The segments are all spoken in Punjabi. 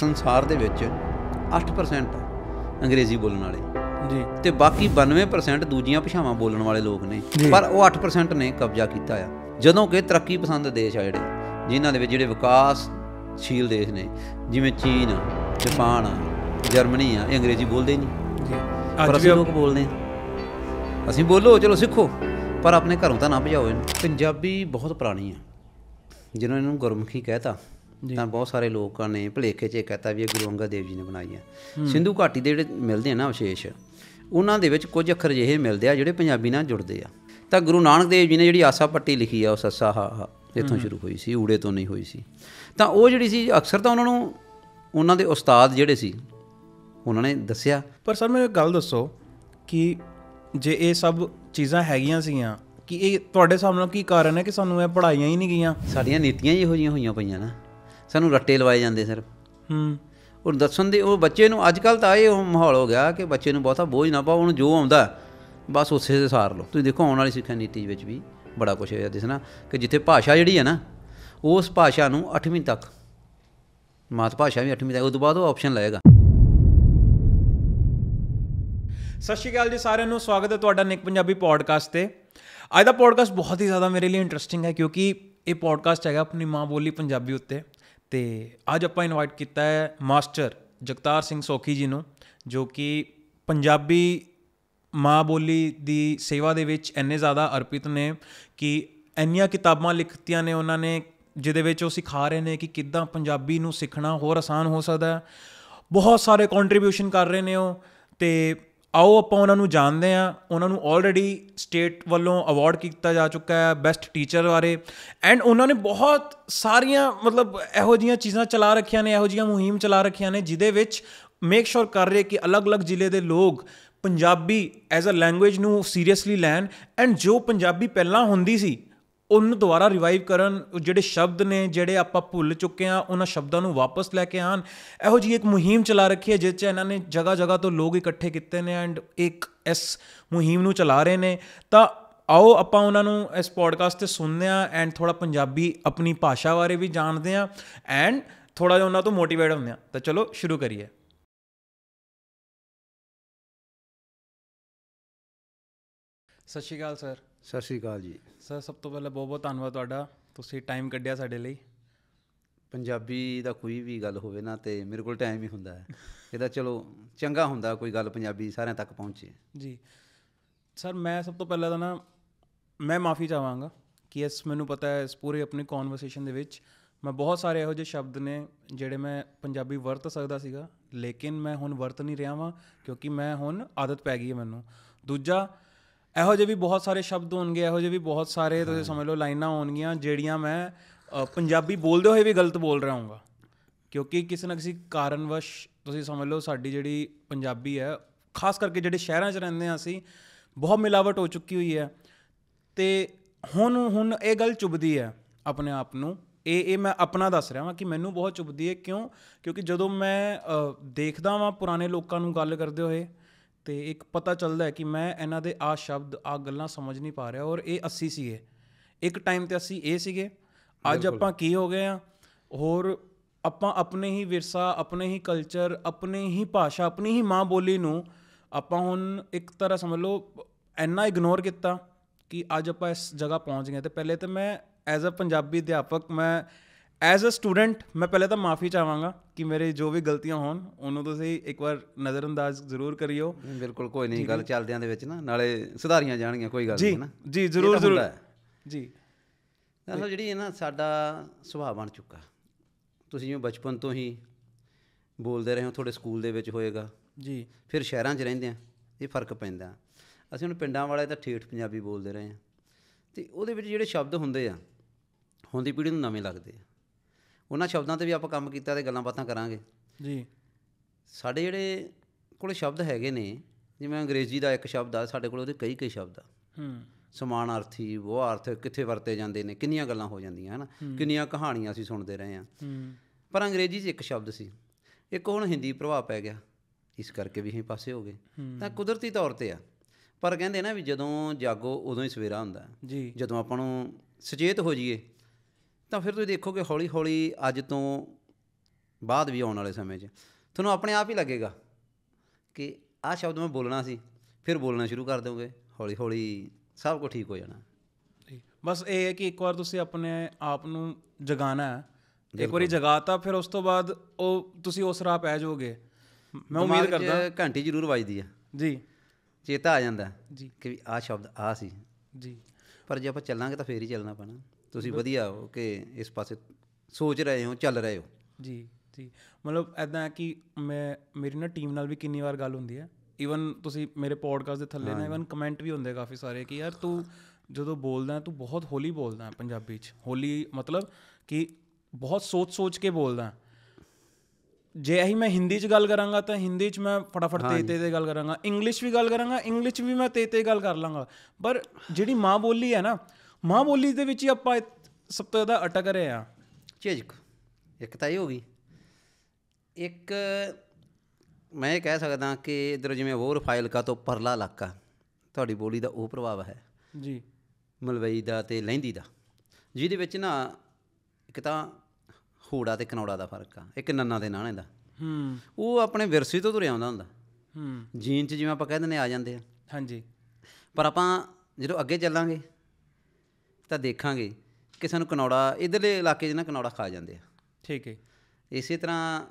ਸੰਸਾਰ ਦੇ ਵਿੱਚ 8% ਅੰਗਰੇਜ਼ੀ ਬੋਲਣ ਵਾਲੇ ਜੀ ਤੇ ਬਾਕੀ 92% ਦੂਜੀਆਂ ਭਾਸ਼ਾਵਾਂ ਬੋਲਣ ਵਾਲੇ ਲੋਕ ਨੇ ਪਰ ਉਹ 8% ਨੇ ਕਬਜ਼ਾ ਕੀਤਾ ਆ ਜਦੋਂ ਕਿ ਤਰੱਕੀ ਪਸੰਦ ਦੇਸ਼ ਆ ਜਿਹੜੇ ਜਿਨ੍ਹਾਂ ਦੇ ਵਿੱਚ ਜਿਹੜੇ ਵਿਕਾਸਸ਼ੀਲ ਦੇਸ਼ ਨੇ ਜਿਵੇਂ ਚੀਨ ਜਪਾਨ ਜਰਮਨੀ ਆ ਇਹ ਅੰਗਰੇਜ਼ੀ ਬੋਲਦੇ ਨਹੀਂ ਜੀ ਪਰ ਵੀ ਲੋਕ ਬੋਲਦੇ ਆ ਅਸੀਂ ਬੋਲੋ ਚਲੋ ਸਿੱਖੋ ਪਰ ਆਪਣੇ ਘਰੋਂ ਤਾਂ ਨਾ ਭਜਾਓ ਇਹਨੂੰ ਪੰਜਾਬੀ ਬਹੁਤ ਪੁਰਾਣੀ ਆ ਜਿਨ੍ਹਾਂ ਨੂੰ ਗੁਰਮੁਖੀ ਕਹਤਾ ਤਾਂ ਬਹੁਤ ਸਾਰੇ ਲੋਕਾਂ ਨੇ ਭਲੇਖੇ 'ਚ ਇਹ ਕਹਤਾ ਵੀ ਇਹ ਗੁਰੂ ਅੰਗਦ ਦੇਵ ਜੀ ਨੇ ਬਣਾਈ ਹੈ ਸਿੰਧੂ ਘਾਟੀ ਦੇ ਜਿਹੜੇ ਮਿਲਦੇ ਆ ਨਾ ਵਿਸ਼ੇਸ਼ ਉਹਨਾਂ ਦੇ ਵਿੱਚ ਕੁਝ ਅੱਖਰ ਜਿਹੇ ਮਿਲਦੇ ਆ ਜਿਹੜੇ ਪੰਜਾਬੀ ਨਾਲ ਜੁੜਦੇ ਆ ਤਾਂ ਗੁਰੂ ਨਾਨਕ ਦੇਵ ਜੀ ਨੇ ਜਿਹੜੀ ਆਸਾ ਪੱਟੀ ਲਿਖੀ ਆ ਉਹ ਸੱਸਾ ਹਾ ਇੱਥੋਂ ਸ਼ੁਰੂ ਹੋਈ ਸੀ ਊੜੇ ਤੋਂ ਨਹੀਂ ਹੋਈ ਸੀ ਤਾਂ ਉਹ ਜਿਹੜੀ ਸੀ ਅਕਸਰ ਤਾਂ ਉਹਨਾਂ ਨੂੰ ਉਹਨਾਂ ਦੇ ਉਸਤਾਦ ਜਿਹੜੇ ਸੀ ਉਹਨਾਂ ਨੇ ਦੱਸਿਆ ਪਰ ਸਰ ਮੈਨੂੰ ਗੱਲ ਦੱਸੋ ਕਿ ਜੇ ਇਹ ਸਭ ਚੀਜ਼ਾਂ ਹੈਗੀਆਂ ਸੀਆਂ ਕਿ ਇਹ ਤੁਹਾਡੇ ਸਾਹਮਣੇ ਕੀ ਕਾਰਨ ਹੈ ਕਿ ਸਾਨੂੰ ਇਹ ਪੜਾਈਆਂ ਹੀ ਨਹੀਂ ਗਈਆਂ ਸਾਡੀਆਂ ਨੀਤੀਆਂ ਹੀ ਇਹੋ ਜਿਹੀਆਂ ਹੋਈਆਂ ਪਈਆਂ ਨਾ ਸਾਨੂੰ ਰੱਟੇ ਲਵਾਏ ਜਾਂਦੇ ਸਿਰਫ ਹੂੰ ਔਰ ਦੱਸਣ ਦੇ ਉਹ ਬੱਚੇ ਨੂੰ ਅੱਜ ਕੱਲ ਤਾਂ ਇਹ ਮਾਹੌਲ ਹੋ ਗਿਆ ਕਿ ਬੱਚੇ ਨੂੰ ਬਹੁਤਾ ਬੋਝ ਨਾ ਪਾਓ ਉਹਨੂੰ ਜੋ ਆਉਂਦਾ ਬਸ ਉਸੇ ਦੇ ਸਾਰ ਲਓ ਤੁਸੀਂ ਦੇਖੋ ਆਉਣ ਵਾਲੀ ਸਿੱਖਿਆ ਨੀਤੀ ਵਿੱਚ ਵੀ ਬੜਾ ਕੁਝ ਹੋਇਆ ਦਿਸਣਾ ਕਿ ਜਿੱਥੇ ਭਾਸ਼ਾ ਜਿਹੜੀ ਹੈ ਨਾ ਉਸ ਭਾਸ਼ਾ ਨੂੰ 8ਵੀਂ ਤੱਕ ਮਾਤ ਭਾਸ਼ਾ ਵੀ 8ਵੀਂ ਤੱਕ ਉਸ ਤੋਂ ਬਾਅਦ ਉਹ ਆਪਸ਼ਨ ਲਏਗਾ ਸਤਿ ਸ਼੍ਰੀ ਅਕਾਲ ਜੀ ਸਾਰਿਆਂ ਨੂੰ ਸਵਾਗਤ ਹੈ ਤੁਹਾਡਾ ਨਿਕ ਪੰਜਾਬੀ ਪੋਡਕਾਸਟ ਤੇ ਅੱਜ ਦਾ ਪੋਡਕਾਸਟ ਬਹੁਤ ਹੀ ਜ਼ਿਆਦਾ ਮੇਰੇ ਲਈ ਇੰਟਰਸਟਿੰਗ ਹੈ ਕਿਉਂਕਿ ਇਹ ਪੋਡਕਾਸਟ ਹੈਗਾ ਆਪਣੀ ਮਾਂ ਬੋਲੀ ਪੰਜਾਬੀ ਉੱਤੇ ਤੇ ਅੱਜ ਆਪਾਂ ਇਨਵਾਈਟ ਕੀਤਾ ਹੈ ਮਾਸਟਰ ਜਗਤਾਰ ਸਿੰਘ ਸੋਖੀ ਜੀ ਨੂੰ ਜੋ ਕਿ ਪੰਜਾਬੀ ਮਾਂ ਬੋਲੀ ਦੀ ਸੇਵਾ ਦੇ ਵਿੱਚ ਇੰਨੇ ਜ਼ਿਆਦਾ ਅਰਪਿਤ ਨੇ ਕਿ ਇੰਨੀਆਂ ਕਿਤਾਬਾਂ ਲਿਖਤੀਆਂ ਨੇ ਉਹਨਾਂ ਨੇ ਜਿਹਦੇ ਵਿੱਚ ਉਹ ਸਿਖਾ ਰਹੇ ਨੇ ਕਿ ਕਿੱਦਾਂ ਪੰਜਾਬੀ ਨੂੰ ਸਿੱਖਣਾ ਹੋਰ ਆਸਾਨ ਹੋ ਸਕਦਾ ਹੈ ਬਹੁਤ ਸਾਰੇ ਕੰਟਰੀਬਿਊਸ਼ਨ ਕਰ ਰਹੇ ਨੇ ਉਹ ਤੇ ਆਓ ਆਪਾਂ ਉਹਨਾਂ ਨੂੰ ਜਾਣਦੇ ਆ ਉਹਨਾਂ ਨੂੰ ਆਲਰੇਡੀ ਸਟੇਟ ਵੱਲੋਂ ਅਵਾਰਡ ਕੀਤਾ ਜਾ ਚੁੱਕਾ ਹੈ ਬੈਸਟ ਟੀਚਰ ਬਾਰੇ ਐਂਡ ਉਹਨਾਂ ਨੇ ਬਹੁਤ ਸਾਰੀਆਂ ਮਤਲਬ ਇਹੋ ਜੀਆਂ ਚੀਜ਼ਾਂ ਚਲਾ ਰੱਖੀਆਂ ਨੇ ਇਹੋ ਜੀਆਂ ਮੁਹਿੰਮ ਚਲਾ ਰੱਖੀਆਂ ਨੇ ਜਿਦੇ ਵਿੱਚ ਮੇਕ ਸ਼ੋਰ ਕਰ ਰਹੇ ਕਿ ਅਲੱਗ-ਅਲੱਗ ਜ਼ਿਲ੍ਹੇ ਦੇ ਲੋਕ ਪੰਜਾਬੀ ਐਜ਼ ਅ ਲੈਂਗੁਏਜ ਨੂੰ ਸੀਰੀਅਸਲੀ ਲੈਣ ਐਂਡ ਜੋ ਪੰਜਾਬੀ ਪਹਿਲਾਂ ਹੁੰਦੀ ਸੀ ਉਹਨੂੰ ਦੁਬਾਰਾ ਰਿਵਾਈਵ ਕਰਨ ਜਿਹੜੇ ਸ਼ਬਦ ਨੇ ਜਿਹੜੇ ਆਪਾਂ ਭੁੱਲ ਚੁੱਕੇ ਆ ਉਹਨਾਂ ਸ਼ਬਦਾਂ ਨੂੰ ਵਾਪਸ ਲੈ ਕੇ ਆਣ ਇਹੋ ਜੀ ਇੱਕ ਮੁਹਿੰਮ ਚਲਾ ਰੱਖੀ ਹੈ ਜਿਸ 'ਚ ਇਹਨਾਂ ਨੇ ਜਗ੍ਹਾ ਜਗ੍ਹਾ ਤੋਂ ਲੋਕ ਇਕੱਠੇ ਕੀਤੇ ਨੇ ਐਂਡ ਇੱਕ ਇਸ ਮੁਹਿੰਮ ਨੂੰ ਚਲਾ ਰਹੇ ਨੇ ਤਾਂ ਆਓ ਆਪਾਂ ਉਹਨਾਂ ਨੂੰ ਇਸ ਪੋਡਕਾਸਟ ਤੇ ਸੁਣਦੇ ਆ ਐਂਡ ਥੋੜਾ ਪੰਜਾਬੀ ਆਪਣੀ ਭਾਸ਼ਾ ਬਾਰੇ ਵੀ ਜਾਣਦੇ ਆ ਐਂਡ ਥੋੜਾ ਜਿਹਾ ਉਹਨਾਂ ਤੋਂ ਮੋਟੀਵੇਟ ਹੁੰਦੇ ਆ ਤਾਂ ਚਲੋ ਸ਼ੁਰੂ ਕਰੀਏ ਸਤਿ ਸ਼੍ਰੀ ਅਕਾਲ ਸਰ ਸਤਿ ਸ਼੍ਰੀ ਅਕਾਲ ਜੀ ਸਰ ਸਭ ਤੋਂ ਪਹਿਲਾਂ ਬਹੁਤ ਬਹੁਤ ਧੰਨਵਾਦ ਤੁਹਾਡਾ ਤੁਸੀਂ ਟਾਈਮ ਕੱਢਿਆ ਸਾਡੇ ਲਈ ਪੰਜਾਬੀ ਦਾ ਕੋਈ ਵੀ ਗੱਲ ਹੋਵੇ ਨਾ ਤੇ ਮੇਰੇ ਕੋਲ ਟਾਈਮ ਹੀ ਹੁੰਦਾ ਹੈ ਇਹਦਾ ਚਲੋ ਚੰਗਾ ਹੁੰਦਾ ਕੋਈ ਗੱਲ ਪੰਜਾਬੀ ਸਾਰਿਆਂ ਤੱਕ ਪਹੁੰਚੇ ਜੀ ਸਰ ਮੈਂ ਸਭ ਤੋਂ ਪਹਿਲਾਂ ਤਾਂ ਨਾ ਮੈਂ ਮਾਫੀ ਚਾਹਾਂਗਾ ਕਿ ਇਸ ਮੈਨੂੰ ਪਤਾ ਹੈ ਇਸ ਪੂਰੇ ਆਪਣੀ ਕਨਵਰਸੇਸ਼ਨ ਦੇ ਵਿੱਚ ਮੈਂ ਬਹੁਤ ਸਾਰੇ ਇਹੋ ਜਿਹੇ ਸ਼ਬਦ ਨੇ ਜਿਹੜੇ ਮੈਂ ਪੰਜਾਬੀ ਵਰਤ ਸਕਦਾ ਸੀਗਾ ਲੇਕਿਨ ਮੈਂ ਹੁਣ ਵਰਤ ਨਹੀਂ ਰਿਹਾ ਵਾਂ ਕਿਉਂਕਿ ਮੈਂ ਹੁਣ ਆਦਤ ਪੈ ਗਈ ਹੈ ਮੈਨੂੰ ਦੂਜਾ ਇਹੋ ਜਿਹੇ ਵੀ ਬਹੁਤ ਸਾਰੇ ਸ਼ਬਦ ਹੋਣਗੇ ਇਹੋ ਜਿਹੇ ਵੀ ਬਹੁਤ ਸਾਰੇ ਤੁਸੀਂ ਸਮਝ ਲਓ ਲਾਈਨਾਂ ਹੋਣਗੀਆਂ ਜਿਹੜੀਆਂ ਮੈਂ ਪੰਜਾਬੀ ਬੋਲਦੇ ਹੋਏ ਵੀ ਗਲਤ ਬੋਲ ਰਿਹਾ ਹਾਂਗਾ ਕਿਉਂਕਿ ਕਿਸੇ ਨਾ ਕਿਸੇ ਕਾਰਨਵਸ਼ ਤੁਸੀਂ ਸਮਝ ਲਓ ਸਾਡੀ ਜਿਹੜੀ ਪੰਜਾਬੀ ਹੈ ਖਾਸ ਕਰਕੇ ਜਿਹੜੇ ਸ਼ਹਿਰਾਂ 'ਚ ਰਹਿੰਦੇ ਆ ਅਸੀਂ ਬਹੁਤ ਮਿਲਾਵਟ ਹੋ ਚੁੱਕੀ ਹੋਈ ਹੈ ਤੇ ਹੁਣ ਹੁਣ ਇਹ ਗੱਲ ਚੁਬਦੀ ਹੈ ਆਪਣੇ ਆਪ ਨੂੰ ਇਹ ਇਹ ਮੈਂ ਆਪਣਾ ਦੱਸ ਰਿਹਾ ਹਾਂ ਕਿ ਮੈਨੂੰ ਬਹੁਤ ਚੁਬਦੀ ਹੈ ਕਿਉਂ ਕਿਉਂਕਿ ਜਦੋਂ ਮੈਂ ਦੇਖਦਾ ਹਾਂ ਪੁਰਾਣੇ ਲੋਕਾਂ ਨੂੰ ਗੱਲ ਕਰਦੇ ਹੋਏ ਤੇ ਇੱਕ ਪਤਾ ਚੱਲਦਾ ਕਿ ਮੈਂ ਇਹਨਾਂ ਦੇ ਆ ਸ਼ਬਦ ਆ ਗੱਲਾਂ ਸਮਝ ਨਹੀਂ ਪਾ ਰਿਹਾ ਔਰ ਇਹ 80 ਸੀਗੇ ਇੱਕ ਟਾਈਮ ਤੇ ਅਸੀਂ ਇਹ ਸੀਗੇ ਅੱਜ ਆਪਾਂ ਕੀ ਹੋ ਗਏ ਆ ਹੋਰ ਆਪਾਂ ਆਪਣੇ ਹੀ ਵਿਰਸਾ ਆਪਣੇ ਹੀ ਕਲਚਰ ਆਪਣੇ ਹੀ ਭਾਸ਼ਾ ਆਪਣੀ ਹੀ ਮਾਂ ਬੋਲੀ ਨੂੰ ਆਪਾਂ ਹੁਣ ਇੱਕ ਤਰ੍ਹਾਂ ਸਮਝ ਲਓ ਐਨਾ ਇਗਨੋਰ ਕੀਤਾ ਕਿ ਅੱਜ ਆਪਾਂ ਇਸ ਜਗ੍ਹਾ ਪਹੁੰਚ ਗਏ ਤੇ ਪਹਿਲੇ ਤੇ ਮੈਂ ਐਜ਼ ਅ ਪੰਜਾਬੀ ਅਧਿਆਪਕ ਮੈਂ ਐਜ਼ ਅ ਸਟੂਡੈਂਟ ਮੈਂ ਪਹਿਲੇ ਤਾਂ ਮਾਫੀ ਚਾਹਾਂਗਾ ਕਿ ਮੇਰੇ ਜੋ ਵੀ ਗਲਤੀਆਂ ਹੋਣ ਉਹਨੂੰ ਤੁਸੀਂ ਇੱਕ ਵਾਰ ਨਜ਼ਰਅੰਦਾਜ਼ ਜ਼ਰੂਰ ਕਰਿਓ ਬਿਲਕੁਲ ਕੋਈ ਨਹੀਂ ਗੱਲ ਚੱਲਦਿਆਂ ਦੇ ਵਿੱਚ ਨਾ ਨਾਲੇ ਸੁਧਾਰੀਆਂ ਜਾਣਗੀਆਂ ਕੋਈ ਗੱਲ ਨਹੀਂ ਨਾ ਜੀ ਜ਼ਰੂਰ ਜ਼ਰੂਰ ਜੀ ਅਸਲ ਜਿਹੜੀ ਇਹ ਨਾ ਸਾਡਾ ਸੁਭਾਅ ਬਣ ਚੁੱਕਾ ਤੁਸੀਂ ਜੋ ਬਚਪਨ ਤੋਂ ਹੀ ਬੋਲਦੇ ਰਹੇ ਹੋ ਤੁਹਾਡੇ ਸਕੂਲ ਦੇ ਵਿੱਚ ਹੋਏਗਾ ਜੀ ਫਿਰ ਸ਼ਹਿਰਾਂ 'ਚ ਰਹਿੰਦੇ ਆ ਇਹ ਫਰਕ ਪੈਂਦਾ ਅਸੀਂ ਹੁਣ ਪਿੰਡਾਂ ਵਾਲੇ ਤਾਂ ਠੇਠ ਪੰਜਾਬੀ ਬੋਲਦੇ ਰਹੇ ਆ ਤੇ ਉਹਦੇ ਵਿੱਚ ਜਿਹੜੇ ਸ਼ਬਦ ਹੁੰਦੇ ਆ ਹੁੰਦੀ ਪੀੜ੍ਹੀ ਨੂੰ ਨਵੇਂ ਲੱਗਦੇ ਆ ਉਹਨਾਂ ਸ਼ਬਦਾਂ ਤੇ ਵੀ ਆਪਾਂ ਕੰਮ ਕੀਤਾ ਤੇ ਗੱਲਾਂ ਬਾਤਾਂ ਕਰਾਂਗੇ ਜੀ ਸਾਡੇ ਜਿਹੜੇ ਕੋਲ ਸ਼ਬਦ ਹੈਗੇ ਨੇ ਜਿਵੇਂ ਅੰਗਰੇਜ਼ੀ ਦਾ ਇੱਕ ਸ਼ਬਦ ਆ ਸਾਡੇ ਕੋਲ ਉਹਦੇ ਕਈ ਕਈ ਸ਼ਬਦ ਆ ਹੂੰ ਸਮਾਨਾਰਥੀ ਅਰਥ ਕਿੱਥੇ ਵਰਤੇ ਜਾਂਦੇ ਨੇ ਕਿੰਨੀਆਂ ਗੱਲਾਂ ਹੋ ਜਾਂਦੀਆਂ ਹਨਾ ਕਿੰਨੀਆਂ ਕਹਾਣੀਆਂ ਅਸੀਂ ਸੁਣਦੇ ਰਹੇ ਆ ਪਰ ਅੰਗਰੇਜ਼ੀ 'ਚ ਇੱਕ ਸ਼ਬਦ ਸੀ ਇੱਕ ਹੁਣ ਹਿੰਦੀ ਪ੍ਰਭਾਵ ਪੈ ਗਿਆ ਇਸ ਕਰਕੇ ਵੀ ਅਸੀਂ ਪਾਸੇ ਹੋ ਗਏ ਤਾਂ ਕੁਦਰਤੀ ਤੌਰ ਤੇ ਆ ਪਰ ਕਹਿੰਦੇ ਨਾ ਵੀ ਜਦੋਂ ਜਾਗੋ ਉਦੋਂ ਹੀ ਸਵੇਰਾ ਹੁੰਦਾ ਜੀ ਜਦੋਂ ਆਪਾਂ ਨੂੰ ਸੁਚੇਤ ਹੋ ਜਾਈਏ ਤਾਂ ਫਿਰ ਤੁਸੀਂ ਦੇਖੋਗੇ ਹੌਲੀ ਹੌਲੀ ਅੱਜ ਤੋਂ ਬਾਅਦ ਵੀ ਆਉਣ ਵਾਲੇ ਸਮੇਂ 'ਚ ਤੁਹਾਨੂੰ ਆਪਣੇ ਆਪ ਹੀ ਲੱਗੇਗਾ ਕਿ ਆਹ ਸ਼ਬਦ ਮੈਂ ਬੋਲਣਾ ਸੀ ਫਿਰ ਬੋਲਣਾ ਸ਼ੁਰੂ ਕਰ ਦੋਗੇ ਹੌਲੀ ਹੌਲੀ ਸਭ ਕੁਝ ਠੀਕ ਹੋ ਜਾਣਾ ਬਸ ਇਹ ਹੈ ਕਿ ਇੱਕ ਵਾਰ ਤੁਸੀਂ ਆਪਣੇ ਆਪ ਨੂੰ ਜਗਾਣਾ ਹੈ ਇੱਕ ਵਾਰੀ ਜਗਾਤਾ ਫਿਰ ਉਸ ਤੋਂ ਬਾਅਦ ਉਹ ਤੁਸੀਂ ਉਸ ਰਾਹ ਪੈ ਜਾਓਗੇ ਮੈਂ ਉਮੀਦ ਕਰਦਾ ਘੰਟੀ ਜ਼ਰੂਰ ਵੱਜਦੀ ਆ ਜੀ ਚੇਤਾ ਆ ਜਾਂਦਾ ਜੀ ਕਿ ਆ ਸ਼ਬਦ ਆ ਸੀ ਜੀ ਪਰ ਜੇ ਆਪਾਂ ਚੱਲਾਂਗੇ ਤਾਂ ਫੇਰ ਹੀ ਚੱਲਣਾ ਪੈਣਾ ਤੁਸੀਂ ਵਧੀਆ ਕਿ ਇਸ ਪਾਸੇ ਸੋਚ ਰਹੇ ਹੋ ਚੱਲ ਰਹੇ ਹੋ ਜੀ ਜੀ ਮਤਲਬ ਐਦਾਂ ਕਿ ਮੈਂ ਮੇਰੀ ਨਾ ਟੀਮ ਨਾਲ ਵੀ ਕਿੰਨੀ ਵਾਰ ਗੱਲ ਹੁੰਦੀ ਹੈ ਈਵਨ ਤੁਸੀਂ ਮੇਰੇ ਪੋਡਕਾਸਟ ਦੇ ਥੱਲੇ ਨਾ ਈਵਨ ਕਮੈਂਟ ਵੀ ਹੁੰਦੇ ਕਾਫੀ ਸਾਰੇ ਕਿ ਯਾਰ ਤੂੰ ਜਦੋਂ ਬੋਲਦਾ ਤੂੰ ਬਹੁਤ ਹੌਲੀ ਬੋਲਦਾ ਪੰਜਾਬੀ ਚ ਹੌਲੀ ਮਤਲਬ ਕਿ ਬਹੁਤ ਸੋਚ-ਸੋਚ ਕੇ ਬੋਲਦਾ ਜੇ ਅਹੀ ਮੈਂ ਹਿੰਦੀ ਚ ਗੱਲ ਕਰਾਂਗਾ ਤਾਂ ਹਿੰਦੀ ਚ ਮੈਂ ਫਟਾਫਟ ਤੇ ਤੇ ਤੇ ਗੱਲ ਕਰਾਂਗਾ ਇੰਗਲਿਸ਼ ਵੀ ਗੱਲ ਕਰਾਂਗਾ ਇੰਗਲਿਸ਼ ਵੀ ਮੈਂ ਤੇ ਤੇ ਗੱਲ ਕਰ ਲਾਂਗਾ ਪਰ ਜਿਹੜੀ ਮਾਂ ਬੋਲੀ ਹੈ ਨਾ ਮਾਂ ਬੋਲੀ ਦੇ ਵਿੱਚ ਹੀ ਆਪਾਂ ਸਭ ਤੋਂ ਜ਼ਿਆਦਾ ਅਟਕ ਰਹੇ ਆ ਝਿਜਕ ਇੱਕ ਤਾਂ ਇਹ ਹੋ ਗਈ ਇੱਕ ਮੈਂ ਇਹ ਕਹਿ ਸਕਦਾ ਕਿ ਇਧਰ ਜਿਵੇਂ ਹੋਰ ਕਾ ਤੋਂ ਪਰਲਾ ਇਲਾਕਾ ਤੁਹਾਡੀ ਬੋਲੀ ਦਾ ਉਹ ਪ੍ਰਭਾਵ ਹੈ ਜੀ ਮਲਵਈ ਦਾ ਤੇ ਲਹਿੰਦੀ ਦਾ ਜਿਹਦੇ ਵਿੱਚ ਨਾ ਇੱਕ ਤਾਂ ਹੂੜਾ ਤੇ ਕਨੌੜਾ ਦਾ ਫਰਕ ਆ ਇੱਕ ਨੰਨਾ ਤੇ ਨਾਣੇ ਦਾ ਹੂੰ ਉਹ ਆਪਣੇ ਵਿਰਸੇ ਤੋਂ ਤੁਰਿਆ ਆਉਂਦਾ ਹੁੰਦਾ ਹੂੰ ਜੀਨ ਚ ਜਿਵੇਂ ਆਪਾਂ ਕਹਿੰਦੇ ਨੇ ਆ ਜਾਂਦੇ ਆ ਹਾਂਜੀ ਪਰ ਆਪਾਂ ਜਦੋਂ ਅੱਗੇ ਚੱਲਾਂਗੇ ਤਾਂ ਦੇਖਾਂਗੇ ਕਿ ਸਾਨੂੰ ਕਨੌੜਾ ਇਧਰਲੇ ਇਲਾਕੇ 'ਚ ਨਾ ਕਨੌੜਾ ਖਾ ਜਾਂਦੇ ਆ ਠੀਕ ਹੈ ਇਸੇ ਤਰ੍ਹਾਂ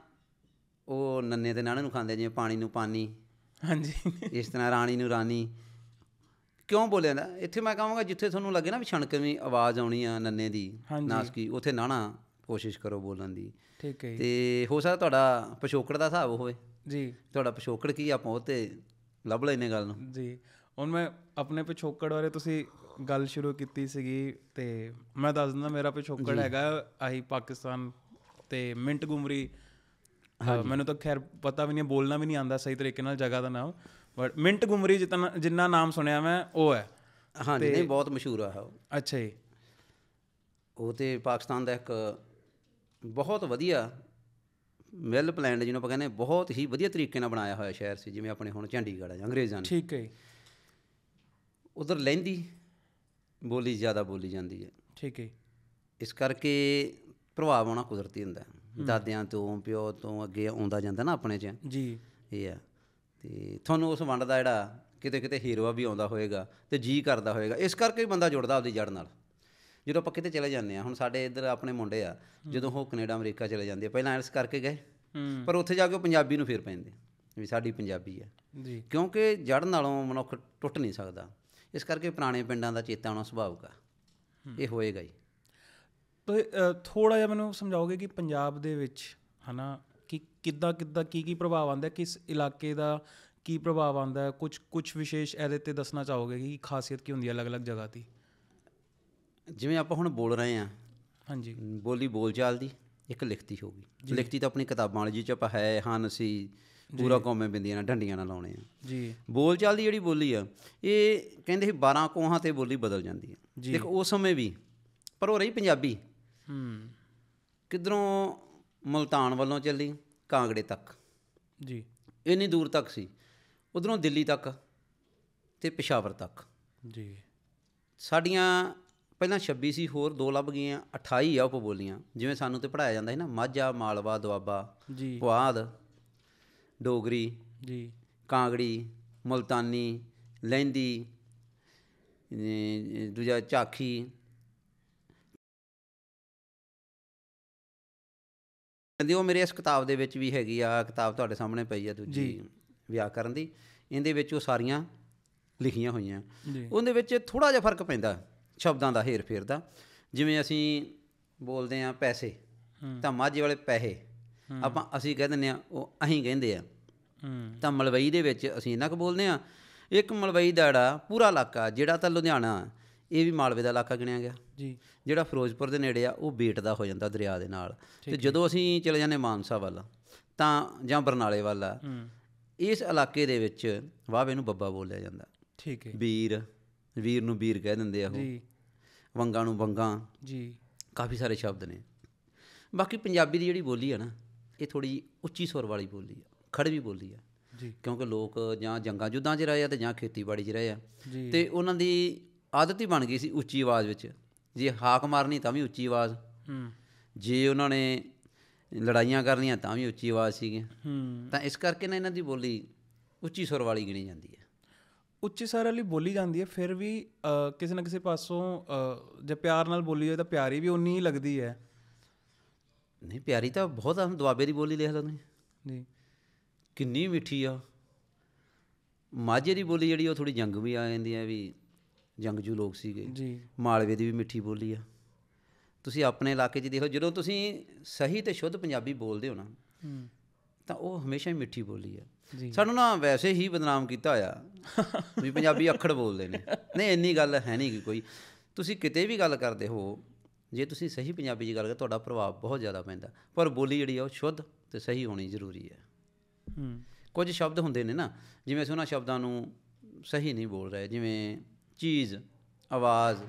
ਉਹ ਨੰਨੇ ਦੇ ਨਾਣੇ ਨੂੰ ਖਾਂਦੇ ਜਿਵੇਂ ਪਾਣੀ ਨੂੰ ਪਾਣੀ ਹਾਂਜੀ ਇਸ ਤਰ੍ਹਾਂ ਰਾਣੀ ਨੂੰ ਰਾਣੀ ਕਿਉਂ ਬੋਲਿਆ ਨਾ ਇੱਥੇ ਮੈਂ ਕਹਾਂਗਾ ਜਿੱਥੇ ਤੁਹਾਨੂੰ ਲੱਗੇ ਨਾ ਵੀ ਛਣਕਵੀਂ ਆਵਾਜ਼ ਆਉਣੀ ਆ ਨੰਨੇ ਦੀ ਨਾਸਕੀ ਉੱਥੇ ਨਾਣਾ ਕੋਸ਼ਿਸ਼ ਕਰੋ ਬੋਲਣ ਦੀ ਠੀਕ ਹੈ ਤੇ ਹੋ ਸਕਦਾ ਤੁਹਾਡਾ ਪਸ਼ੋਕੜ ਦਾ ਹਿਸਾਬ ਹੋਵੇ ਜੀ ਤੁਹਾਡਾ ਪਸ਼ੋਕੜ ਕੀ ਆਪਾਂ ਉਹ ਤੇ ਲੱਭ ਲੈਨੇ ਗੱਲ ਨੂੰ ਜੀ ਹੁਣ ਮੈਂ ਆਪਣੇ ਪਿਛੋਕੜ ਬਾਰੇ ਤੁਸੀਂ ਗੱਲ ਸ਼ੁਰੂ ਕੀਤੀ ਸੀਗੀ ਤੇ ਮੈਂ ਦੱਸ ਦਿੰਦਾ ਮੇਰਾ ਪਿਛੋਕੜ ਹੈਗਾ ਆਹੀ ਪਾਕਿਸਤਾਨ ਤੇ ਮਿੰਟ ਗੁਮਰੀ ਮੈਨੂੰ ਤਾਂ ਖੈਰ ਪਤਾ ਵੀ ਨਹੀਂ ਬੋਲਣਾ ਵੀ ਨਹੀਂ ਆਂਦਾ ਸਹੀ ਤਰੀਕੇ ਨਾਲ ਜਗ੍ਹਾ ਦਾ ਨਾਮ ਬਟ ਮਿੰਟ ਗੁਮਰੀ ਜਿੰਨਾ ਜਿੰਨਾ ਨਾਮ ਸੁਣਿਆ ਮੈਂ ਉਹ ਹੈ ਹਾਂ ਨਹੀਂ ਬਹੁਤ ਮਸ਼ਹੂਰ ਆ ਉਹ ਅੱਛਾ ਜੀ ਉਹ ਤੇ ਪਾਕਿਸਤਾਨ ਦਾ ਇੱਕ ਬਹੁਤ ਵਧੀਆ ਮਿਲ ਪਲੈਂਡ ਜਿਹਨੂੰ ਆਪਾਂ ਕਹਿੰਦੇ ਬਹੁਤ ਹੀ ਵਧੀਆ ਤਰੀਕੇ ਨਾਲ ਬਣਾਇਆ ਹੋਇਆ ਸ਼ਹਿਰ ਸੀ ਜਿਵੇਂ ਆਪਣੇ ਹੁਣ ਚੰਡੀਗੜ੍ਹ ਆ ਅੰਗਰੇਜ਼ਾਂ ਨੇ ਠੀਕ ਹੈ ਉਧਰ ਲੈਂਦੀ ਬੋਲੀ ਜ਼ਿਆਦਾ ਬੋਲੀ ਜਾਂਦੀ ਹੈ ਠੀਕ ਹੈ ਇਸ ਕਰਕੇ ਪ੍ਰਭਾਵ ਆਉਣਾ ਕੁਦਰਤੀ ਹੁੰਦਾ ਦਾਦਿਆਂ ਤੋਂ ਪਿਓ ਤੋਂ ਅੱਗੇ ਆਉਂਦਾ ਜਾਂਦਾ ਨਾ ਆਪਣੇ 'ਚ ਜੀ ਇਹ ਆ ਤੇ ਤੁਹਾਨੂੰ ਉਸ ਵੰਡ ਦਾ ਜਿਹੜਾ ਕਿਤੇ ਕਿਤੇ ਹੀਰੋਆ ਵੀ ਆਉਂਦਾ ਹੋਏਗਾ ਤੇ ਜੀ ਕਰਦਾ ਹੋਏਗਾ ਇਸ ਕਰਕੇ ਹੀ ਬੰਦਾ ਜੁੜਦਾ ਆਪਦੀ ਜੜ ਨਾਲ ਜਦੋਂ ਆਪਾਂ ਕਿਤੇ ਚਲੇ ਜਾਂਦੇ ਆ ਹੁਣ ਸਾਡੇ ਇੱਧਰ ਆਪਣੇ ਮੁੰਡੇ ਆ ਜਦੋਂ ਉਹ ਕੈਨੇਡਾ ਅਮਰੀਕਾ ਚਲੇ ਜਾਂਦੇ ਆ ਪਹਿਲਾਂ ਇਸ ਕਰਕੇ ਗਏ ਪਰ ਉੱਥੇ ਜਾ ਕੇ ਉਹ ਪੰਜਾਬੀ ਨੂੰ ਫੇਰ ਪੈਂਦੇ ਵੀ ਸਾਡੀ ਪੰਜਾਬੀ ਆ ਜੀ ਕਿਉਂਕਿ ਜੜ ਨਾਲੋਂ ਮਨੁੱਖ ਟੁੱਟ ਨਹੀਂ ਸਕਦਾ ਇਸ ਕਰਕੇ ਪੁਰਾਣੇ ਪਿੰਡਾਂ ਦਾ ਚੇਤਾ ਆਉਣਾ ਸੁਭਾਵਕ ਆ ਇਹ ਹੋਏਗਾ ਹੀ ਤੇ ਥੋੜਾ ਜਿਹਾ ਮੈਨੂੰ ਸਮਝਾਓਗੇ ਕਿ ਪੰਜਾਬ ਦੇ ਵਿੱਚ ਹਨਾ ਕਿ ਕਿੱਦਾਂ ਕਿੱਦਾਂ ਕੀ ਕੀ ਪ੍ਰਭਾਵ ਆਂਦਾ ਕਿਸ ਇਲਾਕੇ ਦਾ ਕੀ ਪ੍ਰਭਾਵ ਆਂਦਾ ਕੁਝ ਕੁਝ ਵਿਸ਼ੇਸ਼ ਇਹਦੇ ਤੇ ਦੱਸਣਾ ਚਾਹੋਗੇ ਕਿ ਖਾਸੀਅਤ ਕੀ ਹੁੰਦੀ ਹੈ ਅਲੱਗ-ਅਲੱਗ ਜਗ੍ਹਾ ਦੀ ਜਿਵੇਂ ਆਪਾਂ ਹੁਣ ਬੋਲ ਰਹੇ ਆ ਹਾਂਜੀ ਬੋਲੀ ਬੋਲਚਾਲ ਦੀ ਇੱਕ ਲਿਖਤੀ ਹੋਗੀ ਲਿਖਤੀ ਤਾਂ ਆਪਣੀ ਕਿਤਾਬਾਂ ਵਾਲੀ ਜੀ ਚ ਆਪਾਂ ਹੈ ਹਾਂ ਅਸੀਂ ਪੂਰਾ ਕੌਮੇ ਬਿੰਦੀਆਂ ਨਾਲ ਢੰਡੀਆਂ ਨਾਲ ਲਾਉਣੇ ਆ ਜੀ ਬੋਲ ਚਾਲ ਦੀ ਜਿਹੜੀ ਬੋਲੀ ਆ ਇਹ ਕਹਿੰਦੇ ਸੀ 12 ਕੋਹਾਂ ਤੇ ਬੋਲੀ ਬਦਲ ਜਾਂਦੀ ਹੈ ਦੇਖੋ ਉਸ ਸਮੇਂ ਵੀ ਪਰ ਹੋ ਰਹੀ ਪੰਜਾਬੀ ਹੂੰ ਕਿਧਰੋਂ ਮਲਤਾਨ ਵੱਲੋਂ ਚੱਲੀ ਕਾਂਗੜੇ ਤੱਕ ਜੀ ਇੰਨੀ ਦੂਰ ਤੱਕ ਸੀ ਉਧਰੋਂ ਦਿੱਲੀ ਤੱਕ ਤੇ ਪਿਸ਼ਾਵਰ ਤੱਕ ਜੀ ਸਾਡੀਆਂ ਪਹਿਲਾਂ 26 ਸੀ ਹੋਰ ਦੋ ਲੱਭ ਗਈਆਂ 28 ਆ ਉਪ ਬੋਲੀਆਂ ਜਿਵੇਂ ਸਾਨੂੰ ਤੇ ਪੜਾਇਆ ਜਾਂਦਾ ਹੈ ਨਾ ਮਾਝਾ ਮਾਲਵਾ ਦੁਆਬਾ ਜੀ ਪੁਆਧ ਡੋਗਰੀ ਜੀ ਕਾਂਗੜੀ ਮਲਤਾਨੀ ਲਹਿੰਦੀ ਦੂਜਾ ਚਾਖੀ ਕਹਿੰਦੇ ਉਹ ਮੇਰੇ ਇਸ ਕਿਤਾਬ ਦੇ ਵਿੱਚ ਵੀ ਹੈਗੀ ਆ ਕਿਤਾਬ ਤੁਹਾਡੇ ਸਾਹਮਣੇ ਪਈ ਆ ਦੂਜੀ ਵਿਆਕਰਨ ਦੀ ਇਹਦੇ ਵਿੱਚ ਉਹ ਸਾਰੀਆਂ ਲਿਖੀਆਂ ਹੋਈਆਂ ਉਹਦੇ ਵਿੱਚ ਥੋੜਾ ਜਿਹਾ ਫਰਕ ਪੈਂਦਾ ਸ਼ਬਦਾਂ ਦਾ ਹੇਰ ਫੇਰ ਦਾ ਜਿਵੇਂ ਅਸੀਂ ਬੋਲਦੇ ਆ ਪੈਸੇ ਤਾਂ ਮਾਝੇ ਵਾਲੇ ਪੈਸੇ ਆਪਾਂ ਅਸੀਂ ਕਹਿ ਦਿੰਨੇ ਆ ਉਹ ਅਸੀਂ ਕਹਿੰਦੇ ਆ ਤਾਂ ਮਲਵਈ ਦੇ ਵਿੱਚ ਅਸੀਂ ਇਹਨਾਂ ਕੋ ਬੋਲਦੇ ਆ ਇੱਕ ਮਲਵਈ ਦਾੜਾ ਪੂਰਾ ਇਲਾਕਾ ਜਿਹੜਾ ਤਾਂ ਲੁਧਿਆਣਾ ਇਹ ਵੀ ਮਾਲਵੇ ਦਾ ਇਲਾਕਾ ਗਿਣਿਆ ਗਿਆ ਜੀ ਜਿਹੜਾ ਫਿਰੋਜ਼ਪੁਰ ਦੇ ਨੇੜੇ ਆ ਉਹ ਬੇਟ ਦਾ ਹੋ ਜਾਂਦਾ ਦਰਿਆ ਦੇ ਨਾਲ ਤੇ ਜਦੋਂ ਅਸੀਂ ਚਲੇ ਜਾਂਦੇ ਮਾਨਸਾ ਵੱਲ ਤਾਂ ਜਾਂ ਬਰਨਾਲੇ ਵੱਲ ਆ ਇਸ ਇਲਾਕੇ ਦੇ ਵਿੱਚ ਵਾਹਵੇ ਨੂੰ ਬੱਬਾ ਬੋਲਿਆ ਜਾਂਦਾ ਠੀਕ ਹੈ ਵੀਰ ਵੀਰ ਨੂੰ ਵੀਰ ਕਹਿ ਦਿੰਦੇ ਆ ਉਹ ਜੀ ਵੰਗਾ ਨੂੰ ਵੰਗਾ ਜੀ ਕਾਫੀ ਸਾਰੇ ਸ਼ਬਦ ਨੇ ਬਾਕੀ ਪੰਜਾਬੀ ਦੀ ਜਿਹੜੀ ਬੋਲੀ ਆ ਨਾ ਇਹ ਥੋੜੀ ਉੱਚੀ ਸੁਰ ਵਾਲੀ ਬੋਲੀ ਆ ਖੜਵੀ ਬੋਲੀ ਆ ਜੀ ਕਿਉਂਕਿ ਲੋਕ ਜਾਂ ਜੰਗਾਂ ਜੁੱਦਾਂ 'ਚ ਰਹੇ ਆ ਤੇ ਜਾਂ ਖੇਤੀਬਾੜੀ 'ਚ ਰਹੇ ਆ ਤੇ ਉਹਨਾਂ ਦੀ ਆਦਤ ਹੀ ਬਣ ਗਈ ਸੀ ਉੱਚੀ ਆਵਾਜ਼ ਵਿੱਚ ਜੇ ਹਾਕ ਮਾਰਨੀ ਤਾਂ ਵੀ ਉੱਚੀ ਆਵਾਜ਼ ਹੂੰ ਜੇ ਉਹਨਾਂ ਨੇ ਲੜਾਈਆਂ ਕਰਨੀਆਂ ਤਾਂ ਵੀ ਉੱਚੀ ਆਵਾਜ਼ ਸੀਗੀ ਹੂੰ ਤਾਂ ਇਸ ਕਰਕੇ ਨਾ ਇਹਨਾਂ ਦੀ ਬੋਲੀ ਉੱਚੀ ਸੁਰ ਵਾਲੀ ਗਿਣੀ ਜਾਂਦੀ ਹੈ ਉੱਚੀ ਸੁਰ ਵਾਲੀ ਬੋਲੀ ਜਾਂਦੀ ਹੈ ਫਿਰ ਵੀ ਕਿਸੇ ਨਾ ਕਿਸੇ ਪਾਸੋਂ ਜੇ ਪਿਆਰ ਨਾਲ ਬੋਲੀ ਜਾਏ ਤਾਂ ਪਿਆਰੀ ਵੀ ਉਨੀ ਹੀ ਲੱਗਦੀ ਹੈ ਨਹੀਂ ਪਿਆਰੀ ਤਾਂ ਬਹੁਤ ਆ ਦੁਆਬੇ ਦੀ ਬੋਲੀ ਲਿਖ ਲਓ ਤੁਸੀਂ ਜੀ ਕਿੰਨੀ ਮਿੱਠੀ ਆ ਮਾਝੇ ਦੀ ਬੋਲੀ ਜਿਹੜੀ ਉਹ ਥੋੜੀ ਜੰਗ ਵੀ ਆ ਜਾਂਦੀ ਹੈ ਵੀ ਜੰਗਜੂ ਲੋਕ ਸੀਗੇ ਜੀ ਮਾਲਵੇ ਦੀ ਵੀ ਮਿੱਠੀ ਬੋਲੀ ਆ ਤੁਸੀਂ ਆਪਣੇ ਇਲਾਕੇ 'ਚ ਦੇਖੋ ਜਦੋਂ ਤੁਸੀਂ ਸਹੀ ਤੇ ਸ਼ੁੱਧ ਪੰਜਾਬੀ ਬੋਲਦੇ ਹੋ ਨਾ ਤਾਂ ਉਹ ਹਮੇਸ਼ਾ ਹੀ ਮਿੱਠੀ ਬੋਲੀ ਆ ਸਾਨੂੰ ਨਾ ਵੈਸੇ ਹੀ ਬਦਨਾਮ ਕੀਤਾ ਆ ਵੀ ਪੰਜਾਬੀ ਅੱਖੜ ਬੋਲਦੇ ਨੇ ਨਹੀਂ ਇੰਨੀ ਗੱਲ ਹੈ ਨਹੀਂ ਕੋਈ ਤੁਸੀਂ ਕਿਤੇ ਵੀ ਗੱਲ ਕਰਦੇ ਹੋ ਜੇ ਤੁਸੀਂ ਸਹੀ ਪੰਜਾਬੀ ਜੀ ਗੱਲ ਕਰਦੇ ਤੁਹਾਡਾ ਪ੍ਰਭਾਵ ਬਹੁਤ ਜ਼ਿਆਦਾ ਪੈਂਦਾ ਪਰ ਬੋਲੀ ਜਿਹੜੀ ਆ ਉਹ ਸ਼ੁੱਧ ਤੇ ਸਹੀ ਹੋਣੀ ਜ਼ਰੂਰੀ ਹੈ ਹੂੰ ਕੁਝ ਸ਼ਬਦ ਹੁੰਦੇ ਨੇ ਨਾ ਜਿਵੇਂ ਅਸੀਂ ਉਹਨਾਂ ਸ਼ਬਦਾਂ ਨੂੰ ਸਹੀ ਨਹੀਂ ਬੋਲ ਰਹੇ ਜਿਵੇਂ ਚੀਜ਼ ਆਵਾਜ਼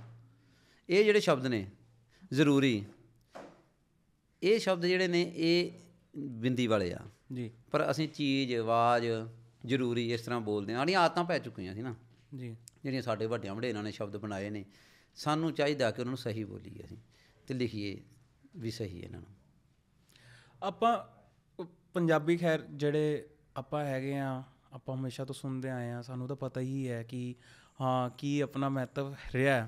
ਇਹ ਜਿਹੜੇ ਸ਼ਬਦ ਨੇ ਜ਼ਰੂਰੀ ਇਹ ਸ਼ਬਦ ਜਿਹੜੇ ਨੇ ਇਹ ਬਿੰਦੀ ਵਾਲੇ ਆ ਜੀ ਪਰ ਅਸੀਂ ਚੀਜ਼ ਆਵਾਜ਼ ਜ਼ਰੂਰੀ ਇਸ ਤਰ੍ਹਾਂ ਬੋਲਦੇ ਆ ਆਣੀ ਆਤਾਂ ਪੈ ਚੁੱਕੀਆਂ ਸੀ ਨਾ ਜੀ ਜਿਹੜੀਆਂ ਸਾਡੇ ਵੱਡਿਆਂ ਵਡੇਰਾਂ ਨੇ ਸ਼ਬਦ ਬਣਾਏ ਨੇ ਸਾਨੂੰ ਚਾਹੀਦਾ ਕਿ ਉਹਨਾਂ ਨੂੰ ਸਹੀ ਬੋਲੀਏ ਅਸੀਂ ਤੇ ਲਿਖੀਏ ਵੀ ਸਹੀ ਇਹਨਾਂ ਨੂੰ ਆਪਾਂ ਪੰਜਾਬੀ ਖੈਰ ਜਿਹੜੇ ਆਪਾਂ ਹੈਗੇ ਆ ਆਪਾਂ ਹਮੇਸ਼ਾ ਤੋਂ ਸੁਣਦੇ ਆਏ ਆ ਸਾਨੂੰ ਤਾਂ ਪਤਾ ਹੀ ਹੈ ਕਿ ਹਾਂ ਕੀ ਆਪਣਾ ਮਹੱਤਵ ਰਿਹਾ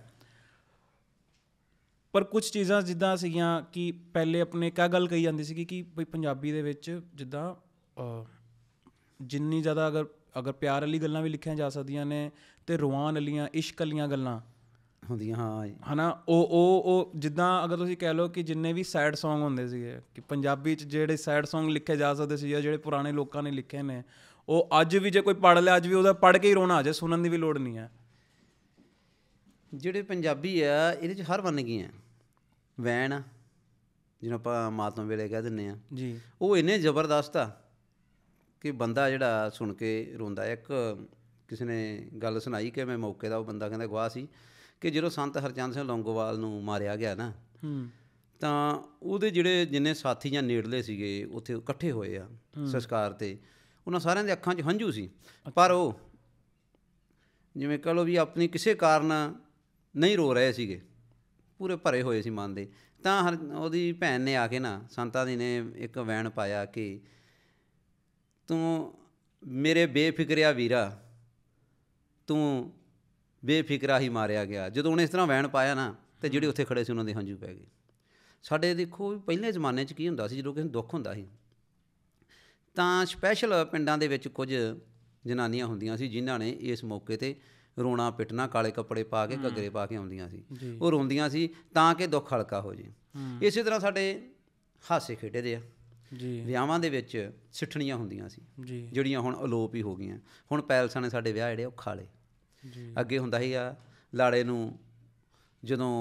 ਪਰ ਕੁਝ ਚੀਜ਼ਾਂ ਜਿੱਦਾਂ ਸੀਗੀਆਂ ਕਿ ਪਹਿਲੇ ਆਪਣੇ ਕਾ ਗੱਲ ਕਹੀ ਜਾਂਦੀ ਸੀ ਕਿ ਭਈ ਪੰਜਾਬੀ ਦੇ ਵਿੱਚ ਜਿੱਦਾਂ ਜਿੰਨੀ ਜ਼ਿਆਦਾ ਅਗਰ ਅਗਰ ਪਿਆਰ ਵਾਲੀ ਗੱਲਾਂ ਵੀ ਲਿਖੀਆਂ ਜਾ ਸਕਦੀਆਂ ਨੇ ਤੇ ਰੁਵਾਨ ਵਾਲੀਆਂ ਇਸ਼ਕ ਵਾਲੀਆਂ ਗੱਲਾਂ ਹੁੰਦੀਆਂ ਹਾਂ ਹਨਾ ਉਹ ਉਹ ਉਹ ਜਿੱਦਾਂ ਅਗਰ ਤੁਸੀਂ ਕਹਿ ਲਓ ਕਿ ਜਿੰਨੇ ਵੀ ਸੈਡ Song ਹੁੰਦੇ ਸੀਗੇ ਕਿ ਪੰਜਾਬੀ ਚ ਜਿਹੜੇ ਸੈਡ Song ਲਿਖੇ ਜਾ ਸਕਦੇ ਸੀ ਜਾਂ ਜਿਹੜੇ ਪੁਰਾਣੇ ਲੋਕਾਂ ਨੇ ਲਿਖੇ ਨੇ ਉਹ ਅੱਜ ਵੀ ਜੇ ਕੋਈ ਪੜ ਲਿਆ ਅੱਜ ਵੀ ਉਹਦਾ ਪੜ ਕੇ ਹੀ ਰੋਣਾ ਆ ਜਾ ਸੁਣਨ ਦੀ ਵੀ ਲੋੜ ਨਹੀਂ ਹੈ ਜਿਹੜੇ ਪੰਜਾਬੀ ਆ ਇਹਦੇ ਚ ਹਰ ਵੰਨਗੀ ਆ ਵੈਣ ਜਿਹਨੂੰ ਆਪਾਂ ਮਾਤਮ ਵੇਲੇ ਕਹਿ ਦਿੰਨੇ ਆ ਜੀ ਉਹ ਇੰਨੇ ਜ਼ਬਰਦਸਤ ਆ ਕਿ ਬੰਦਾ ਜਿਹੜਾ ਸੁਣ ਕੇ ਰੋਂਦਾ ਇੱਕ ਕਿਸੇ ਨੇ ਗੱਲ ਸੁਣਾਈ ਕਿ ਮੈਂ ਮੌਕੇ ਦਾ ਉਹ ਬੰਦਾ ਕਹਿੰਦਾ ਗਵਾ ਸੀ ਕਿ ਜਦੋਂ ਸੰਤ ਹਰਚੰਦ ਸਿੰਘ ਲੌਂਗੋਵਾਲ ਨੂੰ ਮਾਰਿਆ ਗਿਆ ਨਾ ਤਾਂ ਉਹਦੇ ਜਿਹੜੇ ਜਿੰਨੇ ਸਾਥੀ ਜਾਂ ਨੇੜਲੇ ਸੀਗੇ ਉੱਥੇ ਇਕੱਠੇ ਹੋਏ ਆ ਸੰਸਕਾਰ ਤੇ ਉਹਨਾਂ ਸਾਰਿਆਂ ਦੇ ਅੱਖਾਂ 'ਚ ਹੰਝੂ ਸੀ ਪਰ ਉਹ ਜਿਵੇਂ ਕਹ ਲੋ ਵੀ ਆਪਣੀ ਕਿਸੇ ਕਾਰਨ ਨਹੀਂ ਰੋ ਰਹੇ ਸੀਗੇ ਪੂਰੇ ਭਰੇ ਹੋਏ ਸੀ ਮਨ ਦੇ ਤਾਂ ਹਰ ਉਹਦੀ ਭੈਣ ਨੇ ਆ ਕੇ ਨਾ ਸੰਤਾ ਦੀ ਨੇ ਇੱਕ ਵੈਣ ਪਾਇਆ ਕਿ ਤੂੰ ਮੇਰੇ ਬੇਫਿਕਰਿਆ ਵੀਰਾ ਤੂੰ ਬੇਫਿਕਰਾ ਹੀ ਮਾਰਿਆ ਗਿਆ ਜਦੋਂ ਉਹਨੇ ਇਸ ਤਰ੍ਹਾਂ ਵੈਣ ਪਾਇਆ ਨਾ ਤੇ ਜਿਹੜੇ ਉੱਥੇ ਖੜੇ ਸੀ ਉਹਨਾਂ ਦੇ ਹੰਝੂ ਪੈ ਗਏ ਸਾਡੇ ਦੇਖੋ ਪਹਿਲੇ ਜ਼ਮਾਨੇ 'ਚ ਕੀ ਹੁੰਦਾ ਸੀ ਜਦੋਂ ਕਿਸੇ ਦੁੱਖ ਹੁੰਦਾ ਸੀ ਤਾਂ ਸਪੈਸ਼ਲ ਪਿੰਡਾਂ ਦੇ ਵਿੱਚ ਕੁਝ ਜਨਾਨੀਆਂ ਹੁੰਦੀਆਂ ਸੀ ਜਿਨ੍ਹਾਂ ਨੇ ਇਸ ਮੌਕੇ ਤੇ ਰੋਣਾ ਪਿਟਣਾ ਕਾਲੇ ਕੱਪੜੇ ਪਾ ਕੇ ਘੱਗਰੇ ਪਾ ਕੇ ਆਉਂਦੀਆਂ ਸੀ ਉਹ ਰੋਂਦੀਆਂ ਸੀ ਤਾਂ ਕਿ ਦੁੱਖ ਹਲਕਾ ਹੋ ਜੇ ਇਸੇ ਤਰ੍ਹਾਂ ਸਾਡੇ ਹਾਸੇ ਖੇਡੇ ਦੇ ਆ ਜੀ ਵਿਆਹਾਂ ਦੇ ਵਿੱਚ ਸਿੱਠਣੀਆਂ ਹੁੰਦੀਆਂ ਸੀ ਜਿਹੜੀਆਂ ਹੁਣ ਅਲੋਪ ਹੀ ਹੋ ਗਈਆਂ ਹੁਣ ਪੈਲਸਾਂ ਨੇ ਸਾਡੇ ਵਿਆਹ ਜਿਹੜੇ ਉਹ ਖਾਲੇ ਅੱਗੇ ਹੁੰਦਾ ਆ ਲਾੜੇ ਨੂੰ ਜਦੋਂ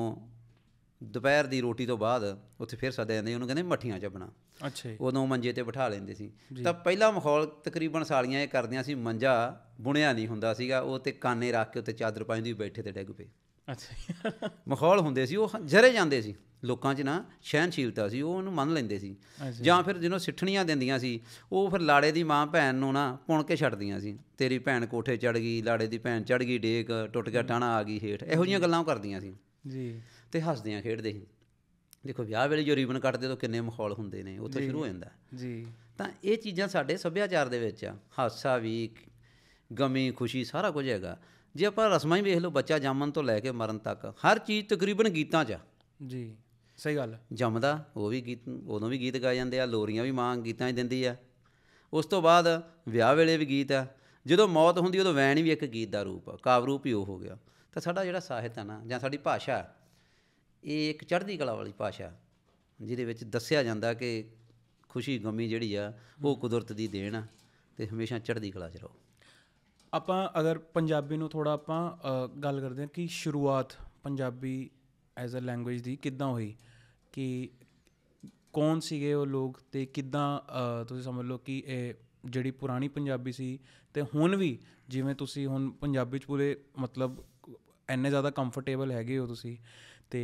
ਦੁਪਹਿਰ ਦੀ ਰੋਟੀ ਤੋਂ ਬਾਅਦ ਉੱਥੇ ਫੇਰ ਸੱਦੇ ਜਾਂਦੇ ਉਹਨੂੰ ਕਹਿੰਦੇ ਮੱਠੀਆਂ ਚੱਬਣਾ ਅੱਛਾ ਉਦੋਂ ਮੰਜੇ ਤੇ ਬਿਠਾ ਲੈਂਦੇ ਸੀ ਤਾਂ ਪਹਿਲਾ ਮਾਹੌਲ ਤਕਰੀਬਨ ਸਾਲੀਆਂ ਇਹ ਕਰਦੀਆਂ ਸੀ ਮੰਜਾ ਬੁਣਿਆ ਨਹੀਂ ਹੁੰਦਾ ਸੀਗਾ ਉਹ ਤੇ ਕਾਨੇ ਰੱਖ ਕੇ ਉੱਤੇ ਚਾਦਰ ਪਾਈ ਦੀ ਬੈਠੇ ਤੇ ਡੈਗ ਪਏ ਅੱਛਾ ਮਖੌਲ ਹੁੰਦੇ ਸੀ ਉਹ ਜਰੇ ਜਾਂਦੇ ਸੀ ਲੋਕਾਂ 'ਚ ਨਾ ਸਹਿਨਸ਼ੀਲਤਾ ਸੀ ਉਹ ਉਹਨੂੰ ਮੰਨ ਲੈਂਦੇ ਸੀ ਜਾਂ ਫਿਰ ਜਿਹਨੂੰ ਸਿੱਠਣੀਆਂ ਦਿੰਦੀਆਂ ਸੀ ਉਹ ਫਿਰ ਲਾੜੇ ਦੀ ਮਾਂ ਭੈਣ ਨੂੰ ਨਾ ਪੁਣ ਕੇ ਛੱਡਦੀਆਂ ਸੀ ਤੇਰੀ ਭੈਣ ਕੋਠੇ ਚੜ ਗਈ ਲਾੜੇ ਦੀ ਭੈਣ ਚੜ ਗਈ ਡੇਕ ਟੁੱਟ ਗਿਆ ਟਾਣਾ ਆ ਗਈ ਹੇਠ ਇਹੋ ਜੀਆਂ ਗੱਲਾਂ ਕਰਦੀਆਂ ਸੀ ਜੀ ਤੇ ਹੱਸਦਿਆਂ ਖੇਡਦੇ ਸੀ ਦੇਖੋ ਵਿਆਹ ਵੇਲੇ ਜੋ ਰੀਬਨ ਕੱਟਦੇ ਤਾਂ ਕਿੰਨੇ ਮਖੌਲ ਹੁੰਦੇ ਨੇ ਉੱਥੇ ਸ਼ੁਰੂ ਹੋ ਜਾਂਦਾ ਜੀ ਤਾਂ ਇਹ ਚੀਜ਼ਾਂ ਸਾਡੇ ਸੱਭਿਆਚਾਰ ਦੇ ਵਿੱਚ ਆ ਹਾਸਾ ਵੀ ਗਮੀ ਖੁਸ਼ੀ ਸਾਰਾ ਕੁਝ ਹੈਗਾ ਜੇ ਆਪਾਂ ਰਸਮਾਂ ਹੀ ਵੇਖ ਲਓ ਬੱਚਾ ਜੰਮਣ ਤੋਂ ਲੈ ਕੇ ਮਰਨ ਤੱਕ ਹਰ ਚੀਜ਼ ਤਕਰੀਬਨ ਗੀਤਾਂ 'ਚ ਜੀ ਸਹੀ ਗੱਲ ਜੰਮਦਾ ਉਹ ਵੀ ਗੀਤ ਉਦੋਂ ਵੀ ਗੀਤ ਗਾਏ ਜਾਂਦੇ ਆ ਲੋਰੀਆਂ ਵੀ ਮਾਂ ਗੀਤਾਂ ਹੀ ਦਿੰਦੀ ਆ ਉਸ ਤੋਂ ਬਾਅਦ ਵਿਆਹ ਵੇਲੇ ਵੀ ਗੀਤ ਆ ਜਦੋਂ ਮੌਤ ਹੁੰਦੀ ਉਦੋਂ ਵੈਣ ਵੀ ਇੱਕ ਗੀਤ ਦਾ ਰੂਪ ਆ ਕਾਵ ਰੂਪ ਹੀ ਉਹ ਹੋ ਗਿਆ ਤਾਂ ਸਾਡਾ ਜਿਹੜਾ ਸਾਹਿਤ ਆ ਨਾ ਜਾਂ ਸਾਡੀ ਭਾਸ਼ਾ ਇਹ ਇੱਕ ਚੜ੍ਹਦੀ ਕਲਾ ਵਾਲੀ ਭਾਸ਼ਾ ਜਿਹਦੇ ਵਿੱਚ ਦੱਸਿਆ ਜਾਂਦਾ ਕਿ ਖੁਸ਼ੀ ਗਮੀ ਜਿਹੜੀ ਆ ਉਹ ਕੁਦਰਤ ਦੀ ਦੇਣ ਆ ਤੇ ਹਮੇਸ਼ਾ ਚੜ੍ਹਦੀ ਕਲਾ 'ਚ ਰਹੋ ਆਪਾਂ ਅਗਰ ਪੰਜਾਬੀ ਨੂੰ ਥੋੜਾ ਆਪਾਂ ਗੱਲ ਕਰਦੇ ਹਾਂ ਕਿ ਸ਼ੁਰੂਆਤ ਪੰਜਾਬੀ ਐਜ਼ ਅ ਲੈਂਗੁਏਜ ਦੀ ਕਿੱਦਾਂ ਹੋਈ ਕਿ ਕੌਣ ਸੀਗੇ ਉਹ ਲੋਕ ਤੇ ਕਿੱਦਾਂ ਤੁਸੀਂ ਸਮਝ ਲਓ ਕਿ ਇਹ ਜਿਹੜੀ ਪੁਰਾਣੀ ਪੰਜਾਬੀ ਸੀ ਤੇ ਹੁਣ ਵੀ ਜਿਵੇਂ ਤੁਸੀਂ ਹੁਣ ਪੰਜਾਬੀ ਚ ਪੂਰੇ ਮਤਲਬ ਐਨੇ ਜ਼ਿਆਦਾ ਕੰਫਰਟੇਬਲ ਹੈਗੇ ਹੋ ਤੁਸੀਂ ਤੇ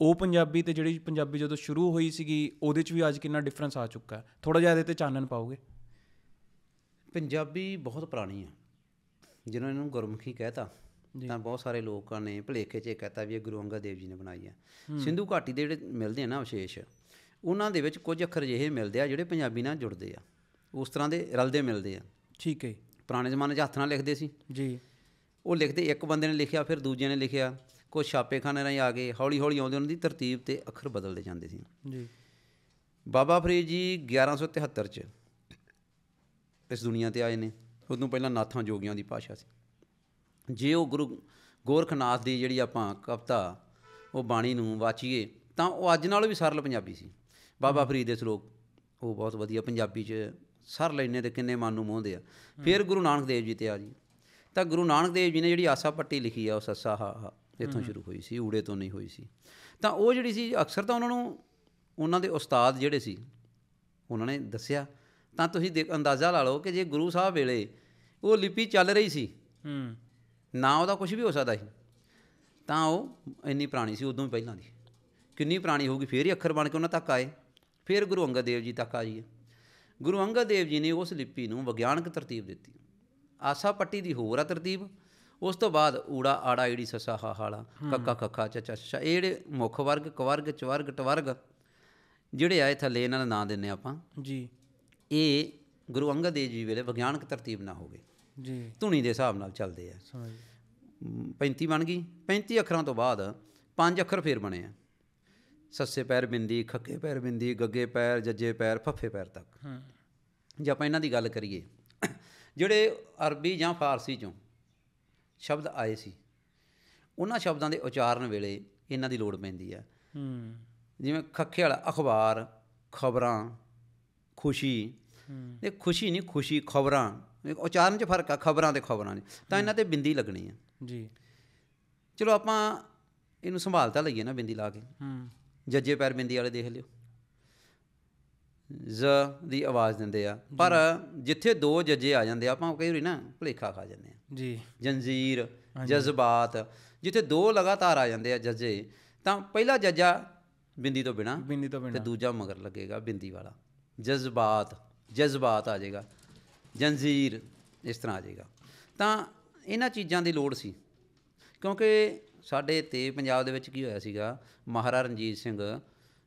ਉਹ ਪੰਜਾਬੀ ਤੇ ਜਿਹੜੀ ਪੰਜਾਬੀ ਜਦੋਂ ਸ਼ੁਰੂ ਹੋਈ ਸੀਗੀ ਉਹਦੇ ਚ ਵੀ ਅੱਜ ਕਿੰਨਾ ਡਿਫਰੈਂਸ ਆ ਚੁੱਕਾ ਹੈ ਥੋੜਾ ਜਿਆਦਾ ਤੇ ਚਾਨਣ ਪਾਓਗੇ ਪੰਜਾਬੀ ਬਹੁਤ ਪੁਰਾਣੀ ਹੈ ਜਿਹਨਾਂ ਨੂੰ ਗੁਰਮੁਖੀ ਕਹਿਤਾ ਤਾਂ ਬਹੁਤ ਸਾਰੇ ਲੋਕਾਂ ਨੇ ਭਲੇਖੇ 'ਚ ਇਹ ਕਹਤਾ ਵੀ ਇਹ ਗੁਰੂ ਅੰਗਦ ਦੇਵ ਜੀ ਨੇ ਬਣਾਈ ਆ ਸਿੰਧੂ ਘਾਟੀ ਦੇ ਜਿਹੜੇ ਮਿਲਦੇ ਆ ਨਾ ਵਿਸ਼ੇਸ਼ ਉਹਨਾਂ ਦੇ ਵਿੱਚ ਕੁਝ ਅੱਖਰ ਜਿਹੇ ਮਿਲਦੇ ਆ ਜਿਹੜੇ ਪੰਜਾਬੀ ਨਾਲ ਜੁੜਦੇ ਆ ਉਸ ਤਰ੍ਹਾਂ ਦੇ ਰਲਦੇ ਮਿਲਦੇ ਆ ਠੀਕ ਹੈ ਪੁਰਾਣੇ ਜ਼ਮਾਨੇ 'ਚ ਹੱਥ ਨਾਲ ਲਿਖਦੇ ਸੀ ਜੀ ਉਹ ਲਿਖਦੇ ਇੱਕ ਬੰਦੇ ਨੇ ਲਿਖਿਆ ਫਿਰ ਦੂਜੇ ਨੇ ਲਿਖਿਆ ਕੁਝ ਛਾਪੇਖਾਨੇ ਰਾਹੀਂ ਆ ਗਏ ਹੌਲੀ ਹੌਲੀ ਆਉਂਦੇ ਉਹਨਾਂ ਦੀ ਤਰਤੀਬ ਤੇ ਅੱਖਰ ਬਦਲਦੇ ਜਾਂਦੇ ਸੀ ਜੀ ਬਾਬਾ ਫਰੀਦ ਜੀ 1173 ਚ ਇਸ ਦੁਨੀਆ ਤੇ ਆਏ ਨੇ ਉਦੋਂ ਤੋਂ ਪਹਿਲਾਂ ਨਾਥਾਂ ਜੋਗੀਆਂ ਦੀ ਭਾਸ਼ਾ ਸੀ ਜੇ ਉਹ ਗੁਰੂ ਗੋਰਖਨਾਥ ਦੀ ਜਿਹੜੀ ਆਪਾਂ ਕਵਤਾ ਉਹ ਬਾਣੀ ਨੂੰ ਵਾਚੀਏ ਤਾਂ ਉਹ ਅੱਜ ਨਾਲੋਂ ਵੀ ਸਰਲ ਪੰਜਾਬੀ ਸੀ ਬਾਬਾ ਫਰੀਦ ਦੇ ਸ਼ਲੋਕ ਉਹ ਬਹੁਤ ਵਧੀਆ ਪੰਜਾਬੀ 'ਚ ਸਰ ਲੈਨੇ ਤੇ ਕਿੰਨੇ ਮਨ ਨੂੰ ਮੋਹਦੇ ਆ ਫਿਰ ਗੁਰੂ ਨਾਨਕ ਦੇਵ ਜੀ ਤੇ ਆ ਜੀ ਤਾਂ ਗੁਰੂ ਨਾਨਕ ਦੇਵ ਜੀ ਨੇ ਜਿਹੜੀ ਆਸਾ ਪੱਟੀ ਲਿਖੀ ਆ ਉਹ ਸੱਸਾ ਹਾ ਇੱਥੋਂ ਸ਼ੁਰੂ ਹੋਈ ਸੀ ਊੜੇ ਤੋਂ ਨਹੀਂ ਹੋਈ ਸੀ ਤਾਂ ਉਹ ਜਿਹੜੀ ਸੀ ਅਕਸਰ ਤਾਂ ਉਹਨਾਂ ਨੂੰ ਉਹਨਾਂ ਦੇ ਉਸਤਾਦ ਜਿਹੜੇ ਸੀ ਉਹਨਾਂ ਨੇ ਦੱਸਿਆ ਤਾਂ ਤੁਸੀਂ ਅੰਦਾਜ਼ਾ ਲਾ ਲਓ ਕਿ ਜੇ ਗੁਰੂ ਸਾਹਿਬ ਵੇਲੇ ਉਹ ਲਿਪੀ ਚੱਲ ਰਹੀ ਸੀ ਹੂੰ ਨਾ ਉਹਦਾ ਕੁਝ ਵੀ ਹੋ ਸਕਦਾ ਸੀ ਤਾਂ ਉਹ ਇੰਨੀ ਪੁਰਾਣੀ ਸੀ ਉਦੋਂ ਵੀ ਪਹਿਲਾਂ ਦੀ ਕਿੰਨੀ ਪੁਰਾਣੀ ਹੋਊਗੀ ਫੇਰ ਹੀ ਅੱਖਰ ਬਣ ਕੇ ਉਹਨਾਂ ਤੱਕ ਆਏ ਫੇਰ ਗੁਰੂ ਅੰਗਦ ਦੇਵ ਜੀ ਤੱਕ ਆਈਏ ਗੁਰੂ ਅੰਗਦ ਦੇਵ ਜੀ ਨੇ ਉਸ ਲਿਪੀ ਨੂੰ ਵਿਗਿਆਨਕ ਤਰਤੀਬ ਦਿੱਤੀ ਆਸਾ ਪੱਟੀ ਦੀ ਹੋਰ ਆ ਤਰਤੀਬ ਉਸ ਤੋਂ ਬਾਅਦ ਊੜਾ ਆੜਾ ਈੜੀ ਸਸਾ ਹਾ ਹਾਲਾ ਕੱਕਾ ਖੱਖਾ ਚਚਾ ਚਾ ਇਹ ਜਿਹੜੇ ਮੁੱਖ ਵਰਗ ਕਵਰਗ ਚਵਰਗ ਟਵਰਗ ਜਿਹੜੇ ਆਏ ਥੱਲੇ ਇਹਨਾਂ ਦਾ ਨਾਂ ਦਿੰਨੇ ਆਪਾਂ ਜੀ ਇਹ ਗੁਰੂ ਅੰਗਦ ਦੇਵ ਜੀ ਵੇਲੇ ਵਿਗਿਆਨਕ ਤਰਤੀਬ ਨਾ ਹੋਵੇ ਜੀ ਧੁਨੀ ਦੇ ਹਿਸਾਬ ਨਾਲ ਚੱਲਦੇ ਆ ਸਮਝ 35 ਬਣ ਗਈ 35 ਅੱਖਰਾਂ ਤੋਂ ਬਾਅਦ ਪੰਜ ਅੱਖਰ ਫੇਰ ਬਣੇ ਆ ਸੱਸੇ ਪੈਰ ਬਿੰਦੀ ਖੱਕੇ ਪੈਰ ਬਿੰਦੀ ਗੱਗੇ ਪੈਰ ਜੱਜੇ ਪੈਰ ਫੱਫੇ ਪੈਰ ਤੱਕ ਜੇ ਆਪਾਂ ਇਹਨਾਂ ਦੀ ਗੱਲ ਕਰੀਏ ਜਿਹੜੇ ਅਰਬੀ ਜਾਂ ਫਾਰਸੀ ਚੋਂ ਸ਼ਬਦ ਆਏ ਸੀ ਉਹਨਾਂ ਸ਼ਬਦਾਂ ਦੇ ਉਚਾਰਨ ਵੇਲੇ ਇਹਨਾਂ ਦੀ ਲੋੜ ਪੈਂਦੀ ਆ ਜਿਵੇਂ ਖੱਖੇ ਵਾਲਾ ਅਖਬਾਰ ਖਬਰਾਂ ਖੁਸ਼ੀ ਇਹ ਖੁਸ਼ੀ ਨਹੀਂ ਖੁਸ਼ੀ ਖਬਰਾਂ ਉਚਾਰਨ 'ਚ ਫਰਕ ਆ ਖਬਰਾਂ ਤੇ ਖਬਰਾਂ 'ਚ ਤਾਂ ਇਹਨਾਂ ਤੇ ਬਿੰਦੀ ਲੱਗਣੀ ਆ ਜੀ ਚਲੋ ਆਪਾਂ ਇਹਨੂੰ ਸੰਭਾਲ ਤਾਂ ਲਈਏ ਨਾ ਬਿੰਦੀ ਲਾ ਕੇ ਹੂੰ ਜੱਜੇ ਪੈਰ ਬਿੰਦੀ ਵਾਲੇ ਦੇਖ ਲਿਓ ਜ਼ ਦੀ ਆਵਾਜ਼ ਦਿੰਦੇ ਆ ਪਰ ਜਿੱਥੇ ਦੋ ਜੱਜੇ ਆ ਜਾਂਦੇ ਆ ਆਪਾਂ ਕਹਿੰਦੇ ਵਾਰੀ ਨਾ ਭਲੇਖਾ ਖਾ ਜਾਂਦੇ ਆ ਜੀ ਜੰਜੀਰ ਜਜ਼ਬਾਤ ਜਿੱਥੇ ਦੋ ਲਗਾਤਾਰ ਆ ਜਾਂਦੇ ਆ ਜੱਜੇ ਤਾਂ ਪਹਿਲਾ ਜੱਜਾ ਬਿੰਦੀ ਤੋਂ ਬਿਨਾ ਬਿੰਦੀ ਤੋਂ ਬਿਨਾ ਤੇ ਦੂਜਾ ਮਗਰ ਲੱਗੇਗਾ ਬਿੰਦੀ ਵਾਲਾ ਜਜ਼ਬਾਤ ਜਜ਼ਬਾਤ ਆ ਜਾਏਗਾ ਜੰਜੀਰ ਇਸ ਤਰ੍ਹਾਂ ਆ ਜਾਏਗਾ ਤਾਂ ਇਹਨਾਂ ਚੀਜ਼ਾਂ ਦੀ ਲੋੜ ਸੀ ਕਿਉਂਕਿ ਸਾਡੇ ਤੇ ਪੰਜਾਬ ਦੇ ਵਿੱਚ ਕੀ ਹੋਇਆ ਸੀਗਾ ਮਹਾਰਾ ਰਣਜੀਤ ਸਿੰਘ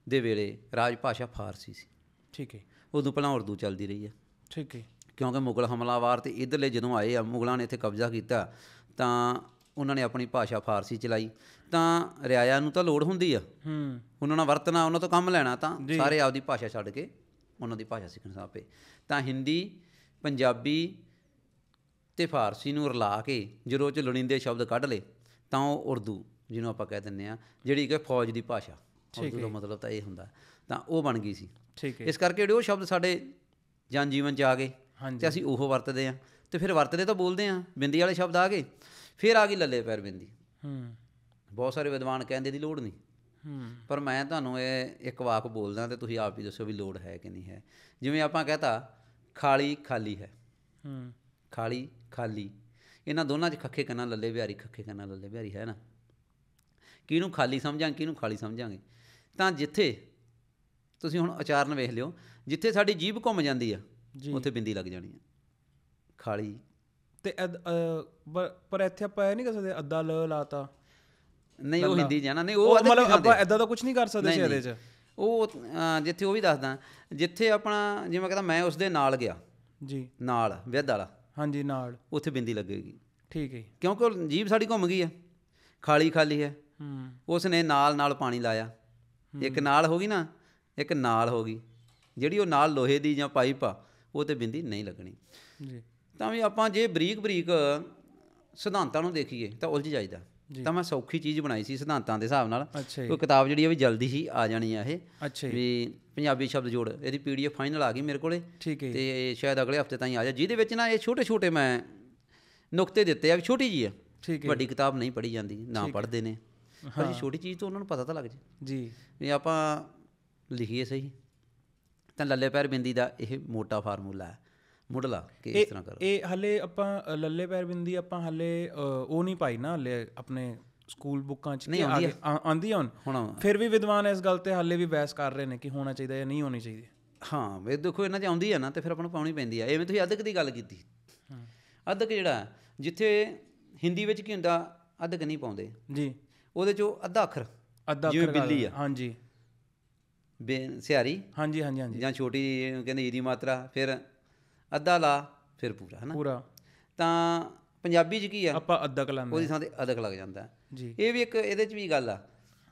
ਦੇ ਵੇਲੇ ਰਾਜ ਭਾਸ਼ਾ ਫਾਰਸੀ ਸੀ ਠੀਕ ਹੈ ਉਦੋਂ ਪਹਿਲਾਂ ਉਰਦੂ ਚੱਲਦੀ ਰਹੀ ਹੈ ਠੀਕ ਹੈ ਕਿਉਂਕਿ ਮੁਗਲ ਹਮਲਾਵਰ ਤੇ ਇਧਰਲੇ ਜਦੋਂ ਆਏ ਆ ਮੁਗਲਾਂ ਨੇ ਇੱਥੇ ਕਬਜ਼ਾ ਕੀਤਾ ਤਾਂ ਉਹਨਾਂ ਨੇ ਆਪਣੀ ਭਾਸ਼ਾ ਫਾਰਸੀ ਚਲਾਈ ਤਾਂ ਰਿਆਇਆ ਨੂੰ ਤਾਂ ਲੋੜ ਹੁੰਦੀ ਆ ਹੂੰ ਉਹਨਾਂ ਨਾਲ ਵਰਤਣਾ ਉਹਨਾਂ ਤੋਂ ਕੰਮ ਲੈਣਾ ਤਾਂ ਸਾਰੇ ਆਪਦੀ ਭਾਸ਼ਾ ਛੱਡ ਕੇ ਉਹਨਾਂ ਦੀ ਭਾਸ਼ਾ ਸਿੱਖਣ ਸਾਪੇ ਤਾਂ ਹਿੰਦੀ ਪੰਜਾਬੀ ਤੇ ਫਾਰਸੀ ਨੂੰ ਰਲਾ ਕੇ ਜਦੋਂ 'ਚ ਲੁਣੀਂਦੇ ਸ਼ਬਦ ਕੱਢ ਲੇ ਤਾਂ ਉਹ ਉਰਦੂ ਜਿਹਨੂੰ ਆਪਾਂ ਕਹਿ ਦਿੰਨੇ ਆ ਜਿਹੜੀ ਕਿ ਫੌਜ ਦੀ ਭਾਸ਼ਾ ਉਰਦੂ ਦਾ ਮਤਲਬ ਤਾਂ ਇਹ ਹੁੰਦਾ ਤਾਂ ਉਹ ਬਣ ਗਈ ਸੀ ਠੀਕ ਹੈ ਇਸ ਕਰਕੇ ਜਿਹੜੇ ਉਹ ਸ਼ਬਦ ਸਾਡੇ ਜਨ ਜੀਵਨ 'ਚ ਆ ਗਏ ਤੇ ਅਸੀਂ ਉਹ ਵਰਤਦੇ ਆ ਤੇ ਫਿਰ ਵਰਤਦੇ ਤਾਂ ਬੋਲਦੇ ਆ ਬਿੰਦੀ ਵਾਲੇ ਸ਼ਬਦ ਆ ਗਏ ਫਿਰ ਆ ਗਈ ਲੱਲੇ ਪੈਰ ਬਿੰਦੀ ਹੂੰ ਬਹੁਤ ਸਾਰੇ ਵਿਦਵਾਨ ਕਹਿੰਦੇ ਦੀ ਲੋੜ ਨਹੀਂ ਹੂੰ ਪਰ ਮੈਂ ਤੁਹਾਨੂੰ ਇਹ ਇੱਕ ਵਾਕ ਬੋਲਦਾ ਤੇ ਤੁਸੀਂ ਆਪ ਵੀ ਦੱਸੋ ਵੀ ਲੋੜ ਹੈ ਕਿ ਨਹੀਂ ਹੈ ਜਿਵੇਂ ਆਪਾਂ ਕਹਤਾ ਖਾਲੀ ਖਾਲੀ ਹੈ ਹੂੰ ਖਾਲੀ ਖਾਲੀ ਇਹਨਾਂ ਦੋਨਾਂ 'ਚ ਖੱਖੇ ਕੰਨਾਂ ਲੱਲੇ ਵਿਹਾਰੀ ਖੱਖੇ ਕੰਨਾਂ ਲੱਲੇ ਵਿਹਾਰੀ ਹੈ ਨਾ ਕਿਹਨੂੰ ਖਾਲੀ ਸਮਝਾਂ ਕਿਹਨੂੰ ਖਾਲੀ ਸਮਝਾਂਗੇ ਤਾਂ ਜਿੱਥੇ ਤੁਸੀਂ ਹੁਣ ਉਚਾਰਨ ਵੇਖ ਲਿਓ ਜਿੱਥੇ ਸਾਡੀ ਜੀਭ ਘੁੰਮ ਜਾਂਦੀ ਆ ਉੱਥੇ ਬਿੰਦੀ ਲੱਗ ਜਾਣੀ ਆ ਖਾਲੀ ਤੇ ਪਰ ਇੱਥੇ ਆਪਾਂ ਇਹ ਨਹੀਂ ਕਰ ਸਕਦੇ ਅੱਧਾ ਲ ਲਾਤਾ ਨਹੀਂ ਉਹ ਹਿੰਦੀ ਜਾਣਾ ਨਹੀਂ ਉਹ ਮਤਲਬ ਆਪਾਂ ਇਦਾਂ ਦਾ ਕੁਝ ਨਹੀਂ ਕਰ ਸਕਦੇ ਇਹਦੇ 'ਚ ਉਹ ਜਿੱਥੇ ਉਹ ਵੀ ਦੱਸਦਾ ਜਿੱਥੇ ਆਪਣਾ ਜਿਵੇਂ ਕਹਿੰਦਾ ਮੈਂ ਉਸ ਦੇ ਨਾਲ ਗਿਆ ਜੀ ਨਾਲ ਵਿਦ ਵਾਲਾ ਹਾਂਜੀ ਨਾਲ ਉੱਥੇ ਬਿੰਦੀ ਲੱਗੇਗੀ ਠੀਕ ਹੈ ਕਿਉਂਕਿ ਉਹ ਜੀਬ ਸਾਡੀ ਘੁੰਮ ਗਈ ਹੈ ਖਾਲੀ ਖਾਲੀ ਹੈ ਹੂੰ ਉਸ ਨੇ ਨਾਲ ਨਾਲ ਪਾਣੀ ਲਾਇਆ ਇੱਕ ਨਾਲ ਹੋ ਗਈ ਨਾ ਇੱਕ ਨਾਲ ਹੋ ਗਈ ਜਿਹੜੀ ਉਹ ਨਾਲ ਲੋਹੇ ਦੀ ਜਾਂ ਪਾਈਪ ਆ ਉਹ ਤੇ ਬਿੰਦੀ ਨਹੀਂ ਲੱਗਣੀ ਜੀ ਤਾਂ ਵੀ ਆਪਾਂ ਜੇ ਬਰੀਕ ਬਰੀਕ ਸਿਧਾਂਤਾਂ ਨੂੰ ਦੇਖੀਏ ਤਾਂ ਉਲਝ ਜਾਈਦਾ ਤਾਂ ਮੈਂ ਸੌਖੀ ਚੀਜ਼ ਬਣਾਈ ਸੀ ਸਿਧਾਂਤਾਂ ਦੇ ਹਿਸਾਬ ਨਾਲ ਕੋਈ ਕਿਤਾਬ ਜਿਹੜੀ ਆ ਵੀ ਜਲਦੀ ਹੀ ਆ ਜਾਣੀ ਆ ਇਹ ਵੀ ਪੰਜਾਬੀ ਸ਼ਬਦ ਜੋੜ ਇਹਦੀ ਪੀਡੀਐਫ ਫਾਈਨਲ ਆ ਗਈ ਮੇਰੇ ਕੋਲੇ ਤੇ ਸ਼ਾਇਦ ਅਗਲੇ ਹਫਤੇ ਤਾਈਂ ਆ ਜਾ ਜਿਹਦੇ ਵਿੱਚ ਨਾ ਇਹ ਛੋਟੇ ਛੋਟੇ ਮੈਂ ਨੁਕਤੇ ਦਿੱਤੇ ਆ ਛੋਟੀ ਜੀ ਆ ਵੱਡੀ ਕਿਤਾਬ ਨਹੀਂ ਪੜ੍ਹੀ ਜਾਂਦੀ ਨਾ ਪੜ੍ਹਦੇ ਨੇ ਪਰ ਇਹ ਛੋਟੀ ਚੀਜ਼ ਤੋਂ ਉਹਨਾਂ ਨੂੰ ਪਤਾ ਤਾਂ ਲੱਗ ਜੇ ਜੀ ਵੀ ਆਪਾਂ ਲਿਖੀਏ ਸਹੀ ਤਾਂ ਲੱਲੇ ਪੈਰ ਬਿੰਦੀ ਦਾ ਇਹ ਮੋਟਾ ਫਾਰਮੂਲਾ ਹੈ ਮੁੱਢਲਾ ਕਿ ਇਸ ਤਰ੍ਹਾਂ ਕਰ ਇਹ ਹਲੇ ਆਪਾਂ ਲੱਲੇ ਪੈਰ ਬਿੰਦੀ ਆਪਾਂ ਹਲੇ ਉਹ ਨਹੀਂ ਪਾਈ ਨਾ ਹਲੇ ਆਪਣੇ ਸਕੂਲ ਬੁੱਕਾਂ 'ਚ ਨਹੀਂ ਆਉਂਦੀ ਆ ਹੁਣ ਫਿਰ ਵੀ ਵਿਦਵਾਨ ਇਸ ਗੱਲ ਤੇ ਹੱਲੇ ਵੀ ਬਹਿਸ ਕਰ ਰਹੇ ਨੇ ਕਿ ਹੋਣਾ ਚਾਹੀਦਾ ਜਾਂ ਨਹੀਂ ਹੋਣੀ ਚਾਹੀਦੀ ਹਾਂ ਵੇ ਦੇਖੋ ਇਹਨਾਂ 'ਚ ਆਉਂਦੀ ਆ ਨਾ ਤੇ ਫਿਰ ਆਪਾਂ ਨੂੰ ਪਾਉਣੀ ਪੈਂਦੀ ਆ ਐਵੇਂ ਤੁਸੀਂ ਅਧਕ ਦੀ ਗੱਲ ਕੀਤੀ ਅਧਕ ਜਿਹੜਾ ਜਿੱਥੇ ਹਿੰਦੀ ਵਿੱਚ ਕੀ ਹੁੰਦਾ ਅਧਕ ਨਹੀਂ ਪਾਉਂਦੇ ਜੀ ਉਹਦੇ 'ਚੋਂ ਅੱਧਾ ਅੱਖਰ ਅੱਧਾ ਅੱਖਰ ਬਿੱਲੀ ਆ ਹਾਂਜੀ ਬੇ ਸਿਆਰੀ ਹਾਂਜੀ ਹਾਂਜੀ ਹਾਂਜੀ ਜਾਂ ਛੋਟੀ ਕਹਿੰਦੇ ਇਹਦੀ ਮਾਤਰਾ ਫਿਰ ਅੱਧਾ ਲਾ ਫਿਰ ਪੂਰਾ ਹੈ ਨਾ ਪੂਰਾ ਤਾਂ ਪੰਜਾਬੀ ਚ ਕੀ ਆ ਆਪਾਂ ਅਦਕ ਲਾਉਂਦੇ ਉਹਦੀ ਥਾਂ ਤੇ ਅਦਕ ਲੱਗ ਜਾਂਦਾ ਜੀ ਇਹ ਵੀ ਇੱਕ ਇਹਦੇ ਚ ਵੀ ਗੱਲ ਆ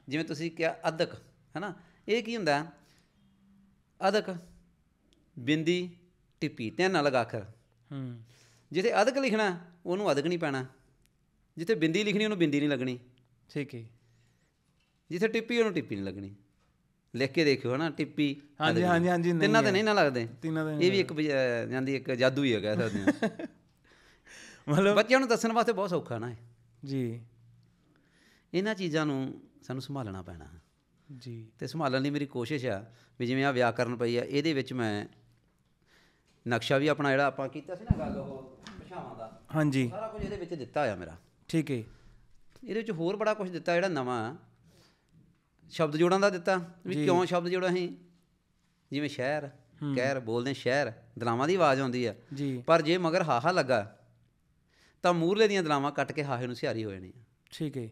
ਜਿਵੇਂ ਤੁਸੀਂ ਕਿਹਾ ਅਦਕ ਨਾ ਇਹ ਕੀ ਹੁੰਦਾ ਅਦਕ ਬਿੰਦੀ ਟਿੱਪੀ ਤੇ ਨਾਲ ਲਗਾ ਕੇ ਹੂੰ ਜਿੱਥੇ ਅਦਕ ਲਿਖਣਾ ਉਹਨੂੰ ਅਦਕ ਨਹੀਂ ਪੈਣਾ ਜਿੱਥੇ ਬਿੰਦੀ ਲਿਖਣੀ ਉਹਨੂੰ ਬਿੰਦੀ ਨਹੀਂ ਲੱਗਣੀ ਠੀਕ ਹੈ ਜਿੱਥੇ ਟਿੱਪੀ ਉਹਨੂੰ ਟਿੱਪੀ ਨਹੀਂ ਲੱਗਣੀ ਲਿਖ ਕੇ ਦੇਖਿਓ ਹਨਾ ਟਿੱਪੀ ਹਾਂਜੀ ਹਾਂਜੀ ਹਾਂਜੀ ਤਿੰਨਾਂ ਤੇ ਨਹੀਂ ਨਾ ਲੱਗਦੇ ਤਿੰਨਾਂ ਤੇ ਇਹ ਵੀ ਇੱਕ ਜਾਂਦੀ ਇੱਕ ਜਾਦੂ ਹੀ ਹੈ ਕਹਿ ਸਕਦੇ ਹਾਂ ਮਤਲਬ ਬੱਚਿਆਂ ਨੂੰ ਦੱਸਣ ਵਾਸਤੇ ਬਹੁਤ ਸੌਖਾ ਨਾ ਜੀ ਇਹਨਾਂ ਚੀਜ਼ਾਂ ਨੂੰ ਸਾਨੂੰ ਸੰਭਾਲਣਾ ਪੈਣਾ ਜੀ ਤੇ ਸੰਭਾਲਣ ਲਈ ਮੇਰੀ ਕੋਸ਼ਿਸ਼ ਆ ਵੀ ਜਿਵੇਂ ਆ ਵਿਆਕਰਨ ਪਈ ਆ ਇਹਦੇ ਵਿੱਚ ਮੈਂ ਨਕਸ਼ਾ ਵੀ ਆਪਣਾ ਜਿਹੜਾ ਆਪਾਂ ਕੀਤਾ ਸੀ ਨਾ ਗੱਲ ਉਹ ਪਛਾਵਾਂ ਦਾ ਹਾਂਜੀ ਸਾਰਾ ਕੁਝ ਇਹਦੇ ਵਿੱਚ ਦਿੱਤਾ ਆ ਮੇਰਾ ਠੀਕ ਹੈ ਇਹਦੇ ਵਿੱਚ ਹੋਰ ਬੜਾ ਕੁਝ ਦਿੱਤਾ ਜਿਹੜਾ ਨਵਾਂ ਸ਼ਬਦ ਜੋੜਾਂ ਦਾ ਦਿੱਤਾ ਵੀ ਕਿਉਂ ਸ਼ਬਦ ਜੋੜਾਂ ਹੀ ਜਿਵੇਂ ਸ਼ਹਿਰ ਕਹਿਰ ਬੋਲਦੇ ਸ਼ਹਿਰ ਦਲਾਵਾਂ ਦੀ ਆਵਾਜ਼ ਆਉਂਦੀ ਆ ਪਰ ਜੇ ਮਗਰ ਹਾਹਾ ਲੱਗਾ ਤਾਂ ਮੂਰਲੇ ਦੀਆਂ ਦਲਾਵਾਂ ਕੱਟ ਕੇ ਹਾਹੇ ਨੂੰ ਸਿਹਾਰੀ ਹੋ ਜਾਣੀ ਆ ਠੀਕ ਹੈ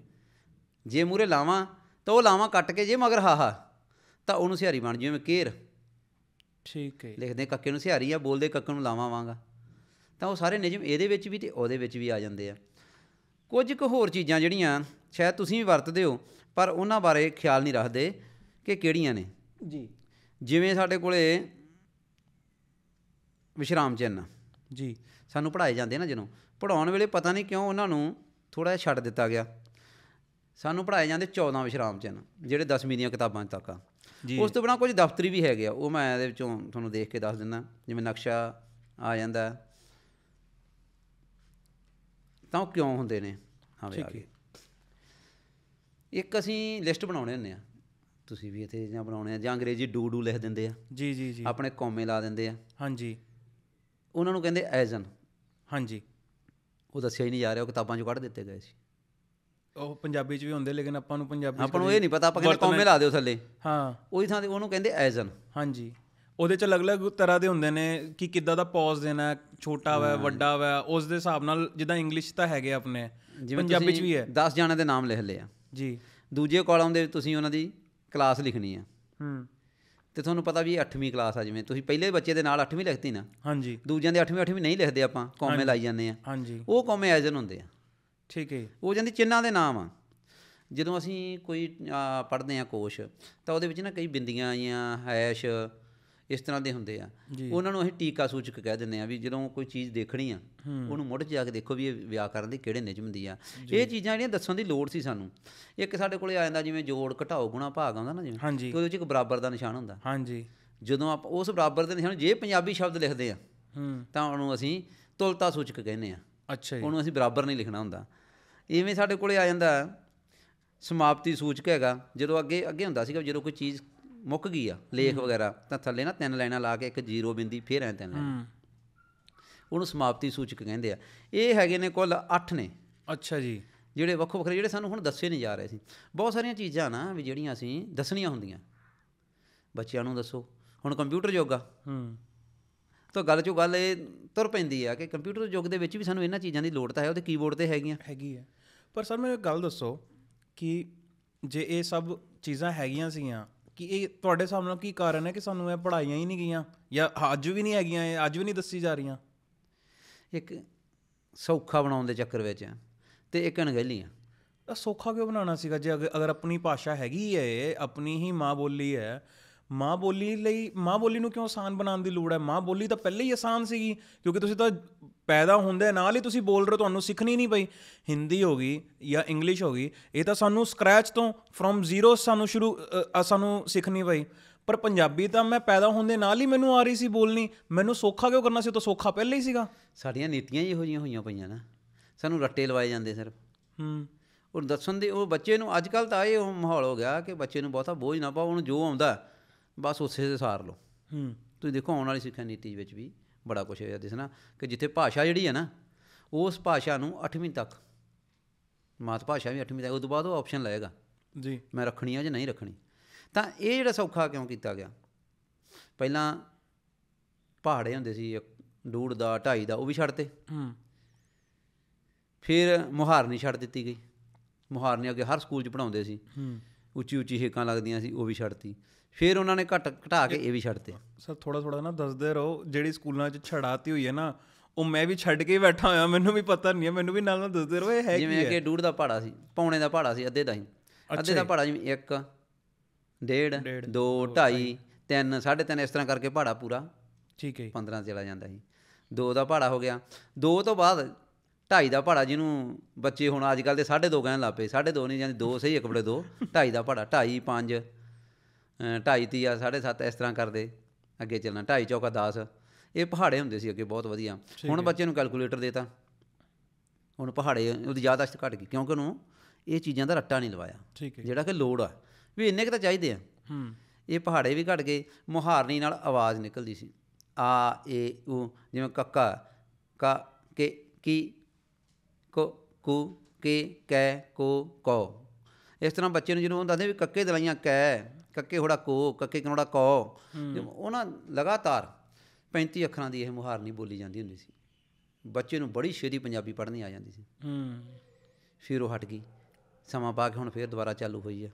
ਜੇ ਮੂਰੇ ਲਾਵਾਂ ਤਾਂ ਉਹ ਲਾਵਾਂ ਕੱਟ ਕੇ ਜੇ ਮਗਰ ਹਾਹਾ ਤਾਂ ਉਹਨੂੰ ਸਿਹਾਰੀ ਬਣ ਜਿਵੇਂ ਕੇਰ ਠੀਕ ਹੈ ਲਿਖਦੇ ਕੱਕੇ ਨੂੰ ਸਿਹਾਰੀ ਆ ਬੋਲਦੇ ਕੱਕੇ ਨੂੰ ਲਾਵਾਂ ਵਾਂਗਾ ਤਾਂ ਉਹ ਸਾਰੇ ਨਿਯਮ ਇਹਦੇ ਵਿੱਚ ਵੀ ਤੇ ਉਹਦੇ ਵਿੱਚ ਵੀ ਆ ਜਾਂਦੇ ਆ ਕੁਝ ਕੁ ਹੋਰ ਚੀਜ਼ਾਂ ਜਿਹੜੀਆਂ ਸ਼ਾਇਦ ਤੁਸੀਂ ਵੀ ਵਰਤਦੇ ਹੋ ਪਰ ਉਹਨਾਂ ਬਾਰੇ ਖਿਆਲ ਨਹੀਂ ਰੱਖਦੇ ਕਿ ਕਿਹੜੀਆਂ ਨੇ ਜੀ ਜਿਵੇਂ ਸਾਡੇ ਕੋਲੇ ਵਿਸ਼ਰਾਮ ਚਿੰਨ ਜੀ ਸਾਨੂੰ ਪੜਾਏ ਜਾਂਦੇ ਨਾ ਜਦੋਂ ਪੜਾਉਣ ਵੇਲੇ ਪਤਾ ਨਹੀਂ ਕਿਉਂ ਉਹਨਾਂ ਨੂੰ ਥੋੜਾ ਜਿਹਾ ਛੱਡ ਦਿੱਤਾ ਗਿਆ ਸਾਨੂੰ ਪੜਾਏ ਜਾਂਦੇ 14 ਵਿਸ਼ਰਾਮ ਚਿੰਨ ਜਿਹੜੇ 10ਵੀਂ ਦੀਆਂ ਕਿਤਾਬਾਂ ਤੱਕ ਆ ਉਸ ਤੋਂ ਬਿਨਾ ਕੁਝ ਦਫ਼ਤਰੀ ਵੀ ਹੈਗੇ ਆ ਉਹ ਮੈਂ ਇਹਦੇ ਵਿੱਚੋਂ ਤੁਹਾਨੂੰ ਦੇਖ ਕੇ ਦੱਸ ਦਿੰਦਾ ਜਿਵੇਂ ਨਕਸ਼ਾ ਆ ਜਾਂਦਾ ਤਾਂ ਕਿਉਂ ਹੁੰਦੇ ਨੇ ਹਾਂ ਵੀ ਇੱਕ ਅਸੀਂ ਲਿਸਟ ਬਣਾਉਣੇ ਹੁੰਦੇ ਆ ਤੁਸੀਂ ਵੀ ਇੱਥੇ ਜਿਹਾ ਬਣਾਉਣੇ ਆ ਜਾਂ ਅੰਗਰੇਜ਼ੀ ਡੂ ਡੂ ਲਿਖ ਦਿੰਦੇ ਆ ਜੀ ਜੀ ਜੀ ਆਪਣੇ ਕੌਮੇ ਲਾ ਦਿੰਦੇ ਆ ਹਾਂਜੀ ਉਹਨਾਂ ਨੂੰ ਕਹਿੰਦੇ ਐਜ਼ਨ ਹਾਂਜੀ ਉਹ ਦੱਸਿਆ ਹੀ ਨਹੀਂ ਜਾ ਰਿਹਾ ਉਹ ਕਿਤਾਬਾਂ ਚੋਂ ਕੱਢ ਦਿੱਤੇ ਗਏ ਸੀ ਉਹ ਪੰਜਾਬੀ ਚ ਵੀ ਹੁੰਦੇ ਲੇਕਿਨ ਆਪਾਂ ਨੂੰ ਪੰਜਾਬੀ ਆਪਾਂ ਨੂੰ ਇਹ ਨਹੀਂ ਪਤਾ ਆਪਾਂ ਕਹਿੰਦੇ ਕੌਮੇ ਲਾ ਦਿਓ ਥੱਲੇ ਹਾਂ ਉਹੀ ਥਾਂ ਤੇ ਉਹਨੂੰ ਕਹਿੰਦੇ ਐਜ਼ਨ ਹਾਂਜੀ ਉਹਦੇ ਚ ਅਲੱਗ-ਅਲੱਗ ਤਰ੍ਹਾਂ ਦੇ ਹੁੰਦੇ ਨੇ ਕਿ ਕਿੱਦਾਂ ਦਾ ਪੌਜ਼ ਦੇਣਾ ਹੈ ਛੋਟਾ ਵਾ ਵੱਡਾ ਵਾ ਉਸ ਦੇ ਹਿਸਾਬ ਨਾਲ ਜਿੱਦਾਂ ਇੰਗਲਿਸ਼ ਤਾਂ ਹੈਗੇ ਆਪਣੇ ਪੰਜਾਬੀ ਚ ਵੀ ਹੈ 10 ਜਾਨਾਂ ਦੇ ਨਾਮ ਲਿਖ ਲਿਆ ਜੀ ਦੂਜੇ ਕਾਲਮ ਦੇ ਵਿੱਚ ਤੁਸੀਂ ਉਹਨਾਂ ਦੀ ਕਲਾਸ ਲਿਖਣੀ ਆ ਹੂੰ ਤੇ ਤੁਹਾਨੂੰ ਪਤਾ ਵੀ 8ਵੀਂ ਕਲਾਸ ਆ ਜਿਵੇਂ ਤੁਸੀਂ ਪਹਿਲੇ ਬੱਚੇ ਦੇ ਨਾਲ 8ਵੀਂ ਲਿਖਤੀ ਨਾ ਹਾਂਜੀ ਦੂਜਿਆਂ ਦੇ 8ਵੀਂ 8ਵੀਂ ਨਹੀਂ ਲਿਖਦੇ ਆਪਾਂ ਕੌਮੇ ਲਾਈ ਜਾਂਦੇ ਆ ਹਾਂਜੀ ਉਹ ਕੌਮੇ ਐਜਨ ਹੁੰਦੇ ਆ ਠੀਕ ਹੈ ਉਹ ਜਾਂਦੇ ਚਿੰਨਾਂ ਦੇ ਨਾਮ ਆ ਜਦੋਂ ਅਸੀਂ ਕੋਈ ਪੜ੍ਹਦੇ ਆ ਕੋਸ਼ ਤਾਂ ਉਹਦੇ ਵਿੱਚ ਨਾ ਕਈ ਬਿੰਦੀਆਂ ਆਈਆਂ ਹੈਸ਼ ਇਸ ਤਰ੍ਹਾਂ ਦੇ ਹੁੰਦੇ ਆ ਉਹਨਾਂ ਨੂੰ ਅਸੀਂ ਟੀਕਾ ਸੂਚਕ ਕਹਿ ਦਿੰਦੇ ਆ ਵੀ ਜਦੋਂ ਕੋਈ ਚੀਜ਼ ਦੇਖਣੀ ਆ ਉਹਨੂੰ ਮੁੜ ਜਾ ਕੇ ਦੇਖੋ ਵੀ ਇਹ ਵਿਆਕਰਨ ਦੇ ਕਿਹੜੇ ਨਿਯਮ ਦੀ ਆ ਇਹ ਚੀਜ਼ਾਂ ਜਿਹੜੀਆਂ ਦੱਸਣ ਦੀ ਲੋੜ ਸੀ ਸਾਨੂੰ ਇੱਕ ਸਾਡੇ ਕੋਲੇ ਆ ਜਾਂਦਾ ਜਿਵੇਂ ਜੋੜ ਘਟਾਓ ਗੁਣਾ ਭਾਗ ਆਉਂਦਾ ਨਾ ਜਿਵੇਂ ਤੇ ਉਹਦੇ ਵਿੱਚ ਇੱਕ ਬਰਾਬਰ ਦਾ ਨਿਸ਼ਾਨ ਹੁੰਦਾ ਹਾਂਜੀ ਜਦੋਂ ਆਪ ਉਸ ਬਰਾਬਰ ਦੇ ਨਿਸ਼ਾਨ ਜੇ ਪੰਜਾਬੀ ਸ਼ਬਦ ਲਿਖਦੇ ਆ ਤਾਂ ਉਹਨੂੰ ਅਸੀਂ ਤੁਲਤਾ ਸੂਚਕ ਕਹਿੰਦੇ ਆ ਅੱਛਾ ਜੀ ਉਹਨੂੰ ਅਸੀਂ ਬਰਾਬਰ ਨਹੀਂ ਲਿਖਣਾ ਹੁੰਦਾ ਇਵੇਂ ਸਾਡੇ ਕੋਲੇ ਆ ਜਾਂਦਾ ਸਮਾਪਤੀ ਸੂਚਕ ਹੈਗਾ ਜਦੋਂ ਅੱਗੇ ਅੱਗੇ ਹੁੰਦਾ ਸੀਗਾ ਜਦੋਂ ਕੋਈ ਚੀਜ਼ ਮੁੱਕ ਗਈ ਆ ਲੇਖ ਵਗੈਰਾ ਤਾਂ ਥੱਲੇ ਨਾ ਤਿੰਨ ਲਾਈਨਾਂ ਲਾ ਕੇ ਇੱਕ ਜ਼ੀਰੋ ਬਿੰਦੀ ਫੇਰ ਐ ਤਿੰਨ ਲਾਈਨ ਉਹਨੂੰ ਸਮਾਪਤੀ ਸੂਚਕ ਕਹਿੰਦੇ ਆ ਇਹ ਹੈਗੇ ਨੇ ਕੁੱਲ 8 ਨੇ ਅੱਛਾ ਜੀ ਜਿਹੜੇ ਵੱਖੋ ਵੱਖਰੇ ਜਿਹੜੇ ਸਾਨੂੰ ਹੁਣ ਦੱਸੇ ਨਹੀਂ ਜਾ ਰਹੇ ਸੀ ਬਹੁਤ ਸਾਰੀਆਂ ਚੀਜ਼ਾਂ ਨਾ ਵੀ ਜਿਹੜੀਆਂ ਅਸੀਂ ਦੱਸਣੀਆਂ ਹੁੰਦੀਆਂ ਬੱਚਿਆਂ ਨੂੰ ਦੱਸੋ ਹੁਣ ਕੰਪਿਊਟਰ ਯੁੱਗ ਆ ਹੂੰ ਤਾਂ ਗੱਲ ਚੋਂ ਗੱਲ ਇਹ ਤੁਰ ਪੈਂਦੀ ਆ ਕਿ ਕੰਪਿਊਟਰ ਯੁੱਗ ਦੇ ਵਿੱਚ ਵੀ ਸਾਨੂੰ ਇਹਨਾਂ ਚੀਜ਼ਾਂ ਦੀ ਲੋੜ ਤਾਂ ਹੈ ਉਹਦੇ ਕੀਬੋਰਡ ਤੇ ਹੈਗੀਆਂ ਹੈਗੀ ਆ ਪਰ ਸਰ ਮੈਨੂੰ ਇੱਕ ਗੱਲ ਦੱਸੋ ਕਿ ਜੇ ਇਹ ਸਭ ਚੀਜ਼ਾਂ ਹੈਗੀਆਂ ਸੀਆਂ ਕਿ ਇਹ ਤੁਹਾਡੇ ਸਾਹਮਣੇ ਕੀ ਕਾਰਨ ਹੈ ਕਿ ਸਾਨੂੰ ਇਹ ਪੜਾਈਆਂ ਹੀ ਨਹੀਂ ਗਈਆਂ ਜਾਂ ਅੱਜ ਵੀ ਨਹੀਂ ਹੈਗੀਆਂ ਇਹ ਅੱਜ ਵੀ ਨਹੀਂ ਦੱਸੀ ਜਾ ਰਹੀਆਂ ਇੱਕ ਸੌਖਾ ਬਣਾਉਣ ਦੇ ਚੱਕਰ ਵਿੱਚ ਹੈ ਤੇ ਇੱਕ ਆ ਸੌਖਾ ਕਿਉਂ ਬਣਾਉਣਾ ਸੀਗਾ ਜੇ ਅਗਰ ਆਪਣੀ ਭਾਸ਼ਾ ਹੈਗੀ ਹੈ ਆਪਣੀ ਹੀ ਮਾਂ ਬੋਲੀ ਹੈ ਮਾਂ ਬੋਲੀ ਲਈ ਮਾਂ ਬੋਲੀ ਨੂੰ ਕਿਉਂ ਆਸਾਨ ਬਣਾਉਣ ਦੀ ਲੋੜ ਹੈ ਮਾਂ ਬੋਲੀ ਤਾਂ ਪਹਿਲੇ ਹੀ ਆਸਾਨ ਸੀਗੀ ਕਿਉਂਕਿ ਤੁਸੀਂ ਤਾਂ ਪੈਦਾ ਹੁੰਦੇ ਨਾਲ ਹੀ ਤੁਸੀਂ ਬੋਲ ਰਹੇ ਤੁਹਾਨੂੰ ਸਿੱਖਣੀ ਨਹੀਂ ਪਈ ਹਿੰਦੀ ਹੋ ਗਈ ਜਾਂ ਇੰਗਲਿਸ਼ ਹੋ ਗਈ ਇਹ ਤਾਂ ਸਾਨੂੰ ਸਕ੍ਰੈਚ ਤੋਂ ਫਰਮ ਜ਼ੀਰੋ ਸਾਨੂੰ ਸ਼ੁਰੂ ਸਾਨੂੰ ਸਿੱਖਣੀ ਪਈ ਪਰ ਪੰਜਾਬੀ ਤਾਂ ਮੈਂ ਪੈਦਾ ਹੁੰਦੇ ਨਾਲ ਹੀ ਮੈਨੂੰ ਆ ਰਹੀ ਸੀ ਬੋਲਣੀ ਮੈਨੂੰ ਸੌਖਾ ਕਿਉਂ ਕਰਨਾ ਸੀ ਉਹ ਤਾਂ ਸੌਖਾ ਪਹਿਲੇ ਹੀ ਸੀਗਾ ਸਾਡੀਆਂ ਨੀਤੀਆਂ ਹੀ ਇਹੋ ਜੀਆਂ ਹੋਈਆਂ ਪਈਆਂ ਨਾ ਸਾਨੂੰ ਰੱਟੇ ਲਵਾਏ ਜਾਂਦੇ ਸਿਰਫ ਹੂੰ ਉਹ ਦੱਸਣ ਦੇ ਉਹ ਬੱਚੇ ਨੂੰ ਅੱਜ ਕੱਲ ਤਾਂ ਇਹ ਮਾਹੌਲ ਹੋ ਗਿਆ ਕਿ ਬੱਚੇ ਨੂੰ ਬਹੁਤਾ ਬੋਝ ਨਾ ਪਾਓ ਉਹਨੂੰ ਜੋ ਆਉਂਦਾ ਬਸ ਉਸੇ ਦੇ ਸਾਰ ਲੋ ਹੂੰ ਤੁਸੀਂ ਦੇਖੋ ਆਉਣ ਵਾਲੀ ਸਿੱਖਿਆ ਨੀਤੀ ਵਿੱਚ ਵੀ ਬੜਾ ਕੁਝ ਹੋਇਆ ਦਿਸਣਾ ਕਿ ਜਿੱਥੇ ਭਾਸ਼ਾ ਜਿਹੜੀ ਹੈ ਨਾ ਉਸ ਭਾਸ਼ਾ ਨੂੰ 8ਵੀਂ ਤੱਕ ਮਾਤ ਭਾਸ਼ਾ ਵੀ 8ਵੀਂ ਤੱਕ ਉਸ ਤੋਂ ਬਾਅਦ ਉਹ ਆਪਸ਼ਨ ਲਏਗਾ ਜੀ ਮੈਂ ਰੱਖਣੀ ਆ ਜਾਂ ਨਹੀਂ ਰੱਖਣੀ ਤਾਂ ਇਹ ਜਿਹੜਾ ਸੌਖਾ ਕਿਉਂ ਕੀਤਾ ਗਿਆ ਪਹਿਲਾਂ ਪਹਾੜੇ ਹੁੰਦੇ ਸੀ ਡੂੜ ਦਾ ਢਾਈ ਦਾ ਉਹ ਵੀ ਛੱਡਤੇ ਹੂੰ ਫਿਰ ਮੁਹਾਰਨੀ ਛੱਡ ਦਿੱਤੀ ਗਈ ਮੁਹਾਰਨੀ ਅੱਗੇ ਹਰ ਸਕੂਲ 'ਚ ਪੜਾਉਂਦੇ ਸੀ ਹੂੰ ਉੱਚੀ ਉੱਚੀ ਹੇਕਾਂ ਲੱਗਦੀਆਂ ਸੀ ਉਹ ਵੀ ਛੱਡਤੀ ਫਿਰ ਉਹਨਾਂ ਨੇ ਘਟ ਘਟਾ ਕੇ ਇਹ ਵੀ ਛੱਡਤੇ ਸਰ ਥੋੜਾ ਥੋੜਾ ਨਾ ਦੱਸਦੇ ਰਹੋ ਜਿਹੜੀ ਸਕੂਲਾਂ 'ਚ ਛੜਾਤੀ ਹੋਈ ਹੈ ਨਾ ਉਹ ਮੈਂ ਵੀ ਛੱਡ ਕੇ ਬੈਠਾ ਹੋਇਆ ਮੈਨੂੰ ਵੀ ਪਤਾ ਨਹੀਂ ਹੈ ਮੈਨੂੰ ਵੀ ਨਾਲ ਨਾਲ ਦੱਸਦੇ ਰਹੋ ਇਹ ਹੈ ਕੀ ਜਿਵੇਂ ਕਿ ਡੂੜ ਦਾ ਪਹਾੜਾ ਸੀ ਪੌਣੇ ਦਾ ਪਹਾੜਾ ਸੀ ਅੱਧੇ ਦਾ ਹੀ ਅੱਧੇ ਦਾ ਪਹਾੜਾ ਜਿਵੇਂ ਡੇਢ ਦੋ 2 ਤਿੰਨ 3 ਤਿੰਨ ਇਸ ਤਰ੍ਹਾਂ ਕਰਕੇ ਪਹਾੜਾ ਪੂਰਾ ਠੀਕ ਹੈ 15 ਚਲਾ ਜਾਂਦਾ ਸੀ 2 ਦਾ ਪਹਾੜਾ ਹੋ ਗਿਆ 2 ਤੋਂ ਬਾਅਦ ਢਾਈ ਦਾ ਪਹਾੜਾ ਜਿਹਨੂੰ ਬੱਚੇ ਹੁਣ ਅੱਜ ਕੱਲ ਦੇ ਦੋ ਕਹਿਣ ਲੱਪੇ ਦੋ ਨਹੀਂ ਜਾਂਦੇ 2 ਸਹੀ ਦੋ ਢਾਈ ਦਾ ਪਹਾੜਾ 2.5 5 ਢਾਈ ਤੀਆ 7.5 ਇਸ ਤਰ੍ਹਾਂ ਕਰਦੇ ਅੱਗੇ ਚੱਲਣਾ ਢਾਈ ਚੌਕਾ 10 ਇਹ ਪਹਾੜੇ ਹੁੰਦੇ ਸੀ ਅੱਗੇ ਬਹੁਤ ਵਧੀਆ ਹੁਣ ਬੱਚੇ ਨੂੰ ਕੈਲਕੂਲੇਟਰ ਦੇਤਾ ਹੁਣ ਪਹਾੜੇ ਉਹਦੀ ਯਾਦਾਸ਼ਤ ਘਟ ਗਈ ਕਿਉਂਕਿ ਉਹਨੂੰ ਇਹ ਚੀਜ਼ਾਂ ਦਾ ਰੱਟਾ ਨਹੀਂ ਲਵਾਇਆ ਜਿਹੜਾ ਕਿ ਲੋੜ ਆ ਵੀ ਇੰਨੇ ਕਿ ਤਾਂ ਚਾਹੀਦੇ ਆ ਹੂੰ ਇਹ ਪਹਾੜੇ ਵੀ ਘਟ ਗਏ ਮੁਹਾਰਨੀ ਨਾਲ ਆਵਾਜ਼ ਨਿਕਲਦੀ ਸੀ ਆ ਏ ਉ ਜਿਵੇਂ ਕੱਕਾ ਕਾ ਕੇ ਕੀ ਕੋ ਕੂ ਕੇ ਕੈ ਕੋ ਕੋ ਇਸ ਤਰ੍ਹਾਂ ਬੱਚੇ ਨੂੰ ਜਿਹਨੂੰ ਹੁੰਦਾ ਵੀ ਕੱਕੇ ਦਲਾਈਆਂ ਕੈ ਕੱਕੇ ਹੋੜਾ ਕੋ ਕੱਕੇ ਕਨੋੜਾ ਕੋ ਉਹਨਾਂ ਲਗਾਤਾਰ 35 ਅੱਖਰਾਂ ਦੀ ਇਹ ਮੁਹਾਰਨੀ ਬੋਲੀ ਜਾਂਦੀ ਹੁੰਦੀ ਸੀ ਬੱਚੇ ਨੂੰ ਬੜੀ ਛੇਦੀ ਪੰਜਾਬੀ ਪੜ੍ਹਨੀ ਆ ਜਾਂਦੀ ਸੀ ਹੂੰ ਫਿਰ ਉਹ ਹਟ ਗਈ ਸਮਾਂ ਪਾ ਕੇ ਹੁਣ ਫਿਰ ਦੁਬਾਰਾ ਚਾਲੂ ਹੋਈ ਆ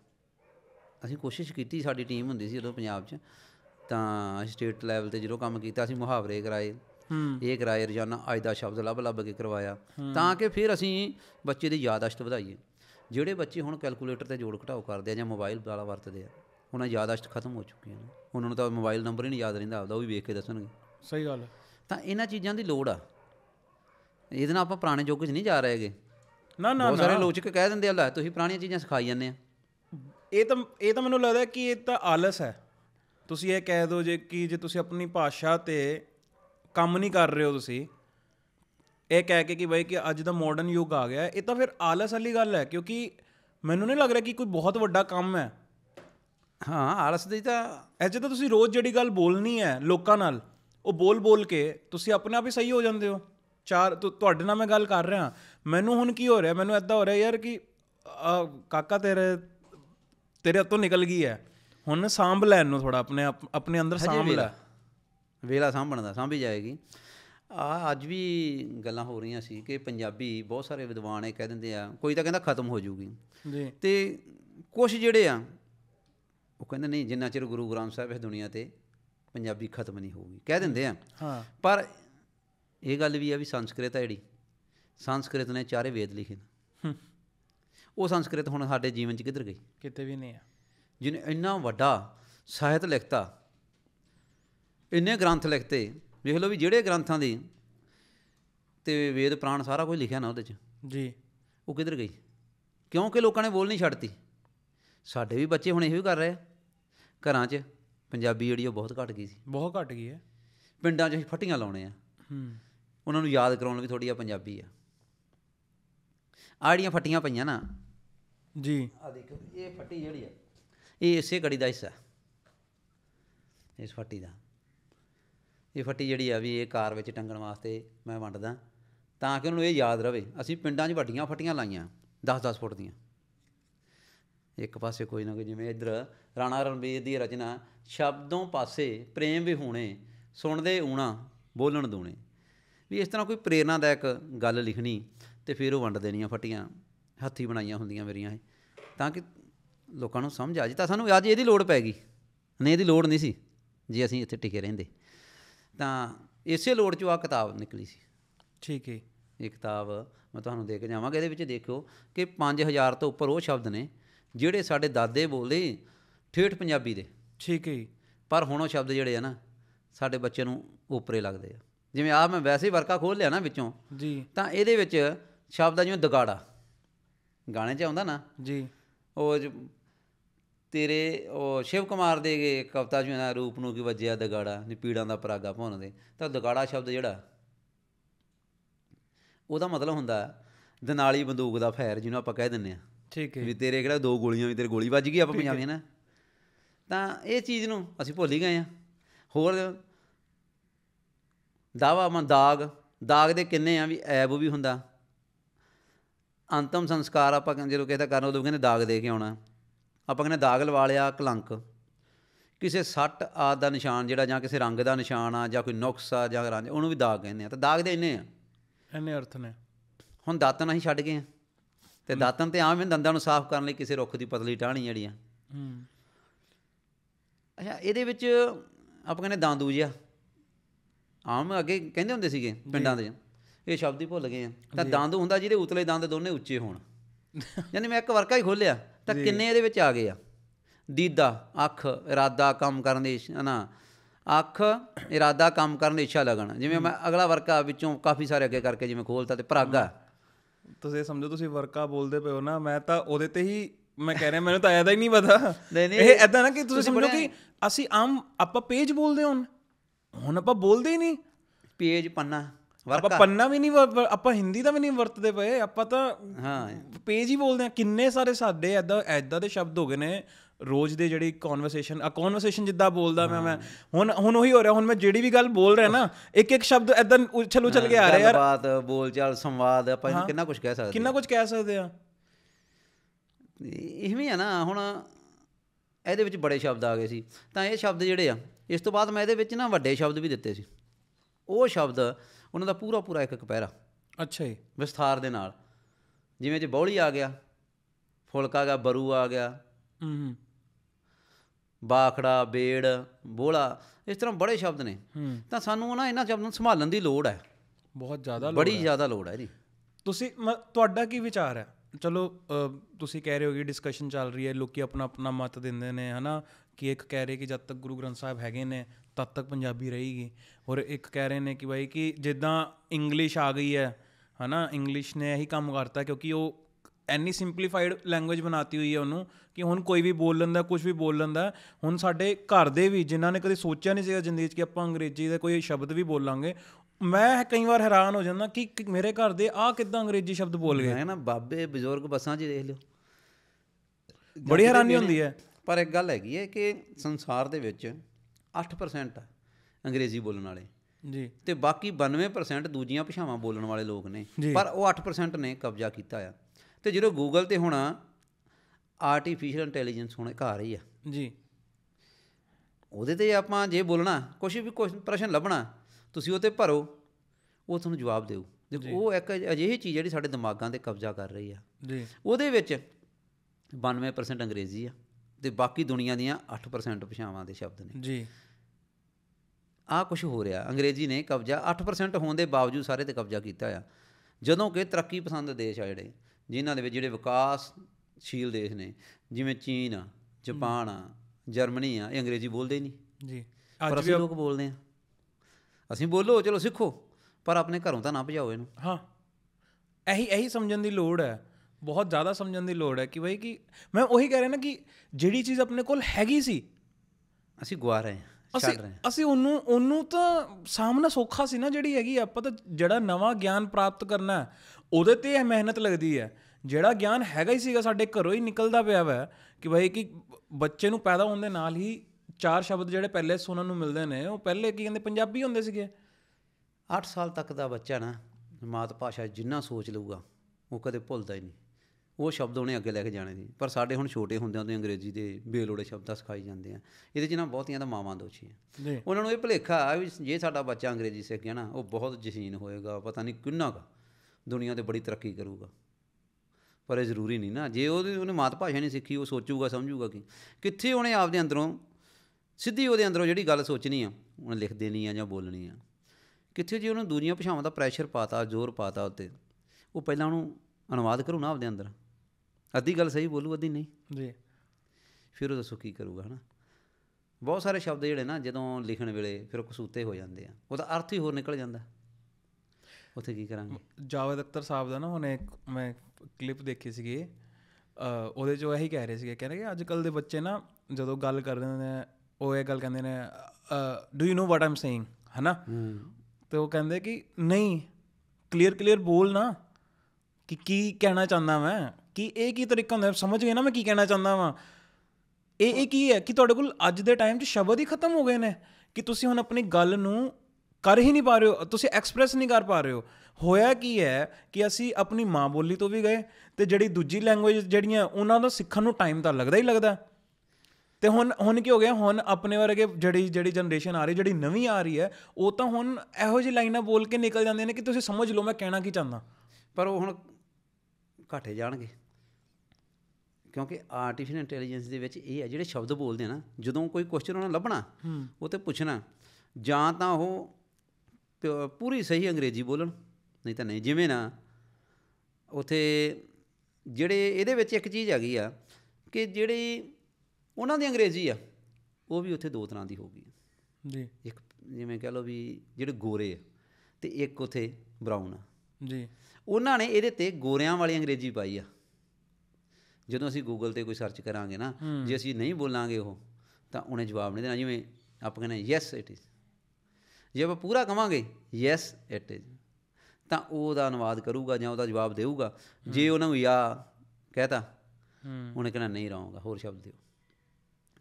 ਅਸੀਂ ਕੋਸ਼ਿਸ਼ ਕੀਤੀ ਸਾਡੀ ਟੀਮ ਹੁੰਦੀ ਸੀ ਉਦੋਂ ਪੰਜਾਬ 'ਚ ਤਾਂ ਸਟੇਟ ਲੈਵਲ ਤੇ ਜਿਹੜਾ ਕੰਮ ਕੀਤਾ ਅਸੀਂ ਮੁਹਾਵਰੇ ਕਰਾਏ ਹੂੰ ਇਹ ਕਰਾਏ ਰਜਾਨਾ ਅੱਜ ਦਾ ਸ਼ਬਦ ਲੱਭ ਲੱਭ ਕੇ ਕਰਵਾਇਆ ਤਾਂ ਕਿ ਫਿਰ ਅਸੀਂ ਬੱਚੇ ਦੀ ਯਾਦਾਸ਼ਤ ਵਧਾਈਏ ਜਿਹੜੇ ਬੱਚੇ ਹੁਣ ਕੈਲਕੂਲੇਟਰ ਤੇ ਜੋੜ ਘਟਾਓ ਕਰਦੇ ਆ ਜਾਂ ਮੋਬਾਈਲ ਵਾਲਾ ਵਰਤਦੇ ਆ ਉਹਨਾਂ ਯਾਦਾਸ਼ਤ ਖਤਮ ਹੋ ਚੁੱਕੀਆਂ ਨੇ ਉਹਨਾਂ ਨੂੰ ਤਾਂ ਮੋਬਾਈਲ ਨੰਬਰ ਹੀ ਨਹੀਂ ਯਾਦ ਰਹਿੰਦਾ ਆਪਦਾ ਉਹ ਵੀ ਵੇਖ ਕੇ ਦੱਸਣਗੇ ਸਹੀ ਗੱਲ ਤਾਂ ਇਹਨਾਂ ਚੀਜ਼ਾਂ ਦੀ ਲੋੜ ਆ ਇਹਦੇ ਨਾਲ ਆਪਾਂ ਪੁਰਾਣੇ ਜੋਗ ਵਿੱਚ ਨਹੀਂ ਜਾ ਰਹੇਗੇ ਨਾ ਨਾ ਨਾ ਸਾਰੇ ਲੋਚਕ ਕਹਿ ਦਿੰਦੇ ਆ ਲੈ ਤੁਸੀਂ ਪੁਰਾਣੀਆਂ ਚੀਜ਼ਾਂ ਸਿਖਾਈ ਜਾਂਦੇ ਆ ਇਹ ਤਾਂ ਇਹ ਤਾਂ ਮੈਨੂੰ ਲੱਗਦਾ ਕਿ ਇਹ ਤਾਂ ਆਲਸ ਹੈ ਤੁਸੀਂ ਇਹ ਕਹਿ ਦੋ ਜੇ ਕਿ ਜੇ ਤੁਸੀਂ ਆਪਣੀ ਭਾਸ਼ਾ ਤੇ ਕੰਮ ਨਹੀਂ ਕਰ ਰਹੇ ਹੋ ਤੁਸੀਂ ਇਹ ਕਹਿ ਕੇ ਕਿ ਬਈ ਕਿ ਅੱਜ ਦਾ ਮਾਡਰਨ ਯੁੱਗ ਆ ਗਿਆ ਇਹ ਤਾਂ ਫਿਰ ਆਲਸ ਵਾਲੀ ਗੱਲ ਹੈ ਕਿਉਂਕਿ ਮੈਨੂੰ ਨਹੀਂ ਲੱਗ ਰਿਹਾ ਕਿ ਕੋਈ ਬਹੁਤ ਵੱਡਾ ਕੰਮ ਹੈ ਹਾਂ ਆਲਸ ਦੀ ਤਾਂ ਐ ਜਦੋਂ ਤੁਸੀਂ ਰੋਜ਼ ਜਿਹੜੀ ਗੱਲ ਬੋਲਣੀ ਹੈ ਲੋਕਾਂ ਨਾਲ ਉਹ ਬੋਲ ਬੋਲ ਕੇ ਤੁਸੀਂ ਆਪਣੇ ਆਪ ਹੀ ਸਹੀ ਹੋ ਜਾਂਦੇ ਹੋ ਚਾਰ ਤੁਹਾਡੇ ਨਾਲ ਮੈਂ ਗੱਲ ਕਰ ਰਿਹਾ ਮੈਨੂੰ ਹੁਣ ਕੀ ਹੋ ਰਿਹਾ ਮੈਨੂੰ ਐਦਾਂ ਹੋ ਰਿਹਾ ਯਾਰ ਕਿ ਕਾਕਾ ਤੇਰੇ ਤੇਰੇ ਹੱਥੋਂ ਨਿਕਲ ਗਈ ਹੈ ਹੁਣ ਸਾਂਭ ਲੈ ਇਹਨੂੰ ਥੋੜਾ ਆਪਣੇ ਆਪਣੇ ਅੰਦਰ ਸਾਂਭ ਲੈ ਵੇਲਾ ਸਾਂਭਣ ਦਾ ਸਾਂਭੀ ਜਾਏਗੀ ਆ ਅੱਜ ਵੀ ਗੱਲਾਂ ਹੋ ਰਹੀਆਂ ਸੀ ਕਿ ਪੰਜਾਬੀ ਬਹੁਤ ਸਾਰੇ ਵਿਦਵਾਨ ਇਹ ਕਹਿ ਦਿੰਦੇ ਆ ਕੋਈ ਤਾਂ ਕਹਿੰਦਾ ਖਤਮ ਹੋ ਜੂਗੀ ਜੀ ਤੇ ਕੁਝ ਜਿਹੜੇ ਆ ਉਹ ਕਹਿੰਦੇ ਨਹੀਂ ਜਿੰਨਾ ਚਿਰ ਗੁਰੂ ਗ੍ਰੰਥ ਸਾਹਿਬ ਇਸ ਦੁਨੀਆ ਤੇ ਪੰਜਾਬੀ ਖਤਮ ਨਹੀਂ ਹੋਊਗੀ ਕਹਿ ਦਿੰਦੇ ਆ ਹਾਂ ਪਰ ਇਹ ਗੱਲ ਵੀ ਆ ਵੀ ਸੰਸਕ੍ਰਿਤ ਆ ਜਿਹੜੀ ਸੰਸਕ੍ਰਿਤ ਨੇ ਚਾਰੇ ਵੇਦ ਲਿਖੇ ਹੂੰ ਉਹ ਸੰਸਕ੍ਰਿਤ ਹੁਣ ਸਾਡੇ ਜੀਵਨ 'ਚ ਕਿੱਧਰ ਗਈ ਕਿਤੇ ਵੀ ਨਹੀਂ ਆ ਜਿਹਨੇ ਇੰਨਾ ਵੱਡਾ ਸਾਹਿਤ ਲਿਖਤਾ ਇੰਨੇ ਗ੍ਰੰਥ ਲਿਖਤੇ ਵੇਖ ਲਓ ਵੀ ਜਿਹੜੇ ਗ੍ਰੰਥਾਂ ਦੇ ਤੇ ਵੇਦ ਪ੍ਰਾਣ ਸਾਰਾ ਕੁਝ ਲਿਖਿਆ ਨਾ ਉਹਦੇ 'ਚ ਜੀ ਉਹ ਕਿੱਧਰ ਗਈ ਕਿਉਂਕਿ ਲੋਕਾਂ ਨੇ ਬੋਲ ਨਹੀਂ ਛੱਡਤੀ ਸਾਡੇ ਵੀ ਬੱਚੇ ਹੁਣ ਇਹੋ ਹੀ ਕਰ ਰਹੇ ਆ ਘਰਾਂ 'ਚ ਪੰਜਾਬੀ ਜਿਹੜੀ ਉਹ ਬਹੁਤ ਘਟ ਗਈ ਸੀ ਬਹੁਤ ਘਟ ਗਈ ਹੈ ਪਿੰਡਾਂ 'ਚ ਅਸੀਂ ਫੱਟੀਆਂ ਲਾਉਣੇ ਆ ਹੂੰ ਉਹਨਾਂ ਨੂੰ ਯਾਦ ਕਰਾਉਣ ਲਈ ਥੋੜੀ ਆ ਪੰਜਾਬੀ ਆ ਆ ਜਿਹੜੀਆਂ ਫੱਟੀਆਂ ਪਈਆਂ ਨਾ ਜੀ ਆ ਦੇਖੋ ਇਹ ਫੱਟੀ ਜਿਹੜੀ ਆ ਇਹ ਇਸੇ ਘੜੀ ਦਾ ਹਿੱਸਾ ਇਸ ਫੱਟੀ ਦਾ ਇਹ ਫੱਟੀ ਜਿਹੜੀ ਆ ਵੀ ਇਹ ਕਾਰ ਵਿੱਚ ਟੰਗਣ ਵਾਸਤੇ ਮੈਂ ਵੰਡਦਾ ਤਾਂ ਕਿ ਉਹਨਾਂ ਨੂੰ ਇਹ ਯਾਦ ਰਵੇ ਅਸੀਂ ਪਿੰਡਾਂ 'ਚ ਵੱਡੀਆਂ ਫੱਟੀਆਂ ਲਾਈਆਂ 10-10 ਫੁੱਟ ਦੀਆਂ ਇੱਕ ਪਾਸੇ ਕੋਈ ਨਾ ਕੋਈ ਜਿਵੇਂ ਇਧਰ ਰਾਣਾ ਰਣਵੀਰ ਦੀ ਰਚਨਾ ਸ਼ਬਦੋਂ ਪਾਸੇ ਪ੍ਰੇਮ ਵੀ ਹੋਣੇ ਸੁਣਦੇ ਊਣਾ ਬੋਲਣ ਦੂਣੇ ਵੀ ਇਸ ਤਰ੍ਹਾਂ ਕੋਈ ਪ੍ਰੇਰਣਾਦਾਇਕ ਗੱਲ ਲਿਖਣੀ ਤੇ ਫਿਰ ਉਹ ਵੰਡ ਦੇਣੀਆਂ ਫਟੀਆਂ ਹੱਥੀ ਬਣਾਈਆਂ ਹੁੰਦੀਆਂ ਮੇਰੀਆਂ ਇਹ ਤਾਂ ਕਿ ਲੋਕਾਂ ਨੂੰ ਸਮਝ ਆ ਜੇ ਤਾਂ ਸਾਨੂੰ ਅੱਜ ਇਹਦੀ ਲੋੜ ਪੈ ਗਈ ਨਹੀਂ ਇਹਦੀ ਲੋੜ ਨਹੀਂ ਸੀ ਜੇ ਅਸੀਂ ਇੱਥੇ ਟਿਕੇ ਰਹਿੰਦੇ ਤਾਂ ਇਸੇ ਲੋੜ ਚੋਂ ਆ ਕਿਤਾਬ ਨਿਕਲੀ ਸੀ ਠੀਕ ਹੈ ਇਹ ਕਿਤਾਬ ਮੈਂ ਤੁਹਾਨੂੰ ਦੇ ਕੇ ਜਾਵਾਂਗਾ ਇਹਦੇ ਵਿੱਚ ਦੇਖਿਓ ਕਿ 5000 ਤੋਂ ਉੱਪਰ ਉਹ ਸ਼ਬਦ ਨੇ ਜਿਹੜੇ ਸਾਡੇ ਦਾਦੇ ਬੋਲੇ ਠੇਠ ਪੰਜਾਬੀ ਦੇ ਠੀਕ ਹੈ ਜੀ ਪਰ ਹੁਣ ਉਹ ਸ਼ਬਦ ਜਿਹੜੇ ਆ ਨਾ ਸਾਡੇ ਬੱਚੇ ਨੂੰ ਉਪਰੇ ਲੱਗਦੇ ਆ ਜਿਵੇਂ ਆ ਮੈਂ ਵੈਸੇ ਹੀ ਵਰਕਾ ਖੋਲ ਲਿਆ ਨਾ ਵਿੱਚੋਂ ਜੀ ਤਾਂ ਇਹਦੇ ਵਿੱਚ ਸ਼ਬਦ ਆ ਜਿਵੇਂ ਦਗਾੜਾ ਗਾਣੇ 'ਚ ਆਉਂਦਾ ਨਾ ਜੀ ਉਹ ਤੇਰੇ ਉਹ ਸ਼ਿਵ ਕੁਮਾਰ ਦੇ ਕਵਤਾ ਜਿਵੇਂ ਰੂਪ ਨੂੰ ਕੀ ਵੱਜਿਆ ਦਗਾੜਾ ਨੀ ਪੀੜਾਂ ਦਾ ਪਰਾਗਾ ਭੌਣਦੇ ਤਾਂ ਦਗਾੜਾ ਸ਼ਬਦ ਜਿਹੜਾ ਉਹਦਾ ਮਤਲਬ ਹੁੰਦਾ ਦਿਨਾਲੀ ਬੰਦੂਕ ਦਾ ਫੈਰ ਜਿਹਨੂੰ ਆਪਾਂ ਕਹਿ ਦਿੰਨੇ ਆ ਠੀਕ ਹੈ ਵੀ ਤੇਰੇ ਕਿਹੜਾ ਦੋ ਗੋਲੀਆਂ ਵੀ ਤੇਰੇ ਗੋਲੀ ਵੱਜ ਗਈ ਆਪਾਂ ਪੰਜਾਬੀ ਨਾ ਤਾਂ ਇਹ ਚੀਜ਼ ਨੂੰ ਅਸੀਂ ਭੁੱਲ ਹੀ ਗਏ ਆ ਹੋਰ ਦਾਵਾ ਮਨ ਦਾਗ ਦਾਗ ਦੇ ਕਿੰਨੇ ਆ ਵੀ ਐਬ ਵੀ ਹੁੰਦਾ ਅੰਤਮ ਸੰਸਕਾਰ ਆਪਾਂ ਜਦੋਂ ਕਿਸੇ ਦਾ ਕਰਨ ਉਹ ਕਹਿੰਦੇ ਦਾਗ ਦੇ ਕੇ ਆਉਣਾ ਆਪਾਂ ਕਹਿੰਦੇ ਦਾਗ ਲਵਾ ਲਿਆ ਕਲੰਕ ਕਿਸੇ ਸੱਟ ਆਦ ਦਾ ਨਿਸ਼ਾਨ ਜਿਹੜਾ ਜਾਂ ਕਿਸੇ ਰੰਗ ਦਾ ਨਿਸ਼ਾਨ ਆ ਜਾਂ ਕੋਈ ਨੁਕਸ ਆ ਜਾਂ ਰੰਗ ਉਹਨੂੰ ਵੀ ਦਾਗ ਕਹਿੰਦੇ ਆ ਤਾਂ ਦਾਗ ਦੇ ਇੰਨੇ ਆ ਇੰਨੇ ਅਰਥ ਨੇ ਹੁਣ ਦਾਤ ਨਹੀਂ ਛੱਡ ਗਏ ਆ ਤੇ ਦਾਤਨ ਤੇ ਆਮ ਹੀ ਦੰਦਾਂ ਨੂੰ ਸਾਫ਼ ਕਰਨ ਲਈ ਕਿਸੇ ਰੁੱਖ ਦੀ ਪਤਲੀ ਟਾਹਣੀ ਜਿਹੜੀ ਆ ਹੂੰ ਅੱਛਾ ਇਹਦੇ ਵਿੱਚ ਆਪਾਂ ਕਹਿੰਦੇ ਦਾੰਦੂ ਜਿਆ ਆਮ ਅੱਗੇ ਕਹਿੰਦੇ ਹੁੰਦੇ ਸੀਗੇ ਪਿੰਡਾਂ ਦੇ ਇਹ ਸ਼ਬਦ ਹੀ ਭੁੱਲ ਗਏ ਆ ਤਾਂ ਦਾੰਦੂ ਹੁੰਦਾ ਜਿਹਦੇ ਉਤਲੇ ਦੰਦ ਦੋਨੇ ਉੱਚੇ ਹੋਣ ਯਾਨੀ ਮੈਂ ਇੱਕ ਵਰਕਾ ਹੀ ਖੋਲਿਆ ਤਾਂ ਕਿੰਨੇ ਇਹਦੇ ਵਿੱਚ ਆ ਗਏ ਆ ਦੀਦਾ ਅੱਖ ਇਰਾਦਾ ਕੰਮ ਕਰਨ ਦੀ ਨਾ ਅੱਖ ਇਰਾਦਾ ਕੰਮ ਕਰਨ ਦੀ ਇੱਛਾ ਲਗਣ ਜਿਵੇਂ ਮੈਂ ਅਗਲਾ ਵਰਕਾ ਵਿੱਚੋਂ ਕਾਫੀ ਸਾਰੇ ਅੱਗੇ ਕਰਕੇ ਜਿਵੇਂ ਖੋਲਤਾ ਤੇ ਭਰਾਗਾ ਤੁਸੀਂ ਸਮਝੋ ਤੁਸੀਂ ਵਰਕਾ ਬੋਲਦੇ ਪਏ ਹੋ ਨਾ ਮੈਂ ਤਾਂ ਉਹਦੇ ਤੇ ਹੀ ਮੈਂ ਕਹਿ ਰਿਹਾ ਮੈਨੂੰ ਤਾਂ ਆਇਆ ਤਾਂ ਹੀ ਨਹੀਂ ਪਤਾ ਨਹੀਂ ਨਹੀਂ ਇਹ ਐਦਾਂ ਨਾ ਕਿ ਤੁਸੀਂ ਸਮਝੋ ਕਿ ਅਸੀਂ ਆਮ ਆਪਾਂ ਪੇਜ ਬੋਲਦੇ ਹੁਣ ਹੁਣ ਆਪਾਂ ਬੋਲਦੇ ਹੀ ਨਹੀਂ ਪੇਜ ਪੰਨਾ ਆਪਾਂ ਪੰਨਾ ਵੀ ਨਹੀਂ ਆਪਾਂ ਹਿੰਦੀ ਦਾ ਵੀ ਨਹੀਂ ਵਰਤਦੇ ਪਏ ਆਪਾਂ ਤਾਂ ਹਾਂ ਪੇਜ ਹੀ ਬੋਲਦੇ ਆ ਕਿੰਨੇ ਸਾਰੇ ਸਾਡੇ ਐਦਾਂ ਐਦਾਂ ਦੇ ਸ਼ਬਦ ਹੋ ਗਏ ਨੇ ਰੋਜ਼ ਦੇ ਜਿਹੜੀ ਕਨਵਰਸੇਸ਼ਨ ਆ ਕਨਵਰਸੇਸ਼ਨ ਜਿੱਦਾਂ ਬੋਲਦਾ ਮੈਂ ਮੈਂ ਹੁਣ ਹੁਣ ਉਹੀ ਹੋ ਰਿਹਾ ਹੁਣ ਮੈਂ ਜਿਹੜੀ ਵੀ ਗੱਲ ਬੋਲ ਰਿਹਾ ਨਾ ਇੱਕ ਇੱਕ ਸ਼ਬਦ ਐਦਾਂ ਉਛਲ ਉਛਲ ਕੇ ਆ ਰਿਹਾ ਯਾਰ ਬਾਤ ਬੋਲਚਾਲ ਸੰਵਾਦ ਆਪਾਂ ਕਿੰਨਾ ਕੁਝ ਕਹਿ ਸਕਦੇ ਕਿੰਨਾ ਕੁਝ ਕਹਿ ਸਕਦੇ ਆ ਇਵੇਂ ਆ ਨਾ ਹੁਣ ਇਹਦੇ ਵਿੱਚ ਬੜੇ ਸ਼ਬਦ ਆ ਗਏ ਸੀ ਤਾਂ ਇਹ ਸ਼ਬਦ ਜਿਹੜੇ ਆ ਇਸ ਤੋਂ ਬਾਅਦ ਮੈਂ ਇਹਦੇ ਵਿੱਚ ਨਾ ਵੱਡੇ ਸ਼ਬਦ ਵੀ ਦਿੱਤੇ ਸੀ ਉਹ ਸ਼ਬਦ ਉਹਨਾਂ ਦਾ ਪੂਰਾ ਪੂਰਾ ਇੱਕ ਇੱਕ ਪੈਰਾ ਅੱਛਾ ਜੀ ਵਿਸਥਾਰ ਦੇ ਨਾਲ ਜਿਵੇਂ ਜੇ ਬੌਲੀ ਆ ਗਿਆ ਫੁਲਕਾ ਗਿਆ ਬਰੂ ਆ ਗਿਆ ਹੂੰ ਬਾਖੜਾ ਬੇੜ ਬੋਲਾ ਇਸ ਤਰ੍ਹਾਂ ਬੜੇ ਸ਼ਬਦ ਨੇ ਤਾਂ ਸਾਨੂੰ ਨਾ ਇਹਨਾਂ ਸ਼ਬਦਾਂ ਨੂੰ ਸੰਭਾਲਣ ਦੀ ਲੋੜ ਹੈ ਬਹੁਤ ਜ਼ਿਆਦਾ ਲੋੜ ਹੈ ਬੜੀ ਜ਼ਿਆਦਾ ਲੋੜ ਹੈ ਜੀ ਤੁਸੀਂ ਤੁਹਾਡਾ ਕੀ ਵਿਚਾਰ ਹੈ ਚਲੋ ਤੁਸੀਂ ਕਹਿ ਰਹੇ ਹੋ ਕਿ ਡਿਸਕਸ਼ਨ ਚੱਲ ਰਹੀ ਹੈ ਲੋਕੀ ਆਪਣਾ ਆਪਣਾ ਮਤ ਦਿੰਦੇ ਨੇ ਹਨਾ ਕਿ ਇੱਕ ਕਹਿ ਰਹੇ ਕਿ ਜਦ ਤੱਕ ਗੁਰੂ ਗ੍ਰੰਥ ਸਾਹਿਬ ਹੈਗੇ ਨੇ ਤਦ ਤੱਕ ਪੰਜਾਬੀ ਰਹੇਗੀ ਔਰ ਇੱਕ ਕਹਿ ਰਹੇ ਨੇ ਕਿ ਭਾਈ ਕਿ ਜਿੱਦਾਂ ਇੰਗਲਿਸ਼ ਆ ਗਈ ਹੈ ਹਨਾ ਇੰਗਲਿਸ਼ ਨੇ ਇਹੀ ਕੰਮ ਕਰਤਾ ਕਿਉਂਕਿ ਉਹ ਐਨੀ ਸਿੰਪਲੀਫਾਈਡ ਲੈਂਗੁਏਜ ਬਣਾਤੀ ਹੋਈ ਹੈ ਉਹਨੂੰ ਕਿ ਹੁਣ ਕੋਈ ਵੀ ਬੋਲ ਲੈਂਦਾ ਕੁਝ ਵੀ ਬੋਲ ਲੈਂਦਾ ਹੁਣ ਸਾਡੇ ਘਰ ਦੇ ਵੀ ਜਿਨ੍ਹਾਂ ਨੇ ਕਦੇ ਸੋਚਿਆ ਨਹੀਂ ਸੀਗਾ ਜ਼ਿੰਦਗੀ 'ਚ ਕਿ ਆਪਾਂ ਅੰਗਰੇਜ਼ੀ ਦਾ ਕੋਈ ਸ਼ਬਦ ਵੀ ਬੋਲਾਂਗੇ ਮੈਂ ਕਈ ਵਾਰ ਹੈਰਾਨ ਹੋ ਜਾਂਦਾ ਕਿ ਮੇਰੇ ਘਰ ਦੇ ਆ ਕਿਦਾਂ ਅੰਗਰੇਜ਼ੀ ਸ਼ਬਦ ਬੋਲ ਗਏ ਹੈ ਨਾ ਬਾਬੇ ਬਜ਼ੁਰਗ ਬਸਾਂ 'ਚ ਦੇਖ ਲਿਓ ਬੜੀ ਹੈਰਾਨੀ ਹੁੰਦੀ ਹੈ ਪਰ ਇੱਕ ਗੱਲ ਹੈਗੀ ਹੈ ਕਿ ਸੰਸਾਰ ਦੇ ਵਿੱਚ 8% ਅੰਗਰੇਜ਼ੀ ਬੋਲਣ ਵਾਲੇ ਜੀ ਤੇ ਬਾਕੀ 92% ਦੂਜੀਆਂ ਭਾਸ਼ਾਵਾਂ ਬੋਲਣ ਵਾਲੇ ਲੋਕ ਨੇ ਪਰ ਉਹ 8% ਨੇ ਕਬਜ਼ਾ ਕੀਤਾ ਆ ਤੇ ਜਦੋਂ ਗੂਗਲ ਤੇ ਹੁਣ ਆਰਟੀਫੀਸ਼ੀਅਲ ਇੰਟੈਲੀਜੈਂਸ ਹੁਣ ਘਾ ਹੀ ਆ ਜੀ ਉਹਦੇ ਤੇ ਆਪਾਂ ਜੇ ਬੋਲਣਾ ਕੁਝ ਵੀ ਕੁਝ ਪ੍ਰਸ਼ਨ ਲੱਭਣਾ ਤੁਸੀਂ ਉਹ ਤੇ ਭਰੋ ਉਹ ਤੁਹਾਨੂੰ ਜਵਾਬ ਦੇਊ ਦੇਖੋ ਉਹ ਇੱਕ ਅਜਿਹੀ ਚੀਜ਼ ਜਿਹੜੀ ਸਾਡੇ ਦਿਮਾਗਾਂ ਤੇ ਕਬਜ਼ਾ ਕਰ ਰਹੀ ਆ ਜੀ ਉਹਦੇ ਵਿੱਚ 92% ਅੰਗਰੇਜ਼ੀ ਆ ਤੇ ਬਾਕੀ ਦੁਨੀਆ ਦੀਆਂ 8% ਪਛਾਵਾਂ ਦੇ ਸ਼ਬਦ ਨੇ ਜੀ ਆ ਕੁਝ ਹੋ ਰਿਹਾ ਅੰਗਰੇਜ਼ੀ ਨੇ ਕਬਜ਼ਾ 8% ਹੋਣ ਦੇ ਬਾਵਜੂਦ ਸਾਰੇ ਤੇ ਕਬਜ਼ਾ ਕੀਤਾ ਆ ਜਦੋਂ ਕਿ ਤਰੱਕੀ ਪਸੰਦ ਦੇਸ਼ ਆ ਜਿਹੜੇ ਜਿਨ੍ਹਾਂ ਦੇ ਵਿੱਚ ਜਿਹੜੇ ਵਿਕਾਸਸ਼ੀਲ ਦੇਸ਼ ਨੇ ਜਿਵੇਂ ਚੀਨ ਆ ਜਾਪਾਨ ਆ ਜਰਮਨੀ ਆ ਇਹ ਅੰਗਰੇਜ਼ੀ ਬੋਲਦੇ ਨਹੀਂ ਜੀ ਅੱਜ ਵੀ ਲੋਕ ਬੋਲਦੇ ਆ ਅਸੀਂ ਬੋਲੋ ਚਲੋ ਸਿੱਖੋ ਪਰ ਆਪਣੇ ਘਰੋਂ ਤਾਂ ਨਾ ਭਜਾਓ ਇਹਨੂੰ ਹਾਂ ਇਹੀ ਇਹੀ ਸਮਝਣ ਦੀ ਲੋੜ ਹੈ ਬਹੁਤ ਜ਼ਿਆਦਾ ਸਮਝਣ ਦੀ ਲੋੜ ਹੈ ਕਿ ਭਾਈ ਕਿ ਮੈਂ ਉਹੀ ਕਹਿ ਰਿਹਾ ਨਾ ਕਿ ਜਿਹੜੀ ਚੀਜ਼ ਆਪਣੇ ਕੋਲ ਹੈਗੀ ਸੀ ਅਸੀਂ ਗਵਾ ਰਹੇ ਹਾਂ ਅਸੀਂ ਅਸੀਂ ਉਹਨੂੰ ਉਹਨੂੰ ਤਾਂ ਸਾਹਮਣਾ ਸੌਖਾ ਸੀ ਨਾ ਜਿਹੜੀ ਹੈਗੀ ਆਪਾਂ ਤਾਂ ਜਿਹੜਾ ਨਵਾਂ ਗਿਆਨ ਪ੍ਰਾਪਤ ਕਰਨਾ ਉਹਦੇ ਤੇ ਇਹ ਮਿਹਨਤ ਲੱਗਦੀ ਹੈ ਜਿਹੜਾ ਗਿਆਨ ਹੈਗਾ ਹੀ ਸੀਗਾ ਸਾਡੇ ਘਰੋਂ ਹੀ ਨਿਕਲਦਾ ਪਿਆ ਵਾ ਕਿ ਭਾਈ ਕਿ ਬੱਚੇ ਨੂੰ ਪੈਦਾ ਹੋਣ ਦੇ ਨਾਲ ਹੀ ਚਾਰ ਸ਼ਬਦ ਜਿਹੜੇ ਪਹਿਲੇ ਸੁਣਨ ਨੂੰ ਮਿਲਦੇ ਨੇ ਉਹ ਪਹਿਲੇ ਕੀ ਕਹਿੰਦੇ ਪੰਜਾਬੀ ਹੁੰਦੇ ਸੀਗੇ 8 ਸਾਲ ਤੱਕ ਦਾ ਬੱਚਾ ਨਾ ਮਾਤ ਭਾਸ਼ਾ ਜਿੰਨਾ ਸੋਚ ਲਊਗਾ ਉਹ ਕਦੇ ਭੁੱਲਦਾ ਹੀ ਨਹੀਂ ਉਹ ਸ਼ਬਦ ਉਹਨੇ ਅੱਗੇ ਲੈ ਕੇ ਜਾਣੇ ਸੀ ਪਰ ਸਾਡੇ ਹੁਣ ਛੋਟੇ ਹੁੰਦਿਆਂ ਤੋਂ ਅੰਗਰੇਜ਼ੀ ਦੇ ਬੇਲੋੜੇ ਸ਼ਬਦਾਂ ਸਿਖਾਈ ਜਾਂਦੇ ਆ ਇਹਦੇ ਚ ਨਾ ਬਹੁਤੀਆਂ ਦਾ ਮਾਵਾਂ ਦੋਛੀ ਆ ਉਹਨਾਂ ਨੂੰ ਇਹ ਭਲੇਖਾ ਆ ਵੀ ਜੇ ਸਾਡਾ ਬੱਚਾ ਅੰਗਰੇਜ਼ੀ ਸਿੱਖ ਗਿਆ ਨਾ ਉਹ ਬਹੁਤ ਜਹੀਨ ਹੋਏਗਾ ਪਤਾ ਨਹੀਂ ਕਿੰਨਾ ਕਾ ਦੁਨੀਆ ਤੇ ਬੜੀ ਤਰੱਕੀ ਕਰੂਗਾ ਪਰ ਇਹ ਜ਼ਰੂਰੀ ਨਹੀਂ ਨਾ ਜੇ ਉਹਦੀ ਉਹਨੇ ਮਾਤ ਭਾਸ਼ਾ ਨਹੀਂ ਸਿੱਖੀ ਉਹ ਸੋਚੂਗਾ ਸਮਝੂਗਾ ਕਿ ਕਿੱਥੇ ਉਹਨੇ ਆਪਦੇ ਅੰਦਰੋਂ ਸਿੱਧੀ ਉਹਦੇ ਅੰਦਰੋਂ ਜਿਹੜੀ ਗੱਲ ਸੋਚਣੀ ਆ ਉਹਨੇ ਲਿਖ ਦੇਣੀ ਆ ਜਾਂ ਬੋਲਣੀ ਆ ਕਿੱਥੇ ਜੀ ਉਹਨੂੰ ਦੂਜੀਆਂ ਭਾਸ਼ਾਵਾਂ ਦਾ ਪ੍ਰੈਸ਼ਰ ਪਾਤਾ ਜ਼ੋਰ ਪਾਤਾ ਉੱਤੇ ਉਹ ਪਹਿਲਾਂ ਉਹਨੂੰ ਅਨੁਵਾਦ ਕਰੂ ਨਾ ਆਪਦੇ ਅੰਦਰ ਅੱਧੀ ਗੱਲ ਸਹੀ ਬੋਲੂ ਅੱਧੀ ਨਹੀਂ ਜੀ ਫਿਰ ਉਹ ਦੱਸੋ ਕੀ ਕਰੂਗਾ ਹਨਾ ਬਹੁਤ ਸਾਰੇ ਸ਼ਬਦ ਜਿਹੜੇ ਨਾ ਜਦੋਂ ਲਿਖਣ ਵੇਲੇ ਫਿਰ ਕਸੂਤੇ ਹੋ ਜਾਂਦੇ ਆ ਉਹਦਾ ਅਰਥ ਹੀ ਹੋਰ ਨਿਕਲ ਜਾਂਦਾ ਉੱਥੇ ਕੀ ਕਰਾਂਗੇ ਜਾਵੇਦ ਅਖਤਰ ਸਾਹਿਬ ਦਾ ਨਾ ਉਹਨੇ ਮੈਂ ਕਲਿੱਪ ਦੇਖੀ ਸੀਗੀ ਉਹਦੇ ਜੋ ਇਹੀ ਕਹਿ ਰਹੇ ਸੀਗੇ ਕਹਿੰਦੇ ਕਿ ਅੱਜ ਕੱਲ ਦੇ ਬੱਚੇ ਨਾ ਜਦੋਂ ਗੱਲ ਕਰਦੇ ਨੇ ਉਹ ਇਹ ਗੱਲ ਕਹਿੰਦੇ ਨੇ do you know what I'm saying ਹਨਾ ਤੇ ਉਹ ਕਹਿੰਦੇ ਕਿ ਨਹੀਂ ਕਲੀਅਰ ਕਲੀਅਰ ਬੋਲ ਨਾ ਕਿ ਕੀ ਕਹਿਣਾ ਚਾਹੁੰਦਾ ਮੈਂ ਕਿ ਇਹ ਕੀ ਤਰੀਕਾ ਹੁੰਦਾ ਸਮਝ ਗਏ ਨਾ ਮੈਂ ਕੀ ਕਹਿਣਾ ਚਾਹੁੰਦਾ ਵਾਂ ਇਹ ਇਹ ਕੀ ਹੈ ਕਿ ਤੁਹਾਡੇ ਕੋਲ ਅੱਜ ਦੇ ਟਾਈਮ 'ਚ ਸ਼ਬਦ ਹੀ ਖਤਮ ਹੋ ਗਏ ਨੇ ਕਿ ਤੁਸੀਂ ਹੁਣ ਆਪਣੀ ਗੱਲ ਨੂੰ ਕਰ ਹੀ ਨਹੀਂ ਪਾ ਰਹੇ ਹੋ ਤੁਸੀਂ ਐਕਸਪ੍ਰੈਸ ਨਹੀਂ ਕਰ ਪਾ ਰਹੇ ਹੋ ਹੋਇਆ ਕੀ ਹੈ ਕਿ ਅਸੀਂ ਆਪਣੀ ਮਾਂ ਬੋਲੀ ਤੋਂ ਵੀ ਗਏ ਤੇ ਜਿਹੜੀ ਦੂਜੀ ਲੈਂਗੁਏਜ ਜਿਹੜੀਆਂ ਉਹਨਾਂ ਦਾ ਸਿੱਖਣ ਨੂੰ ਟਾਈਮ ਤਾਂ ਲੱਗਦਾ ਹੀ ਲੱਗਦਾ ਤੇ ਹੁਣ ਹੁਣ ਕੀ ਹੋ ਗਿਆ ਹੁਣ ਆਪਣੇ ਵਰਗੇ ਜਿਹੜੀ ਜਿਹੜੀ ਜਨਰੇਸ਼ਨ ਆ ਰਹੀ ਜਿਹੜੀ ਨਵੀਂ ਆ ਰਹੀ ਹੈ ਉਹ ਤਾਂ ਹੁਣ ਇਹੋ ਜਿਹੀ ਲਾਈਨਾਂ ਬੋਲ ਕੇ ਨਿਕਲ ਜਾਂਦੇ ਨੇ ਕਿ ਤੁਸੀਂ ਸਮਝ ਲਓ ਮੈਂ ਕਹਿਣਾ ਕੀ ਚਾਹੁੰਦਾ ਪਰ ਉਹ ਹੁਣ ਘਾਟੇ ਜਾਣਗੇ ਕਿਉਂਕਿ ਆਰਟੀਫੀਸ਼ੀਅਲ ਇੰਟੈਲੀਜੈਂਸ ਦੇ ਵਿੱਚ ਇਹ ਹੈ ਜਿਹੜੇ ਸ਼ਬਦ ਬੋਲਦੇ ਆ ਨਾ ਜਦੋਂ ਕੋਈ ਕੁਐਸਚਨ ਉਹਨਾਂ ਲੱਭਣਾ ਉਹ ਤੇ ਪੁੱਛਣਾ ਜਾਂ ਤਾਂ ਉਹ ਪੂਰੀ ਸਹੀ ਅੰਗਰੇਜ਼ੀ ਬੋਲਣ ਨਹੀਂ ਤਾਂ ਨਹੀਂ ਜਿਵੇਂ ਨਾ ਉਥੇ ਜਿਹੜੇ ਇਹਦੇ ਵਿੱਚ ਇੱਕ ਚੀਜ਼ ਹੈਗੀ ਆ ਕਿ ਜਿਹੜੀ ਉਹਨਾਂ ਦੀ ਅੰਗਰੇਜ਼ੀ ਆ ਉਹ ਵੀ ਉੱਥੇ ਦੋ ਤਰ੍ਹਾਂ ਦੀ ਹੋ ਗਈ ਜੀ ਇੱਕ ਜਿਵੇਂ ਕਹ ਲਓ ਵੀ ਜਿਹੜੇ ਗੋਰੇ ਆ ਤੇ ਇੱਕ ਉੱਥੇ ਬਰਾਊਨ ਆ ਜੀ ਉਹਨਾਂ ਨੇ ਇਹਦੇ ਤੇ ਗੋਰਿਆਂ ਵਾਲੀ ਅੰਗਰੇਜ਼ੀ ਪਾਈ ਆ ਜਦੋਂ ਅਸੀਂ ਗੂਗਲ ਤੇ ਕੋਈ ਸਰਚ ਕਰਾਂਗੇ ਨਾ ਜੇ ਅਸੀਂ ਨਹੀਂ ਬੋਲਾਂਗੇ ਉਹ ਤਾਂ ਉਹਨੇ ਜਵਾਬ ਨਹੀਂ ਦੇਣਾ ਜਿਵੇਂ ਆਪਾਂ ਕਹਿੰਦੇ ਯੈਸ ਇਟ ਇਜ਼ ਜੇ ਆਪਾਂ ਪੂਰਾ ਕਵਾਂਗੇ ਯੈਸ ਇਟ ਇਜ਼ ਤਾਂ ਉਹਦਾ ਅਨੁਵਾਦ ਕਰੂਗਾ ਜਾਂ ਉਹਦਾ ਜਵਾਬ ਦੇਊਗਾ ਜੇ ਉਹਨਾਂ ਨੂੰ ਯਾ ਕਹਤਾ ਉਹਨੇ ਕਹਿਣਾ ਨਹੀਂ ਰਹਾਂਗਾ ਹੋਰ ਸ਼ਬਦ ਦਿਓ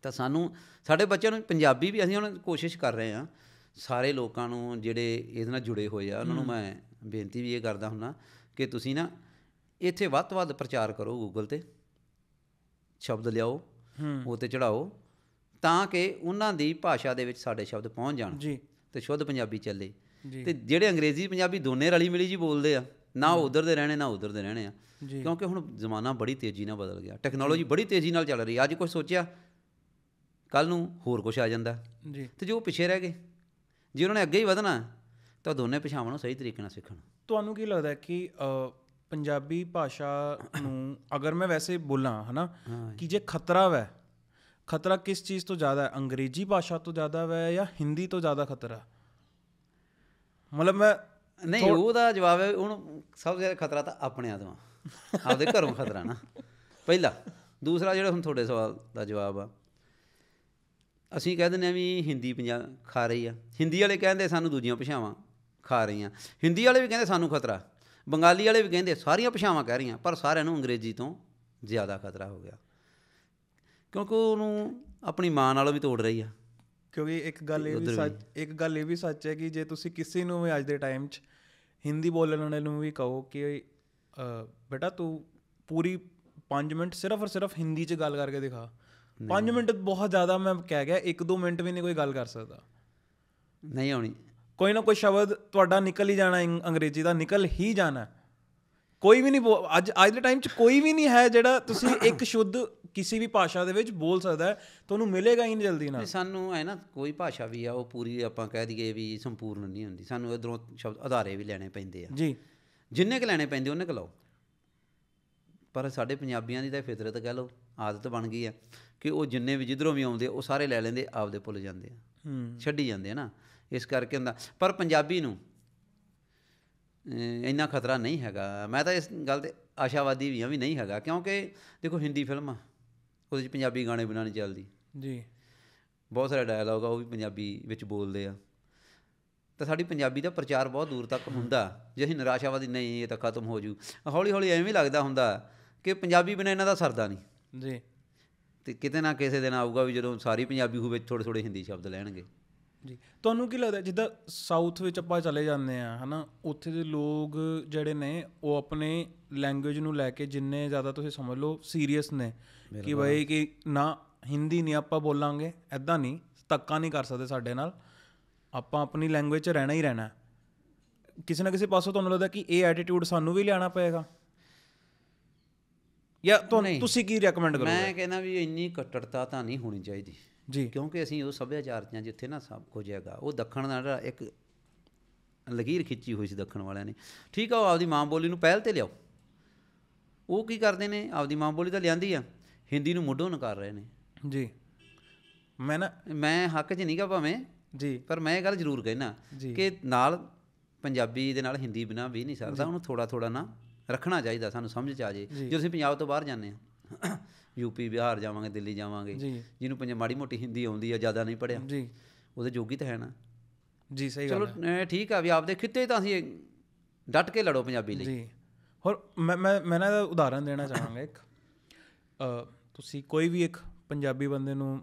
ਤਾਂ ਸਾਨੂੰ ਸਾਡੇ ਬੱਚਿਆਂ ਨੂੰ ਪੰਜਾਬੀ ਵੀ ਅਸੀਂ ਹੁਣ ਕੋਸ਼ਿਸ਼ ਕਰ ਰਹੇ ਹਾਂ ਸਾਰੇ ਲੋਕਾਂ ਨੂੰ ਜਿਹੜੇ ਇਹਦੇ ਨਾਲ ਜੁੜੇ ਹੋਏ ਆ ਉਹਨਾਂ ਨੂੰ ਮੈਂ ਬੇਨਤੀ ਵੀ ਇਹ ਕਰਦਾ ਹੁੰਨਾ ਕਿ ਤੁਸੀਂ ਨਾ ਇੱਥੇ ਵੱਧ ਤੋਂ ਵੱਧ ਪ੍ਰਚਾਰ ਕਰੋ ਗੂਗਲ ਤੇ ਸ਼ਬਦ ਲਿਆਓ ਉਹ ਤੇ ਚੜਾਓ ਤਾਂ ਕਿ ਉਹਨਾਂ ਦੀ ਭਾਸ਼ਾ ਦੇ ਵਿੱਚ ਸਾਡੇ ਸ਼ਬਦ ਪਹੁੰਚ ਜਾਣ ਜੀ ਤੇ ਸ਼ੁੱਧ ਪੰਜਾਬੀ ਚੱਲੇ ਤੇ ਜਿਹੜੇ ਅੰਗਰੇਜ਼ੀ ਪੰਜਾਬੀ ਦੋਨੇ ਰਲੀ ਮਿਲੀ ਜੀ ਬੋਲਦੇ ਆ ਨਾ ਉਧਰ ਦੇ ਰਹਿਣੇ ਨਾ ਉਧਰ ਦੇ ਰਹਿਣੇ ਆ ਕਿਉਂਕਿ ਹੁਣ ਜ਼ਮਾਨਾ ਬੜੀ ਤੇਜ਼ੀ ਨਾਲ ਬਦਲ ਗਿਆ ਟੈਕਨੋਲੋਜੀ ਬੜੀ ਤੇਜ਼ੀ ਨਾਲ ਚੱਲ ਰਹੀ ਆ ਅੱਜ ਕੁਝ ਸੋਚਿਆ ਕੱਲ ਨੂੰ ਹੋਰ ਕੁਝ ਆ ਜਾਂਦਾ ਜੀ ਤੇ ਜੋ ਪਿੱਛੇ ਰਹਿ ਗਏ ਜੇ ਉਹਨਾਂ ਨੇ ਅੱਗੇ ਹੀ ਵਧਣਾ ਤਾਂ ਦੋਨੇ ਪਛਾਵਾਂ ਨੂੰ ਸਹੀ ਤਰੀਕੇ ਨਾਲ ਸਿੱਖਣ ਤੁਹਾਨੂੰ ਕੀ ਲੱਗਦਾ ਕਿ ਪੰਜਾਬੀ ਭਾਸ਼ਾ ਨੂੰ ਅਗਰ ਮੈਂ ਵੈਸੇ ਬੋਲਾਂ ਹਨਾ ਕਿ ਜੇ ਖਤਰਾ ਵੈ ਖਤਰਾ ਕਿਸ ਚੀਜ਼ ਤੋਂ ਜ਼ਿਆਦਾ ਹੈ ਅੰਗਰੇਜ਼ੀ ਭਾਸ਼ਾ ਤੋਂ ਜ਼ਿਆਦਾ ਵੈ ਜਾਂ ਹਿੰਦੀ ਤੋਂ ਜ਼ਿਆਦਾ ਖਤਰਾ ਮਤਲਬ ਮੈਂ ਨਹੀਂ ਉਹਦਾ ਜਵਾਬ ਹੈ ਹੁਣ ਸਭ ਤੋਂ ਜ਼ਿਆਦਾ ਖਤਰਾ ਤਾਂ ਆਪਣੇ ਆਦਮਾ ਆਪਦੇ ਘਰੋਂ ਖਤਰਾ ਨਾ ਪਹਿਲਾ ਦੂਸਰਾ ਜਿਹੜਾ ਹੁਣ ਤੁਹਾਡੇ ਸਵਾਲ ਦਾ ਜਵਾਬ ਆ ਅਸੀਂ ਕਹਿ ਦਿੰਦੇ ਆ ਵੀ ਹਿੰਦੀ ਪੰਜਾ ਖਾ ਰਹੀ ਆ ਹਿੰਦੀ ਵਾਲੇ ਕਹਿੰਦੇ ਸਾਨੂੰ ਦੂਜੀਆਂ ਭਾਸ਼ਾਵਾਂ ਖਾ ਰਹੀਆਂ ਹਿੰਦੀ ਵਾਲੇ ਵੀ ਕਹਿੰਦੇ ਸਾਨੂੰ ਖਤਰਾ ਬੰਗਾਲੀ ਵਾਲੇ ਵੀ ਕਹਿੰਦੇ ਸਾਰੀਆਂ ਭਾਸ਼ਾਵਾਂ ਕਹਿ ਰਹੀਆਂ ਪਰ ਸਾਰਿਆਂ ਨੂੰ ਅੰਗਰੇਜ਼ੀ ਤੋਂ ਜ਼ਿਆਦਾ ਖਤਰਾ ਹੋ ਗਿਆ ਕਿਉਂਕਿ ਉਹਨੂੰ ਆਪਣੀ ਮਾਂ ਨਾਲੋਂ ਵੀ ਤੋੜ ਰਹੀ ਆ ਕਿਉਂਕਿ ਇੱਕ ਗੱਲ ਇਹ ਵੀ ਸੱਚ ਇੱਕ ਗੱਲ ਇਹ ਵੀ ਸੱਚ ਹੈ ਕਿ ਜੇ ਤੁਸੀਂ ਕਿਸੇ ਨੂੰ ਵੀ ਅੱਜ ਦੇ ਟਾਈਮ 'ਚ ਹਿੰਦੀ ਬੋਲਣ ਵਾਲੇ ਨੂੰ ਵੀ ਕਹੋ ਕਿ ਬੇਟਾ ਤੂੰ ਪੂਰੀ 5 ਮਿੰਟ ਸਿਰਫ ਔਰ ਸਿਰਫ ਹਿੰਦੀ 'ਚ ਗੱਲ ਕਰਕੇ ਦਿਖਾ 5 ਮਿੰਟ ਬਹੁਤ ਜ਼ਿਆਦਾ ਮੈਂ ਕਹਿ ਗਿਆ 1-2 ਮਿੰਟ ਵੀ ਨਹੀਂ ਕੋਈ ਗੱਲ ਕਰ ਸਕਦਾ ਨਹੀਂ ਆਉਣੀ ਕੋਈ ਨਾ ਕੋਈ ਸ਼ਬਦ ਤੁਹਾਡਾ ਨਿਕਲ ਹੀ ਜਾਣਾ ਅੰਗਰੇਜ਼ੀ ਦਾ ਨਿਕਲ ਹੀ ਜਾਣਾ ਕੋਈ ਵੀ ਨਹੀਂ ਅੱਜ ਅੱਜ ਦੇ ਟਾਈਮ 'ਚ ਕੋਈ ਵੀ ਨਹੀਂ ਹੈ ਜਿਹੜਾ ਤੁਸੀਂ ਇੱਕ ਸ਼ੁੱਧ ਕਿਸੇ ਵੀ ਭਾਸ਼ਾ ਦੇ ਵਿੱਚ ਬੋਲ ਸਕਦਾ ਤੁਹਾਨੂੰ ਮਿਲੇਗਾ ਹੀ ਨਹੀਂ ਜਲਦੀ ਨਾਲ ਸਾਨੂੰ ਐ ਨਾ ਕੋਈ ਭਾਸ਼ਾ ਵੀ ਆ ਉਹ ਪੂਰੀ ਆਪਾਂ ਕਹਿ ਦਈਏ ਵੀ ਸੰਪੂਰਨ ਨਹੀਂ ਹੁੰਦੀ ਸਾਨੂੰ ਇਧਰੋਂ ਸ਼ਬਦ ਆਧਾਰੇ ਵੀ ਲੈਣੇ ਪੈਂਦੇ ਆ ਜੀ ਜਿੰਨੇ ਕੁ ਲੈਣੇ ਪੈਂਦੇ ਉਹਨੇ ਕੁ ਲਓ ਪਰ ਸਾਡੇ ਪੰਜਾਬੀਆਂ ਦੀ ਤਾਂ ਫਿਤਰਤ ਕਹਿ ਲਓ ਆਦਤ ਬਣ ਗਈ ਆ ਕਿ ਉਹ ਜਿੰਨੇ ਵੀ ਜਿੱਧਰੋਂ ਵੀ ਆਉਂਦੇ ਉਹ ਸਾਰੇ ਲੈ ਲੈਂਦੇ ਆਪਦੇ ਭੁੱਲ ਜਾਂਦੇ ਆ ਹੂੰ ਛੱਡੀ ਜਾਂਦੇ ਆ ਨਾ ਇਸ ਕਰਕੇ ਹੁੰਦਾ ਪਰ ਪੰਜਾਬੀ ਨੂੰ ਇੰਨਾ ਖਤਰਾ ਨਹੀਂ ਹੈਗਾ ਮੈਂ ਤਾਂ ਇਸ ਗੱਲ ਤੇ ਆਸ਼ਾਵਾਦੀ ਵੀ ਆ ਵੀ ਨਹੀਂ ਹੈਗਾ ਕਿਉਂਕਿ ਦੇਖੋ ਹਿੰਦੀ ਫਿਲਮ ਆ ਉਹਦੇ ਵਿੱਚ ਪੰਜਾਬੀ ਗਾਣੇ ਬਿਨਾਂ ਨਹੀਂ ਚੱਲਦੀ ਜੀ ਬਹੁਤ ਸਾਰੇ ਡਾਇਲੌਗ ਆ ਉਹ ਵੀ ਪੰਜਾਬੀ ਵਿੱਚ ਬੋਲਦੇ ਆ ਤਾਂ ਸਾਡੀ ਪੰਜਾਬੀ ਦਾ ਪ੍ਰਚਾਰ ਬਹੁਤ ਦੂਰ ਤੱਕ ਹੁੰਦਾ ਜੇ ਅਸੀਂ ਨਿਰਾਸ਼ਾਵਾਦੀ ਨਹੀਂ ਇਹ ਤਾਂ ਖਤਮ ਹੋ ਜੂ ਹੌਲੀ ਹੌਲੀ ਐਵੇਂ ਲੱਗਦਾ ਹੁੰਦਾ ਕਿ ਪੰਜਾਬੀ ਬਿਨਾਂ ਇਹਨਾਂ ਦਾ ਸਰਦਾ ਨਹੀਂ ਜੀ ਤੇ ਕਿਤੇ ਨਾ ਕਿਸੇ ਦਿਨ ਆਊਗਾ ਵੀ ਜਦੋਂ ਸਾਰੀ ਪੰਜਾਬੀ ਹੋਵੇ ਥੋੜੇ ਥੋੜੇ ਹਿੰਦੀ ਸ਼ਬਦ ਲੈਣਗੇ ਜੀ ਤੁਹਾਨੂੰ ਕੀ ਲੱਗਦਾ ਜਿੱਦਾਂ ਸਾਊਥ ਵਿੱਚ ਆਪਾਂ ਚਲੇ ਜਾਂਦੇ ਆ ਹਨਾ ਉੱਥੇ ਦੇ ਲੋਕ ਜਿਹੜੇ ਨੇ ਉਹ ਆਪਣੇ ਲੈਂਗੁਏਜ ਨੂੰ ਲੈ ਕੇ ਜਿੰਨੇ ਜ਼ਿਆਦਾ ਤੁਸੀਂ ਸਮਝ ਲਓ ਸੀਰੀਅਸ ਨੇ ਕਿ ਬਈ ਕਿ ਨਾ ਹਿੰਦੀ ਨਹੀਂ ਆਪਾਂ ਬੋਲਾਂਗੇ ਐਦਾਂ ਨਹੀਂ ਤੱਕਾ ਨਹੀਂ ਕਰ ਸਕਦੇ ਸਾਡੇ ਨਾਲ ਆਪਾਂ ਆਪਣੀ ਲੈਂਗੁਏਜ 'ਚ ਰਹਿਣਾ ਹੀ ਰਹਿਣਾ ਕਿਸੇ ਨਾ ਕਿਸੇ ਪਾਸੋਂ ਤੁਹਾਨੂੰ ਲੱਗਦਾ ਕਿ ਇਹ ਐਟੀਟਿਊਡ ਸਾਨੂੰ ਵੀ ਲਿਆਣਾ ਪਏਗਾ ਜਾਂ ਤੁਹਾਨੂੰ ਤੁਸੀਂ ਕੀ ਰეკਮੈਂਡ ਕਰੋਗੇ ਮੈਂ ਕਹਿੰਦਾ ਵੀ ਇੰਨੀ ਕਟੜਤਾ ਤਾਂ ਨਹੀਂ ਹੋਣੀ ਚਾਹੀਦੀ ਜੀ ਕਿਉਂਕਿ ਅਸੀਂ ਉਹ ਸੱਭਿਆਚਾਰ ਜਾਂ ਜਿੱਥੇ ਨਾ ਸਭ ਕੁਝ ਹੈਗਾ ਉਹ ਦੱਖਣ ਦਾ ਇੱਕ ਲਕੀਰ ਖਿੱਚੀ ਹੋਈ ਸੀ ਦੱਖਣ ਵਾਲਿਆਂ ਨੇ ਠੀਕ ਆ ਉਹ ਆਪਦੀ ਮਾਂ ਬੋਲੀ ਨੂੰ ਪਹਿਲ ਤੇ ਲਿਆਓ ਉਹ ਕੀ ਕਰਦੇ ਨੇ ਆਪਦੀ ਮਾਂ ਬੋਲੀ ਤਾਂ ਲਿਆਂਦੀ ਆ ਹਿੰਦੀ ਨੂੰ ਮੁੱਢੋਂ ਨਕਾਰ ਰਹੇ ਨੇ ਜੀ ਮੈਂ ਨਾ ਮੈਂ ਹੱਕ 'ਚ ਨਹੀਂਗਾ ਭਾਵੇਂ ਜੀ ਪਰ ਮੈਂ ਇਹ ਗੱਲ ਜ਼ਰੂਰ ਕਹਿਣਾ ਕਿ ਨਾਲ ਪੰਜਾਬੀ ਦੇ ਨਾਲ ਹਿੰਦੀ ਬਿਨਾ ਵੀ ਨਹੀਂ ਸਰਦਾ ਉਹਨੂੰ ਥੋੜਾ ਥੋੜਾ ਨਾ ਰੱਖਣਾ ਚਾਹੀਦਾ ਸਾਨੂੰ ਸਮਝ ਚ ਆ ਜੇ ਜੇ ਅਸੀਂ ਪੰਜਾਬ ਤੋਂ ਬਾਹਰ ਜਾਂਦੇ ਆ ਯੂਪੀ ਬਿਹਾਰ ਜਾਵਾਂਗੇ ਦਿੱਲੀ ਜਾਵਾਂਗੇ ਜਿਹਨੂੰ ਪੰਜਾਬ ਮਾੜੀ ਮੋਟੀ ਹਿੰਦੀ ਆਉਂਦੀ ਆ ਜ਼ਿਆਦਾ ਨਹੀਂ ਪੜਿਆ ਜੀ ਉਹਦੇ ਜੋਗੀ ਤਾਂ ਹੈ ਨਾ ਜੀ ਸਹੀ ਗੱਲ ਚਲੋ ਠੀਕ ਆ ਵੀ ਆਪਦੇ ਖਿੱਤੇ ਤਾਂ ਅਸੀਂ ਡਟ ਕੇ ਲੜੋ ਪੰਜਾਬੀ ਲਈ ਜੀ ਹੋਰ ਮੈਂ ਮੈਂ ਮੈਂ ਨਾ ਉਦਾਹਰਨ ਦੇਣਾ ਚਾਹਾਂਗਾ ਇੱਕ ਤੁਸੀਂ ਕੋਈ ਵੀ ਇੱਕ ਪੰਜਾਬੀ ਬੰਦੇ ਨੂੰ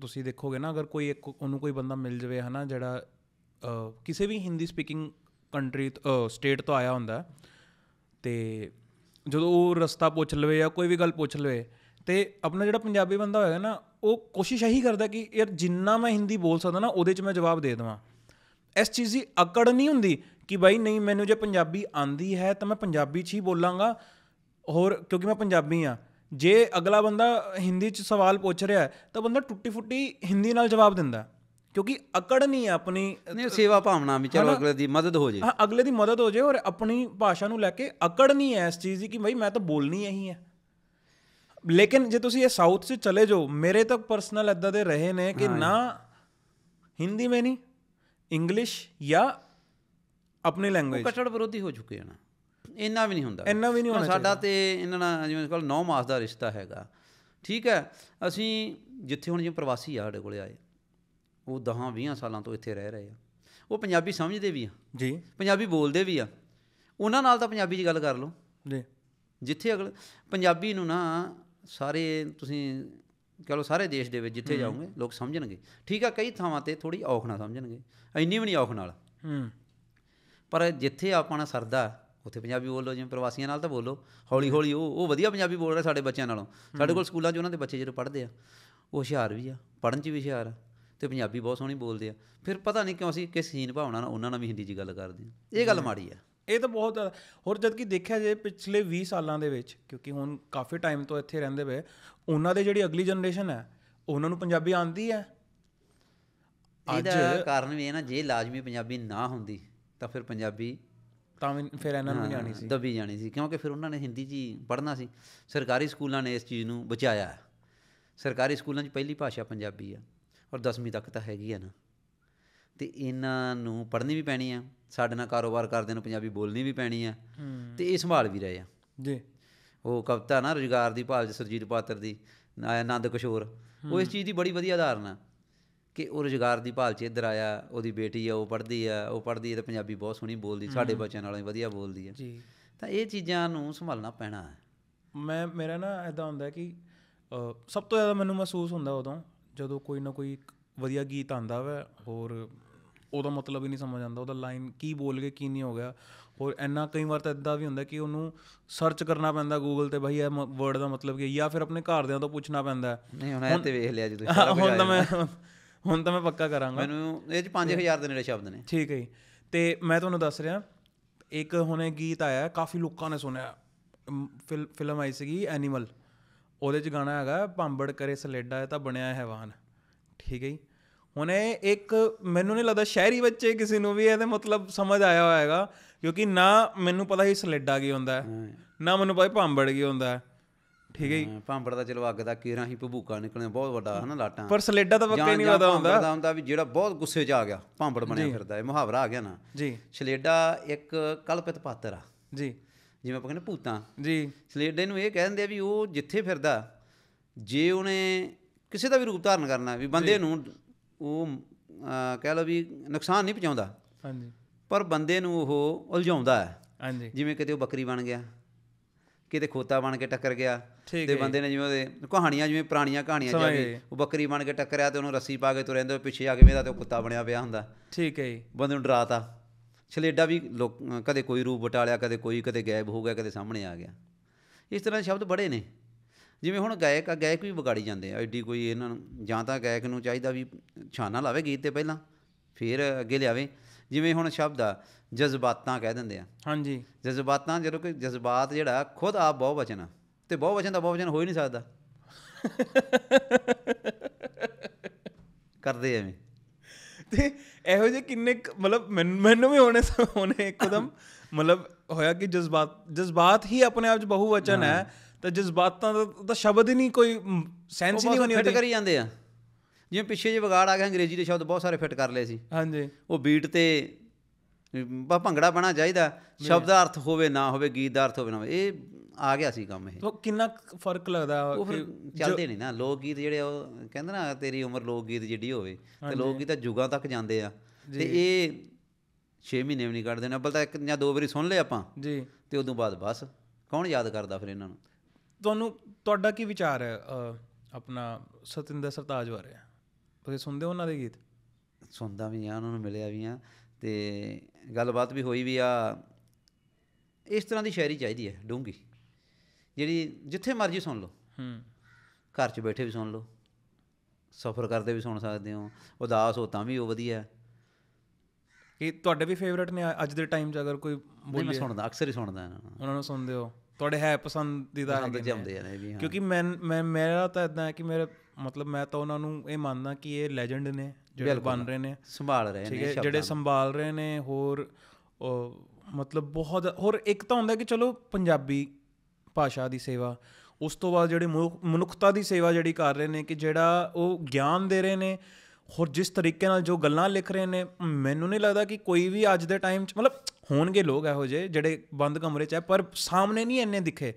ਤੁਸੀਂ ਦੇਖੋਗੇ ਨਾ ਅਗਰ ਕੋਈ ਇੱਕ ਉਹਨੂੰ ਕੋਈ ਬੰਦਾ ਮਿਲ ਜਵੇ ਹਨਾ ਜਿਹੜਾ ਕਿਸੇ ਵੀ ਹਿੰਦੀ ਸਪੀਕਿੰਗ ਕੰਟਰੀ ਸਟੇਟ ਤੋਂ ਆਇਆ ਹੁੰਦਾ ਤੇ ਜਦੋਂ ਉਹ ਰਸਤਾ ਪੁੱਛ ਲਵੇ ਜਾਂ ਕੋਈ ਵੀ ਗੱਲ ਪੁੱਛ ਲਵੇ ਤੇ ਆਪਣਾ ਜਿਹੜਾ ਪੰਜਾਬੀ ਬੰਦਾ ਹੋਏਗਾ ਨਾ ਉਹ ਕੋਸ਼ਿਸ਼ ਇਹੀ ਕਰਦਾ ਕਿ ਯਾਰ ਜਿੰਨਾ ਮੈਂ ਹਿੰਦੀ ਬੋਲ ਸਕਦਾ ਨਾ ਉਹਦੇ 'ਚ ਮੈਂ ਜਵਾਬ ਦੇ ਦਵਾਂ ਇਸ ਚੀਜ਼ ਦੀ ਅਕੜ ਨਹੀਂ ਹੁੰਦੀ ਕਿ ਬਾਈ ਨਹੀਂ ਮੈਨੂੰ ਜੇ ਪੰਜਾਬੀ ਆਂਦੀ ਹੈ ਤਾਂ ਮੈਂ ਪੰਜਾਬੀ 'ਚ ਹੀ ਬੋਲਾਂਗਾ ਹੋਰ ਕਿਉਂਕਿ ਮੈਂ ਪੰਜਾਬੀ ਆ ਜੇ ਅਗਲਾ ਬੰਦਾ ਹਿੰਦੀ 'ਚ ਸਵਾਲ ਪੁੱਛ ਰਿਹਾ ਤਾਂ ਬੰਦਾ ਟੁੱਟੀ ਫੁੱਟੀ ਹਿੰਦੀ ਨਾਲ ਜਵਾਬ ਦਿੰਦਾ ਕਿਉਂਕਿ ਅਕੜ ਨਹੀਂ ਆਪਣੀ ਸੇਵਾ ਭਾਵਨਾ ਵਿੱਚ ਚਲੋ ਅਗਲੇ ਦੀ ਮਦਦ ਹੋ ਜੇ ਹਾਂ ਅਗਲੇ ਦੀ ਮਦਦ ਹੋ ਜੇ ਔਰ ਆਪਣੀ ਭਾਸ਼ਾ ਨੂੰ ਲੈ ਕੇ ਅਕੜ ਨਹੀਂ ਐ ਇਸ ਚੀਜ਼ ਦੀ ਕਿ ਭਾਈ ਮੈਂ ਤਾਂ ਬੋਲਣੀ ਇਹੀ ਹੈ ਲੇਕਿਨ ਜੇ ਤੁਸੀਂ ਇਹ ਸਾਊਥ 'ਚ ਚਲੇ ਜਾਓ ਮੇਰੇ ਤੱਕ ਪਰਸਨਲ ਇਦਾਂ ਦੇ ਰਹੇ ਨੇ ਕਿ ਨਾ ਹਿੰਦੀ ਮੈਂ ਨਹੀਂ ਇੰਗਲਿਸ਼ ਜਾਂ ਆਪਣੀ ਲੈਂਗੁਏਜ ਕਟੜ ਵਿਰੋਧੀ ਹੋ ਚੁੱਕੇ ਹਨ ਇੰਨਾ ਵੀ ਨਹੀਂ ਹੁੰਦਾ ਇੰਨਾ ਵੀ ਨਹੀਂ ਹੁੰਦਾ ਸਾਡਾ ਤੇ ਇਹਨਾਂ ਨਾਲ ਜਿਵੇਂ ਕੋਲ 9 ਮਾਸ ਦਾ ਰਿਸ਼ਤਾ ਹੈਗਾ ਠੀਕ ਹੈ ਅਸੀਂ ਜਿੱਥੇ ਹੁਣ ਜਿਵੇਂ ਪ੍ਰਵਾਸੀ ਆ ਸਾਡੇ ਕੋਲੇ ਆਏ ਉਹ 10 20 ਸਾਲਾਂ ਤੋਂ ਇੱਥੇ ਰਹਿ ਰਹੇ ਆ ਉਹ ਪੰਜਾਬੀ ਸਮਝਦੇ ਵੀ ਆ ਜੀ ਪੰਜਾਬੀ ਬੋਲਦੇ ਵੀ ਆ ਉਹਨਾਂ ਨਾਲ ਤਾਂ ਪੰਜਾਬੀ 'ਚ ਗੱਲ ਕਰ ਲਓ ਜੀ ਜਿੱਥੇ ਅਗਲ ਪੰਜਾਬੀ ਨੂੰ ਨਾ ਸਾਰੇ ਤੁਸੀਂ ਕਹ ਲਓ ਸਾਰੇ ਦੇਸ਼ ਦੇ ਵਿੱਚ ਜਿੱਥੇ ਜਾਓਗੇ ਲੋਕ ਸਮਝਣਗੇ ਠੀਕ ਆ ਕਈ ਥਾਵਾਂ ਤੇ ਥੋੜੀ ਔਖ ਨਾਲ ਸਮਝਣਗੇ ਇੰਨੀ ਵੀ ਨਹੀਂ ਔਖ ਨਾਲ ਹੂੰ ਪਰ ਜਿੱਥੇ ਆਪਣਾ ਸਰਦਾ ਉਥੇ ਪੰਜਾਬੀ ਬੋਲੋ ਜਿਵੇਂ ਪ੍ਰਵਾਸੀਆਂ ਨਾਲ ਤਾਂ ਬੋਲੋ ਹੌਲੀ ਹੌਲੀ ਉਹ ਉਹ ਵਧੀਆ ਪੰਜਾਬੀ ਬੋਲ ਰਹੇ ਸਾਡੇ ਬੱਚਿਆਂ ਨਾਲੋਂ ਸਾਡੇ ਕੋਲ ਸਕੂਲਾਂ 'ਚ ਉਹਨਾਂ ਦੇ ਬੱਚੇ ਜਿਹੜੇ ਪੜ੍ਹਦੇ ਆ ਉਹ ਹੁਸ਼ਿਆਰ ਵੀ ਆ ਪੜ੍ਹਨ 'ਚ ਵੀ ਹੁਸ਼ਿਆਰ ਆ ਤੇ ਪੰਜਾਬੀ ਬਹੁਤ ਸੋਹਣੀ ਬੋਲਦੇ ਆ ਫਿਰ ਪਤਾ ਨਹੀਂ ਕਿਉਂ ਅਸੀਂ ਕਿਸ ਹੀਨ ਭਾਵਨਾ ਨਾਲ ਉਹਨਾਂ ਨਾਲ ਵੀ ਹਿੰਦੀ 'ਚ ਗੱਲ ਕਰਦੇ ਆ ਇਹ ਗੱਲ ਮਾੜੀ ਆ ਇਹ ਤਾਂ ਬਹੁਤ ਹੋਰ ਜਦ ਕਿ ਦੇਖਿਆ ਜੇ ਪਿਛਲੇ 20 ਸਾਲਾਂ ਦੇ ਵਿੱਚ ਕਿਉਂਕਿ ਹੁਣ ਕਾਫੀ ਟਾਈਮ ਤੋਂ ਇੱਥੇ ਰਹਿੰਦੇ ਵੇ ਉਹਨਾਂ ਦੇ ਜਿਹੜੀ ਅਗਲੀ ਜਨਰੇਸ਼ਨ ਹੈ ਉਹਨਾਂ ਨੂੰ ਪੰਜਾਬੀ ਆਉਂਦੀ ਹੈ ਇਹਦਾ ਕਾਰਨ ਵੀ ਇਹ ਨਾ ਜੇ ਲਾਜ਼ਮੀ ਪੰਜਾਬੀ ਨਾ ਹੁੰਦੀ ਤਾਂ ਫਿਰ ਪੰਜਾਬੀ ਤਾਂ ਵੀ ਫਿਰ ਇਹਨਾਂ ਨੂੰ ਜਾਣੀ ਸੀ ਦਬੀ ਜਾਣੀ ਸੀ ਕਿਉਂਕਿ ਫਿਰ ਉਹਨਾਂ ਨੇ ਹਿੰਦੀ ਜੀ ਪੜ੍ਹਨਾ ਸੀ ਸਰਕਾਰੀ ਸਕੂਲਾਂ ਨੇ ਇਸ ਚੀਜ਼ ਨੂੰ ਬਚਾਇਆ ਸਰਕਾਰੀ ਸਕੂਲਾਂ 'ਚ ਪਹਿਲੀ ਭਾਸ਼ਾ ਪੰਜਾਬੀ ਆ ਔਰ 10ਵੀਂ ਤੱਕ ਤਾਂ ਹੈਗੀ ਆ ਨਾ ਤੇ ਇਹਨਾਂ ਨੂੰ ਪੜ੍ਹਨੀ ਵੀ ਪੈਣੀ ਆ ਸਾਡੇ ਨਾਲ ਕਾਰੋਬਾਰ ਕਰਦੇ ਨੂੰ ਪੰਜਾਬੀ ਬੋਲਣੀ ਵੀ ਪੈਣੀ ਆ ਤੇ ਇਹ ਸੰਭਾਲ ਵੀ ਰਹੇ ਆ ਜੀ ਉਹ ਕਵਤਾ ਨਾ ਰੁਜ਼ਗਾਰ ਦੀ ਭਾਲ ਸਰਜੀਤ ਪਾਤਰ ਦੀ ਆਨੰਦ ਕਿਸ਼ੋਰ ਉਹ ਇਸ ਚੀਜ਼ ਦੀ ਬੜੀ ਵਧੀਆ ਧਾਰਨਾ ਕਿ ਉਹ ਰੁਜ਼ਗਾਰ ਦੀ ਭਾਲ 'ਚ ਇੱਧਰ ਆਇਆ ਉਹਦੀ ਬੇਟੀ ਆ ਉਹ ਪੜ੍ਹਦੀ ਆ ਉਹ ਪੜ੍ਹਦੀ ਆ ਤੇ ਪੰਜਾਬੀ ਬਹੁਤ ਸੋਹਣੀ ਬੋਲਦੀ ਸਾਡੇ ਬੱਚਿਆਂ ਨਾਲ ਵਧੀਆ ਬੋਲਦੀ ਆ ਜੀ ਤਾਂ ਇਹ ਚੀਜ਼ਾਂ ਨੂੰ ਸੰਭਾਲਣਾ ਪੈਣਾ ਹੈ ਮੈਂ ਮੇਰਾ ਨਾ ਇਦਾਂ ਹੁੰਦਾ ਕਿ ਸਭ ਤੋਂ ਜ਼ਿਆਦਾ ਮੈਨੂੰ ਮਹਿਸੂਸ ਹੁੰਦਾ ਉਦੋਂ ਜਦੋਂ ਕੋਈ ਨਾ ਕੋਈ ਵਧੀਆ ਗੀਤ ਆਂਦਾ ਵਾ ਹੋਰ ਉਹਦਾ ਮਤਲਬ ਹੀ ਨਹੀਂ ਸਮਝ ਆਉਂਦਾ ਉਹਦਾ ਲਾਈਨ ਕੀ ਬੋਲ ਕੇ ਕੀ ਨਹੀਂ ਹੋ ਗਿਆ ਹੋਰ ਇੰਨਾ ਕਈ ਵਾਰ ਤਾਂ ਇਦਾਂ ਵੀ ਹੁੰਦਾ ਕਿ ਉਹਨੂੰ ਸਰਚ ਕਰਨਾ ਪੈਂਦਾ ਗੂਗਲ ਤੇ ਭਾਈ ਇਹ ਵਰਡ ਦਾ ਮਤਲਬ ਕੀ ਜਾਂ ਫਿਰ ਆਪਣੇ ਘਰਦਿਆਂ ਤੋਂ ਪੁੱਛਣਾ ਪੈਂਦਾ ਨਹੀਂ ਹੁਣ ਇਹ ਤੇ ਵੇਖ ਲਿਆ ਜਦੋਂ ਤੁਸੀਂ ਹੁਣ ਤਾਂ ਮੈਂ ਹੁਣ ਤਾਂ ਮੈਂ ਪੱਕਾ ਕਰਾਂਗਾ ਮੈਨੂੰ ਇਹ ਚ 5000 ਦੇ ਨੇੜੇ ਸ਼ਬਦ ਨੇ ਠੀਕ ਹੈ ਜੀ ਤੇ ਮੈਂ ਤੁਹਾਨੂੰ ਦੱਸ ਰਿਹਾ ਇੱਕ ਹੁਣੇ ਗੀਤ ਆਇਆ ਕਾਫੀ ਲੋਕਾਂ ਨੇ ਸੁਣਿਆ ਫਿਲਮ ਆਈ ਸੀਗੀ ਐਨੀਮਲ ਉਹਦੇ 'ਚ ਗਾਣਾ ਹੈਗਾ ਪੰਬੜ ਕਰੇ ਸਲੇਡਾ ਇਹ ਤਾਂ ਬਣਿਆ ਹੈਵਾਨ ਠੀਕ ਹੈ ਹੁਣ ਇਹ ਇੱਕ ਮੈਨੂੰ ਨਹੀਂ ਲੱਗਦਾ ਸ਼ਹਿਰੀ ਬੱਚੇ ਕਿਸੇ ਨੂੰ ਵੀ ਇਹਦਾ ਮਤਲਬ ਸਮਝ ਆਇਆ ਹੋਏਗਾ ਕਿਉਂਕਿ ਨਾ ਮੈਨੂੰ ਪਤਾ ਹੀ ਸਲੇਡਾ ਕੀ ਹੁੰਦਾ ਹੈ ਨਾ ਮੈਨੂੰ ਪਤਾ ਪੰਬੜ ਕੀ ਹੁੰਦਾ ਹੈ ਠੀਕ ਹੈ ਪੰਬੜ ਦਾ ਚਲੋ ਅੱਗ ਦਾ ਕੀਰਾਂ ਹੀ ਭਬੂਕਾ ਨਿਕਲਣਾ ਬਹੁਤ ਵੱਡਾ ਹਨਾ ਲਾਟਾਂ ਪਰ ਸਲੇਡਾ ਤਾਂ ਵਕਤੇ ਨਹੀਂ ਪਤਾ ਹੁੰਦਾ ਦਾ ਹੁੰਦਾ ਵੀ ਜਿਹੜਾ ਬਹੁਤ ਗੁੱਸੇ 'ਚ ਆ ਗਿਆ ਪੰਬੜ ਬਣਿਆ ਫਿਰਦਾ ਇਹ ਮੁਹਾਵਰਾ ਆ ਗਿਆ ਨਾ ਜੀ ਸਲੇਡਾ ਇੱਕ ਕਲਪਿਤ ਪਾਤਰ ਆ ਜੀ ਜਿਵੇਂ ਆਪਾਂ ਕਹਿੰਦੇ ਭੂਤਾਂ ਜੀ ਸਲੇਡੇ ਨੂੰ ਇਹ ਕਹਿ ਦਿੰਦੇ ਆ ਵੀ ਉਹ ਜਿੱਥੇ ਫਿਰਦਾ ਜੇ ਉਹਨੇ ਕਿਸੇ ਦਾ ਵੀ ਰੂਪ ਧਾਰਨ ਕਰਨਾ ਵੀ ਬੰਦੇ ਨੂੰ ਉਹ ਕਹਿ ਲਓ ਵੀ ਨੁਕਸਾਨ ਨਹੀਂ ਪਹੁੰਚਾਉਂਦਾ ਹਾਂਜੀ ਪਰ ਬੰਦੇ ਨੂੰ ਉਹ ਉਲਝਾਉਂਦਾ ਹੈ ਹਾਂਜੀ ਜਿਵੇਂ ਕਿਤੇ ਉਹ ਬੱਕਰੀ ਬਣ ਗਿਆ ਕਿਤੇ ਖੋਤਾ ਬਣ ਕੇ ਟੱਕਰ ਗਿਆ ਤੇ ਬੰਦੇ ਨੇ ਜਿਵੇਂ ਉਹਦੇ ਕਹਾਣੀਆਂ ਜਿਵੇਂ ਪੁਰਾਣੀਆਂ ਕਹਾਣੀਆਂ ਜਿਵੇਂ ਉਹ ਬੱਕਰੀ ਬਣ ਕੇ ਟੱਕਰਿਆ ਤੇ ਉਹਨੂੰ ਰੱਸੀ ਪਾ ਕੇ ਤੁਰੇਂਦੇ ਪਿੱਛੇ ਆ ਕੇ ਮੇਰਾ ਤੇ ਉਹ ਕੁੱਤਾ ਬਣਿਆ ਪਿਆ ਹੁੰਦਾ ਠੀਕ ਹੈ ਜੀ ਬੰਦੇ ਨੂੰ ਡਰਾਤਾ ਸਲੇਡਾ ਵੀ ਕਦੇ ਕੋਈ ਰੂਪ ਬਟਾਲਿਆ ਕਦੇ ਕੋਈ ਕਦੇ ਗਾਇਬ ਹੋ ਗਿਆ ਕਦੇ ਸਾਹਮਣੇ ਆ ਗਿਆ ਇਸ ਤਰ੍ਹਾਂ ਸ਼ਬਦ ਬੜੇ ਨੇ ਜਿਵੇਂ ਹੁਣ ਗਾਇਕ ਆ ਗਾਇਕ ਵੀ ਵਿਗਾੜੀ ਜਾਂਦੇ ਆ ਐਡੀ ਕੋਈ ਇਹਨਾਂ ਨੂੰ ਜਾਂ ਤਾਂ ਗਾਇਕ ਨੂੰ ਚਾਹੀਦਾ ਵੀ ਛਾਨਾ ਲਾਵੇ ਗੀਤ ਤੇ ਪਹਿਲਾਂ ਫਿਰ ਅੱਗੇ ਲਿਆਵੇ ਜਿਵੇਂ ਹੁਣ ਸ਼ਬਦ ਆ ਜਜ਼ਬਾਤਾਂ ਕਹਿ ਦਿੰਦੇ ਆ ਹਾਂਜੀ ਜਜ਼ਬਾਤਾਂ ਜਦੋਂ ਕੋਈ ਜਜ਼ਬਾਤ ਜਿਹੜਾ ਖੁਦ ਆਪ ਬਹੁ ਵਚਨ ਆ ਤੇ ਬਹੁ ਵਚਨ ਦਾ ਬਹੁ ਵਚਨ ਹੋ ਹੀ ਨਹੀਂ ਸਕਦਾ ਕਰਦੇ ਐਵੇਂ ਤੇ ਇਹੋ ਜਿਹੇ ਕਿੰਨੇ ਮਤਲਬ ਮੈਨੂੰ ਵੀ ਹੋਣੇ ਹੋਣੇ ਇੱਕਦਮ ਮਤਲਬ ਹੋਇਆ ਕਿ ਜਜ਼ਬਾਤ ਜਜ਼ਬਾਤ ਹੀ ਆਪਣੇ ਆਪ 'ਚ ਬਹੁਵਚਨ ਹੈ ਤਾਂ ਜਜ਼ਬਾਤਾਂ ਦਾ ਤਾਂ ਸ਼ਬਦ ਹੀ ਨਹੀਂ ਕੋਈ ਸੈਂਸ ਹੀ ਨਹੀਂ ਬਣੀ ਹੁੰਦੀ ਕਰੀ ਜਾਂਦੇ ਆ ਜਿਵੇਂ ਪਿੱਛੇ ਜੇ ਵਿਗਾੜ ਆ ਗਿਆ ਅੰਗਰੇਜ਼ੀ ਦੇ ਸ਼ਬਦ ਬਹੁਤ ਸਾਰੇ ਫਿੱਟ ਕਰ ਲਏ ਸੀ ਹਾਂਜੀ ਉਹ ਬੀਟ ਤੇ ਬਾ ਭੰਗੜਾ ਬਣਾ ਚਾਹੀਦਾ ਸ਼ਬਦ ਦਾ ਅਰਥ ਹੋਵੇ ਨਾ ਹੋਵੇ ਗੀਤ ਦਾ ਅਰਥ ਹੋਵੇ ਨਾ ਇਹ ਆ ਗਿਆ ਸੀ ਕੰਮ ਇਹ ਤਾਂ ਕਿੰਨਾ ਫਰਕ ਲੱਗਦਾ ਕਿ ਚੱਲਦੇ ਨਹੀਂ ਨਾ ਲੋਕ ਗੀਤ ਜਿਹੜੇ ਉਹ ਕਹਿੰਦੇ ਨਾ ਤੇਰੀ ਉਮਰ ਲੋਕ ਗੀਤ ਜਿੱਡੀ ਹੋਵੇ ਤੇ ਲੋਕ ਗੀਤ ਤਾਂ ਜੁਗਾਂ ਤੱਕ ਜਾਂਦੇ ਆ ਤੇ ਇਹ 6 ਮਹੀਨੇ ਵੀ ਨਹੀਂ ਕੱਢਦੇ ਨਾ ਅਬਲ ਤਾਂ ਇੱਕ ਜਾਂ ਦੋ ਵਾਰੀ ਸੁਣ ਲਏ ਆਪਾਂ ਜੀ ਤੇ ਉਦੋਂ ਬਾਅਦ ਬਸ ਕੌਣ ਯਾਦ ਕਰਦਾ ਫਿਰ ਇਹਨਾਂ ਨੂੰ ਤੁਹਾਨੂੰ ਤੁਹਾਡਾ ਕੀ ਵਿਚਾਰ ਹੈ ਆਪਣਾ ਸਤਿੰਦਰ ਸਰਤਾਜ ਬਾਰੇ ਤੁਸੀਂ ਸੁਣਦੇ ਹੋ ਉਹਨਾਂ ਦੇ ਗੀਤ ਸੁਣਦਾ ਵੀ ਆ ਉਹਨਾਂ ਨੂੰ ਮਿਲਿਆ ਵੀ ਆ ਤੇ ਗੱਲਬਾਤ ਵੀ ਹੋਈ ਵੀ ਆ ਇਸ ਤਰ੍ਹਾਂ ਦੀ ਸ਼ਾਇਰੀ ਚਾਹੀਦੀ ਹੈ ਡੂੰਗੀ ਜਿਹੜੀ ਜਿੱਥੇ ਮਰਜ਼ੀ ਸੁਣ ਲਓ ਹੂੰ ਘਰ 'ਚ ਬੈਠੇ ਵੀ ਸੁਣ ਲਓ ਸਫ਼ਰ ਕਰਦੇ ਵੀ ਸੁਣ ਸਕਦੇ ਹੋ ਉਦਾਸ ਹੋ ਤਾਂ ਵੀ ਉਹ ਵਧੀਆ ਹੈ ਕਿ ਤੁਹਾਡੇ ਵੀ ਫੇਵਰਿਟ ਨੇ ਅੱਜ ਦੇ ਟਾਈਮ 'ਚ ਅਗਰ ਕੋਈ ਬੋਲੇ ਮੈਂ ਸੁਣਦਾ ਅਕਸਰ ਹੀ ਸੁਣਦਾ ਉਹਨਾਂ ਨੂੰ ਸੁਣਦੇ ਹੋ ਤੁਹਾਡੇ ਹੈ ਪਸੰਦੀਦਾ ਹੈਗੇ ਜਾਂਦੇ ਨੇ ਵੀ ਕਿਉਂਕਿ ਮੈਂ ਮੈਂ ਮੇਰਾ ਤਾਂ ਇਦਾਂ ਹੈ ਕਿ ਮੇਰੇ ਮਤਲਬ ਮੈਂ ਤਾਂ ਉਹਨਾਂ ਨੂੰ ਇਹ ਮੰਨਦਾ ਕਿ ਇਹ ਲੈਜੈਂਡ ਨੇ ਜਿਹੜੇ ਬਣ ਰਹੇ ਨੇ ਸੰਭਾਲ ਰਹੇ ਨੇ ਜਿਹੜੇ ਸੰਭਾਲ ਰਹੇ ਨੇ ਹੋਰ ਮਤਲਬ ਬਹੁਤ ਹੋਰ ਇੱਕ ਤਾਂ ਹੁੰਦਾ ਕਿ ਚਲੋ ਪੰਜਾਬੀ ਭਾਸ਼ਾ ਦੀ ਸੇਵਾ ਉਸ ਤੋਂ ਬਾਅਦ ਜਿਹੜੇ ਮਨੁੱਖਤਾ ਦੀ ਸੇਵਾ ਜਿਹੜੀ ਕਰ ਰਹੇ ਨੇ ਕਿ ਜਿਹੜਾ ਉਹ ਗਿਆਨ ਦੇ ਰਹੇ ਨੇ ਹੋਰ ਜਿਸ ਤਰੀਕੇ ਨਾਲ ਜੋ ਗੱਲਾਂ ਲਿਖ ਰਹੇ ਨੇ ਮੈਨੂੰ ਨਹੀਂ ਲੱਗਦਾ ਕਿ ਕੋਈ ਵੀ ਅੱਜ ਦੇ ਟਾਈਮ 'ਚ ਮਤਲਬ ਹੋਣਗੇ ਲੋਕ ਇਹੋ ਜਿਹੇ ਜਿਹੜੇ ਬੰਦ ਕਮਰੇ 'ਚ ਹੈ ਪਰ ਸਾਹਮਣੇ ਨਹੀਂ ਇੰਨੇ ਦਿਖੇ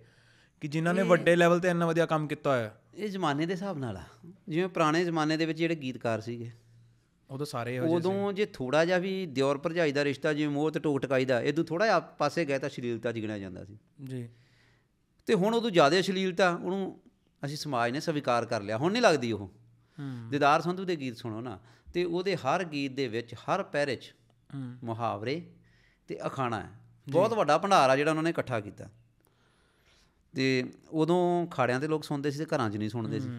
ਕਿ ਜਿਨ੍ਹਾਂ ਨੇ ਵੱਡੇ ਲੈਵਲ ਤੇ ਇੰਨਾ ਵਧੀਆ ਕੰਮ ਕੀਤਾ ਹੋਇਆ ਇਹ ਜ਼ਮਾਨੇ ਦੇ ਹਿਸਾਬ ਨਾਲ ਆ ਜਿਵੇਂ ਪੁਰਾਣੇ ਜ਼ਮਾਨੇ ਦੇ ਵਿੱਚ ਜਿਹੜੇ ਗੀਤਕਾਰ ਸੀਗੇ ਉਦੋਂ ਸਾਰੇ ਹੋ ਉਦੋਂ ਜੇ ਥੋੜਾ ਜਿਹਾ ਵੀ ਦਿਓਰ ਭਰਜਾਈ ਦਾ ਰਿਸ਼ਤਾ ਜਿਵੇਂ ਮੋਹ ਤੇ ਟੋਕ ਟਕਾਈ ਦਾ ਇਦੋਂ ਥੋੜਾ ਜਿਹਾ ਪਾਸੇ ਗਏ ਤਾਂ ਸ਼ਲੀਲਤਾ ਜਿਗਣਾ ਜਾਂਦਾ ਸੀ ਜੀ ਤੇ ਹੁਣ ਉਦੋਂ ਜ਼ਿਆਦਾ ਸ਼ਲੀਲਤਾ ਉਹਨੂੰ ਅਸੀਂ ਸਮਾਜ ਨੇ ਸਵੀਕਾਰ ਕਰ ਲਿਆ ਹੁਣ ਨਹੀਂ ਲੱਗਦੀ ਉਹ ਦਿਦਾਰ ਸੰਧੂ ਦੇ ਗੀਤ ਸੁਣੋ ਨਾ ਤੇ ਉਹਦੇ ਹਰ ਗੀਤ ਦੇ ਵਿੱਚ ਹਰ ਪੈਰੇ 'ਚ ਮੁਹਾਵਰੇ ਤੇ ਅਖਾਣਾ ਹੈ ਬਹੁਤ ਵੱਡਾ ਭੰਡਾਰ ਆ ਜਿਹੜਾ ਉਹਨਾਂ ਨੇ ਇਕੱਠਾ ਕੀਤਾ ਤੇ ਉਦੋਂ ਖਾੜਿਆਂ ਦੇ ਲੋਕ ਸੁਣਦੇ ਸੀ ਤੇ ਘਰਾਂ 'ਚ ਨਹੀਂ ਸੁਣਦੇ ਸੀ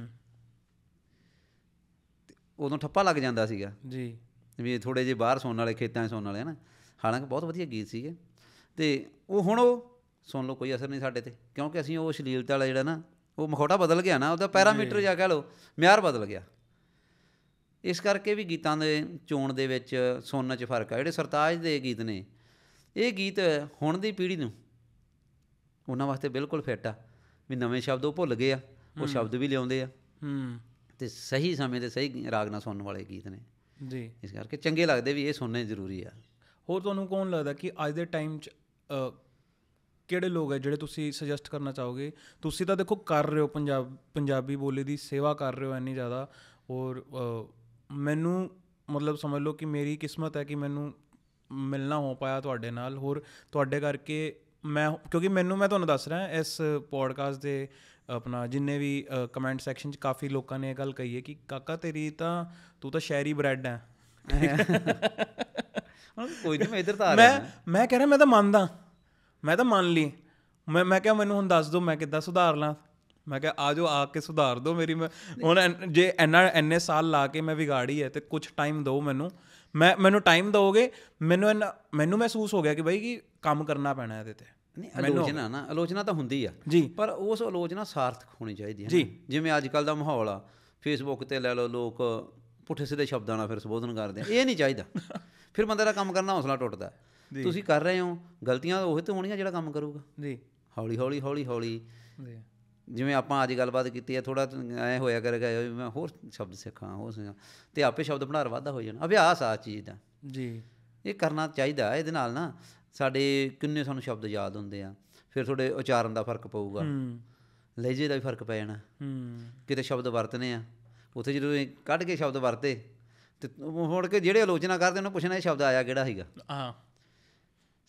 ਉਦੋਂ ਠੱਪਾ ਲੱਗ ਜਾਂਦਾ ਸੀਗਾ ਜੀ ਵੀ ਥੋੜੇ ਜੇ ਬਾਹਰ ਸੌਣ ਵਾਲੇ ਖੇਤਾਂ 'ਚ ਸੌਣ ਵਾਲੇ ਹਨ ਹਾਲਾਂਕਿ ਬਹੁਤ ਵਧੀਆ ਗੀਤ ਸੀਗੇ ਤੇ ਉਹ ਹੁਣ ਉਹ ਸੁਣ ਲਓ ਕੋਈ ਅਸਰ ਨਹੀਂ ਸਾਡੇ ਤੇ ਕਿਉਂਕਿ ਅਸੀਂ ਉਹ ਅਸ਼ਲੀਲਤਾ ਵਾਲਾ ਜਿਹੜਾ ਨਾ ਉਹ ਮਖੌਟਾ ਬਦਲ ਗਿਆ ਨਾ ਉਹਦਾ ਪੈਰਾਮੀਟਰ ਜਾ ਕਹਿ ਲਓ ਮਿਆਰ ਬਦਲ ਗਿਆ ਇਸ ਕਰਕੇ ਵੀ ਗੀਤਾਂ ਦੇ ਚੋਣ ਦੇ ਵਿੱਚ ਸੁਣਨ 'ਚ ਫਰਕ ਆ ਜਿਹੜੇ ਸਰਤਾਜ ਦੇ ਗੀਤ ਨੇ ਇਹ ਗੀਤ ਹੁਣ ਦੀ ਪੀੜ੍ਹੀ ਨੂੰ ਉਹਨਾਂ ਵਾਸਤੇ ਬਿਲਕੁਲ ਫਿੱਟ ਆ ਵੀ ਨਵੇਂ ਸ਼ਬਦ ਉਹ ਭੁੱਲ ਗਏ ਆ ਉਹ ਸ਼ਬਦ ਵੀ ਲਿਆਉਂਦੇ ਆ ਹੂੰ ਤੇ ਸਹੀ ਸਮੇਂ ਤੇ ਸਹੀ ਰਾਗ ਨਾਲ ਸੁਣਨ ਵਾਲੇ ਗੀਤ ਨੇ ਜੀ ਇਸ ਕਰਕੇ ਚੰਗੇ ਲੱਗਦੇ ਵੀ ਇਹ ਸੁਣਨੇ ਜ਼ਰੂਰੀ ਆ ਹੋਰ ਤੁਹਾਨੂੰ ਕੌਣ ਲੱਗਦਾ ਕਿ ਅੱਜ ਦੇ ਟਾਈਮ 'ਚ ਕਿਹੜੇ ਲੋਕ ਹੈ ਜਿਹੜੇ ਤੁਸੀਂ ਸੁਜੈਸਟ ਕਰਨਾ ਚਾਹੋਗੇ ਤੁਸੀਂ ਤਾਂ ਦੇਖੋ ਕਰ ਰਹੇ ਹੋ ਪੰਜਾਬ ਪੰਜਾਬੀ ਬੋਲੀ ਦੀ ਸੇਵਾ ਕਰ ਰਹੇ ਹੋ ਇੰਨੀ ਜ਼ਿਆਦਾ ਔਰ ਮੈਨੂੰ ਮਤਲਬ ਸਮਝ ਲਓ ਕਿ ਮੇਰੀ ਕਿਸਮਤ ਹੈ ਕਿ ਮੈਨੂੰ ਮਿਲਣਾ ਹੋ ਪਾਇਆ ਤੁਹਾਡੇ ਨਾਲ ਹੋਰ ਤੁਹਾਡੇ ਕਰਕੇ ਮੈਂ ਕਿਉਂਕਿ ਮੈਨੂੰ ਮੈਂ ਤੁਹਾਨੂੰ ਦੱਸ ਰਿਹਾ ਇਸ ਪੋਡਕਾਸਟ ਦੇ ਆਪਣਾ ਜਿੰਨੇ ਵੀ ਕਮੈਂਟ ਸੈਕਸ਼ਨ 'ਚ ਕਾਫੀ ਲੋਕਾਂ ਨੇ ਇਹ ਗੱਲ ਕਹੀ ਹੈ ਕਿ ਕਾਕਾ ਤੇਰੀ ਤਾਂ ਤੂੰ ਤਾਂ ਸ਼ਹਿਰੀ ਬ੍ਰੈਡ ਹੈ ਕੋਈ ਨਹੀਂ ਮੈਂ ਇਧਰ ਤਾਂ ਆ ਰਿਹਾ ਮੈਂ ਮੈਂ ਕਹਿ ਰਿਹਾ ਮੈਂ ਤਾਂ ਮੰਨਦਾ ਮੈਂ ਤਾਂ ਮੰਨ ਲਈ ਮੈਂ ਮੈਂ ਕਿਹਾ ਮੈਨੂੰ ਹੁਣ ਦੱਸ ਦਿਓ ਮੈਂ ਕਿੱਦਾਂ ਸੁਧਾਰ ਲਾਂ ਮੈਂ ਕਿਹਾ ਆਜੋ ਆ ਕੇ ਸੁਧਾਰ ਦਿਓ ਮੇਰੀ ਹੁਣ ਜੇ ਐਨਾ ਐਨੇ ਸਾਲ ਲਾ ਕੇ ਮੈਂ ਵਿਗਾੜੀ ਹੈ ਤੇ ਕੁਝ ਟਾਈਮ ਦਿਓ ਮੈਨੂੰ ਮੈਂ ਮੈਨੂੰ ਟਾਈਮ ਦਿਓਗੇ ਮੈਨੂੰ ਮੈਨੂੰ ਮਹਿਸੂਸ ਹੋ ਗਿਆ ਕਿ ਬਈ ਕਿ ਕੰਮ ਕਰਨਾ ਪੈਣਾ ਇਹਦੇ ਤੇ ਨਹੀਂ ਆਲੋਚਨਾ ਨਾ ਆਲੋਚਨਾ ਤਾਂ ਹੁੰਦੀ ਆ ਪਰ ਉਸ ਆਲੋਚਨਾ ਸਾਰਥਕ ਹੋਣੀ ਚਾਹੀਦੀ ਹੈ ਜਿਵੇਂ ਅੱਜ ਕੱਲ ਦਾ ਮਾਹੌਲ ਆ ਫੇਸਬੁੱਕ ਤੇ ਲੈ ਲਓ ਲੋਕ ਪੁੱਠੇ ਸਿੱਧੇ ਸ਼ਬਦਾਂ ਨਾਲ ਫਿਰ ਸੰਬੋਧਨ ਕਰਦੇ ਆ ਇਹ ਨਹੀਂ ਚਾਹੀਦਾ ਫਿਰ ਬੰਦੇ ਦਾ ਕੰਮ ਕਰਨਾ ਹੌਸਲਾ ਟੁੱਟਦਾ ਤੁਸੀਂ ਕਰ ਰਹੇ ਹੋ ਗਲਤੀਆਂ ਉਹ ਤੇ ਹੋਣੀਆਂ ਜਿਹੜਾ ਕੰਮ ਕਰੂਗਾ ਜੀ ਹੌਲੀ ਹੌਲੀ ਹੌਲੀ ਹੌਲੀ ਜੀ ਜਿਵੇਂ ਆਪਾਂ ਅੱਜ ਗੱਲਬਾਤ ਕੀਤੀ ਹੈ ਥੋੜਾ ਐ ਹੋਇਆ ਕਰੇਗਾ ਮੈਂ ਹੋਰ ਸ਼ਬਦ ਸਿੱਖਾਂ ਹੋਰ ਸਿੱਖਾਂ ਤੇ ਆਪੇ ਸ਼ਬਦ ਭੰਡਾਰ ਵਾਧਾ ਹੋ ਜਾਣਾ ਅਭਿਆਸ ਆ ਚੀਜ਼ ਦਾ ਜੀ ਇਹ ਕਰਨਾ ਚਾਹੀਦਾ ਇਹਦੇ ਨਾਲ ਨਾ ਸਾਡੇ ਕਿੰਨੇ ਸਾਨੂੰ ਸ਼ਬਦ ਯਾਦ ਹੁੰਦੇ ਆ ਫਿਰ ਤੁਹਾਡੇ ਉਚਾਰਨ ਦਾ ਫਰਕ ਪਊਗਾ ਹੂੰ ਲਹਿਜੇ ਦਾ ਵੀ ਫਰਕ ਪੈ ਜਾਣਾ ਹੂੰ ਕਿਤੇ ਸ਼ਬਦ ਵਰਤਨੇ ਆ ਉੱਥੇ ਜਦੋਂ ਕੱਢ ਕੇ ਸ਼ਬਦ ਵਰਤੇ ਤੇ ਹੁਣ ਕੇ ਜਿਹੜੇ ਆਲੋਚਨਾ ਕਰਦੇ ਉਹਨਾਂ ਪੁੱਛਣਾ ਇਹ ਸ਼ਬਦ ਆਇਆ ਕਿਹੜਾ ਹੈਗਾ ਹਾਂ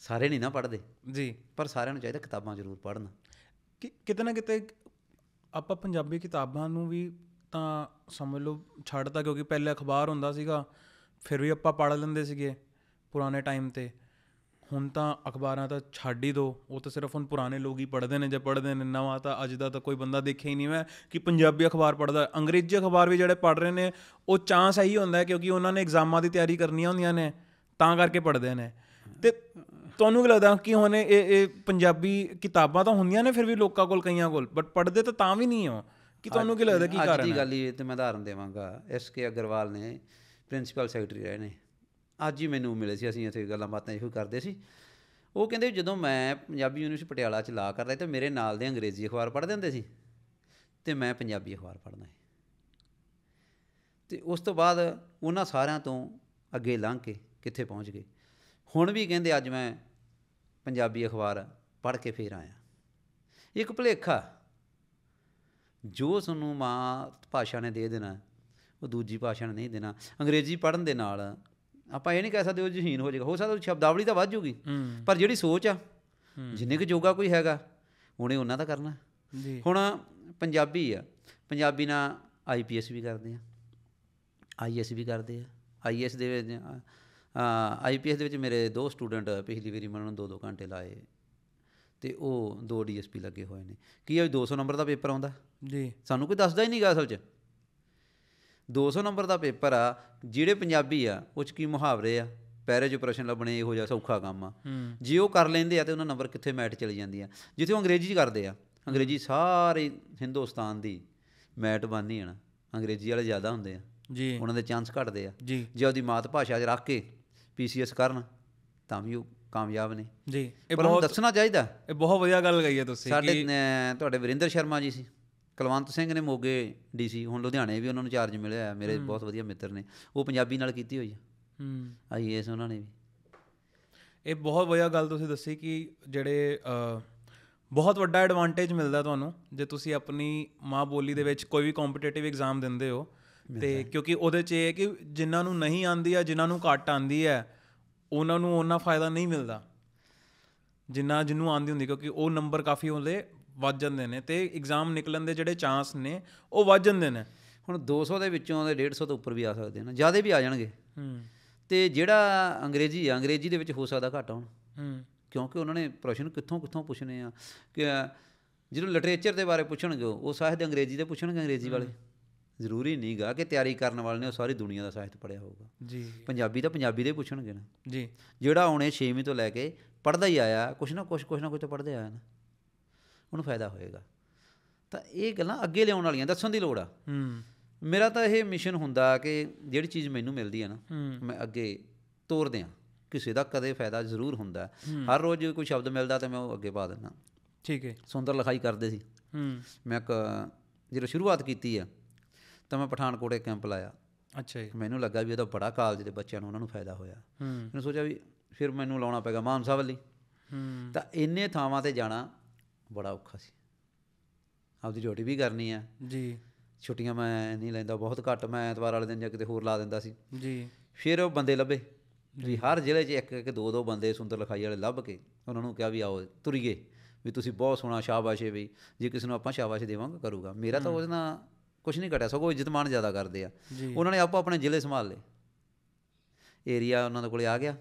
ਸਾਰੇ ਨਹੀਂ ਨਾ ਪੜਦੇ ਜੀ ਪਰ ਸਾਰਿਆਂ ਨੂੰ ਚਾਹੀਦਾ ਕਿਤਾਬਾਂ ਜ਼ਰੂਰ ਪੜਨ ਕਿਤੇ ਨਾ ਕਿਤੇ ਆਪਾਂ ਪੰਜਾਬੀ ਕਿਤਾਬਾਂ ਨੂੰ ਵੀ ਤਾਂ ਸਮਝ ਲਓ ਛੱਡਤਾ ਕਿਉਂਕਿ ਪਹਿਲੇ ਅਖਬਾਰ ਹੁੰਦਾ ਸੀਗਾ ਫਿਰ ਵੀ ਆਪਾਂ ਪੜ ਲੈਂਦੇ ਸੀਗੇ ਪੁਰਾਣੇ ਟਾਈਮ ਤੇ ਹੁਣ ਤਾਂ ਅਖਬਾਰਾਂ ਤਾਂ ਛੱਡ ਹੀ ਦੋ ਉਹ ਤਾਂ ਸਿਰਫ ਹੁਣ ਪੁਰਾਣੇ ਲੋਕ ਹੀ ਪੜ੍ਹਦੇ ਨੇ ਜੇ ਪੜ੍ਹਦੇ ਨੇ ਨਵਾਂ ਤਾਂ ਅੱਜ ਦਾ ਤਾਂ ਕੋਈ ਬੰਦਾ ਦੇਖਿਆ ਹੀ ਨਹੀਂ ਮੈਂ ਕਿ ਪੰਜਾਬੀ ਅਖਬਾਰ ਪੜ੍ਹਦਾ ਅੰਗਰੇਜ਼ੀ ਅਖਬਾਰ ਵੀ ਜਿਹੜੇ ਪੜ੍ਹ ਰਹੇ ਨੇ ਉਹ ਚਾਂਸ ਹੀ ਹੁੰਦਾ ਕਿਉਂਕਿ ਉਹਨਾਂ ਨੇ ਐਗਜ਼ਾਮਾਂ ਦੀ ਤਿਆਰੀ ਕਰਨੀਆਂ ਹੁੰਦੀਆਂ ਨੇ ਤਾਂ ਕਰਕੇ ਪੜ੍ਹਦੇ ਨੇ ਤੇ ਤੁਹਾਨੂੰ ਕੀ ਲੱਗਦਾ ਕਿ ਹੁਣ ਇਹ ਇਹ ਪੰਜਾਬੀ ਕਿਤਾਬਾਂ ਤਾਂ ਹੁੰਦੀਆਂ ਨੇ ਫਿਰ ਵੀ ਲੋਕਾਂ ਕੋਲ ਕਈਆਂ ਕੋਲ ਬਟ ਪੜ੍ਹਦੇ ਤਾਂ ਤਾਂ ਵੀ ਨਹੀਂ ਹੋ ਕਿ ਤੁਹਾਨੂੰ ਕੀ ਲੱਗਦਾ ਕੀ ਕਾਰਨ ਹੈ ਅੱਜ ਦੀ ਗੱਲ ਇਹ ਤੇ ਮੈਂ ਧਾਰਨ ਦੇਵਾਂਗਾ ਐਸ ਕੇ ਅਗਰਵਾਲ ਨੇ ਪ੍ਰਿੰਸੀਪਲ ਸੈਕਟਰੀ ਰਹੇ ਨੇ ਅੱਜ ਹੀ ਮੈਨੂੰ ਮਿਲੇ ਸੀ ਅਸੀਂ ਇੱਥੇ ਗੱਲਾਂ ਬਾਤਾਂ ਇਹੋ ਕਰਦੇ ਸੀ ਉਹ ਕਹਿੰਦੇ ਜਦੋਂ ਮੈਂ ਪੰਜਾਬੀ ਯੂਨੀਵਰਸਿਟੀ ਪਟਿਆਲਾ ਚ ਲਾ ਕਰਦਾ ਤੇ ਮੇਰੇ ਨਾਲ ਦੇ ਅੰਗਰੇਜ਼ੀ ਅਖਬਾਰ ਪੜ੍ਹਦੇ ਹੁੰਦੇ ਸੀ ਤੇ ਮੈਂ ਪੰਜਾਬੀ ਅਖਬਾਰ ਪੜ੍ਹਨਾ ਹੈ ਤੇ ਉਸ ਤੋਂ ਬਾਅਦ ਉਹਨਾਂ ਸਾਰਿਆਂ ਤੋਂ ਅੱਗੇ ਲੰਘ ਕੇ ਕਿੱਥੇ ਪਹੁੰਚ ਗਏ ਹੁਣ ਵੀ ਕਹਿੰਦੇ ਅੱਜ ਮੈਂ ਪੰਜਾਬੀ ਅਖਬਾਰ ਪੜ੍ਹ ਕੇ ਫੇਰ ਆਇਆ ਇੱਕ ਭਲੇਖਾ ਜੋ ਤੁਹਾਨੂੰ ਮਾਂ ਭਾਸ਼ਾ ਨੇ ਦੇ ਦੇਣਾ ਉਹ ਦੂਜੀ ਭਾਸ਼ਾ ਨੇ ਨਹੀਂ ਦੇਣਾ ਅੰਗਰੇਜ਼ੀ ਪੜ੍ਹਨ ਦੇ ਨਾਲ ਆਪਾਂ ਇਹ ਨਹੀਂ ਕਹਿ ਸਕਦੇ ਉਹ ਜਹੀਨ ਹੋ ਜਾਏਗਾ ਹੋ ਸਕਦਾ ਉਹ ਸ਼ਬਦਾਵਲੀ ਤਾਂ ਵੱਧ ਜੂਗੀ ਪਰ ਜਿਹੜੀ ਸੋਚ ਆ ਜਿੰਨੇ ਕਿ ਜੋਗਾ ਕੋਈ ਹੈਗਾ ਉਹਨੇ ਉਹਨਾਂ ਦਾ ਕਰਨਾ ਜੀ ਹੁਣ ਪੰਜਾਬੀ ਆ ਪੰਜਾਬੀ ਨਾਲ ਆਈਪੀਐਸ ਵੀ ਕਰਦੇ ਆ ਆਈਐਸ ਵੀ ਕਰਦੇ ਆ ਆਈਐਸ ਦੇ ਵਿੱਚ ਆਈਪੀਐਸ ਦੇ ਵਿੱਚ ਮੇਰੇ ਦੋ ਸਟੂਡੈਂਟ ਪਿਛਲੀ ਵਾਰੀ ਮੈਨੂੰ ਦੋ ਦੋ ਘੰਟੇ ਲਾਏ ਤੇ ਉਹ ਦੋ ਡੀਐਸਪੀ ਲੱਗੇ ਹੋਏ ਨੇ ਕੀ ਇਹ 200 ਨੰਬਰ ਦਾ ਪੇਪਰ ਆਉਂਦਾ ਜੀ ਸਾਨੂੰ ਕੋਈ ਦੱਸਦਾ ਹੀ ਨਹੀਂਗਾ ਅਸਲ 'ਚ 200 ਨੰਬਰ ਦਾ ਪੇਪਰ ਆ ਜਿਹੜੇ ਪੰਜਾਬੀ ਆ ਉਹ ਕੀ ਮੁਹਾਵਰੇ ਆ ਪੈਰੇ ਜੋ ਪ੍ਰਸ਼ਨ ਲੱਭਣੇ ਇਹੋ ਜਿਹਾ ਸੌਖਾ ਕੰਮ ਆ ਜੇ ਉਹ ਕਰ ਲੈਂਦੇ ਆ ਤੇ ਉਹਨਾਂ ਨੰਬਰ ਕਿੱਥੇ ਮੈਟ ਚਲੇ ਜਾਂਦੀ ਆ ਜਿੱਥੇ ਉਹ ਅੰਗਰੇਜ਼ੀ ਕਰਦੇ ਆ ਅੰਗਰੇਜ਼ੀ ਸਾਰੇ ਹਿੰਦੁਸਤਾਨ ਦੀ ਮੈਟ ਬਾਨੀ ਆ ਨਾ ਅੰਗਰੇਜ਼ੀ ਵਾਲੇ ਜ਼ਿਆਦਾ ਹੁੰਦੇ ਆ ਜੀ ਉਹਨਾਂ ਦੇ ਚਾਂਸ ਘਟਦੇ ਆ ਜੇ ਉਹਦੀ ਮਾਤ ਭਾਸ਼ਾ 'ਚ ਰੱਖ ਕੇ ਪੀਸੀਐਸ ਕਰਨ ਤਾਂ ਵੀ ਉਹ ਕਾਮਯਾਬ ਨੇ ਜੀ ਇਹ ਬਹੁਤ ਦੱਸਣਾ ਚਾਹੀਦਾ ਇਹ ਬਹੁਤ ਵਧੀਆ ਗੱਲ ਗਈ ਹੈ ਤੁਸੀਂ ਸਾਡੇ ਤੁਹਾਡੇ ਵਿਰਿੰਦਰ ਸ਼ਰਮਾ ਜੀ ਸੀ ਕਲਵੰਤ ਸਿੰਘ ਨੇ ਮੋਗੇ ਡੀਸੀ ਹੁਣ ਲੁਧਿਆਣੇ ਵੀ ਉਹਨਾਂ ਨੂੰ ਚਾਰਜ ਮਿਲਿਆ ਹੈ ਮੇਰੇ ਬਹੁਤ ਵਧੀਆ ਮਿੱਤਰ ਨੇ ਉਹ ਪੰਜਾਬੀ ਨਾਲ ਕੀਤੀ ਹੋਈ ਹੈ ਹੂੰ ਆਈਐਸ ਉਹਨਾਂ ਨੇ ਵੀ ਇਹ ਬਹੁਤ ਵਧੀਆ ਗੱਲ ਤੁਸੀਂ ਦੱਸੀ ਕਿ ਜਿਹੜੇ ਬਹੁਤ ਵੱਡਾ ਐਡਵਾਂਟੇਜ ਮਿਲਦਾ ਤੁਹਾਨੂੰ ਜੇ ਤੁਸੀਂ ਆਪਣੀ ਮਾਂ ਬੋਲੀ ਦੇ ਵਿੱਚ ਕੋਈ ਵੀ ਕੰਪੀਟੀਟਿਵ ਐਗਜ਼ਾਮ ਦਿੰਦੇ ਹੋ ਤੇ ਕਿਉਂਕਿ ਉਹਦੇ 'ਚ ਇਹ ਹੈ ਕਿ ਜਿਨ੍ਹਾਂ ਨੂੰ ਨਹੀਂ ਆਂਦੀ ਆ ਜਿਨ੍ਹਾਂ ਨੂੰ ਘੱਟ ਆਂਦੀ ਹੈ ਉਹਨਾਂ ਨੂੰ ਉਹਨਾਂ ਫਾਇਦਾ ਨਹੀਂ ਮਿਲਦਾ ਜਿੰਨਾ ਜਿੰਨੂੰ ਆਂਦੀ ਹੁੰਦੀ ਕਿਉਂਕਿ ਉਹ ਨੰਬਰ ਕਾਫੀ ਹੁੰਦੇ ਵੱਜ ਜਾਂਦੇ ਨੇ ਤੇ ਐਗਜ਼ਾਮ ਨਿਕਲਣ ਦੇ ਜਿਹੜੇ ਚਾਂਸ ਨੇ ਉਹ ਵੱਜ ਜਾਂਦੇ ਨੇ ਹੁਣ 200 ਦੇ ਵਿੱਚੋਂ ਦੇ 150 ਤੋਂ ਉੱਪਰ ਵੀ ਆ ਸਕਦੇ ਨੇ ਜਿਆਦਾ ਵੀ ਆ ਜਾਣਗੇ ਹੂੰ ਤੇ ਜਿਹੜਾ ਅੰਗਰੇਜ਼ੀ ਆ ਅੰਗਰੇਜ਼ੀ ਦੇ ਵਿੱਚ ਹੋ ਸਕਦਾ ਘਟ ਆਉਣ ਹੂੰ ਕਿਉਂਕਿ ਉਹਨਾਂ ਨੇ ਪ੍ਰਸ਼ਨ ਕਿੱਥੋਂ ਕਿੱਥੋਂ ਪੁੱਛਨੇ ਆ ਕਿ ਜਿਹਨੂੰ ਲਿਟਰੇਚਰ ਦੇ ਬਾਰੇ ਪੁੱਛਣਗੇ ਉਹ ਸਾਹਿਤ ਅੰਗਰੇਜ਼ੀ ਦੇ ਪੁੱਛਣਗੇ ਅੰਗਰੇਜ਼ੀ ਵਾਲੇ ਜ਼ਰੂਰੀ ਨਹੀਂਗਾ ਕਿ ਤਿਆਰੀ ਕਰਨ ਵਾਲੇ ਨੇ ਉਹ ਸਾਰੀ ਦੁਨੀਆ ਦਾ ਸਾਹਿਤ ਪੜਿਆ ਹੋਊਗਾ ਜੀ ਪੰਜਾਬੀ ਤਾਂ ਪੰਜਾਬੀ ਦੇ ਪੁੱਛਣਗੇ ਨਾ ਜੀ ਜਿਹੜਾ ਆਉਣੇ 6ਵੀਂ ਤੋਂ ਲੈ ਕੇ ਪੜਦਾ ਹੀ ਆਇਆ ਕੁਛ ਨਾ ਕੁਛ ਕੁਛ ਨਾ ਕੁਛ ਤਾਂ ਪੜਦੇ ਆਇਆ ਨਾ ਉਹਨੂੰ ਫਾਇਦਾ ਹੋਏਗਾ ਤਾਂ ਇਹ ਗੱਲਾਂ ਅੱਗੇ ਲਿਆਉਣ ਵਾਲੀਆਂ ਦੱਸਣ ਦੀ ਲੋੜ ਆ ਹੂੰ ਮੇਰਾ ਤਾਂ ਇਹ ਮਿਸ਼ਨ ਹੁੰਦਾ ਕਿ ਜਿਹੜੀ ਚੀਜ਼ ਮੈਨੂੰ ਮਿਲਦੀ ਹੈ ਨਾ ਮੈਂ ਅੱਗੇ ਤੋਰ ਦਿਆਂ ਕਿਸੇ ਦਾ ਕਦੇ ਫਾਇਦਾ ਜ਼ਰੂਰ ਹੁੰਦਾ ਹਰ ਰੋਜ਼ ਕੋਈ ਸ਼ਬਦ ਮਿਲਦਾ ਤਾਂ ਮੈਂ ਉਹ ਅੱਗੇ ਪਾ ਦਿੰਦਾ ਠੀਕ ਹੈ ਸੁੰਦਰ ਲਿਖਾਈ ਕਰਦੇ ਸੀ ਹੂੰ ਮੈਂ ਇੱਕ ਜਦੋਂ ਸ਼ੁਰੂਆਤ ਕੀਤੀ ਆ ਤਾਂ ਮੈਂ ਪਠਾਨਕੋਟੇ ਕੈਂਪ ਲਾਇਆ ਅੱਛਾ ਜੀ ਮੈਨੂੰ ਲੱਗਾ ਵੀ ਇਹਦਾ ਬੜਾ ਕਾਲਜ ਦੇ ਬੱਚਿਆਂ ਨੂੰ ਉਹਨਾਂ ਨੂੰ ਫਾਇਦਾ ਹੋਇਆ ਮੈਨੂੰ ਸੋਚਿਆ ਵੀ ਫਿਰ ਮੈਨੂੰ ਲਾਉਣਾ ਪੈਗਾ ਮਾਨਸਾ ਵੱਲੀ ਹੂੰ ਤਾਂ ਇੰਨੇ ਥਾਵਾਂ ਤੇ ਜਾਣਾ ਬੜਾ ਔਖਾ ਸੀ ਆਪਦੀ ਡਿਊਟੀ ਵੀ ਕਰਨੀ ਆ ਜੀ ਛੁੱਟੀਆਂ ਮੈਂ ਨਹੀਂ ਲੈਂਦਾ ਬਹੁਤ ਘੱਟ ਮੈਂ ਐਤਵਾਰ ਵਾਲੇ ਦਿਨ ਜਾਂ ਕਿਤੇ ਹੋਰ ਲਾ ਦਿੰਦਾ ਸੀ ਜੀ ਫਿਰ ਉਹ ਬੰਦੇ ਲੱਭੇ ਵੀ ਹਰ ਜ਼ਿਲ੍ਹੇ 'ਚ ਇੱਕ ਇੱਕ ਦੋ ਦੋ ਬੰਦੇ ਸੁੰਦਰ ਲਿਖਾਈ ਵਾਲੇ ਲੱਭ ਕੇ ਉਹਨਾਂ ਨੂੰ ਕਿਹਾ ਵੀ ਆਓ ਤੁਰੀਏ ਵੀ ਤੁਸੀਂ ਬਹੁਤ ਸੋਹਣਾ ਸ਼ਾਬਾਸ਼ ਹੈ ਵੀ ਜੇ ਕਿਸੇ ਨੂੰ ਆਪਾਂ ਸ਼ਾਬਾਸ਼ ਦੇਵਾਂਗੇ ਕਰੂਗਾ ਮੇਰਾ ਤਾਂ ਉਹਦੇ ਨਾਲ ਕੁਝ ਨਹੀਂ ਘਟਿਆ ਸਗੋਂ ਇੱਜ਼ਤ ਮਾਨ ਜ਼ਿਆਦਾ ਕਰਦੇ ਆ ਉਹਨਾਂ ਨੇ ਆਪੋ ਆਪਣੇ ਜ਼ਿਲ੍ਹੇ ਸੰਭਾਲ ਲਏ ਏਰੀਆ ਉਹਨਾਂ ਦੇ ਕੋਲੇ ਆ ਗਿਆ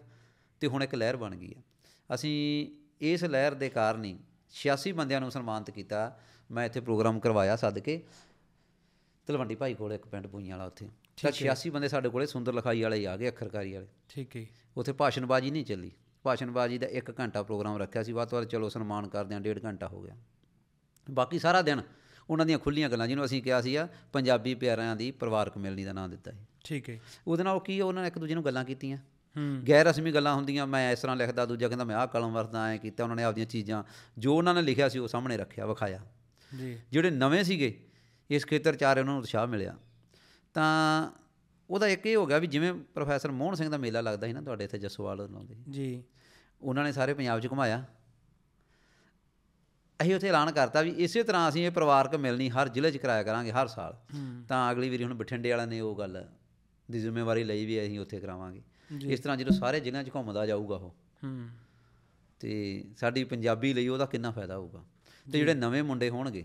ਤੇ ਹੁਣ ਇੱਕ ਲਹਿਰ ਬਣ ਗਈ ਆ ਅਸੀਂ ਇਸ ਲਹਿਰ ਦੇ ਕਾਰਨ ਹੀ 86 ਬੰਦਿਆਂ ਨੂੰ ਸਨਮਾਨਿਤ ਕੀਤਾ ਮੈਂ ਇੱਥੇ ਪ੍ਰੋਗਰਾਮ ਕਰਵਾਇਆ ਸੱਦ ਕੇ ਤਲਵੰਡੀ ਭਾਈ ਕੋਲ ਇੱਕ ਪਿੰਡ ਬੂਈਆਂ ਵਾਲਾ ਉੱਥੇ ਤਾਂ 86 ਬੰਦੇ ਸਾਡੇ ਕੋਲੇ ਸੁੰਦਰ ਲਿਖਾਈ ਵਾਲੇ ਆ ਗਏ ਅੱਖਰਕਾਰੀ ਵਾਲੇ ਠੀਕ ਹੈ ਉੱਥੇ ਭਾਸ਼ਣਬਾਜ਼ੀ ਨਹੀਂ ਚੱਲੀ ਭਾਸ਼ਣਬਾਜ਼ੀ ਦਾ 1 ਘੰਟਾ ਪ੍ਰੋਗਰਾਮ ਰੱਖਿਆ ਸੀ ਬਾਅਦ ਤੋਂ ਚਲੋ ਸਨਮਾਨ ਕਰਦੇ ਆ 1.5 ਘੰਟਾ ਹੋ ਗਿਆ ਬਾਕੀ ਸਾਰਾ ਦਿਨ ਉਹਨਾਂ ਦੀਆਂ ਖੁੱਲੀਆਂ ਗੱਲਾਂ ਜਿਹਨੂੰ ਅਸੀਂ ਕਿਹਾ ਸੀ ਆ ਪੰਜਾਬੀ ਪਿਆਰਿਆਂ ਦੀ ਪਰਿਵਾਰਕ ਮਿਲਣੀ ਦਾ ਨਾਮ ਦਿੱਤਾ ਠੀਕ ਹੈ ਉਹਦੇ ਨਾਲ ਉਹ ਕੀ ਉਹਨਾਂ ਨੇ ਇੱਕ ਦੂਜੇ ਨੂੰ ਗੱਲਾਂ ਕੀਤੀਆਂ ਗੈਰ ਰਸਮੀ ਗੱਲਾਂ ਹੁੰਦੀਆਂ ਮੈਂ ਇਸ ਤਰ੍ਹਾਂ ਲਿਖਦਾ ਦੂਜਾ ਕਹਿੰਦਾ ਮੈਂ ਆਹ ਕਲਮ ਵਰਤਦਾ ਐ ਕੀਤਾ ਉਹਨਾਂ ਨੇ ਆਪਦੀਆਂ ਚੀਜ਼ਾਂ ਜੋ ਉਹਨਾਂ ਨੇ ਲਿਖਿਆ ਸੀ ਉਹ ਸਾਹਮਣੇ ਰੱਖਿਆ ਵਿਖਾਇਆ ਜੀ ਜਿਹੜੇ ਨਵੇਂ ਸੀਗੇ ਇਸ ਖੇਤਰ 'ਚ ਆ ਰਹੇ ਉਹਨਾਂ ਨੂੰ ਉਤਸ਼ਾਹ ਮਿਲਿਆ ਤਾਂ ਉਹਦਾ ਇੱਕ ਇਹ ਹੋ ਗਿਆ ਵੀ ਜਿਵੇਂ ਪ੍ਰੋਫੈਸਰ ਮੋਹਨ ਸਿੰਘ ਦਾ ਮੇਲਾ ਲੱਗਦਾ ਸੀ ਨਾ ਤੁਹਾਡੇ ਇੱਥੇ ਜਸਵਾਲ ਲਾਉਂਦੇ ਜੀ ਉਹਨਾਂ ਨੇ ਸਾਰੇ ਪੰਜਾਬ 'ਚ ਘੁਮਾਇਆ ਅਹੀਂ ਉੱਥੇ ਐਲਾਨ ਕਰਤਾ ਵੀ ਇਸੇ ਤਰ੍ਹਾਂ ਅਸੀਂ ਇਹ ਪਰਿਵਾਰਕ ਮਿਲਣੀ ਹਰ ਜ਼ਿਲ੍ਹੇ 'ਚ ਕਰਾਇਆ ਕਰਾਂਗੇ ਹਰ ਸਾਲ ਤਾਂ ਅਗਲੀ ਵਾਰੀ ਹੁਣ ਬਠਿੰਡੇ ਵਾਲਿਆਂ ਨੇ ਉਹ ਗੱਲ ਦੀ ਜ਼ਿੰਮੇਵਾਰੀ ਲਈ ਵੀ ਅਸੀਂ ਉੱਥੇ ਕਰਾਵਾਂਗੇ ਇਸ ਤਰ੍ਹਾਂ ਜਦੋਂ ਸਾਰੇ ਜ਼ਿਲ੍ਹਿਆਂ 'ਚ ਘੁੰਮਦਾ ਜਾਊਗਾ ਉਹ ਹੂੰ ਤੇ ਸਾਡੀ ਪੰਜਾਬੀ ਲਈ ਉਹਦਾ ਕਿੰਨਾ ਫਾਇਦਾ ਹੋਊਗਾ ਤੇ ਜਿਹੜੇ ਨਵੇਂ ਮੁੰਡੇ ਹੋਣਗੇ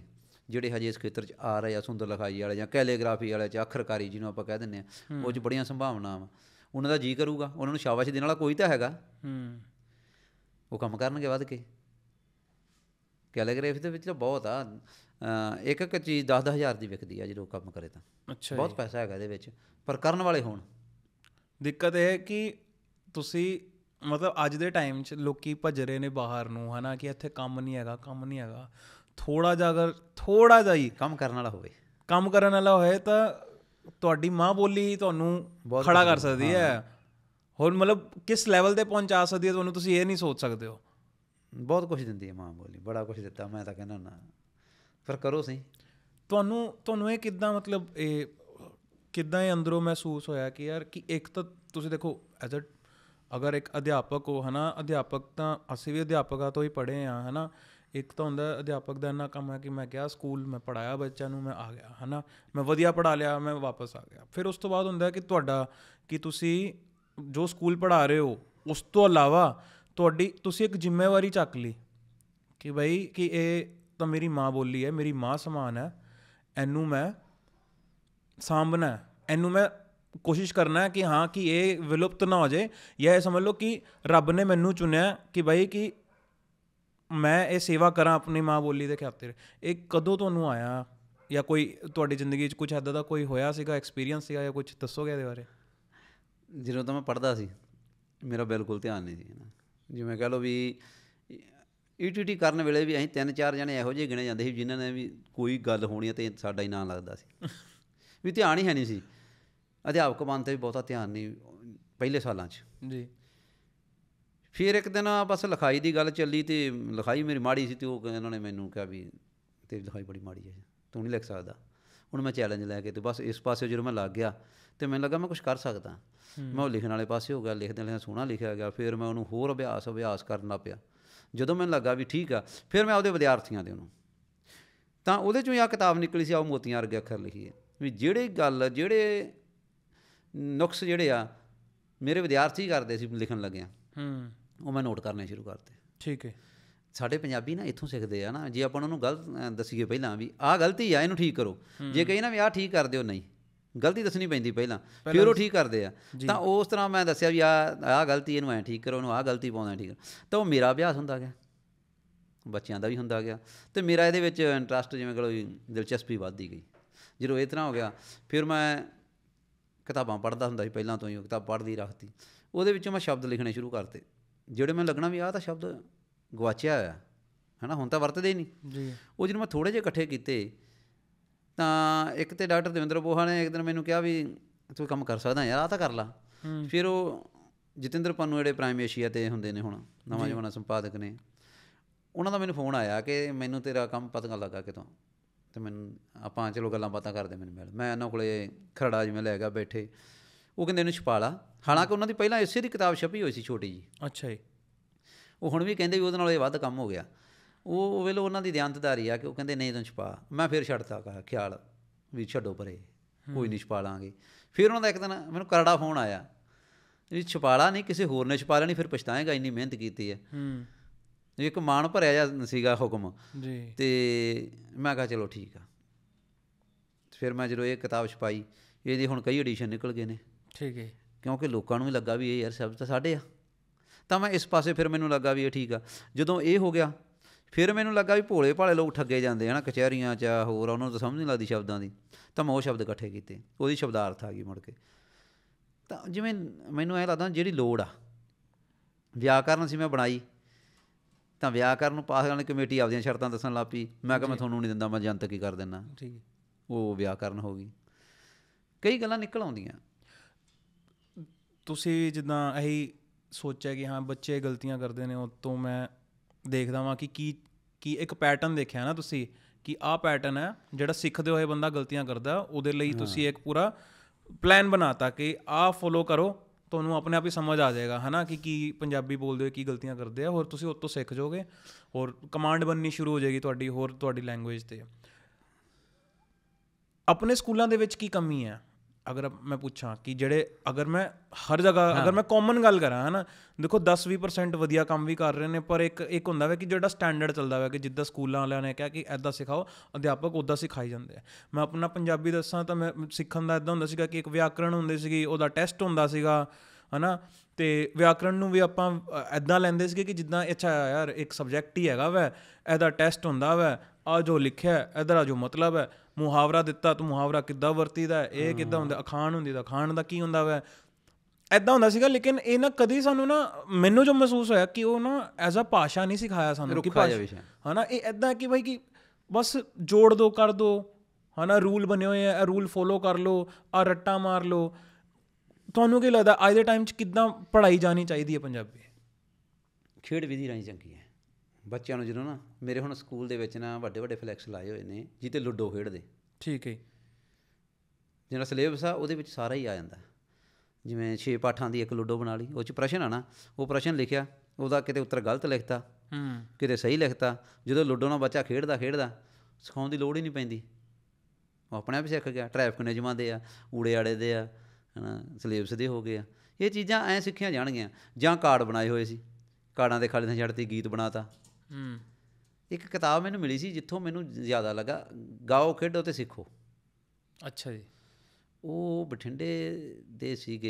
ਜਿਹੜੇ ਹਜੇ ਇਸ ਖੇਤਰ 'ਚ ਆ ਰਹੇ ਆ ਸੁੰਦਰ ਲਿਖਾਈ ਵਾਲੇ ਜਾਂ ਕੈਲੀਗ੍ਰਾਫੀ ਵਾਲੇ ਜਾਂ ਅੱਖਰਕਾਰੀ ਜਿਹਨੂੰ ਆਪਾਂ ਕਹਿ ਦਿੰਨੇ ਆ ਉਹ 'ਚ ਬੜੀਆਂ ਸੰਭਾਵਨਾਵਾਂ ਉਹਨਾਂ ਦਾ ਜੀ ਕਰੂਗਾ ਉਹਨਾਂ ਨੂੰ ਸ਼ਾਬਾਸ਼ ਦੇਣ ਵਾਲਾ ਕੋਈ ਤਾਂ ਹੈਗਾ ਹੂੰ ਉਹ ਕੰਮ ਕਰਨਗੇ ਵੱਧ ਕੇ ਕੈਲੀਗ੍ਰਾਫੀ ਦੇ ਵਿੱਚ ਤਾਂ ਬਹੁਤ ਆ ਇੱਕ ਇੱਕ ਚੀਜ਼ 10-10 ਹਜ਼ਾਰ ਦੀ ਵਿਕਦੀ ਆ ਜਦੋਂ ਕੰਮ ਕਰੇ ਤਾਂ ਅੱਛਾ ਬਹੁਤ ਪੈਸਾ ਹੈਗਾ ਇਹਦੇ ਵਿੱਚ ਪਰ ਕਰਨ ਵਾਲੇ ਹੋਣ ਦਿੱਕਤ ਇਹ ਹੈ ਕਿ ਤੁਸੀਂ ਮਤਲਬ ਅੱਜ ਦੇ ਟਾਈਮ 'ਚ ਲੋਕੀ ਭੱਜ ਰਹੇ ਨੇ ਬਾਹਰ ਨੂੰ ਹਨਾ ਕਿ ਇੱਥੇ ਕੰਮ ਨਹੀਂ ਹੈਗਾ ਕੰਮ ਨਹੀਂ ਹੈਗਾ ਥੋੜਾ ਜਿਹਾ ਅਗਰ ਥੋੜਾ ਜਿਹਾ ਹੀ ਕੰਮ ਕਰਨ ਵਾਲਾ ਹੋਵੇ ਕੰਮ ਕਰਨ ਵਾਲਾ ਹੋਏ ਤਾਂ ਤੁਹਾਡੀ ਮਾਂ ਬੋਲੀ ਤੁਹਾਨੂੰ ਖੜਾ ਕਰ ਸਕਦੀ ਹੈ ਹੋਰ ਮਤਲਬ ਕਿਸ ਲੈਵਲ ਤੇ ਪਹੁੰਚਾ ਸਕਦੀ ਹੈ ਤੁਹਾਨੂੰ ਤੁਸੀਂ ਇਹ ਨਹੀਂ ਸੋਚ ਸਕਦੇ ਹੋ ਬਹੁਤ ਕੁਝ ਦਿੰਦੀ ਹੈ ਮਾਂ ਬੋਲੀ ਬੜਾ ਕੁਝ ਦਿੱਤਾ ਮੈਂ ਤਾਂ ਕਹਿੰਦਾ ਨਾ ਫਿਰ ਕਰੋ ਸਹੀ ਤੁਹਾਨੂੰ ਤੁਹਾਨੂੰ ਇਹ ਕਿਦਾਂ ਮਤਲਬ ਇਹ ਕਿੱਦਾਂ ਇਹ ਅੰਦਰੋਂ ਮਹਿਸੂਸ ਹੋਇਆ ਕਿ ਯਾਰ ਕਿ ਇੱਕ ਤਾਂ ਤੁਸੀਂ ਦੇਖੋ ਐਜ਼ ਅ ਅਗਰ ਇੱਕ ਅਧਿਆਪਕ ਹੋ ਹਨਾ ਅਧਿਆਪਕ ਤਾਂ ਅਸੀਂ ਵੀ ਅਧਿਆਪਕਾਂ ਤੋਂ ਹੀ ਪੜ੍ਹੇ ਆ ਹਨਾ ਇੱਕ ਤਾਂ ਹੁੰਦਾ ਅਧਿਆਪਕ ਦਾ ਇੰਨਾ ਕੰਮ ਹੈ ਕਿ ਮੈਂ ਗਿਆ ਸਕੂਲ ਮੈਂ ਪੜਾਇਆ ਬੱਚਿਆਂ ਨੂੰ ਮੈਂ ਆ ਗਿਆ ਹਨਾ ਮੈਂ ਵਧੀਆ ਪੜਾ ਲਿਆ ਮੈਂ ਵਾਪਸ ਆ ਗਿਆ ਫਿਰ ਉਸ ਤੋਂ ਬਾਅਦ ਹੁੰਦਾ ਕਿ ਤੁਹਾਡਾ ਕਿ ਤੁਸੀਂ ਜੋ ਸਕੂਲ ਪੜਾ ਰਹੇ ਹੋ ਉਸ ਤੋਂ ਇਲਾਵਾ ਤੁਹਾਡੀ ਤੁਸੀਂ ਇੱਕ ਜ਼ਿੰਮੇਵਾਰੀ ਚੱਕ ਲਈ ਕਿ ਭਾਈ ਕਿ ਇਹ ਤਾਂ ਮੇਰੀ ਮਾਂ ਬੋਲੀ ਹੈ ਮੇਰੀ ਮਾਂ ਸਮਾਨ ਹੈ ਇਹਨੂੰ ਮੈਂ ਸਾਂਭਣਾ ਇਹਨੂੰ ਮੈਂ ਕੋਸ਼ਿਸ਼ ਕਰਨਾ ਕਿ ਹਾਂ ਕਿ ਇਹ ਵਿਲੁਪਤ ਨਾ ਹੋ ਜਾਏ ਜਾਂ ਇਹ ਸਮਝ ਲਓ ਕਿ ਰੱਬ ਨੇ ਮੈਨੂੰ ਚੁਣਿਆ ਕਿ ਭਾਈ ਕਿ ਮੈਂ ਇਹ ਸੇਵਾ ਕਰਾਂ ਆਪਣੀ ਮਾਂ ਬੋਲੀ ਦੇ ਖਾਤਰ ਇਹ ਕਦੋਂ ਤੁਹਾਨੂੰ ਆਇਆ ਜਾਂ ਕੋਈ ਤੁਹਾਡੀ ਜ਼ਿੰਦਗੀ ਵਿੱਚ ਕੁਝ ਅੱਧਾ ਦਾ ਕੋਈ ਹੋਇਆ ਸੀਗਾ ਐਕਸਪੀਰੀਅੰਸ ਸੀਗਾ ਜਾਂ ਕੁਝ ਦੱਸੋਗੇ ਇਹਦੇ ਬਾਰੇ ਜਦੋਂ ਤਾਂ ਮੈਂ ਪੜਦਾ ਸੀ ਮੇਰਾ ਬਿਲਕੁਲ ਧਿਆਨ ਨਹੀਂ ਸੀ ਜਿਵੇਂ ਕਹ ਲਓ ਵੀ ਈਟੀਟੀ ਕਰਨ ਵੇਲੇ ਵੀ ਅਸੀਂ ਤਿੰਨ ਚਾਰ ਜਣੇ ਇਹੋ ਜਿਹੇ ਗਿਣੇ ਜਾਂਦੇ ਸੀ ਜਿਨ੍ਹਾਂ ਨੇ ਵੀ ਕੋਈ ਗੱਲ ਹੋਣੀ ਤੇ ਸਾਡਾ ਹੀ ਨਾਂ ਲੱਗਦਾ ਸੀ ਵੀ ਧਿਆਨ ਹੀ ਹੈ ਨਹੀਂ ਸੀ ਅਧਿਆਪਕ ਬਣ ਤੇ ਵੀ ਬਹੁਤਾ ਧਿਆਨ ਨਹੀਂ ਪਹਿਲੇ ਸਾਲਾਂ 'ਚ ਜੀ ਫਿਰ ਇੱਕ ਦਿਨ ਬਸ ਲਿਖਾਈ ਦੀ ਗੱਲ ਚੱਲੀ ਤੇ ਲਿਖਾਈ ਮੇਰੀ ਮਾੜੀ ਸੀ ਤੇ ਉਹ ਇਹਨਾਂ ਨੇ ਮੈਨੂੰ ਕਿਹਾ ਵੀ ਤੇਰੀ ਲਿਖਾਈ ਬੜੀ ਮਾੜੀ ਹੈ ਤੂੰ ਨਹੀਂ ਲਿਖ ਸਕਦਾ ਹੁਣ ਮੈਂ ਚੈਲੰਜ ਲੈ ਕੇ ਤੇ ਬਸ ਇਸ ਪਾਸੇ ਜਦੋਂ ਮੈਂ ਲੱਗ ਗਿਆ ਤੇ ਮੈਨੂੰ ਲੱਗਾ ਮੈਂ ਕੁਝ ਕਰ ਸਕਦਾ ਮੈਂ ਉਹ ਲਿਖਣ ਵਾਲੇ ਪਾਸੇ ਹੋ ਗਿਆ ਲਿਖਦੇ ਲਿਖਦੇ ਸੋਹਣਾ ਲਿਖਿਆ ਗਿਆ ਫਿਰ ਮੈਂ ਉਹਨੂੰ ਹੋਰ ਅਭਿਆਸ ਅਭਿਆਸ ਕਰਨਾ ਪਿਆ ਜਦੋਂ ਮੈਨੂੰ ਲੱਗਾ ਵੀ ਠੀਕ ਆ ਫਿਰ ਮੈਂ ਆਪਦੇ ਵਿਦਿਆਰਥੀਆਂ ਦੇ ਉਹਨੂੰ ਤਾਂ ਉਹਦੇ ਚੋਂ ਇਹ ਕਿਤਾਬ ਨਿਕਲੀ ਸੀ ਆਉ ਮੋਤੀਆਂ ਵਰਗੇ ਅੱਖਰ ਲਿਖੀ ਹੈ ਵੀ ਜਿਹੜੇ ਗੱਲ ਜਿਹੜੇ ਨੁਕਸ ਜਿਹੜੇ ਆ ਮੇਰੇ ਵਿਦਿਆਰਥੀ ਕਰਦੇ ਸੀ ਲਿਖਣ ਲੱਗੇ ਆ ਹੂੰ ਉਹ ਮੈਂ ਨੋਟ ਕਰਨੇ ਸ਼ੁਰੂ ਕਰਤੇ ਠੀਕ ਹੈ ਸਾਡੇ ਪੰਜਾਬੀ ਨਾ ਇੱਥੋਂ ਸਿੱਖਦੇ ਆ ਨਾ ਜੇ ਆਪਾਂ ਉਹਨਾਂ ਨੂੰ ਗਲਤ ਦਸੀਏ ਪਹਿਲਾਂ ਵੀ ਆਹ ਗਲਤੀ ਆ ਇਹਨੂੰ ਠੀਕ ਕਰੋ ਜੇ ਕਹੀ ਨਾ ਵੀ ਆਹ ਠੀਕ ਕਰ ਦਿਓ ਨਹੀਂ ਗਲਤੀ ਦੱਸਣੀ ਪੈਂਦੀ ਪਹਿਲਾਂ ਫਿਰ ਉਹ ਠੀਕ ਕਰਦੇ ਆ ਤਾਂ ਉਸ ਤਰ੍ਹਾਂ ਮੈਂ ਦੱਸਿਆ ਵੀ ਆ ਆ ਗਲਤੀ ਇਹਨੂੰ ਐ ਠੀਕ ਕਰੋ ਉਹਨੂੰ ਆ ਗਲਤੀ ਪਾਉਂਦਾ ਠੀਕ ਤਾਂ ਉਹ ਮੇਰਾ ਅਭਿਆਸ ਹੁੰਦਾ ਗਿਆ ਬੱਚਿਆਂ ਦਾ ਵੀ ਹੁੰਦਾ ਗਿਆ ਤੇ ਮੇਰਾ ਇਹਦੇ ਵਿੱਚ ਇੰਟਰਸਟ ਜਿਵੇਂ ਕਿ ਦਿਲਚਸਪੀ ਵੱਧਦੀ ਗਈ ਜਦੋਂ ਇਤਨਾ ਹੋ ਗਿਆ ਫਿਰ ਮੈਂ ਕਿਤਾਬਾਂ ਪੜ੍ਹਦਾ ਹੁੰਦਾ ਸੀ ਪਹਿਲਾਂ ਤੋਂ ਹੀ ਕਿਤਾਬ ਪੜ੍ਹਦੀ ਰੱਖਦੀ ਉਹਦੇ ਵਿੱਚੋਂ ਮੈਂ ਸ਼ਬਦ ਲਿਖਣੇ ਸ਼ੁਰੂ ਕਰਤੇ ਜਿਹੜੇ ਮੈਨੂੰ ਲੱਗਣਾ ਵੀ ਆਹ ਤਾਂ ਸ਼ਬਦ ਗਵਾਚਿਆ ਹੈ ਹਨਾ ਹੁਣ ਤਾਂ ਵਰਤਦੇ ਹੀ ਨਹੀਂ ਜੀ ਉਹ ਜਦੋਂ ਮੈਂ ਥੋੜੇ ਜਿਹਾ ਇਕੱਠੇ ਕੀਤੇ ਤਾਂ ਇੱਕ ਤੇ ਡਾਕਟਰ ਦਵਿੰਦਰ ਬੋਹਾ ਨੇ ਇੱਕ ਦਿਨ ਮੈਨੂੰ ਕਿਹਾ ਵੀ ਤੂੰ ਕੰਮ ਕਰ ਸਕਦਾ ਯਾਰ ਆ ਤਾਂ ਕਰ ਲਾ ਫਿਰ ਉਹ ਜਤਿੰਦਰ ਪੰਨੂ ਜਿਹੜੇ ਪ੍ਰਾਈਮ ਏਸ਼ੀਆ ਤੇ ਹੁੰਦੇ ਨੇ ਹੁਣ ਨਵਾਂ ਜਵਾਨਾ ਸੰਪਾਦਕ ਨੇ ਉਹਨਾਂ ਦਾ ਮੈਨੂੰ ਫੋਨ ਆਇਆ ਕਿ ਮੈਨੂੰ ਤੇਰਾ ਕੰਮ ਪਤਾ ਲੱਗਾ ਕਿਤੋਂ ਤੇ ਮੈਨੂੰ ਆਪਾਂ ਚਲੋ ਗੱਲਾਂ ਬਾਤਾਂ ਕਰਦੇ ਮੈਨੂੰ ਮਿਲ ਮੈਂ ਇਹਨਾਂ ਕੋਲੇ ਖੜਾ ਜਿਵੇਂ ਲੈ ਗਿਆ ਬੈਠੇ ਉਹ ਕਹਿੰਦੇ ਇਹਨੂੰ ਛਪਾਲਾ ਹਾਲਾਂਕਿ ਉਹਨਾਂ ਦੀ ਪਹਿਲਾਂ ਇਸੇ ਦੀ ਕਿਤਾਬ ਛਪੀ ਹੋਈ ਸੀ ਛੋਟੀ ਜੀ ਅੱਛਾ ਜੀ ਉਹ ਹੁਣ ਵੀ ਕਹਿੰਦੇ ਵੀ ਉਹਦੇ ਨਾਲ ਇਹ ਵੱਧ ਕੰਮ ਹੋ ਗਿਆ ਉਹ ਵੇਲੇ ਉਹਨਾਂ ਦੀ ਦਿਆਨਤਦਾਰੀ ਆ ਕਿ ਉਹ ਕਹਿੰਦੇ ਨਹੀਂ ਤੂੰ ਛਪਾ ਮੈਂ ਫਿਰ ਛੱਡਤਾ ਕਹਾ ਖਿਆਲ ਵੀ ਛੱਡੋ ਪਰੇ ਕੋਈ ਨਹੀਂ ਛਪਾ ਲਾਂਗੇ ਫਿਰ ਉਹਨਾਂ ਦਾ ਇੱਕ ਦਿਨ ਮੈਨੂੰ ਕਰੜਾ ਫੋਨ ਆਇਆ ਇਹ ਛਪਾਲਾ ਨਹੀਂ ਕਿਸੇ ਹੋਰ ਨੇ ਛਪਾ ਲੈਣੀ ਫਿਰ ਪਛਤਾਏਗਾ ਇੰਨੀ ਮਿਹਨਤ ਕੀਤੀ ਹੈ ਹੂੰ ਇੱਕ ਮਾਣ ਭਰਿਆ ਜਾ ਸੀਗਾ ਹੁਕਮ ਜੀ ਤੇ ਮੈਂ ਕਿਹਾ ਚਲੋ ਠੀਕ ਆ ਫਿਰ ਮੈਂ ਜਦੋਂ ਇਹ ਕਿਤਾਬ ਛਪਾਈ ਇਹਦੀ ਹੁਣ ਕਈ ਐਡੀਸ਼ਨ ਨਿਕਲ ਗਏ ਨੇ ਠੀਕ ਹੈ ਕਿਉਂਕਿ ਲੋਕਾਂ ਨੂੰ ਵੀ ਲੱਗਾ ਵੀ ਇਹ ਯਾਰ ਸਭ ਤਾਂ ਸਾਡੇ ਆ ਤਾਂ ਮੈਂ ਇਸ ਪਾਸੇ ਫਿਰ ਮੈਨੂੰ ਲੱਗਾ ਵੀ ਇਹ ਠੀਕ ਆ ਜਦੋਂ ਇਹ ਹੋ ਗਿਆ ਫਿਰ ਮੈਨੂੰ ਲੱਗਾ ਵੀ ਭੋਲੇ ਭਾਲੇ ਲੋਕ ਠੱਗੇ ਜਾਂਦੇ ਹਨ ਕਚਹਿਰੀਆਂ 'ਚ ਹੋਰ ਉਹਨਾਂ ਨੂੰ ਤਾਂ ਸਮਝ ਨਹੀਂ ਲੱਗਦੀ ਸ਼ਬਦਾਂ ਦੀ ਤਾਂ ਮੈਂ ਉਹ ਸ਼ਬਦ ਇਕੱਠੇ ਕੀਤੇ ਉਹਦੀ ਸ਼ਬਦਾਰਥ ਆ ਗਈ ਮੁੜ ਕੇ ਤਾਂ ਜਿਵੇਂ ਮੈਨੂੰ ਐ ਲੱਗਦਾ ਜਿਹੜੀ ਲੋੜ ਆ ਵਿਆਕਰਨ ਸੀ ਮੈਂ ਬਣਾਈ ਤਾਂ ਵਿਆਹ ਕਰਨ ਨੂੰ ਪਾਸ ਕਰਨ ਕਮੇਟੀ ਆਪਦੀਆਂ ਸ਼ਰਤਾਂ ਦੱਸਣ ਲੱਪੀ ਮੈਂ ਕਿਹਾ ਮੈਂ ਤੁਹਾਨੂੰ ਨਹੀਂ ਦਿੰਦਾ ਮੈਂ ਜਨਤਕ ਹੀ ਕਰ ਦਿੰਦਾ ਠੀਕ ਉਹ ਵਿਆਹ ਕਰਨ ਹੋ ਗਈ ਕਈ ਗੱਲਾਂ ਨਿਕਲ ਆਉਂਦੀਆਂ ਤੁਸੀਂ ਜਿੱਦਾਂ ਇਹੀ ਸੋਚਿਆ ਕਿ ਹਾਂ ਬੱਚੇ ਗਲਤੀਆਂ ਕਰਦੇ ਨੇ ਉਤੋਂ ਮੈਂ ਦੇਖਦਾ ਵਾਂ ਕਿ ਕੀ ਕੀ ਇੱਕ ਪੈਟਰਨ ਦੇਖਿਆ ਨਾ ਤੁਸੀਂ ਕਿ ਆਹ ਪੈਟਰਨ ਹੈ ਜਿਹੜਾ ਸਿੱਖਦੇ ਹੋਏ ਬੰਦਾ ਗਲਤੀਆਂ ਕਰਦਾ ਉਹਦੇ ਲਈ ਤੁਸੀਂ ਇੱਕ ਪੂਰਾ ਪਲਾਨ ਬਣਾਤਾ ਕਿ ਆਹ ਫੋਲੋ ਕਰੋ ਤੁਹਾਨੂੰ ਆਪਣੇ ਆਪ ਹੀ ਸਮਝ ਆ ਜਾਏਗਾ ਹਨਾ ਕਿ ਕੀ ਪੰਜਾਬੀ ਬੋਲਦੇ ਹੋ ਕੀ ਗਲਤੀਆਂ ਕਰਦੇ ਆ ਹੋਰ ਤੁਸੀਂ ਉਸ ਤੋਂ ਸਿੱਖ ਜਾਓਗੇ ਹੋਰ ਕਮਾਂਡ ਬਣਨੀ ਸ਼ੁਰੂ ਹੋ ਜਾਏਗੀ ਤੁਹਾਡੀ ਹੋਰ ਤੁਹਾਡੀ ਲੈਂਗੁਏਜ ਤੇ ਆਪਣੇ ਸਕੂਲਾਂ ਦੇ ਵਿੱਚ ਕੀ ਕਮੀ ਹੈ ਅਗਰ ਮੈਂ ਪੁੱਛਾਂ ਕਿ ਜਿਹੜੇ ਅਗਰ ਮੈਂ ਹਰ ਜਗ੍ਹਾ ਅਗਰ ਮੈਂ ਕਾਮਨ ਗੱਲ ਕਰਾਂ ਹਨਾ ਦੇਖੋ 10-20% ਵਧੀਆ ਕੰਮ ਵੀ ਕਰ ਰਹੇ ਨੇ ਪਰ ਇੱਕ ਇੱਕ ਹੁੰਦਾ ਵਾ ਕਿ ਜਿਹੜਾ ਸਟੈਂਡਰਡ ਚੱਲਦਾ ਵਾ ਕਿ ਜਿੱਦਾਂ ਸਕੂਲਾਂ ਵਾਲਿਆਂ ਨੇ ਕਿਹਾ ਕਿ ਐਦਾਂ ਸਿਖਾਓ ਅਧਿਆਪਕ ਉਦਾਂ ਸਿਖਾਈ ਜਾਂਦੇ ਆ ਮੈਂ ਆਪਣਾ ਪੰਜਾਬੀ ਦੱਸਾਂ ਤਾਂ ਮੈਂ ਸਿੱਖਣ ਦਾ ਐਦਾਂ ਹੁੰਦਾ ਸੀਗਾ ਕਿ ਇੱਕ ਵਿਆਕਰਣ ਹੁੰਦੇ ਸੀਗੀ ਉਹਦਾ ਟੈਸਟ ਹੁੰਦਾ ਸੀਗਾ ਹਨਾ ਤੇ ਵਿਆਕਰਣ ਨੂੰ ਵੀ ਆਪਾਂ ਐਦਾਂ ਲੈਂਦੇ ਸੀਗੇ ਕਿ ਜਿੱਦਾਂ ਅੱਛਾ ਯਾਰ ਇੱਕ ਸਬਜੈਕਟ ਹੀ ਹੈਗਾ ਵਾ ਇਹਦਾ ਟੈਸਟ ਹੁੰਦਾ ਵਾ ਆ ਜੋ ਲਿਖਿਆ ਇਹਦਾ ਜੋ ਮਤਲਬ ਹੈ ਮੁਹਾਵਰਾ ਦਿੱਤਾ ਤੂੰ ਮੁਹਾਵਰਾ ਕਿੱਦਾਂ ਵਰਤੀਦਾ ਇਹ ਕਿੱਦਾਂ ਹੁੰਦਾ ਅਖਾਣ ਹੁੰਦੀ ਦਾ ਅਖਾਣ ਦਾ ਕੀ ਹੁੰਦਾ ਵੈ ਐਦਾਂ ਹੁੰਦਾ ਸੀਗਾ ਲੇਕਿਨ ਇਹ ਨਾ ਕਦੀ ਸਾਨੂੰ ਨਾ ਮੈਨੂੰ ਜੋ ਮਹਿਸੂਸ ਹੋਇਆ ਕਿ ਉਹ ਨਾ ਐਜ਼ ਅ ਭਾਸ਼ਾ ਨਹੀਂ ਸਿਖਾਇਆ ਸਾਨੂੰ ਕਿ ਭਾਸ਼ਾ ਹਨਾ ਇਹ ਐਦਾਂ ਕਿ ਭਾਈ ਕਿ ਬਸ ਜੋੜ ਦੋ ਕਰ ਦੋ ਹਨਾ ਰੂਲ ਬਣੇ ਹੋਏ ਆ ਰੂਲ ਫੋਲੋ ਕਰ ਲੋ ਆ ਰੱਟਾ ਮਾਰ ਲੋ ਤੁਹਾਨੂੰ ਕੀ ਲੱਗਦਾ ਅੱਜ ਦੇ ਟਾਈਮ 'ਚ ਕਿੱਦਾਂ ਪੜ੍ਹਾਈ ਜਾਣੀ ਚਾਹੀਦੀ ਹੈ ਪੰਜਾਬੀ ਖੇਡ ਵਿਧੀ ਰਾਹੀਂ ਚੰਗੀ ਹੈ ਬੱਚਿਆਂ ਨੂੰ ਜਦੋਂ ਨਾ ਮੇਰੇ ਹੁਣ ਸਕੂਲ ਦੇ ਵਿੱਚ ਨਾ ਵੱਡੇ ਵੱਡੇ ਫਲੈਕਸ ਲਾਏ ਹੋਏ ਨੇ ਜਿੱਤੇ ਲੁੱਡੋ ਖੇਡਦੇ ਠੀਕ ਹੈ ਜਿਹੜਾ ਸਿਲੇਬਸ ਆ ਉਹਦੇ ਵਿੱਚ ਸਾਰਾ ਹੀ ਆ ਜਾਂਦਾ ਜਿਵੇਂ 6 ਪਾਠਾਂ ਦੀ ਇੱਕ ਲੁੱਡੋ ਬਣਾ ਲਈ ਉਹ ਚ ਪ੍ਰਸ਼ਨ ਆਣਾ ਉਹ ਪ੍ਰਸ਼ਨ ਲਿਖਿਆ ਉਹਦਾ ਕਿਤੇ ਉੱਤਰ ਗਲਤ ਲਿਖਤਾ ਹੂੰ ਕਿਤੇ ਸਹੀ ਲਿਖਤਾ ਜਦੋਂ ਲੁੱਡੋ ਨਾਲ ਬੱਚਾ ਖੇਡਦਾ ਖੇਡਦਾ ਸਿਖਾਉਣ ਦੀ ਲੋੜ ਹੀ ਨਹੀਂ ਪੈਂਦੀ ਉਹ ਆਪਣੇ ਆਪ ਸਿੱਖ ਗਿਆ ਟ੍ਰੈਫਿਕ ਨਿਯਮਾਂ ਦੇ ਆ ਊੜੇ ਆੜੇ ਦੇ ਆ ਹਨਾ ਸਿਲੇਬਸ ਦੇ ਹੋ ਗਏ ਆ ਇਹ ਚੀਜ਼ਾਂ ਐ ਸਿੱਖੀਆਂ ਜਾਣਗੀਆਂ ਜਾਂ ਕਾਰਡ ਬਣਾਏ ਹੋਏ ਸੀ ਕਾਰਡਾਂ ਦੇ ਖਾਲੀ ਥਾਂ ਛੱਡਤੀ ਗੀਤ ਬਣਾਤਾ ਹੂੰ ਇੱਕ ਕਿਤਾਬ ਮੈਨੂੰ ਮਿਲੀ ਸੀ ਜਿੱਥੋਂ ਮੈਨੂੰ ਜ਼ਿਆਦਾ ਲੱਗਾ ਗਾਓ ਖੇਡੋ ਤੇ ਸਿੱਖੋ ਅੱਛਾ ਜੀ ਉਹ ਬਠਿੰਡੇ ਦੇ ਸੀਗੇ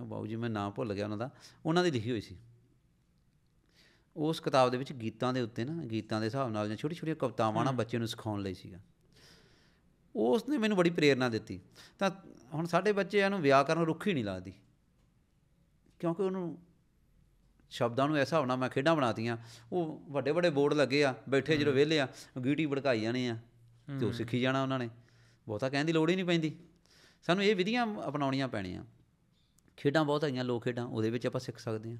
ਬਾਬੂ ਜੀ ਮੈਂ ਨਾਮ ਭੁੱਲ ਗਿਆ ਉਹਨਾਂ ਦਾ ਉਹਨਾਂ ਦੀ ਲਿਖੀ ਹੋਈ ਸੀ ਉਸ ਕਿਤਾਬ ਦੇ ਵਿੱਚ ਗੀਤਾਂ ਦੇ ਉੱਤੇ ਨਾ ਗੀਤਾਂ ਦੇ ਹਿਸਾਬ ਨਾਲ ਜਾਂ ਛੋਟੀ ਛੋਟੀਆਂ ਕਵਤਾਵਾਂ ਨਾਲ ਬੱਚੇ ਨੂੰ ਸਿਖਾਉਣ ਲਈ ਸੀਗਾ ਉਸ ਨੇ ਮੈਨੂੰ ਬੜੀ ਪ੍ਰੇਰਣਾ ਦਿੱਤੀ ਤਾਂ ਹੁਣ ਸਾਡੇ ਬੱਚੇ ਇਹਨੂੰ ਵਿਆਹ ਕਰਨ ਰੁੱਖੀ ਨਹੀਂ ਲੱਗਦੀ ਕਿਉਂਕਿ ਉਹਨੂੰ ਸ਼ਬਦਾਂ ਨੂੰ ਐਸਾ ਹੋਣਾ ਮੈਂ ਖੇਡਾਂ ਬਣਾਤੀਆਂ ਉਹ ਵੱਡੇ ਵੱਡੇ ਬੋਰਡ ਲੱਗੇ ਆ ਬੈਠੇ ਜਿਹੜੇ ਵਿਹਲੇ ਆ ਗੀਟੀ ਭੜਕਾਈ ਜਾਣੇ ਆ ਤੇ ਉਹ ਸਿੱਖੀ ਜਾਣਾ ਉਹਨਾਂ ਨੇ ਬਹੁਤਾ ਕਹਿਣ ਦੀ ਲੋੜ ਹੀ ਨਹੀਂ ਪੈਂਦੀ ਸਾਨੂੰ ਇਹ ਵਿਧੀਆਂ ਅਪਣਾਉਣੀਆਂ ਪੈਣੀਆਂ ਖੇਡਾਂ ਬਹੁਤ ਆਈਆਂ ਲੋਕ ਖੇਡਾਂ ਉਹਦੇ ਵਿੱਚ ਆਪਾਂ ਸਿੱਖ ਸਕਦੇ ਆ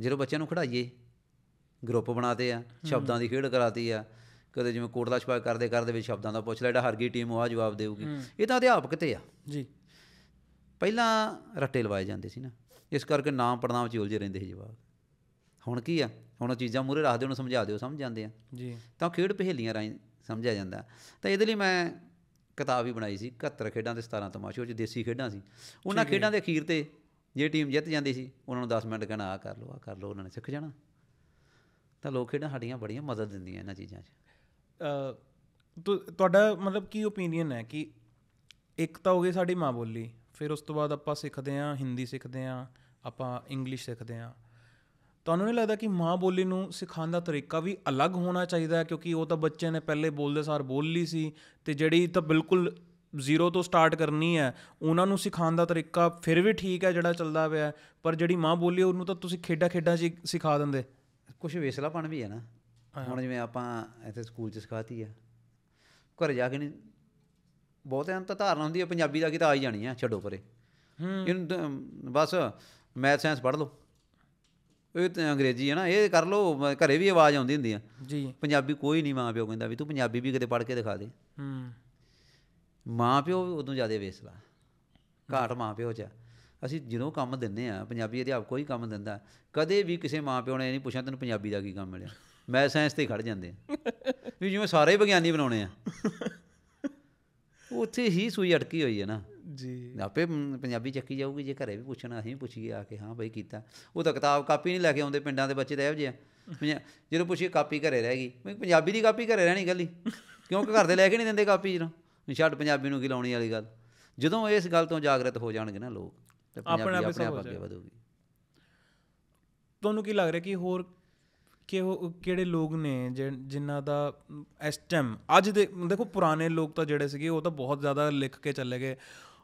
ਜਿਹੜੇ ਬੱਚਿਆਂ ਨੂੰ ਖੜਾਈਏ ਗਰੁੱਪ ਬਣਾਤੇ ਆ ਸ਼ਬਦਾਂ ਦੀ ਖੇਡ ਕਰਾਤੀ ਆ ਕਦੇ ਜਿਵੇਂ ਕੋਟਲਾ ਛਪਾ ਕਰਦੇ ਕਰਦੇ ਵਿੱਚ ਸ਼ਬਦਾਂ ਦਾ ਪੁੱਛ ਲੈ ਜਿਹੜਾ ਹਰ ਗਈ ਟੀਮ ਉਹ ਆ ਜਵਾਬ ਦੇਊਗੀ ਇਹ ਤਾਂ ਅਧਿਆਪਕ ਤੇ ਆ ਜੀ ਪਹਿਲਾਂ ਰੱਟੇ ਲਵਾਏ ਜਾਂਦੇ ਸੀ ਨਾ ਇਸ ਕਰਕੇ ਨਾਮ ਪੜਨਾ ਚ ਉਲਝੇ ਰਹਿੰਦੇ ਸੀ ਜਵਾਬ ਹੁਣ ਕੀ ਆ ਹੁਣ ਉਹ ਚੀਜ਼ਾਂ ਮੂਰੇ ਰੱਖਦੇ ਉਹਨੂੰ ਸਮਝਾ ਦਿਓ ਸਮਝ ਜਾਂਦੇ ਆ ਜੀ ਤਾਂ ਖੇਡ ਪਹੇਲੀਆਂ ਰਾਹੀਂ ਸਮਝਿਆ ਜਾਂਦਾ ਤਾਂ ਇਹਦੇ ਲਈ ਮੈਂ ਕਿਤਾਬ ਵੀ ਬਣਾਈ ਸੀ 71 ਖੇਡਾਂ ਤੇ 17 ਤਮਾਸ਼ੇ ਉਹ ਚ ਦੇਸੀ ਖੇਡਾਂ ਸੀ ਉਹਨਾਂ ਖੇਡਾਂ ਦੇ ਅਖੀਰ ਤੇ ਜੇ ਟੀਮ ਜਿੱਤ ਜਾਂਦੀ ਸੀ ਉਹਨਾਂ ਨੂੰ 10 ਮਿੰਟ ਕਹਿਣਾ ਆ ਕਰ ਲੋ ਆ ਕਰ ਲੋ ਉਹਨਾਂ ਨੇ ਸਿੱਖ ਜਾਣਾ ਤਾਂ ਲੋਕ ਖੇਡਾਂ ਸਾਡੀਆਂ ਬੜੀਆਂ ਮਦਦ ਦਿੰਦੀਆਂ ਇਹਨਾਂ ਚੀਜ਼ਾਂ 'ਚ ਤੁਹਾਡਾ ਮਤਲਬ ਕੀ ਓਪੀਨੀਅਨ ਹੈ ਕਿ ਇੱਕ ਤਾਂ ਹੋ ਗਈ ਸਾਡੀ ਮਾਂ ਬੋਲੀ ਫਿਰ ਉਸ ਤੋਂ ਬਾਅਦ ਆਪਾਂ ਸਿੱਖਦੇ ਆਂ ਹਿੰਦੀ ਸਿੱਖਦੇ ਆਂ ਆਪਾਂ ਇੰਗਲਿਸ਼ ਸਿੱਖਦੇ ਆਂ ਤੁਹਾਨੂੰ ਨਹੀਂ ਲੱਗਦਾ ਕਿ ਮਾਂ ਬੋਲੀ ਨੂੰ ਸਿਖਾਉਣ ਦਾ ਤਰੀਕਾ ਵੀ ਅਲੱਗ ਹੋਣਾ ਚਾਹੀਦਾ ਕਿਉਂਕਿ ਉਹ ਤਾਂ ਬੱਚੇ ਨੇ ਪਹਿਲੇ ਬੋਲਦੇ ਸਾਰ ਬੋਲ ਲਈ ਸੀ ਤੇ ਜਿਹੜੀ ਤਾਂ ਬਿਲਕੁਲ ਜ਼ੀਰੋ ਤੋਂ ਸਟਾਰਟ ਕਰਨੀ ਹੈ ਉਹਨਾਂ ਨੂੰ ਸਿਖਾਉਣ ਦਾ ਤਰੀਕਾ ਫਿਰ ਵੀ ਠੀਕ ਹੈ ਜਿਹੜਾ ਚੱਲਦਾ ਪਿਆ ਪਰ ਜਿਹੜੀ ਮਾਂ ਬੋਲੀ ਉਹਨੂੰ ਤਾਂ ਤੁਸੀਂ ਖੇਡਾਂ ਖੇਡਾਂ 'ਚ ਸਿਖਾ ਦਿੰਦੇ ਕੁਝ ਵੇਸਲਾਪਣ ਵੀ ਹੈ ਨਾ ਹੁਣ ਜਿਵੇਂ ਆਪਾਂ ਇੱਥੇ ਸਕੂਲ 'ਚ ਸਿਖਾਤੀ ਆ ਘਰ ਜਾ ਕੇ ਨਹੀਂ ਬਹੁਤਿਆਂ ਤਾਂ ਧਾਰਨਾ ਹੁੰਦੀ ਹੈ ਪੰਜਾਬੀ ਦਾ ਤਾਂ ਆ ਹੀ ਜਾਣੀ ਹੈ ਛੱਡੋ ਪਰੇ ਇਹਨੂੰ ਬਸ ਮੈਥ ਸਾਇੰਸ ਪੜ੍ਹ ਲਓ ਇਹ ਤਾਂ ਅੰਗਰੇਜ਼ੀ ਹੈ ਨਾ ਇਹ ਕਰ ਲਓ ਘਰੇ ਵੀ ਆਵਾਜ਼ ਆਉਂਦੀ ਹੁੰਦੀ ਆ ਜੀ ਪੰਜਾਬੀ ਕੋਈ ਨਹੀਂ ਮਾਂ ਪਿਓ ਕਹਿੰਦਾ ਵੀ ਤੂੰ ਪੰਜਾਬੀ ਵੀ ਕਿਤੇ ਪੜ੍ਹ ਕੇ ਦਿਖਾ ਦੇ ਹੂੰ ਮਾਂ ਪਿਓ ਉਦੋਂ ਜ਼ਿਆਦਾ ਵੇਸਲਾ ਘਾਟ ਮਾਂ ਪਿਓ ਚ ਅਸੀਂ ਜਦੋਂ ਕੰਮ ਦਿੰਨੇ ਆ ਪੰਜਾਬੀ ਅਧਿਆਪਕ ਕੋਈ ਕੰਮ ਦਿੰਦਾ ਕਦੇ ਵੀ ਕਿਸੇ ਮਾਂ ਪਿਓ ਨੇ ਇਹ ਨਹੀਂ ਪੁੱਛਿਆ ਤੈਨੂੰ ਪੰਜਾਬੀ ਦਾ ਕੀ ਕੰਮ ਮਿਲਿਆ ਮੈਥ ਸਾਇੰਸ ਤੇ ਖੜ ਜਾਂਦੇ ਵੀ ਜਿਵੇਂ ਸਾਰੇ ਵਿਗਿਆਨੀ ਬਣਾਉਣੇ ਆ ਉੱਥੇ ਹੀ ਸੂਈ ਅਟਕੀ ਹੋਈ ਹੈ ਨਾ ਜੀ ਆਪੇ ਪੰਜਾਬੀ ਚੱਕੀ ਜਾਊਗੀ ਜੇ ਘਰੇ ਵੀ ਪੁੱਛਣਾ ਅਸੀਂ ਵੀ ਪੁੱਛੀਏ ਆ ਕੇ ਹਾਂ ਬਈ ਕੀਤਾ ਉਹ ਤਾਂ ਕਿਤਾਬ ਕਾਪੀ ਨਹੀਂ ਲੈ ਕੇ ਆਉਂਦੇ ਪਿੰਡਾਂ ਦੇ ਬੱਚੇ ਤਾਂ ਇਹੋ ਜਿਹੇ ਆ ਜਦੋਂ ਪੁੱਛੀ ਕਾਪੀ ਘਰੇ ਰਹਿ ਗਈ ਪੰਜਾਬੀ ਦੀ ਕਾਪੀ ਘਰੇ ਰਹਿਣੀ ਗੱਲੀ ਕਿਉਂਕਿ ਘਰ ਦੇ ਲੈ ਕੇ ਨਹੀਂ ਦਿੰਦੇ ਕਾਪੀ ਜਦੋਂ ਛੱਡ ਪੰਜਾਬੀ ਨੂੰ ਕੀ ਲਾਉਣੀ ਵਾਲੀ ਗੱਲ ਜਦੋਂ ਇਸ ਗੱਲ ਤੋਂ ਜਾਗਰਤ ਹੋ ਜਾਣਗੇ ਨਾ ਲੋਕ ਤੇ ਪੰਜਾਬੀ ਆਪਣੇ ਆਪ ਅੱਗੇ ਵਧੂਗੀ ਤੁਹਾਨੂੰ ਕੀ ਲੱਗ ਰਿਹਾ ਕਿ ਹੋਰ ਕਿ ਉਹ ਕਿਹੜੇ ਲੋਕ ਨੇ ਜਿਨ੍ਹਾਂ ਦਾ ਇਸ ਟਾਈਮ ਅੱਜ ਦੇ ਦੇਖੋ ਪੁਰਾਣੇ ਲੋਕ ਤਾਂ ਜਿਹੜੇ ਸੀਗੇ ਉਹ ਤਾਂ ਬਹੁਤ ਜ਼ਿਆਦਾ ਲਿਖ ਕੇ ਚੱਲੇ ਗਏ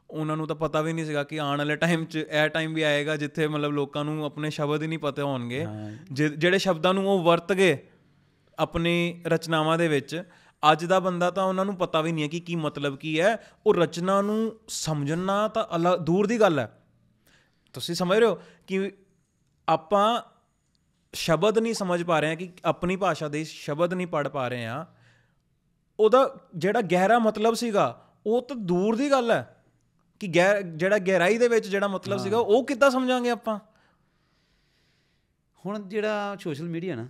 ਉਹਨਾਂ ਨੂੰ ਤਾਂ ਪਤਾ ਵੀ ਨਹੀਂ ਸੀਗਾ ਕਿ ਆਉਣ ਵਾਲੇ ਟਾਈਮ 'ਚ ਇਹ ਟਾਈਮ ਵੀ ਆਏਗਾ ਜਿੱਥੇ ਮਤਲਬ ਲੋਕਾਂ ਨੂੰ ਆਪਣੇ ਸ਼ਬਦ ਹੀ ਨਹੀਂ ਪਤਾ ਹੋਣਗੇ ਜਿਹੜੇ ਸ਼ਬਦਾਂ ਨੂੰ ਉਹ ਵਰਤ ਗਏ ਆਪਣੀ ਰਚਨਾਵਾਂ ਦੇ ਵਿੱਚ ਅੱਜ ਦਾ ਬੰਦਾ ਤਾਂ ਉਹਨਾਂ ਨੂੰ ਪਤਾ ਵੀ ਨਹੀਂ ਹੈ ਕਿ ਕੀ ਮਤਲਬ ਕੀ ਹੈ ਉਹ ਰਚਨਾ ਨੂੰ ਸਮਝਣਾ ਤਾਂ ਦੂਰ ਦੀ ਗੱਲ ਹੈ ਤੁਸੀਂ ਸਮਝ ਰਹੇ ਹੋ ਕਿ ਆਪਾਂ ਸ਼ਬਦ ਨਹੀਂ ਸਮਝ ਪਾ ਰਹੇ ਆ ਕਿ ਆਪਣੀ ਭਾਸ਼ਾ ਦੇ ਸ਼ਬਦ ਨਹੀਂ ਪੜ ਪਾ ਰਹੇ ਆ ਉਹਦਾ ਜਿਹੜਾ ਗਹਿਰਾ ਮਤਲਬ ਸੀਗਾ ਉਹ ਤਾਂ ਦੂਰ ਦੀ ਗੱਲ ਹੈ ਕਿ ਜਿਹੜਾ ਗਹਿਰਾਈ ਦੇ ਵਿੱਚ ਜਿਹੜਾ ਮਤਲਬ ਸੀਗਾ ਉਹ ਕਿੱਦਾਂ ਸਮਝਾਂਗੇ ਆਪਾਂ ਹੁਣ ਜਿਹੜਾ ਸੋਸ਼ਲ ਮੀਡੀਆ ਨਾ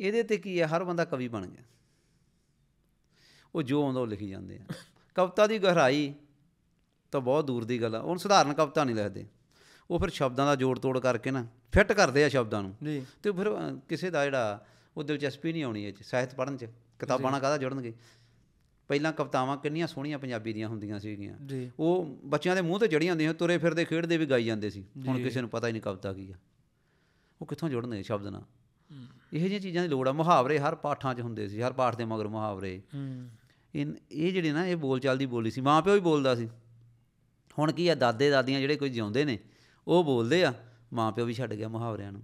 ਇਹਦੇ ਤੇ ਕੀ ਹੈ ਹਰ ਬੰਦਾ ਕਵੀ ਬਣ ਗਿਆ ਉਹ ਜੋ ਆਉਂਦਾ ਉਹ ਲਿਖੀ ਜਾਂਦੇ ਆ ਕਵਿਤਾ ਦੀ ਗਹਿਰਾਈ ਤਾਂ ਬਹੁਤ ਦੂਰ ਦੀ ਗੱਲ ਆ ਹੁਣ ਸਧਾਰਨ ਕਵਿਤਾ ਨਹੀਂ ਲਿਖਦੇ ਉਹ ਫਿਰ ਸ਼ਬਦਾਂ ਦਾ ਜੋੜ ਤੋੜ ਕਰਕੇ ਨਾ ਫਿੱਟ ਕਰਦੇ ਆ ਸ਼ਬਦਾਂ ਨੂੰ ਜੀ ਤੇ ਫਿਰ ਕਿਸੇ ਦਾ ਜਿਹੜਾ ਉਹ ਦਿਲਚਸਪੀ ਨਹੀਂ ਆਉਣੀ ਇਹ ਸਾਹਿਤ ਪੜਨ ਚ ਕਿਤਾਬਾਂ ਨਾਲ ਕਾਹਦਾ ਜੁੜਨਗੇ ਪਹਿਲਾਂ ਕਵਤਾਵਾਂ ਕਿੰਨੀਆਂ ਸੋਹਣੀਆਂ ਪੰਜਾਬੀ ਦੀਆਂ ਹੁੰਦੀਆਂ ਸੀਗੀਆਂ ਉਹ ਬੱਚਿਆਂ ਦੇ ਮੂੰਹ ਤੇ ਜੜੀਆਂ ਹੁੰਦੀਆਂ ਤੁਰੇ ਫਿਰਦੇ ਖੇਡਦੇ ਵੀ ਗਾਈ ਜਾਂਦੇ ਸੀ ਹੁਣ ਕਿਸੇ ਨੂੰ ਪਤਾ ਹੀ ਨਹੀਂ ਕਵਤਾ ਕੀ ਆ ਉਹ ਕਿੱਥੋਂ ਜੁੜਨੇ ਸ਼ਬਦ ਨਾਲ ਇਹੋ ਜਿਹੀਆਂ ਚੀਜ਼ਾਂ ਦੀ ਲੋੜ ਆ ਮੁਹਾਵਰੇ ਹਰ ਪਾਠਾਂ 'ਚ ਹੁੰਦੇ ਸੀ ਹਰ ਪਾਠ ਦੇ ਮਗਰ ਮੁਹਾਵਰੇ ਇਹ ਇਹ ਜਿਹੜੇ ਨਾ ਇਹ ਬੋਲਚਾਲ ਦੀ ਬੋਲੀ ਸੀ ਮਾਂ ਪਿਓ ਵੀ ਬੋਲਦਾ ਸੀ ਹੁਣ ਕੀ ਆ ਦਾਦੇ ਦਾਦੀਆਂ ਜਿਹੜੇ ਕੋਈ ਜਿਉਂਦੇ ਨੇ ਉਹ ਬੋਲਦੇ ਆ ਮਾਂ ਪਿਓ ਵੀ ਛੱਡ ਗਿਆ ਮੁਹਾਵਰਿਆਂ ਨੂੰ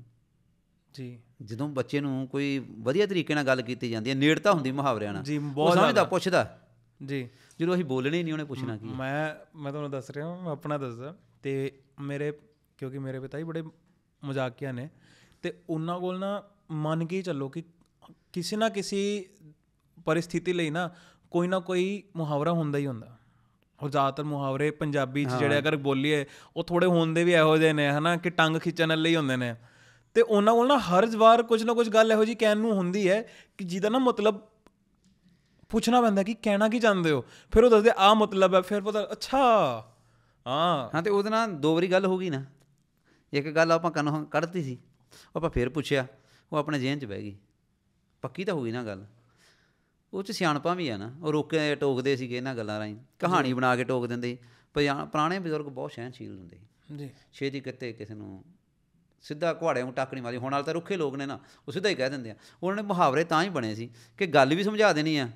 ਜੀ ਜਦੋਂ ਬੱਚੇ ਨੂੰ ਕੋਈ ਵਧੀਆ ਤਰੀਕੇ ਨਾਲ ਗੱਲ ਕੀਤੀ ਜਾਂਦੀ ਹੈ ਨੇੜਤਾ ਹੁੰਦੀ ਮੁਹਾਵਰਿਆਂ ਨਾਲ ਜੀ ਬਹੁਤ ਸਮਝਦਾ ਪੁੱਛਦਾ ਜੀ ਜਦੋਂ ਅਸੀਂ ਬੋਲਣੇ ਹੀ ਨਹੀਂ ਉਹਨੇ ਪੁੱਛਣਾ ਕੀ ਮੈਂ ਮੈਂ ਤੁਹਾਨੂੰ ਦੱਸ ਰਿਹਾ ਮੈਂ ਆਪਣਾ ਦੱਸਦਾ ਤੇ ਮੇਰੇ ਕਿਉਂਕਿ ਮੇਰੇ ਪਿਤਾ ਹੀ ਬੜੇ ਮਜ਼ਾਕੀਆ ਨੇ ਤੇ ਉਹਨਾਂ ਕੋਲ ਨਾ ਮੰਨ ਕੇ ਚੱਲੋ ਕਿ ਕਿਸੇ ਨਾ ਕਿਸੇ ਪਰਿਸਥਿਤੀ ਲਈ ਨਾ ਕੋਈ ਨਾ ਕੋਈ ਮੁਹਾਵਰਾ ਹੁੰਦਾ ਹੀ ਹੁੰਦਾ ਔਰ ਜ਼ਿਆਦਾਤਰ ਮੁਹਾਵਰੇ ਪੰਜਾਬੀ ਚ ਜਿਹੜੇ ਅਗਰ ਬੋਲੀਏ ਉਹ ਥੋੜੇ ਹੁੰਦੇ ਵੀ ਇਹੋ ਜਿਹੇ ਨੇ ਹਨਾ ਕਿ ਟੰਗ ਖਿੱਚਣ ਲਈ ਹੁੰਦੇ ਨੇ ਤੇ ਉਹਨਾਂ ਕੋਲ ਨਾ ਹਰ ਵਾਰ ਕੁਝ ਨਾ ਕੁਝ ਗੱਲ ਇਹੋ ਜੀ ਕਹਿਣ ਨੂੰ ਹੁੰਦੀ ਹੈ ਕਿ ਜਿਹਦਾ ਨਾ ਮਤਲਬ ਪੁੱਛਣਾ ਪੈਂਦਾ ਕਿ ਕਹਿਣਾ ਕੀ ਚਾਹੁੰਦੇ ਹੋ ਫਿਰ ਉਹ ਦੱਸਦੇ ਆ ਮਤਲਬ ਹੈ ਫਿਰ ਪਤਾ ਅੱਛਾ ਹਾਂ ਹਾਂ ਤੇ ਉਹਦੇ ਨਾਲ ਦੋ ਵਾਰੀ ਗੱਲ ਹੋ ਗਈ ਨਾ ਇੱਕ ਗੱਲ ਆਪਾਂ ਕੰਨ ਕੱਢਤੀ ਸੀ ਆਪਾਂ ਫਿਰ ਪੁੱਛਿਆ ਉਹ ਆਪਣੇ ਜ਼ਿਹਨ ਚ ਬਹਿ ਗਈ ਪੱਕੀ ਤਾਂ ਹੋ ਗਈ ਨਾ ਗੱਲ ਉਹ ਚ ਸਿਆਣਪਾਂ ਵੀ ਆ ਨਾ ਉਹ ਰੋਕੇ ਟੋਕਦੇ ਸੀਗੇ ਇਹਨਾਂ ਗੱਲਾਂ ਰਾਹੀਂ ਕਹਾਣੀ ਬਣਾ ਕੇ ਟੋਕ ਦਿੰਦੇ ਪੁਰਾਣੇ ਬਜ਼ੁਰਗ ਬਹੁਤ ਸਹਿਣਸ਼ੀਲ ਹੁੰਦੇ ਜੀ ਛੇਤੀ ਕਿਤੇ ਕਿਸੇ ਨੂੰ ਸਿੱਧਾ ਘੁਆੜੇ ਨੂੰ ਟੱਕਣੀ ਮਾਰੀ ਹੁਣ ਵਾਲ ਤਾਂ ਰੁੱਖੇ ਲੋਕ ਨੇ ਨਾ ਉਹ ਸਿੱਧਾ ਹੀ ਕਹਿ ਦਿੰਦੇ ਆ ਉਹਨਾਂ ਨੇ ਮੁਹਾਵਰੇ ਤਾਂ ਹੀ ਬਣੇ ਸੀ ਕਿ ਗੱਲ ਵੀ ਸਮਝਾ ਦੇਣੀ ਆ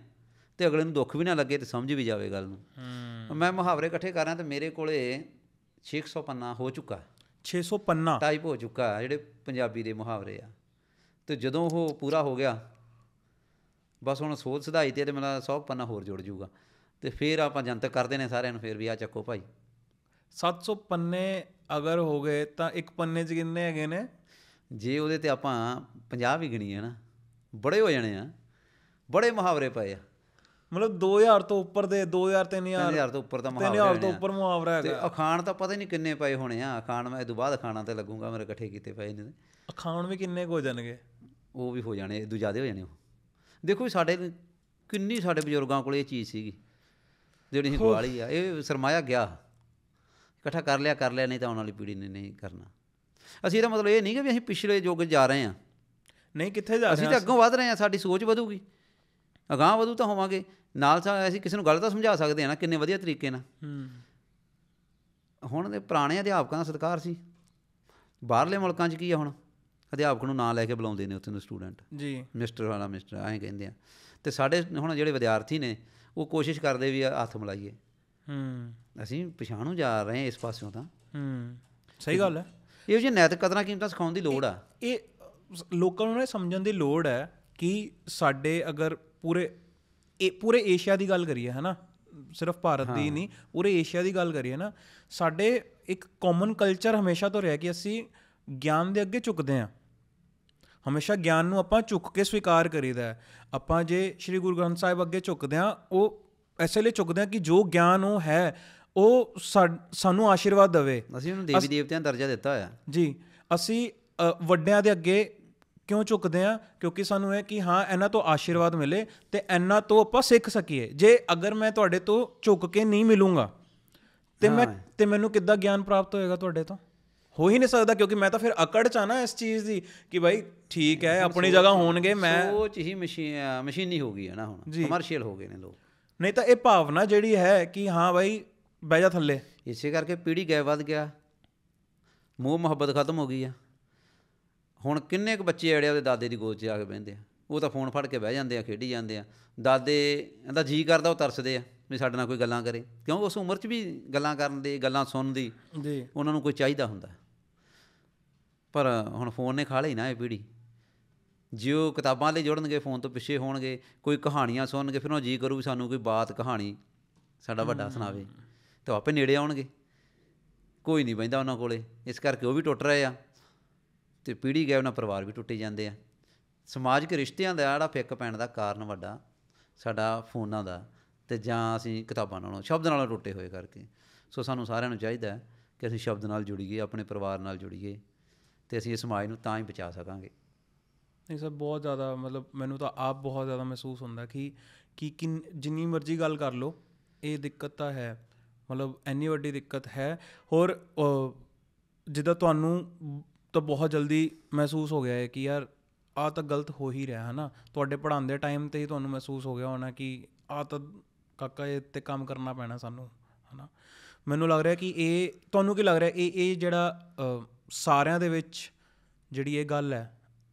ਤੇ ਅਗਲੇ ਨੂੰ ਦੁੱਖ ਵੀ ਨਾ ਲੱਗੇ ਤੇ ਸਮਝ ਵੀ ਜਾਵੇ ਗੱਲ ਨੂੰ ਮੈਂ ਮੁਹਾਵਰੇ ਇਕੱਠੇ ਕਰ ਰਿਹਾ ਤੇ ਮੇਰੇ ਕੋਲੇ 600 ਪੰਨਾ ਹੋ ਚੁੱਕਾ 600 ਪੰਨਾ ਟਾਈਪ ਹੋ ਚੁੱਕਾ ਜਿਹੜੇ ਪੰਜਾਬੀ ਦੇ ਮੁਹਾਵਰੇ ਆ ਤੇ ਜਦੋਂ ਉਹ ਪੂਰਾ ਹੋ ਗਿਆ ਬਸ ਹੁਣ ਸੋਧ ਸੁਧਾਈ ਤੇ ਇਹਦੇ ਮੇਰਾ ਸੌ ਪੰਨਾ ਹੋਰ ਜੁੜ ਜੂਗਾ ਤੇ ਫਿਰ ਆਪਾਂ ਜਨਤਕ ਕਰਦੇ ਨੇ ਸਾਰਿਆਂ ਨੂੰ ਫਿਰ ਵੀ ਆ ਚੱਕੋ ਭਾਈ 700 ਪੰਨੇ ਅਗਰ ਹੋ ਗਏ ਤਾਂ ਇੱਕ ਪੰਨੇ 'ਚ ਕਿੰਨੇ ਹੈਗੇ ਨੇ ਜੇ ਉਹਦੇ ਤੇ ਆਪਾਂ 50 ਵੀ ਗਣੀਏ ਨਾ ਬੜੇ ਹੋ ਜਾਣੇ ਆ ਬੜੇ ਮੁਹਾਵਰੇ ਪਏ ਆ ਮਤਲਬ 2000 ਤੋਂ ਉੱਪਰ ਦੇ 2000 3000 3000 ਤੋਂ ਉੱਪਰ ਦਾ ਮੁਹਾਵਰਾ 3000 ਤੋਂ ਉੱਪਰ ਮੁਹਾਵਰਾ ਹੈਗਾ ਤੇ ਅਖਾਣ ਤਾਂ ਪਤਾ ਨਹੀਂ ਕਿੰਨੇ ਪਏ ਹੋਣੇ ਆ ਅਖਾਣ ਮੈਂ ਇਹ ਤੋਂ ਬਾਅਦ ਖਾਣਾ ਤੇ ਲੱਗੂਗਾ ਮੇਰੇ ਇਕੱਠੇ ਕੀਤੇ ਪਏ ਨੇ ਅਖਾਣ ਵੀ ਕਿੰਨੇ ਹੋ ਜਾਣਗੇ ਉਹ ਵੀ ਹੋ ਜਾਣੇ ਇਹ ਤੋਂ ਜ਼ਿਆਦਾ ਹੋ ਜਾਣੇ ਉਹ ਦੇਖੋ ਸਾਡੇ ਕਿੰਨੀ ਸਾਡੇ ਬਜ਼ੁਰਗਾਂ ਕੋਲ ਇਹ ਚੀਜ਼ ਸੀਗੀ ਜਿਹੜੀ ਅਸੀਂ ਲਈ ਆ ਇਹ ਸਰਮਾਇਆ ਗਿਆ ਇਕੱਠਾ ਕਰ ਲਿਆ ਕਰ ਲਿਆ ਨਹੀਂ ਤਾਂ ਆਉਣ ਵਾਲੀ ਪੀੜ੍ਹੀ ਨੇ ਨਹੀਂ ਕਰਨਾ ਅਸੀਂ ਇਹਦਾ ਮਤਲਬ ਇਹ ਨਹੀਂ ਕਿ ਵੀ ਅਸੀਂ ਪਿਛਲੇ ਯੁੱਗ ਜਾ ਰਹੇ ਆ ਨਹੀਂ ਕਿੱਥੇ ਜਾ ਰਹੇ ਅਸੀਂ ਤਾਂ ਅੱਗੋਂ ਵਧ ਰਹੇ ਆ ਸਾਡੀ ਸੋਚ ਵਧੂਗੀ ਅਗਾਹ ਵਧੂ ਤਾਂ ਹੋਵਾਂਗੇ ਨਾਲ ਸਾ ਅਸੀਂ ਕਿਸੇ ਨੂੰ ਗੱਲ ਤਾਂ ਸਮਝਾ ਸਕਦੇ ਆ ਨਾ ਕਿੰਨੇ ਵਧੀਆ ਤਰੀਕੇ ਨਾਲ ਹੂੰ ਹੁਣ ਦੇ ਪੁਰਾਣੇ ਅਧਿਆਪਕਾਂ ਦਾ ਸਤਿਕਾਰ ਸੀ ਬਾਹਰਲੇ ਮੁਲਕਾਂ 'ਚ ਕੀ ਆ ਹੁਣ ਅਧਿਆਪਕ ਨੂੰ ਨਾਂ ਲੈ ਕੇ ਬੁਲਾਉਂਦੇ ਨੇ ਉੱਥੇ ਨੂੰ ਸਟੂਡੈਂਟ ਜੀ ਮਿਸਟਰ ਵਾਲਾ ਮਿਸਟਰ ਐਂ ਕਹਿੰਦੇ ਆ ਤੇ ਸਾਡੇ ਹੁਣ ਜਿਹੜੇ ਵਿਦਿਆਰਥੀ ਨੇ ਉਹ ਕੋਸ਼ਿਸ਼ ਕਰਦੇ ਵੀ ਹੱਥ ਮਿਲਾਈਏ ਹੂੰ ਅਸੀਂ ਪਛਾਣੂ ਜਾ ਰਹੇ ਹਾਂ ਇਸ ਪਾਸਿਓਂ ਤਾਂ ਹੂੰ ਸਹੀ ਗੱਲ ਹੈ ਇਹੋ ਜਿਹੇ ਨੈਤਿਕ ਕਦਰਾਂ ਕੀਮਤਾਂ ਸਿਖਾਉਣ ਦੀ ਲੋੜ ਆ ਇਹ ਲੋਕਾਂ ਨੂੰ ਇਹ ਸਮਝਣ ਦੀ ਲੋੜ ਹੈ ਕਿ ਸਾਡੇ ਅਗਰ ਪੂਰੇ ਇਹ ਪੂਰੇ ਏਸ਼ੀਆ ਦੀ ਗੱਲ ਕਰੀਏ ਹੈ ਨਾ ਸਿਰਫ ਭਾਰਤ ਦੀ ਨਹੀਂ ਪੂਰੇ ਏਸ਼ੀਆ ਦੀ ਗੱਲ ਕਰੀਏ ਨਾ ਸਾਡੇ ਇੱਕ ਕਾਮਨ ਕਲਚਰ ਹਮੇਸ਼ਾ ਤੋਂ ਰਿਹਾ ਕਿ ਅਸੀਂ ਗਿਆਨ ਦੇ ਅੱਗੇ ਝੁਕਦੇ ਆ ਹਮੇਸ਼ਾ ਗਿਆਨ ਨੂੰ ਆਪਾਂ ਝੁੱਕ ਕੇ ਸਵੀਕਾਰ ਕਰੀਦਾ ਆਪਾਂ ਜੇ ਸ੍ਰੀ ਗੁਰੂ ਗ੍ਰੰਥ ਸਾਹਿਬ ਅੱਗੇ ਝੁਕਦੇ ਆ ਉਹ ਐਸੇ ਲਈ ਝੁਕਦੇ ਆ ਕਿ ਜੋ ਗਿਆਨ ਉਹ ਹੈ ਉਹ ਸਾਨੂੰ ਆਸ਼ੀਰਵਾਦ ਦੇਵੇ ਅਸੀਂ ਉਹਨੂੰ ਦੇਵੀ ਦੇਵਤਿਆਂ ਦਾ ਦਰਜਾ ਦਿੱਤਾ ਹੋਇਆ ਜੀ ਅਸੀਂ ਵੱਡਿਆਂ ਦੇ ਅੱਗੇ ਕਿਉਂ ਝੁਕਦੇ ਆ ਕਿਉਂਕਿ ਸਾਨੂੰ ਇਹ ਕਿ ਹਾਂ ਇਹਨਾਂ ਤੋਂ ਆਸ਼ੀਰਵਾਦ ਮਿਲੇ ਤੇ ਇਹਨਾਂ ਤੋਂ ਆਪਾਂ ਸਿੱਖ ਸਕੀਏ ਜੇ ਅਗਰ ਮੈਂ ਤੁਹਾਡੇ ਤੋਂ ਝੁਕ ਕੇ ਨਹੀਂ ਮਿਲੂੰਗਾ ਤੇ ਮੈਂ ਤੇ ਮੈਨੂੰ ਕਿੱਦਾਂ ਗਿਆਨ ਪ੍ਰਾਪਤ ਹੋਏਗਾ ਤੁਹਾਡੇ ਤੋਂ ਹੋ ਹੀ ਨਹੀਂ ਸਕਦਾ ਕਿਉਂਕਿ ਮੈਂ ਤਾਂ ਫਿਰ ਅਕੜ ਚਾ ਨਾ ਇਸ ਚੀਜ਼ ਦੀ ਕਿ ਭਾਈ ਠੀਕ ਹੈ ਆਪਣੀ ਜਗ੍ਹਾ ਹੋਣਗੇ ਮੈਂ ਸੋਚ ਹੀ ਮਸ਼ੀਨ ਮਸ਼ੀਨੀ ਹੋ ਗਈ ਹੈ ਨਾ ਹੁਣ ਕਮਰਸ਼ੀਅਲ ਹੋ ਗਏ ਨੇ ਲੋਕ ਨਹੀਂ ਤਾਂ ਇਹ ਭਾਵਨਾ ਜਿਹੜੀ ਹੈ ਕਿ ਹਾਂ ਭਾਈ ਬਹਿ ਜਾ ਥੱਲੇ ਇਸੇ ਕਰਕੇ ਪੀੜੀ ਗਏ ਵੱਧ ਗਿਆ ਮੋਹ ਮੁਹੱਬਤ ਖਤਮ ਹੋ ਗਈ ਆ ਹੁਣ ਕਿੰਨੇ ਕੁ ਬੱਚੇ ਜਿਹੜੇ ਉਹਦੇ ਦਾਦੇ ਦੀ ਗੋਦ 'ਚ ਆ ਕੇ ਬਹਿੰਦੇ ਆ ਉਹ ਤਾਂ ਫੋਨ ਫੜ ਕੇ ਬਹਿ ਜਾਂਦੇ ਆ ਖੇਡੀ ਜਾਂਦੇ ਆ ਦਾਦੇ ਇਹਦਾ ਜੀ ਕਰਦਾ ਉਹ ਤਰਸਦੇ ਆ ਵੀ ਸਾਡੇ ਨਾਲ ਕੋਈ ਗੱਲਾਂ ਕਰੇ ਕਿਉਂ ਉਸ ਉਮਰ 'ਚ ਵੀ ਗੱਲਾਂ ਕਰਨ ਦੀ ਗੱਲਾਂ ਸੁਣਨ ਦੀ ਜੀ ਉਹਨਾਂ ਨੂੰ ਕੋਈ ਚਾਹੀਦਾ ਹੁੰਦਾ ਪਰ ਹੁਣ ਫੋਨ ਨੇ ਖਾ ਲਈ ਨਾ ਇਹ ਪੀੜੀ ਜਿਉ ਕਿਤਾਬਾਂ ਲਈ ਜੁੜਨਗੇ ਫੋਨ ਤੋਂ ਪਿੱਛੇ ਹੋਣਗੇ ਕੋਈ ਕਹਾਣੀਆਂ ਸੁਣਨਗੇ ਫਿਰ ਉਹ ਜੀ ਕਰੂ ਸਾਨੂੰ ਕੋਈ ਬਾਤ ਕਹਾਣੀ ਸਾਡਾ ਵੱਡਾ ਸੁਣਾਵੇ ਤੇ ਆਪੇ ਨੇੜੇ ਆਉਣਗੇ ਕੋਈ ਨਹੀਂ ਬੈਂਦਾ ਉਹਨਾਂ ਕੋਲੇ ਇਸ ਕਰਕੇ ਉਹ ਵੀ ਟੁੱਟ ਰਹੇ ਆ ਤੇ ਪੀੜੀ ਗਏ ਉਹਨਾਂ ਪਰਿਵਾਰ ਵੀ ਟੁੱਟੇ ਜਾਂਦੇ ਆ ਸਮਾਜਿਕ ਰਿਸ਼ਤਿਆਂ ਦਾ ਜਿਹੜਾ ਫਿੱਕ ਪੈਣ ਦਾ ਕਾਰਨ ਵੱਡਾ ਸਾਡਾ ਫੋਨਾਂ ਦਾ ਤੇ ਜਾਂ ਅਸੀਂ ਕਿਤਾਬਾਂ ਨਾਲੋਂ ਸ਼ਬਦ ਨਾਲੋਂ ਟੁੱਟੇ ਹੋਏ ਕਰਕੇ ਸੋ ਸਾਨੂੰ ਸਾਰਿਆਂ ਨੂੰ ਚਾਹੀਦਾ ਕਿ ਅਸੀਂ ਸ਼ਬਦ ਨਾਲ ਜੁੜੀਏ ਆਪਣੇ ਪਰਿਵਾਰ ਨਾਲ ਜੁੜੀਏ ਤੇ ਅਸੀਂ ਇਸ ਸਮਾਜ ਨੂੰ ਤਾਂ ਹੀ ਬਚਾ ਸਕਾਂਗੇ ਨਹੀਂ ਸਰ ਬਹੁਤ ਜ਼ਿਆਦਾ ਮਤਲਬ ਮੈਨੂੰ ਤਾਂ ਆਪ ਬਹੁਤ ਜ਼ਿਆਦਾ ਮਹਿਸੂਸ ਹੁੰਦਾ ਕਿ ਕਿ ਜਿੰਨੀ ਮਰਜ਼ੀ ਗੱਲ ਕਰ ਲੋ ਇਹ ਦਿੱਕਤ ਤਾਂ ਹੈ ਮਤਲਬ ਐਨੀ ਵੱਡੀ ਦਿੱਕਤ ਹੈ ਹੋਰ ਜਿੱਦਾਂ ਤੁਹਾਨੂੰ ਤਾਂ ਬਹੁਤ ਜਲਦੀ ਮਹਿਸੂਸ ਹੋ ਗਿਆ ਹੈ ਕਿ ਯਾਰ ਆ ਤਾਂ ਗਲਤ ਹੋ ਹੀ ਰਿਹਾ ਹੈ ਨਾ ਤੁਹਾਡੇ ਪੜਾਉਂਦੇ ਟਾਈਮ ਤੇ ਹੀ ਤੁਹਾਨੂੰ ਮਹਿਸੂਸ ਹੋ ਗਿਆ ਹੋਣਾ ਕਿ ਆ ਤਾਂ ਕਾਕਾ ਇਹ ਤੇ ਕੰਮ ਕਰਨਾ ਪੈਣਾ ਸਾਨੂੰ ਹਨਾ ਮੈਨੂੰ ਲੱਗ ਰਿਹਾ ਕਿ ਇਹ ਤੁਹਾਨੂੰ ਕੀ ਲੱਗ ਰਿਹਾ ਇਹ ਇਹ ਜਿਹੜਾ ਸਾਰਿਆਂ ਦੇ ਵਿੱਚ ਜਿਹੜੀ ਇਹ ਗੱਲ ਹੈ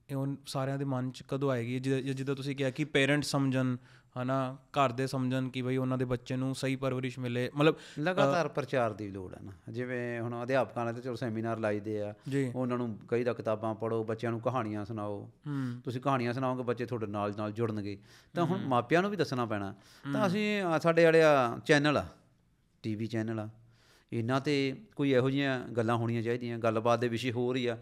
ਇਹ ਉਹ ਸਾਰਿਆਂ ਦੇ ਮਨ 'ਚ ਕਦੋਂ ਆਏਗੀ ਜਿੱਦਾਂ ਤੁਸੀਂ ਕਿਹਾ ਕਿ ਪੇਰੈਂਟ ਸਮਝਣ ਹਨਾ ਘਰ ਦੇ ਸਮਝਣ ਕਿ ਭਈ ਉਹਨਾਂ ਦੇ ਬੱਚੇ ਨੂੰ ਸਹੀ ਪਰਵਰਿਸ਼ ਮਿਲੇ ਮਤਲਬ ਲਗਾਤਾਰ ਪ੍ਰਚਾਰ ਦੀ ਲੋੜ ਹੈ ਨਾ ਜਿਵੇਂ ਹੁਣ ਅਧਿਆਪਕਾਂ ਨੇ ਤੇ ਚਲੋ ਸੈਮੀਨਾਰ ਲਾਈਦੇ ਆ ਉਹਨਾਂ ਨੂੰ ਕਈ ਦਾ ਕਿਤਾਬਾਂ ਪੜੋ ਬੱਚਿਆਂ ਨੂੰ ਕਹਾਣੀਆਂ ਸੁਣਾਓ ਤੁਸੀਂ ਕਹਾਣੀਆਂ ਸੁਣਾਓਗੇ ਬੱਚੇ ਤੁਹਾਡੇ ਨਾਲ ਨਾਲ ਜੁੜਨਗੇ ਤਾਂ ਹੁਣ ਮਾਪਿਆਂ ਨੂੰ ਵੀ ਦੱਸਣਾ ਪੈਣਾ ਤਾਂ ਅਸੀਂ ਸਾਡੇ ਵਾਲਿਆ ਚੈਨਲ ਆ ਟੀਵੀ ਚੈਨਲ ਆ ਇਹਨਾਂ ਤੇ ਕੋਈ ਇਹੋ ਜੀਆਂ ਗੱਲਾਂ ਹੋਣੀਆਂ ਚਾਹੀਦੀਆਂ ਗੱਲਬਾਤ ਦੇ ਵਿਸ਼ੇ ਹੋਰ ਹੀ ਆ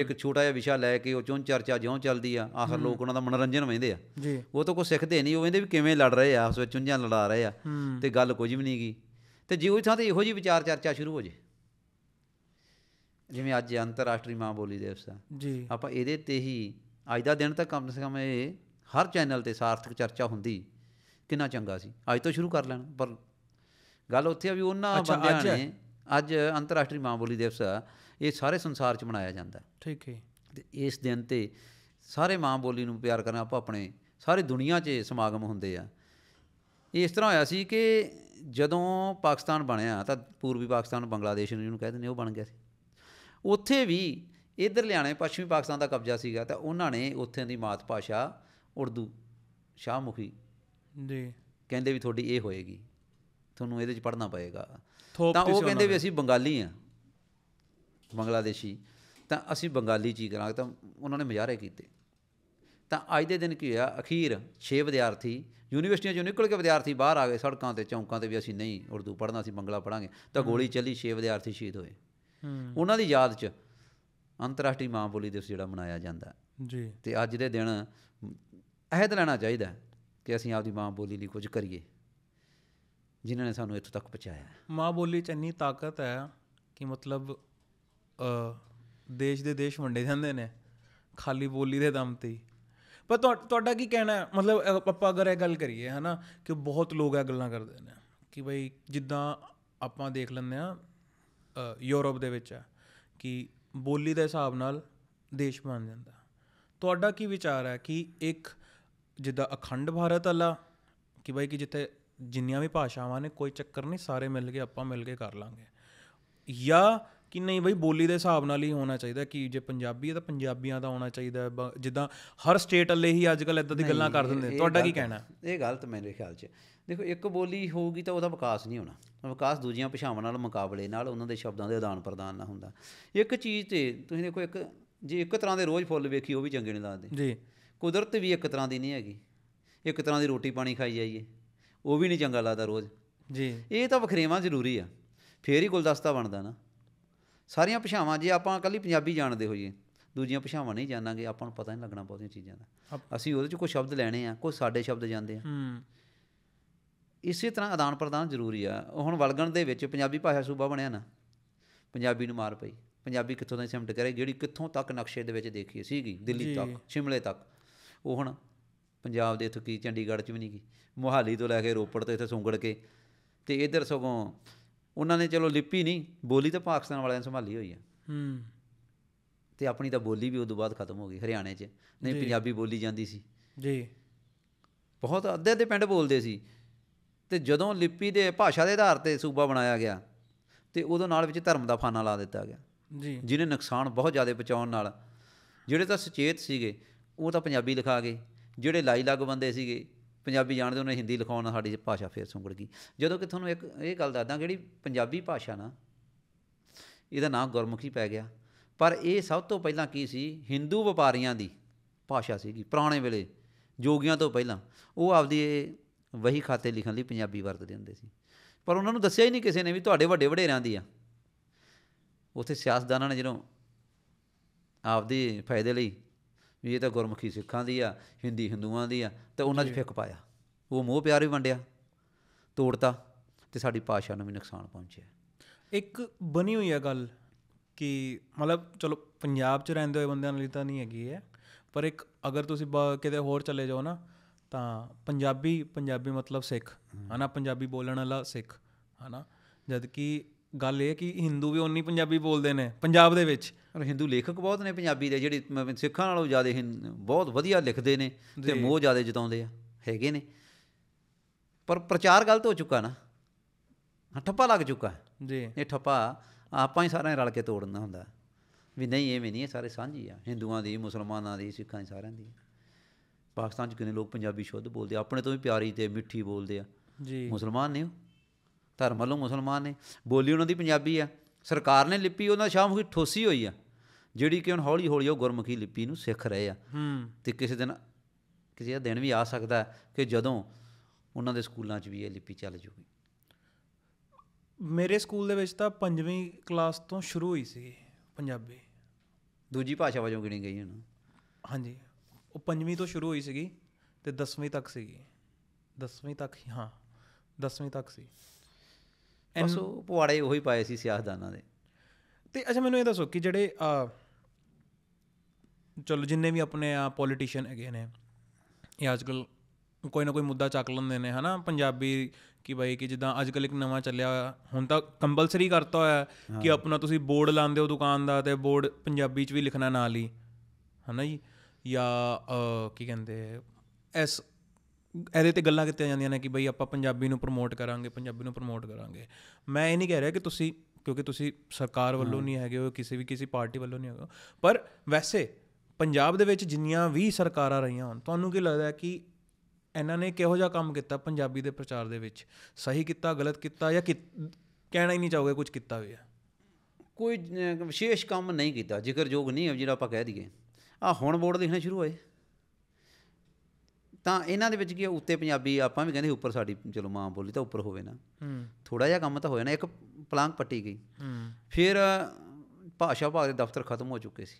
ਇੱਕ ਛੋਟਾ ਜਿਹਾ ਵਿਸ਼ਾ ਲੈ ਕੇ ਉਹ ਚੋਂ ਚਰਚਾ ਜਿਉਂ ਚੱਲਦੀ ਆ ਆਖਰ ਲੋਕ ਉਹਨਾਂ ਦਾ ਮਨੋਰੰਜਨ ਵੇਂਦੇ ਆ ਉਹ ਤਾਂ ਕੁਝ ਸਿੱਖਦੇ ਨਹੀਂ ਉਹ ਇਹਦੇ ਵੀ ਕਿਵੇਂ ਲੜ ਰਹੇ ਆ ਉਸ ਵਿੱਚ ਚੁੰਝਾਂ ਲੜਾ ਰਹੇ ਆ ਤੇ ਗੱਲ ਕੁਝ ਵੀ ਨਹੀਂ ਗਈ ਤੇ ਜੇ ਉਹ ਥਾਂ ਤੇ ਇਹੋ ਜੀ ਵਿਚਾਰ ਚਰਚਾ ਸ਼ੁਰੂ ਹੋ ਜੇ ਜਿਵੇਂ ਅੱਜ ਅੰਤਰਰਾਸ਼ਟਰੀ ਮਾਂ ਬੋਲੀ ਦਿਵਸ ਆ ਜੀ ਆਪਾਂ ਇਹਦੇ ਤੇ ਹੀ ਅੱਜ ਦਾ ਦਿਨ ਤਾਂ ਕਮ ਸੇ ਕਮ ਇਹ ਹਰ ਚੈਨਲ ਤੇ ਸਾਰਥਕ ਚਰਚਾ ਹੁੰਦੀ ਕਿੰਨਾ ਚੰਗਾ ਸੀ ਅੱਜ ਤੋਂ ਸ਼ੁਰੂ ਕਰ ਲੈਣਾ ਪਰ ਗੱਲ ਉੱਥੇ ਆ ਵੀ ਉਹਨਾਂ ਬੰਦਿਆਂ ਨੇ ਅੱਜ ਅੰਤਰਰਾਸ਼ਟਰੀ ਮਾਂ ਬੋਲੀ ਦਿਵਸ ਆ ਇਹ ਸਾਰੇ ਸੰਸਾਰ 'ਚ ਮਨਾਇਆ ਜਾਂਦਾ ਠੀਕ ਹੈ ਤੇ ਇਸ ਦਿਨ ਤੇ ਸਾਰੇ ਮਾਂ ਬੋਲੀ ਨੂੰ ਪਿਆਰ ਕਰਨਾ ਆਪਾਂ ਆਪਣੇ ਸਾਰੇ ਦੁਨੀਆ 'ਚ ਸਮਾਗਮ ਹੁੰਦੇ ਆ ਇਸ ਤਰ੍ਹਾਂ ਹੋਇਆ ਸੀ ਕਿ ਜਦੋਂ ਪਾਕਿਸਤਾਨ ਬਣਿਆ ਤਾਂ ਪੂਰਬੀ ਪਾਕਿਸਤਾਨ ਬੰਗਲਾਦੇਸ਼ ਨੂੰ ਜਿਹਨੂੰ ਕਹਿੰਦੇ ਨੇ ਉਹ ਬਣ ਗਿਆ ਸੀ ਉੱਥੇ ਵੀ ਇਧਰ ਲਿਆਣੇ ਪੱਛਮੀ ਪਾਕਿਸਤਾਨ ਦਾ ਕਬਜ਼ਾ ਸੀਗਾ ਤਾਂ ਉਹਨਾਂ ਨੇ ਉੱਥੇ ਦੀ ਮਾਤ ਭਾਸ਼ਾ ਉਰਦੂ ਸ਼ਾਹਮੁਖੀ ਜੀ ਕਹਿੰਦੇ ਵੀ ਤੁਹਾਡੀ ਇਹ ਹੋਏਗੀ ਤੁਹਾਨੂੰ ਇਹਦੇ 'ਚ ਪੜਨਾ ਪਏਗਾ ਤਾਂ ਉਹ ਕਹਿੰਦੇ ਵੀ ਅਸੀਂ ਬੰਗਾਲੀ ਆ ਬੰਗਲਾਦੇਸ਼ੀ ਤਾਂ ਅਸੀਂ ਬੰਗਾਲੀ ਚੀ ਕਰਾਂਗੇ ਤਾਂ ਉਹਨਾਂ ਨੇ ਮਜ਼ਾਰੇ ਕੀਤੇ ਤਾਂ ਅੱਜ ਦੇ ਦਿਨ ਕੀ ਹੋਇਆ ਅਖੀਰ 6 ਵਿਦਿਆਰਥੀ ਯੂਨੀਵਰਸਿਟੀਆਂ ਚੋਂ ਨਿਕਲ ਕੇ ਵਿਦਿਆਰਥੀ ਬਾਹਰ ਆ ਗਏ ਸੜਕਾਂ ਤੇ ਚੌਂਕਾਂ ਤੇ ਵੀ ਅਸੀਂ ਨਹੀਂ ਉਰਦੂ ਪੜ੍ਹਨਾ ਅਸੀਂ ਬੰਗਲਾ ਪੜਾਂਗੇ ਤਾਂ ਗੋਲੀ ਚੱਲੀ 6 ਵਿਦਿਆਰਥੀ ਸ਼ਹੀਦ ਹੋਏ ਉਹਨਾਂ ਦੀ ਯਾਦ 'ਚ ਅੰਤਰਰਾਸ਼ਟਰੀ ਮਾਂ ਬੋਲੀ ਦਿਵਸ ਜਿਹੜਾ ਮਨਾਇਆ ਜਾਂਦਾ ਜੀ ਤੇ ਅੱਜ ਦੇ ਦਿਨ ਅਹਿਦ ਲੈਣਾ ਚਾਹੀਦਾ ਕਿ ਅਸੀਂ ਆਪਦੀ ਮਾਂ ਬੋਲੀ ਲਈ ਕੁਝ ਕਰੀਏ ਜਿਨ੍ਹਾਂ ਨੇ ਸਾਨੂੰ ਇੱਥੋਂ ਤੱਕ ਪਹੁੰਚਾਇਆ ਮਾਂ ਬੋਲੀ ਚ ਇੰਨੀ ਤਾਕਤ ਹੈ ਕਿ ਮਤਲਬ ਅ ਦੇਸ਼ ਦੇ ਦੇਸ਼ ਵੰਡੇ ਜਾਂਦੇ ਨੇ ਖਾਲੀ ਬੋਲੀ ਦੇ ਦਮ ਤੇ ਪਰ ਤੁਹਾਡਾ ਕੀ ਕਹਿਣਾ ਹੈ ਮਤਲਬ ਆਪਾਂ ਅਗਰ ਇਹ ਗੱਲ ਕਰੀਏ ਹਨਾ ਕਿ ਬਹੁਤ ਲੋਕ ਇਹ ਗੱਲਾਂ ਕਰਦੇ ਨੇ ਕਿ ਭਾਈ ਜਿੱਦਾਂ ਆਪਾਂ ਦੇਖ ਲੈਂਦੇ ਆ ਯੂਰਪ ਦੇ ਵਿੱਚ ਆ ਕਿ ਬੋਲੀ ਦੇ ਹਿਸਾਬ ਨਾਲ ਦੇਸ਼ ਬਣ ਜਾਂਦਾ ਤੁਹਾਡਾ ਕੀ ਵਿਚਾਰ ਹੈ ਕਿ ਇੱਕ ਜਿੱਦਾਂ ਅਖੰਡ ਭਾਰਤ ਵਾਲਾ ਕਿ ਭਾਈ ਕਿ ਜਿੱਥੇ ਜਿੰਨੀਆਂ ਵੀ ਭਾਸ਼ਾਵਾਂ ਨੇ ਕੋਈ ਚੱਕਰ ਨਹੀਂ ਸਾਰੇ ਮਿਲ ਕੇ ਆਪਾਂ ਮਿਲ ਕੇ ਕਰ ਲਾਂਗੇ ਜਾਂ ਕਿ ਨਹੀਂ ਬਈ ਬੋਲੀ ਦੇ ਹਿਸਾਬ ਨਾਲ ਹੀ ਹੋਣਾ ਚਾਹੀਦਾ ਕਿ ਜੇ ਪੰਜਾਬੀ ਹੈ ਤਾਂ ਪੰਜਾਬੀਆਂ ਦਾ ਹੋਣਾ ਚਾਹੀਦਾ ਜਿੱਦਾਂ ਹਰ ਸਟੇਟ ਅੱਲੇ ਹੀ ਅੱਜ ਕੱਲ ਇਦਾਂ ਦੀ ਗੱਲਾਂ ਕਰ ਦਿੰਦੇ ਤੁਹਾਡਾ ਕੀ ਕਹਿਣਾ ਇਹ ਗਲਤ ਮੇਰੇ ਖਿਆਲ 'ਚ ਦੇਖੋ ਇੱਕ ਬੋਲੀ ਹੋਊਗੀ ਤਾਂ ਉਹਦਾ ਵਿਕਾਸ ਨਹੀਂ ਹੋਣਾ ਵਿਕਾਸ ਦੂਜੀਆਂ ਭਾਸ਼ਾਵਾਂ ਨਾਲ ਮੁਕਾਬਲੇ ਨਾਲ ਉਹਨਾਂ ਦੇ ਸ਼ਬਦਾਂ ਦੇ ਆਦਾਨ ਪ੍ਰਦਾਨ ਨਾ ਹੁੰਦਾ ਇੱਕ ਚੀਜ਼ ਤੇ ਤੁਸੀਂ ਦੇਖੋ ਇੱਕ ਜੇ ਇੱਕ ਤਰ੍ਹਾਂ ਦੇ ਰੋਜ਼ ਫੁੱਲ ਵੇਖੀ ਉਹ ਵੀ ਚੰਗੇ ਨਹੀਂ ਲੱਗਦੇ ਜੀ ਕੁਦਰਤ ਵੀ ਇੱਕ ਤਰ੍ਹਾਂ ਦੀ ਨਹੀਂ ਹੈਗੀ ਇੱਕ ਤਰ੍ਹਾਂ ਦੀ ਰੋਟੀ ਪਾਣੀ ਖਾਈ ਜਾਈਏ ਉਹ ਵੀ ਨਹੀਂ ਚੰਗਾ ਲੱਗਦਾ ਰੋਜ਼ ਜੀ ਇਹ ਤਾਂ ਵਖਰੇਵਾਂ ਜ਼ਰੂਰੀ ਆ ਫੇਰ ਹੀ ਗੁਲਦਸਤਾ ਬਣਦਾ ਨਾ ਸਾਰੀਆਂ ਭਾਸ਼ਾਵਾਂ ਜੇ ਆਪਾਂ ਕੱਲੀ ਪੰਜਾਬੀ ਜਾਣਦੇ ਹੋਈਏ ਦੂਜੀਆਂ ਭਾਸ਼ਾਵਾਂ ਨਹੀਂ ਜਾਣਾਂਗੇ ਆਪਾਂ ਨੂੰ ਪਤਾ ਨਹੀਂ ਲੱਗਣਾ ਬਹੁਤੀਆਂ ਚੀਜ਼ਾਂ ਦਾ ਅਸੀਂ ਉਹਦੇ ਚ ਕੋਈ ਸ਼ਬਦ ਲੈਣੇ ਆ ਕੋਈ ਸਾਡੇ ਸ਼ਬਦ ਜਾਂਦੇ ਆ ਹੂੰ ਇਸੇ ਤਰ੍ਹਾਂ ਆਦਾਨ ਪ੍ਰਦਾਨ ਜ਼ਰੂਰੀ ਆ ਹੁਣ ਵਲਗਣ ਦੇ ਵਿੱਚ ਪੰਜਾਬੀ ਭਾਸ਼ਾ ਸੂਬਾ ਬਣਿਆ ਨਾ ਪੰਜਾਬੀ ਨੂੰ ਮਾਰ ਪਈ ਪੰਜਾਬੀ ਕਿੱਥੋਂ ਦਾ ਸਿਮਟ ਕਰੇ ਜਿਹੜੀ ਕਿੱਥੋਂ ਤੱਕ ਨਕਸ਼ੇ ਦੇ ਵਿੱਚ ਦੇਖੀ ਸੀਗੀ ਦਿੱਲੀ ਤੱਕ ਸ਼ਿਮਲੇ ਤੱਕ ਉਹ ਹੁਣ ਪੰਜਾਬ ਦੇ ਇਥੋਂ ਕੀ ਚੰਡੀਗੜ੍ਹ 'ਚ ਵੀ ਨਹੀਂ ਗਈ ਮੁਹਾਲੀ ਤੋਂ ਲੈ ਕੇ ਰੋਪੜ ਤੋਂ ਇੱਥੇ ਸੁੰਗੜ ਕੇ ਤੇ ਇਧਰ ਸਗੋਂ ਉਹਨਾਂ ਨੇ ਚਲੋ ਲਿਪੀ ਨਹੀਂ ਬੋਲੀ ਤਾਂ ਪਾਕਿਸਤਾਨ ਵਾਲਿਆਂ ਨੇ ਸੰਭਾਲੀ ਹੋਈ ਆ ਹੂੰ ਤੇ ਆਪਣੀ ਤਾਂ ਬੋਲੀ ਵੀ ਉਦੋਂ ਬਾਅਦ ਖਤਮ ਹੋ ਗਈ ਹਰਿਆਣੇ 'ਚ ਨਹੀਂ ਪੰਜਾਬੀ ਬੋਲੀ ਜਾਂਦੀ ਸੀ ਜੀ ਬਹੁਤ ਅੱਧੇ ਅੱਧੇ ਪਿੰਡ ਬੋਲਦੇ ਸੀ ਤੇ ਜਦੋਂ ਲਿਪੀ ਦੇ ਭਾਸ਼ਾ ਦੇ ਆਧਾਰ ਤੇ ਸੂਬਾ ਬਣਾਇਆ ਗਿਆ ਤੇ ਉਦੋਂ ਨਾਲ ਵਿੱਚ ਧਰਮ ਦਾ ਫਾਨਾ ਲਾ ਦਿੱਤਾ ਗਿਆ ਜੀ ਜਿਹਨੇ ਨੁਕਸਾਨ ਬਹੁਤ ਜ਼ਿਆਦਾ ਪਹੁੰਚਾਉਣ ਨਾਲ ਜਿਹੜੇ ਤਾਂ ਸੁਚੇਤ ਸੀਗੇ ਉਹ ਤਾਂ ਪੰਜਾਬੀ ਲਿਖਾ ਗਏ ਜਿਹੜੇ ਲਾਈ ਲੱਗ ਬੰਦੇ ਸੀਗੇ ਪੰਜਾਬੀ ਜਾਣਦੇ ਉਹਨੇ ਹਿੰਦੀ ਲਿਖਾਉਣ ਨਾਲ ਸਾਡੀ ਭਾਸ਼ਾ ਫੇਰ ਸੁੰਗੜ ਗਈ ਜਦੋਂ ਕਿ ਤੁਹਾਨੂੰ ਇੱਕ ਇਹ ਗੱਲ ਦੱਸਦਾ ਜਿਹੜੀ ਪੰਜਾਬੀ ਭਾਸ਼ਾ ਨਾ ਇਹਦਾ ਨਾਮ ਗੁਰਮੁਖੀ ਪੈ ਗਿਆ ਪਰ ਇਹ ਸਭ ਤੋਂ ਪਹਿਲਾਂ ਕੀ ਸੀ Hindu ਵਪਾਰੀਆਂ ਦੀ ਭਾਸ਼ਾ ਸੀਗੀ ਪੁਰਾਣੇ ਵੇਲੇ ਜੋਗੀਆਂ ਤੋਂ ਪਹਿਲਾਂ ਉਹ ਆਪਦੀ ਵਹੀ ਖਾਤੇ ਲਿਖਣ ਲਈ ਪੰਜਾਬੀ ਵਰਤਦੇ ਹੁੰਦੇ ਸੀ ਪਰ ਉਹਨਾਂ ਨੂੰ ਦੱਸਿਆ ਹੀ ਨਹੀਂ ਕਿਸੇ ਨੇ ਵੀ ਤੁਹਾਡੇ ਵੱਡੇ ਵਡੇਰਿਆਂ ਦੀ ਆ ਉੱਥੇ ਸਿਆਸਦਾਨਾਂ ਨੇ ਜਦੋਂ ਆਪਦੇ ਫਾਇਦੇ ਲਈ ਵੀ ਇਹ ਤਾਂ ਗੁਰਮੁਖੀ ਸਿੱਖਾਂ ਦੀ ਆ ਹਿੰਦੀ ਹਿੰਦੂਆਂ ਦੀ ਆ ਤੇ ਉਹਨਾਂ 'ਚ ਫਿੱਕ ਪਾਇਆ ਉਹ ਮੋਹ ਪਿਆਰ ਵੀ ਵੰਡਿਆ ਤੋੜਤਾ ਤੇ ਸਾਡੀ ਪਾਸ਼ਾ ਨੂੰ ਵੀ ਨੁਕਸਾਨ ਪਹੁੰਚਿਆ ਇੱਕ ਬਣੀ ਹੋਈ ਆ ਗੱਲ ਕਿ ਮਤਲਬ ਚਲੋ ਪੰਜਾਬ 'ਚ ਰਹਿੰਦੇ ਹੋਏ ਬੰਦਿਆਂ ਲਈ ਤਾਂ ਨਹੀਂ ਹੈਗੀ ਹੈ ਪਰ ਇੱਕ ਅਗਰ ਤੁਸੀਂ ਕਿਤੇ ਹੋਰ ਚਲੇ ਜਾਓ ਨਾ ਤਾਂ ਪੰਜਾਬੀ ਪੰਜਾਬੀ ਮਤਲਬ ਸਿੱਖ ਹਨਾ ਪੰਜਾਬੀ ਬੋਲਣ ਵਾਲਾ ਸਿੱਖ ਹਨਾ ਜਦ ਕਿ ਗੱਲ ਇਹ ਕਿ ਹਿੰਦੂ ਵੀ ਉਨੀ ਪੰਜਾਬੀ ਬੋਲਦੇ ਨੇ ਪੰਜਾਬ ਦੇ ਵਿੱਚ ਔਰ ਹਿੰਦੂ ਲੇਖਕ ਬਹੁਤ ਨੇ ਪੰਜਾਬੀ ਦੇ ਜਿਹੜੇ ਸਿੱਖਾਂ ਨਾਲੋਂ ਜ਼ਿਆਦਾ ਬਹੁਤ ਵਧੀਆ ਲਿਖਦੇ ਨੇ ਤੇ ਮੋਹ ਜ਼ਿਆਦਾ ਜਿਤਾਉਂਦੇ ਆ ਹੈਗੇ ਨੇ ਪਰ ਪ੍ਰਚਾਰ ਗਲਤ ਹੋ ਚੁੱਕਾ ਨਾ ਠੱਪਾ ਲੱਗ ਚੁੱਕਾ ਜੀ ਇਹ ਠੱਪਾ ਆਪਾਂ ਹੀ ਸਾਰਿਆਂ ਰਲ ਕੇ ਤੋੜਨਾ ਹੁੰਦਾ ਵੀ ਨਹੀਂ ਐਵੇਂ ਨਹੀਂ ਸਾਰੇ ਸਾਂਝੀ ਆ ਹਿੰਦੂਆਂ ਦੀ ਮੁਸਲਮਾਨਾਂ ਦੀ ਸਿੱਖਾਂ ਦੀ ਸਾਰਿਆਂ ਦੀ ਪਾਕਿਸਤਾਨ 'ਚ ਕਿੰਨੇ ਲੋਕ ਪੰਜਾਬੀ ਸ਼ੁੱਧ ਬੋਲਦੇ ਆਪਣੇ ਤੋਂ ਵੀ ਪਿਆਰੀ ਤੇ ਮਿੱਠੀ ਬੋਲਦੇ ਆ ਜੀ ਮੁਸਲਮਾਨ ਨੇ ਧਰਮ ਵੱਲੋਂ ਮੁਸਲਮਾਨ ਨੇ ਬੋਲੀ ਉਹਨਾਂ ਦੀ ਪੰਜਾਬੀ ਆ ਸਰਕਾਰ ਨੇ ਲਿਪੀ ਉਹਨਾਂ ਸ਼ਾਮੂਖੀ ਠੋਸੀ ਹੋਈ ਆ ਜਿਹੜੀ ਕਿ ਹੁਣ ਹੌਲੀ ਹੌਲੀ ਉਹ ਗੁਰਮੁਖੀ ਲਿਪੀ ਨੂੰ ਸਿੱਖ ਰਹੇ ਆ ਹੂੰ ਤੇ ਕਿਸੇ ਦਿਨ ਕਿਸੇ ਦਿਨ ਵੀ ਆ ਸਕਦਾ ਕਿ ਜਦੋਂ ਉਹਨਾਂ ਦੇ ਸਕੂਲਾਂ 'ਚ ਵੀ ਇਹ ਲਿਪੀ ਚੱਲ ਜੂਗੀ ਮੇਰੇ ਸਕੂਲ ਦੇ ਵਿੱਚ ਤਾਂ 5ਵੀਂ ਕਲਾਸ ਤੋਂ ਸ਼ੁਰੂ ਹੋਈ ਸੀ ਪੰਜਾਬੀ ਦੂਜੀ ਭਾਸ਼ਾ ਵਜੋਂ ਗਿਣੀ ਗਈ ਹੈ ਨਾ ਹਾਂਜੀ ਉਹ 5ਵੀਂ ਤੋਂ ਸ਼ੁਰੂ ਹੋਈ ਸੀਗੀ ਤੇ 10ਵੀਂ ਤੱਕ ਸੀਗੀ 10ਵੀਂ ਤੱਕ ਹਾਂ 10ਵੀਂ ਤੱਕ ਸੀ ਬਸ ਉਹ ਪਵਾੜੇ ਉਹੀ ਪਾਏ ਸੀ ਸਿਆਸਦਾਨਾਂ ਦੇ ਤੇ ਅੱਛਾ ਮੈਨੂੰ ਇਹ ਦੱਸੋ ਕਿ ਜਿਹੜੇ ਚਲੋ ਜਿੰਨੇ ਵੀ ਆਪਣੇ ਆ ਪੋਲੀਟੀਸ਼ੀਅਨ ਹੈਗੇ ਨੇ ਇਹ ਅੱਜਕੱਲ ਕੋਈ ਨਾ ਕੋਈ ਮੁੱਦਾ ਚੱਕ ਲੈਂਦੇ ਨੇ ਹਨਾ ਪੰਜਾਬੀ ਕਿ ਭਾਈ ਕਿ ਜਿੱਦਾਂ ਅੱਜ ਕੱਲ ਇੱਕ ਨਵਾਂ ਚੱਲਿਆ ਹੁਣ ਤਾਂ ਕੰਪਲਸਰੀ ਕਰਤਾ ਹੋਇਆ ਕਿ ਆਪਣਾ ਤੁਸੀਂ ਬੋਰਡ ਲਾਉਂਦੇ ਹੋ ਦੁਕਾਨ ਦਾ ਤੇ ਬੋਰਡ ਪੰਜਾਬੀ ਚ ਵੀ ਲਿਖਣਾ ਨਾਲ ਹੀ ਹਨਾ ਜੀ ਜਾਂ ਕੀ ਕਹਿੰਦੇ ਐਸ ਇਹਦੇ ਤੇ ਗੱਲਾਂ ਕੀਤੀਆਂ ਜਾਂਦੀਆਂ ਨੇ ਕਿ ਬਈ ਆਪਾਂ ਪੰਜਾਬੀ ਨੂੰ ਪ੍ਰਮੋਟ ਕਰਾਂਗੇ ਪੰਜਾਬੀ ਨੂੰ ਪ੍ਰਮੋਟ ਕਰਾਂਗੇ ਮੈਂ ਇਹ ਨਹੀਂ ਕਹਿ ਰਿਹਾ ਕਿ ਤੁਸੀਂ ਕਿਉਂਕਿ ਤੁਸੀਂ ਸਰਕਾਰ ਵੱਲੋਂ ਨਹੀਂ ਹੈਗੇ ਹੋ ਕਿਸੇ ਵੀ ਕਿਸੇ ਪਾਰਟੀ ਵੱਲੋਂ ਨਹੀਂ ਹੋਗਾ ਪਰ ਵੈਸੇ ਪੰਜਾਬ ਦੇ ਵਿੱਚ ਜਿੰਨੀਆਂ ਵੀ ਸਰਕਾਰਾਂ ਰਹੀਆਂ ਹਨ ਤੁਹਾਨੂੰ ਕੀ ਲੱਗਦਾ ਕਿ ਇਹਨਾਂ ਨੇ ਕਿਹੋ ਜਿਹਾ ਕੰਮ ਕੀਤਾ ਪੰਜਾਬੀ ਦੇ ਪ੍ਰਚਾਰ ਦੇ ਵਿੱਚ ਸਹੀ ਕੀਤਾ ਗਲਤ ਕੀਤਾ ਜਾਂ ਕਹਿਣਾ ਹੀ ਨਹੀਂ ਚਾਹੋਗੇ ਕੁਝ ਕੀਤਾ ਹੋਇਆ ਕੋਈ ਵਿਸ਼ੇਸ਼ ਕੰਮ ਨਹੀਂ ਕੀਤਾ ਜ਼ਿਕਰਯੋਗ ਨਹੀਂ ਹੈ ਜਿਹੜਾ ਆਪਾਂ ਕਹਿ ਦਈਏ ਆ ਹੁਣ ਬੋਰਡ ਦੇਖਣਾ ਸ਼ੁਰੂ ਹੋਏ ਤਾਂ ਇਹਨਾਂ ਦੇ ਵਿੱਚ ਕੀ ਉੱਤੇ ਪੰਜਾਬੀ ਆਪਾਂ ਵੀ ਕਹਿੰਦੇ ਉੱਪਰ ਸਾਡੀ ਚਲੋ ਮਾਂ ਬੋਲੀ ਤਾਂ ਉੱਪਰ ਹੋਵੇ ਨਾ ਥੋੜਾ ਜਿਹਾ ਕੰਮ ਤਾਂ ਹੋਇਆ ਨਾ ਇੱਕ ਪਲਾਂਕ ਪੱਟੀ ਗਈ ਫਿਰ ਭਾਸ਼ਾ ਭਾਗ ਦੇ ਦਫ਼ਤਰ ਖਤਮ ਹੋ ਚੁੱਕੇ ਸੀ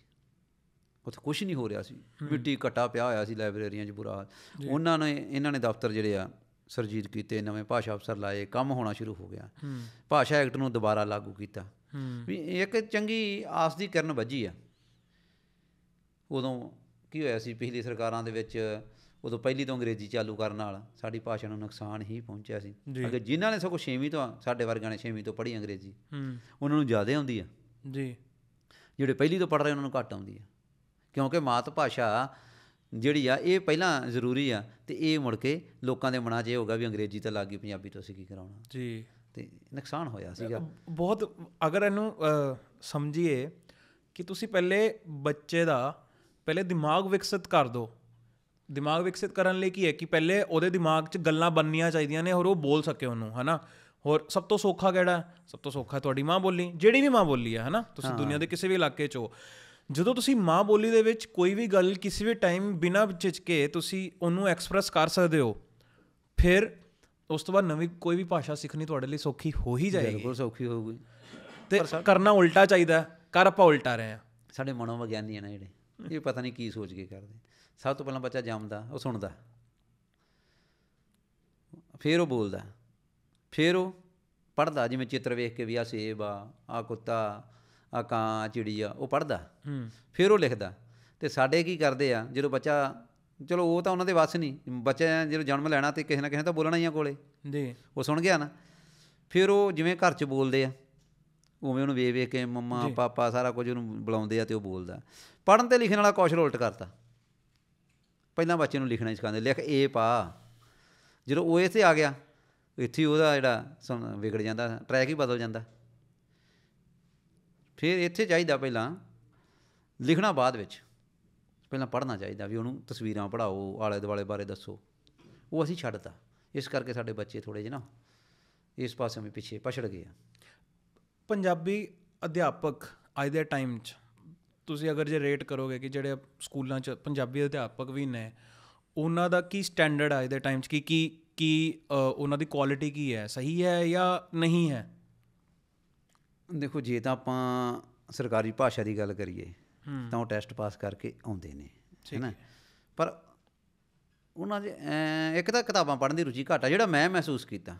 ਉੱਥੇ ਕੁਝ ਨਹੀਂ ਹੋ ਰਿਹਾ ਸੀ ਮਿੱਟੀ ਘਟਾ ਪਿਆ ਹੋਇਆ ਸੀ ਲਾਇਬ੍ਰੇਰੀਆਂ 'ਚ ਬੁਰਾ ਉਹਨਾਂ ਨੇ ਇਹਨਾਂ ਨੇ ਦਫ਼ਤਰ ਜਿਹੜੇ ਆ ਸਰਜੀਤ ਕੀਤੇ ਨਵੇਂ ਭਾਸ਼ਾ ਅਫਸਰ ਲਾਏ ਕੰਮ ਹੋਣਾ ਸ਼ੁਰੂ ਹੋ ਗਿਆ ਭਾਸ਼ਾ ਐਕਟ ਨੂੰ ਦੁਬਾਰਾ ਲਾਗੂ ਕੀਤਾ ਵੀ ਇੱਕ ਚੰਗੀ ਆਸ ਦੀ ਕਿਰਨ ਵੱਜੀ ਆ ਉਦੋਂ ਕੀ ਹੋਇਆ ਸੀ ਪਿਛਲੀ ਸਰਕਾਰਾਂ ਦੇ ਵਿੱਚ ਉਦੋਂ ਪਹਿਲੀ ਤੋਂ ਅੰਗਰੇਜ਼ੀ ਚਾਲੂ ਕਰਨ ਨਾਲ ਸਾਡੀ ਭਾਸ਼ਾ ਨੂੰ ਨੁਕਸਾਨ ਹੀ ਪਹੁੰਚਿਆ ਸੀ ਅਗਰ ਜਿਨ੍ਹਾਂ ਨੇ ਸਗੋਂ 6ਵੀਂ ਤੋਂ ਸਾਡੇ ਵਰਗਿਆਂ ਨੇ 6ਵੀਂ ਤੋਂ ਪੜ੍ਹੀ ਅੰਗਰੇਜ਼ੀ ਹੂੰ ਉਹਨਾਂ ਨੂੰ ਜ਼ਿਆਦਾ ਆਉਂਦੀ ਆ ਜੀ ਜਿਹੜੇ ਪਹਿਲੀ ਤੋਂ ਪੜ੍ਹ ਰਹੇ ਉਹਨਾਂ ਨੂੰ ਘੱਟ ਆਉਂਦੀ ਆ ਕਿਉਂਕਿ ਮਾਤ ਭਾਸ਼ਾ ਜਿਹੜੀ ਆ ਇਹ ਪਹਿਲਾਂ ਜ਼ਰੂਰੀ ਆ ਤੇ ਇਹ ਮੁੜ ਕੇ ਲੋਕਾਂ ਦੇ ਮਨਾਂ 'ਚ ਇਹ ਹੋਗਾ ਵੀ ਅੰਗਰੇਜ਼ੀ ਤਾਂ ਲੱਗੀ ਪੰਜਾਬੀ ਤੋਂ ਅਸੀਂ ਕੀ ਕਰਾਉਣਾ ਜੀ ਤੇ ਨੁਕਸਾਨ ਹੋਇਆ ਸੀਗਾ ਬਹੁਤ ਅਗਰ ਇਹਨੂੰ ਸਮਝੀਏ ਕਿ ਤੁਸੀਂ ਪਹਿਲੇ ਬੱਚੇ ਦਾ ਪਹਿਲੇ ਦਿਮਾਗ ਵਿਕਸਿਤ ਕਰ ਦਿਓ ਦਿਮਾਗ ਵਿਕਸਿਤ ਕਰਨ ਲਈ ਕੀ ਹੈ ਕਿ ਪਹਿਲੇ ਉਹਦੇ ਦਿਮਾਗ 'ਚ ਗੱਲਾਂ ਬੰਨੀਆਂ ਚਾਹੀਦੀਆਂ ਨੇ ਔਰ ਉਹ ਬੋਲ ਸਕੇ ਉਹਨੂੰ ਹਨਾ ਹੋਰ ਸਭ ਤੋਂ ਸੌਖਾ ਕਿਹੜਾ ਸਭ ਤੋਂ ਸੌਖਾ ਤੁਹਾਡੀ ਮਾਂ ਬੋਲੀ ਜਿਹੜੀ ਵੀ ਮਾਂ ਬੋਲੀ ਹੈ ਹਨਾ ਤੁਸੀਂ ਦੁਨੀਆ ਦੇ ਕਿਸੇ ਵੀ ਇਲਾਕੇ 'ਚ ਹੋ ਜਦੋਂ ਤੁਸੀਂ ਮਾਂ ਬੋਲੀ ਦੇ ਵਿੱਚ ਕੋਈ ਵੀ ਗੱਲ ਕਿਸੇ ਵੀ ਟਾਈਮ ਬਿਨਾਂ ਝਿਜਕੇ ਤੁਸੀਂ ਉਹਨੂੰ ਐਕਸਪ੍ਰੈਸ ਕਰ ਸਕਦੇ ਹੋ ਫਿਰ ਉਸ ਤੋਂ ਬਾਅਦ ਨਵੀਂ ਕੋਈ ਵੀ ਭਾਸ਼ਾ ਸਿੱਖਣੀ ਤੁਹਾਡੇ ਲਈ ਸੌਖੀ ਹੋ ਹੀ ਜਾਏਗੀ ਬਿਲਕੁਲ ਸੌਖੀ ਹੋਊਗੀ ਤੇ ਕਰਨਾ ਉਲਟਾ ਚਾਹੀਦਾ ਕਰ ਆਪਾਂ ਉਲਟਾ ਰਹੇ ਆ ਸਾਡੇ ਮਨੋਵਿਗਿਆਨੀ ਨੇ ਜਿਹੜੇ ਇਹ ਪਤਾ ਨਹੀਂ ਕੀ ਸੋਚ ਕੇ ਕਰਦੇ ਸਭ ਤੋਂ ਪਹਿਲਾਂ ਬੱਚਾ ਜੰਮਦਾ ਉਹ ਸੁਣਦਾ ਫਿਰ ਉਹ ਬੋਲਦਾ ਫਿਰ ਉਹ ਪੜਦਾ ਜਿਵੇਂ ਚਿੱਤਰ ਵੇਖ ਕੇ ਵੀ ਆ ਸੇਬ ਆ ਆ ਕੁੱਤਾ ਆ ਕਾਂ ਚਿੜੀਆ ਆ ਉਹ ਪੜਦਾ ਹੂੰ ਫਿਰ ਉਹ ਲਿਖਦਾ ਤੇ ਸਾਡੇ ਕੀ ਕਰਦੇ ਆ ਜਦੋਂ ਬੱਚਾ ਚਲੋ ਉਹ ਤਾਂ ਉਹਨਾਂ ਦੇ ਵਾਸ ਨਹੀਂ ਬੱਚੇ ਜਦੋਂ ਜਨਮ ਲੈਣਾ ਤੇ ਕਿਸੇ ਨਾ ਕਿਸੇ ਤਾਂ ਬੋਲਣਾ ਹੀ ਆ ਕੋਲੇ ਜੀ ਉਹ ਸੁਣ ਗਿਆ ਨਾ ਫਿਰ ਉਹ ਜਿਵੇਂ ਘਰ 'ਚ ਬੋਲਦੇ ਆ ਉਵੇਂ ਉਹਨੂੰ ਵੇਖ ਵੇਖ ਕੇ ਮੰਮਾ ਪਾਪਾ ਸਾਰਾ ਕੁਝ ਉਹਨੂੰ ਬੁਲਾਉਂਦੇ ਆ ਤੇ ਉਹ ਬੋਲਦਾ ਪੜਨ ਤੇ ਲਿਖਣ ਵਾਲਾ ਕੌਸ਼ਲ ਉਲਟ ਕਰਤਾ ਪਹਿਲਾਂ ਬੱਚੇ ਨੂੰ ਲਿਖਣਾ ਸਿਖਾਉਂਦੇ ਲਿਖ ਏ ਪਾ ਜਦੋਂ ਉਹ ਇੱਥੇ ਆ ਗਿਆ ਇੱਥੇ ਉਹਦਾ ਜਿਹੜਾ ਵਿਗੜ ਜਾਂਦਾ ਟਰੈਕ ਹੀ ਬਦਲ ਜਾਂਦਾ ਫਿਰ ਇੱਥੇ ਚਾਹੀਦਾ ਪਹਿਲਾਂ ਲਿਖਣਾ ਬਾਅਦ ਵਿੱਚ ਪਹਿਲਾਂ ਪੜ੍ਹਨਾ ਚਾਹੀਦਾ ਵੀ ਉਹਨੂੰ ਤਸਵੀਰਾਂ ਪੜਾਓ ਆਲੇ ਦੁਆਲੇ ਬਾਰੇ ਦੱਸੋ ਉਹ ਅਸੀਂ ਛੱਡਤਾ ਇਸ ਕਰਕੇ ਸਾਡੇ ਬੱਚੇ ਥੋੜੇ ਜਿਹਾ ਨਾ ਇਸ ਪਾਸੇ ਵੀ ਪਿੱਛੇ ਪਛੜ ਗਏ ਆ ਪੰਜਾਬੀ ਅਧਿਆਪਕ ਅੱਜ ਦੇ ਟਾਈਮ 'ਚ ਤੁਸੀਂ ਅਗਰ ਜੇ ਰੇਟ ਕਰੋਗੇ ਕਿ ਜਿਹੜੇ ਸਕੂਲਾਂ 'ਚ ਪੰਜਾਬੀ ਅਧਿਆਪਕ ਵੀ ਨੇ ਉਹਨਾਂ ਦਾ ਕੀ ਸਟੈਂਡਰਡ ਆ ਇਹਦੇ ਟਾਈਮ 'ਚ ਕੀ ਕੀ ਕੀ ਉਹਨਾਂ ਦੀ ਕੁਆਲਿਟੀ ਕੀ ਹੈ ਸਹੀ ਹੈ ਜਾਂ ਨਹੀਂ ਹੈ ਦੇਖੋ ਜੇ ਤਾਂ ਆਪਾਂ ਸਰਕਾਰੀ ਭਾਸ਼ਾ ਦੀ ਗੱਲ ਕਰੀਏ ਤਾਂ ਉਹ ਟੈਸਟ ਪਾਸ ਕਰਕੇ ਆਉਂਦੇ ਨੇ ਹੈਨਾ ਪਰ ਉਹਨਾਂ ਦੇ ਇੱਕ ਤਾਂ ਕਿਤਾਬਾਂ ਪੜ੍ਹਨ ਦੀ ਰੁਚੀ ਘਟਾ ਜਿਹੜਾ ਮੈਂ ਮਹਿਸੂਸ ਕੀਤਾ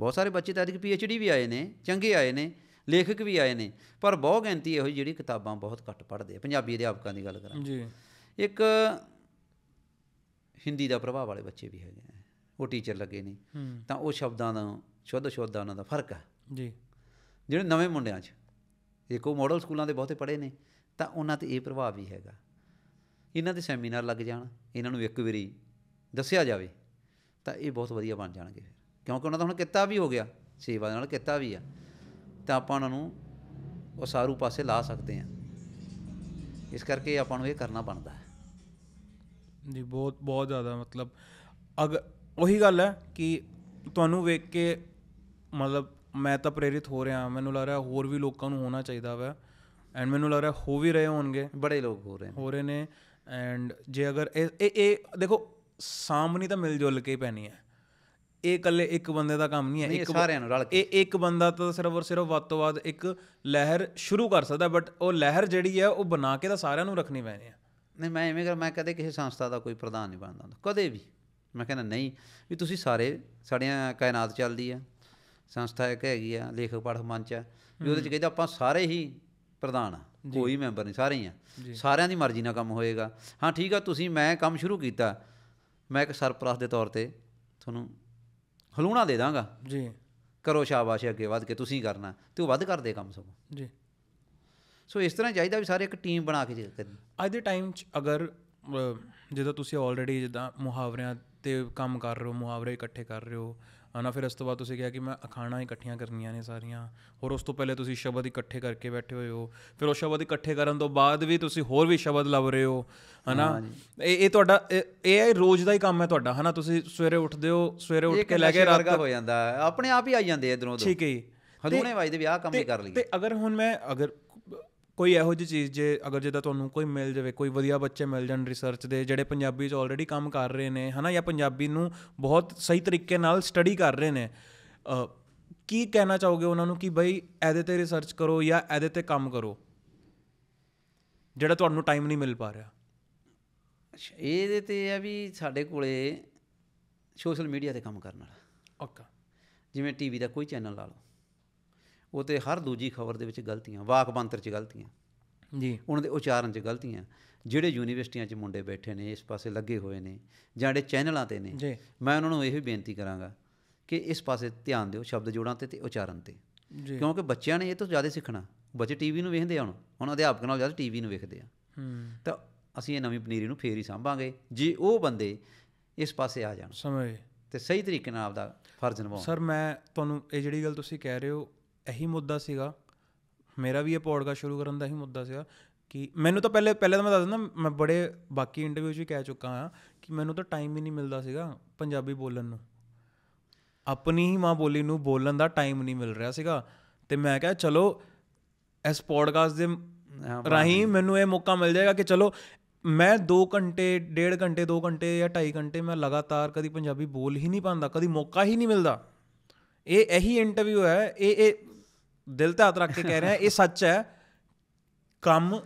ਬਹੁਤ ਸਾਰੇ ਬੱਚੇ ਤਾਂ ਅੱਜ ਪੀਐਚਡੀ ਵੀ ਆਏ ਨੇ ਚੰਗੇ ਆਏ ਨੇ ਲੇਖਕ ਵੀ ਆਏ ਨੇ ਪਰ ਬਹੁ ਗਿਣਤੀ ਇਹੋ ਜਿਹੜੀ ਕਿਤਾਬਾਂ ਬਹੁਤ ਘੱਟ ਪੜ੍ਹਦੇ ਆ ਪੰਜਾਬੀ ਅਧਿਆਪਕਾਂ ਦੀ ਗੱਲ ਕਰਾਂ ਜੀ ਇੱਕ ਹਿੰਦੀ ਦਾ ਪ੍ਰਭਾਵ ਵਾਲੇ ਬੱਚੇ ਵੀ ਹੈਗੇ ਉਹ ਟੀਚਰ ਲੱਗੇ ਨੇ ਤਾਂ ਉਹ ਸ਼ਬਦਾਂ ਦਾ ਸ਼ੁੱਧ ਸ਼ੁੱਧ ਦਾ ਉਹਨਾਂ ਦਾ ਫਰਕ ਆ ਜੀ ਜਿਹੜੇ ਨਵੇਂ ਮੁੰਡਿਆਂ 'ਚ ਇੱਕ ਕੋ ਮਾਡਲ ਸਕੂਲਾਂ ਦੇ ਬਹੁਤੇ ਪੜ੍ਹੇ ਨੇ ਤਾਂ ਉਹਨਾਂ ਤੇ ਇਹ ਪ੍ਰਭਾਵ ਵੀ ਹੈਗਾ ਇਹਨਾਂ ਦੇ ਸੈਮੀਨਾਰ ਲੱਗ ਜਾਣ ਇਹਨਾਂ ਨੂੰ ਇੱਕ ਵਾਰੀ ਦੱਸਿਆ ਜਾਵੇ ਤਾਂ ਇਹ ਬਹੁਤ ਵਧੀਆ ਬਣ ਜਾਣਗੇ ਫਿਰ ਕਿਉਂਕਿ ਉਹਨਾਂ ਦਾ ਹੁਣ ਕਿੱਤਾ ਵੀ ਹੋ ਗਿਆ ਸੇਵਾ ਨਾਲ ਕਿੱਤਾ ਵੀ ਆ ਤਾਂ ਆਪਾਂ ਉਹਨਾਂ ਨੂੰ ਉਸਾਰੂ ਪਾਸੇ ਲਾ ਸਕਦੇ ਹਾਂ ਇਸ ਕਰਕੇ ਆਪਾਂ ਨੂੰ ਇਹ ਕਰਨਾ ਬਣਦਾ ਹੈ ਜੀ ਬਹੁਤ ਬਹੁਤ ਜ਼ਿਆਦਾ ਮਤਲਬ ਅਗ ਉਹੀ ਗੱਲ ਹੈ ਕਿ ਤੁਹਾਨੂੰ ਵੇਖ ਕੇ ਮਤਲਬ ਮੈਂ ਤਾਂ ਪ੍ਰੇਰਿਤ ਹੋ ਰਿਹਾ ਮੈਨੂੰ ਲੱਗ ਰਿਹਾ ਹੋਰ ਵੀ ਲੋਕਾਂ ਨੂੰ ਹੋਣਾ ਚਾਹੀਦਾ ਵਾ ਐਂਡ ਮੈਨੂੰ ਲੱਗ ਰਿਹਾ ਹੋ ਵੀ ਰਹੇ ਹੋਣਗੇ ਬੜੇ ਲੋਕ ਹੋ ਰਹੇ ਨੇ ਹੋ ਰਹੇ ਨੇ ਐਂਡ ਜੇ ਅਗਰ ਇਹ ਇਹ ਦੇਖੋ ਸਾਹਮਣੀ ਤਾਂ ਮਿਲ ਜੁਲ ਕੇ ਪੈਣੀ ਹੈ ਇਹ ਇਕੱਲੇ ਇੱਕ ਬੰਦੇ ਦਾ ਕੰਮ ਨਹੀਂ ਹੈ ਇੱਕ ਸਾਰਿਆਂ ਨੂੰ ਰਲ ਕੇ ਇਹ ਇੱਕ ਬੰਦਾ ਤਾਂ ਸਿਰਫ ਔਰ ਸਿਰਫ ਵੱਧ ਤੋਂ ਵੱਧ ਇੱਕ ਲਹਿਰ ਸ਼ੁਰੂ ਕਰ ਸਕਦਾ ਬਟ ਉਹ ਲਹਿਰ ਜਿਹੜੀ ਹੈ ਉਹ ਬਣਾ ਕੇ ਤਾਂ ਸਾਰਿਆਂ ਨੂੰ ਰੱਖਣੀ ਪੈਣੀ ਹੈ ਨਹੀਂ ਮੈਂ ਐਵੇਂ ਕਰ ਮੈਂ ਕਦੇ ਕਿਸੇ ਸੰਸਥਾ ਦਾ ਕੋਈ ਪ੍ਰਧਾਨ ਨਹੀਂ ਬਣਦਾ ਕਦੇ ਵੀ ਮੈਂ ਕਹਿੰਦਾ ਨਹੀਂ ਵੀ ਤੁਸੀਂ ਸਾਰੇ ਸਾਡੀਆਂ ਕਾਇਨਾਤ ਚੱਲਦੀ ਆ ਸੰਸਥਾ ਇੱਕ ਹੈਗੀ ਆ ਲੇਖਕ ਪੜ੍ਹ ਮੰਚ ਆ ਵੀ ਉਹਦੇ ਚ ਕਹਿੰਦਾ ਆਪਾਂ ਸਾਰੇ ਹੀ ਪ੍ਰਧਾਨ ਆ ਕੋਈ ਮੈਂਬਰ ਨਹੀਂ ਸਾਰੇ ਹੀ ਆ ਸਾਰਿਆਂ ਦੀ ਮਰਜ਼ੀ ਨਾਲ ਕੰਮ ਹੋਏਗਾ ਹਾਂ ਠੀਕ ਆ ਤੁਸੀਂ ਮੈਂ ਕੰਮ ਸ਼ੁਰੂ ਕੀਤਾ ਮੈਂ ਇੱਕ ਸਰਪ੍ਰਸਤ ਦੇ ਤੌਰ ਤੇ ਤੁਹਾਨੂੰ ਹਲੂਣਾ ਦੇ ਦਾਂਗਾ ਜੀ ਕਰੋ ਸ਼ਾਬਾਸ਼ ਅੱਗੇ ਵੱਧ ਕੇ ਤੁਸੀਂ ਕਰਨਾ ਤੇ ਉਹ ਵੱਧ ਕਰਦੇ ਕੰਮ ਸਭ ਜੀ ਸੋ ਇਸ ਤਰ੍ਹਾਂ ਚਾਹੀਦਾ ਵੀ ਸਾਰੇ ਇੱਕ ਟੀਮ ਬਣਾ ਕੇ ਕਰੀ ਅੱਜ ਦੇ ਟਾਈਮ 'ਚ ਅਗਰ ਜਦੋਂ ਤੁਸੀਂ ਆਲਰੇਡੀ ਜਿੱਦਾਂ ਮੁਹਾਵਰਿਆਂ ਤੇ ਕੰਮ ਕਰ ਰਹੇ ਹੋ ਮੁਹਾਵਰੇ ਇਕੱਠੇ ਕਰ ਰਹੇ ਹੋ ਹਨਾ ਫਿਰ ਉਸ ਤੋਂ ਬਾਅਦ ਤੁਸੀਂ ਕਿਹਾ ਕਿ ਮੈਂ ਅਖਾਣਾ ਇਕੱਠੀਆਂ ਕਰਨੀਆਂ ਨੇ ਸਾਰੀਆਂ ਹੋਰ ਉਸ ਤੋਂ ਪਹਿਲੇ ਤੁਸੀਂ ਸ਼ਬਦ ਇਕੱਠੇ ਕਰਕੇ ਬੈਠੇ ਹੋਏ ਹੋ ਫਿਰ ਉਹ ਸ਼ਬਦ ਇਕੱਠੇ ਕਰਨ ਤੋਂ ਬਾਅਦ ਵੀ ਤੁਸੀਂ ਹੋਰ ਵੀ ਸ਼ਬਦ ਲੱਭ ਰਹੇ ਹੋ ਹਨਾ ਇਹ ਇਹ ਤੁਹਾਡਾ ਇਹ ਰੋਜ਼ ਦਾ ਹੀ ਕੰਮ ਹੈ ਤੁਹਾਡਾ ਹਨਾ ਤੁਸੀਂ ਸਵੇਰੇ ਉੱਠਦੇ ਹੋ ਸਵੇਰੇ ਉੱਠ ਕੇ ਲੈ ਕੇ ਰਾਤ ਦਾ ਹੋ ਜਾਂਦਾ ਆਪਣੇ ਆਪ ਹੀ ਆ ਜਾਂਦੇ ਇਧਰੋਂ ਉਧਰ ਠੀਕ ਹੈ ਹਲੂਣੇ ਵਜਦੇ ਵੀ ਆ ਕੰਮ ਹੀ ਕਰ ਲਈ ਤੇ ਅਗਰ ਹੁਣ ਮੈਂ ਅਗਰ ਕੋਈ ਇਹੋ ਜਿਹੀ ਚੀਜ਼ ਜੇ ਅਗਰ ਤਾਂ ਤੁਹਾਨੂੰ ਕੋਈ ਮਿਲ ਜਾਵੇ ਕੋਈ ਵਧੀਆ ਬੱਚੇ ਮਿਲ ਜਾਣ ਰਿਸਰਚ ਦੇ ਜਿਹੜੇ ਪੰਜਾਬੀ 'ਚ ਆਲਰੇਡੀ ਕੰਮ ਕਰ ਰਹੇ ਨੇ ਹਨਾ ਜਾਂ ਪੰਜਾਬੀ ਨੂੰ ਬਹੁਤ ਸਹੀ ਤਰੀਕੇ ਨਾਲ ਸਟੱਡੀ ਕਰ ਰਹੇ ਨੇ ਕੀ ਕਹਿਣਾ ਚਾਹੋਗੇ ਉਹਨਾਂ ਨੂੰ ਕਿ ਬਈ ਐਦੇ ਤੇ ਰਿਸਰਚ ਕਰੋ ਜਾਂ ਐਦੇ ਤੇ ਕੰਮ ਕਰੋ ਜਿਹੜਾ ਤੁਹਾਨੂੰ ਟਾਈਮ ਨਹੀਂ ਮਿਲ ਪਾ ਰਿਹਾ ਅੱਛਾ ਇਹਦੇ ਤੇ ਆ ਵੀ ਸਾਡੇ ਕੋਲੇ ਸੋਸ਼ਲ ਮੀਡੀਆ ਤੇ ਕੰਮ ਕਰਨ ਵਾਲਾ ਓਕੇ ਜਿਵੇਂ ਟੀਵੀ ਦਾ ਕੋਈ ਚੈਨਲ ਲਾ ਲਓ ਉਹ ਤੇ ਹਰ ਦੂਜੀ ਖਬਰ ਦੇ ਵਿੱਚ ਗਲਤੀਆਂ ਵਾਕ ਬੰਤਰ 'ਚ ਗਲਤੀਆਂ ਜੀ ਉਹਨਾਂ ਦੇ ਉਚਾਰਨ 'ਚ ਗਲਤੀਆਂ ਜਿਹੜੇ ਯੂਨੀਵਰਸਿਟੀਆਂ 'ਚ ਮੁੰਡੇ ਬੈਠੇ ਨੇ ਇਸ ਪਾਸੇ ਲੱਗੇ ਹੋਏ ਨੇ ਜਾਂ ਜਿਹੜੇ ਚੈਨਲਾਂ ਤੇ ਨੇ ਮੈਂ ਉਹਨਾਂ ਨੂੰ ਇਹ ਵੀ ਬੇਨਤੀ ਕਰਾਂਗਾ ਕਿ ਇਸ ਪਾਸੇ ਧਿਆਨ ਦਿਓ ਸ਼ਬਦ ਜੋੜਾਂ ਤੇ ਤੇ ਉਚਾਰਨ ਤੇ ਜੀ ਕਿਉਂਕਿ ਬੱਚਿਆਂ ਨੇ ਇਹ ਤੋਂ ਜ਼ਿਆਦਾ ਸਿੱਖਣਾ ਬੱਚੇ ਟੀਵੀ ਨੂੰ ਵੇਖਦੇ ਆ ਹੁਣ ਹੁਣ ਅਧਿਆਪਕ ਨਾਲ ਜ਼ਿਆਦਾ ਟੀਵੀ ਨੂੰ ਵੇਖਦੇ ਆ ਤਾਂ ਅਸੀਂ ਇਹ ਨਵੀਂ ਪਨੀਰੀ ਨੂੰ ਫੇਰ ਹੀ ਸੰਭਾਂਗੇ ਜੇ ਉਹ ਬੰਦੇ ਇਸ ਪਾਸੇ ਆ ਜਾਣ ਸਮਝ ਤੇ ਸਹੀ ਤਰੀਕੇ ਨਾਲ ਆਪਦਾ ਫਰਜ਼ ਨਿਭਾਉਣ ਸਰ ਮੈਂ ਤੁਹਾਨੂੰ ਇਹ ਜਿਹੜੀ ਗੱਲ ਤੁਸੀਂ ਕਹਿ ਰਹੇ ਹੋ ਇਹੀ ਮੁੱਦਾ ਸੀਗਾ ਮੇਰਾ ਵੀ ਇਹ ਪੋਡਕਾਸਟ ਸ਼ੁਰੂ ਕਰਨ ਦਾ ਹੀ ਮੁੱਦਾ ਸੀਗਾ ਕਿ ਮੈਨੂੰ ਤਾਂ ਪਹਿਲੇ ਪਹਿਲੇ ਤਾਂ ਮੈਂ ਦੱਸ ਦਿੰਦਾ ਮੈਂ ਬੜੇ ਬਾਕੀ ਇੰਟਰਵਿਊ 'ਚ ਵੀ ਕਹਿ ਚੁੱਕਾ ਹਾਂ ਕਿ ਮੈਨੂੰ ਤਾਂ ਟਾਈਮ ਹੀ ਨਹੀਂ ਮਿਲਦਾ ਸੀਗਾ ਪੰਜਾਬੀ ਬੋਲਣ ਨੂੰ ਆਪਣੀ ਹੀ ਮਾਂ ਬੋਲੀ ਨੂੰ ਬੋਲਣ ਦਾ ਟਾਈਮ ਨਹੀਂ ਮਿਲ ਰਿਹਾ ਸੀਗਾ ਤੇ ਮੈਂ ਕਿਹਾ ਚਲੋ ਇਸ ਪੋਡਕਾਸਟ ਦੇ ਰਾਹੀਂ ਮੈਨੂੰ ਇਹ ਮੌਕਾ ਮਿਲ ਜਾਏਗਾ ਕਿ ਚਲੋ ਮੈਂ 2 ਘੰਟੇ 1.5 ਘੰਟੇ 2 ਘੰਟੇ ਜਾਂ 2.5 ਘੰਟੇ ਮੈਂ ਲਗਾਤਾਰ ਕਦੀ ਪੰਜਾਬੀ ਬੋਲ ਹੀ ਨਹੀਂ ਪਾਉਂਦਾ ਕਦੀ ਮੌਕਾ ਹੀ ਨਹੀਂ ਮਿਲਦਾ ਇਹ ਇਹੀ ਇੰਟਰਵਿਊ ਹੈ ਇਹ ਇਹ ਦਿਲ ਤੇ ਹੱਥ ਰੱਖ ਕੇ ਕਹਿ ਰਿਹਾ ਇਹ ਸੱਚ ਹੈ ਕੰਮ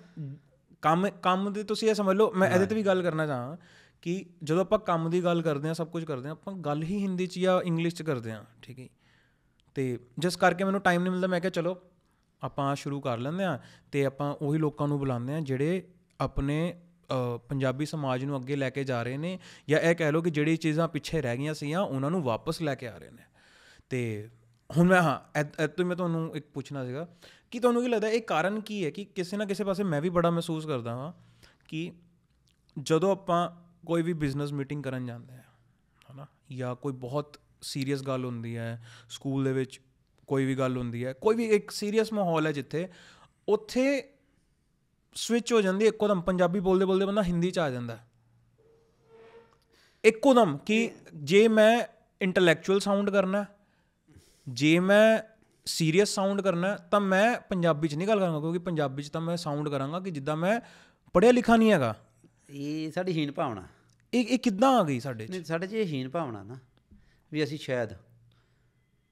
ਕੰਮ ਕੰਮ ਦੇ ਤੁਸੀਂ ਇਹ ਸਮਝ ਲਓ ਮੈਂ ਇਹਦੇ ਤੇ ਵੀ ਗੱਲ ਕਰਨਾ ਚਾਹਾਂ ਕਿ ਜਦੋਂ ਆਪਾਂ ਕੰਮ ਦੀ ਗੱਲ ਕਰਦੇ ਆ ਸਭ ਕੁਝ ਕਰਦੇ ਆ ਆਪਾਂ ਗੱਲ ਹੀ ਹਿੰਦੀ ਚ ਜਾਂ ਇੰਗਲਿਸ਼ ਚ ਕਰਦੇ ਆ ਠੀਕ ਹੈ ਤੇ ਜਿਸ ਕਰਕੇ ਮੈਨੂੰ ਟਾਈਮ ਨਹੀਂ ਮਿਲਦਾ ਮੈਂ ਕਿਹਾ ਚਲੋ ਆਪਾਂ ਸ਼ੁਰੂ ਕਰ ਲੈਂਦੇ ਆ ਤੇ ਆਪਾਂ ਉਹੀ ਲੋਕਾਂ ਨੂੰ ਬੁਲਾਉਂਦੇ ਆ ਜਿਹੜੇ ਆਪਣੇ ਪੰਜਾਬੀ ਸਮਾਜ ਨੂੰ ਅੱਗੇ ਲੈ ਕੇ ਜਾ ਰਹੇ ਨੇ ਜਾਂ ਇਹ ਕਹਿ ਲਓ ਕਿ ਜਿਹੜੀ ਚੀਜ਼ਾਂ ਪਿੱਛੇ ਰਹਿ ਗਈਆਂ ਸੀਆਂ ਉਹਨਾਂ ਨੂੰ ਵਾਪਸ ਲੈ ਕੇ ਆ ਰਹੇ ਨੇ ਤੇ ਹੁਣ ਮੈਂ ਹਾਂ ਐਤੋਂ ਮੈਂ ਤੁਹਾਨੂੰ ਇੱਕ ਪੁੱਛਣਾ ਸੀਗਾ ਕਿ ਤੁਹਾਨੂੰ ਕੀ ਲੱਗਦਾ ਇਹ ਕਾਰਨ ਕੀ ਹੈ ਕਿ ਕਿਸੇ ਨਾ ਕਿਸੇ ਪਾਸੇ ਮੈਂ ਵੀ ਬੜਾ ਮਹਿਸੂਸ ਕਰਦਾ ਹਾਂ ਕਿ ਜਦੋਂ ਆਪਾਂ ਕੋਈ ਵੀ ਬਿਜ਼ਨਸ ਮੀਟਿੰਗ ਕਰਨ ਜਾਂਦੇ ਆ ਹਨਾ ਜਾਂ ਕੋਈ ਬਹੁਤ ਸੀਰੀਅਸ ਗੱਲ ਹੁੰਦੀ ਹੈ ਸਕੂਲ ਦੇ ਵਿੱਚ ਕੋਈ ਵੀ ਗੱਲ ਹੁੰਦੀ ਹੈ ਕੋਈ ਵੀ ਇੱਕ ਸੀਰੀਅਸ ਮਾਹੌਲ ਹੈ ਜਿੱਥੇ ਉੱਥੇ ਸਵਿਚ ਹੋ ਜਾਂਦੀ ਹੈ ਇੱਕੋਦਮ ਪੰਜਾਬੀ ਬੋਲਦੇ ਬੋਲਦੇ ਬੰਦਾ ਹਿੰਦੀ ਚ ਆ ਜਾਂਦਾ ਹੈ ਦਮ ਕਿ ਜੇ ਮੈਂ ਇੰਟੈਲੈਕਚੁਅਲ ਸਾਊਂਡ ਕਰਨਾ ਹੈ ਜੇ ਮੈਂ ਸੀਰੀਅਸ ਸਾਊਂਡ ਕਰਨਾ ਤਾਂ ਮੈਂ ਪੰਜਾਬੀ ਚ ਨਹੀਂ ਗੱਲ ਕਰਾਂਗਾ ਕਿਉਂਕਿ ਪੰਜਾਬੀ ਚ ਤਾਂ ਮੈਂ ਸਾਊਂਡ ਕਰਾਂਗਾ ਕਿ ਜਿੱਦਾਂ ਮੈਂ ਪੜਿਆ ਲਿਖਾ ਨਹੀਂ ਹੈਗਾ ਇਹ ਸਾਡੀ ਹੀਨ ਭਾਵਨਾ ਇਹ ਇਹ ਕਿੱਦਾਂ ਆ ਗਈ ਸਾਡੇ ਚ ਨਹੀਂ ਸਾਡੇ ਚ ਇਹ ਹੀਨ ਭਾਵਨਾ ਨਾ ਵੀ ਅਸੀਂ ਸ਼ਾਇਦ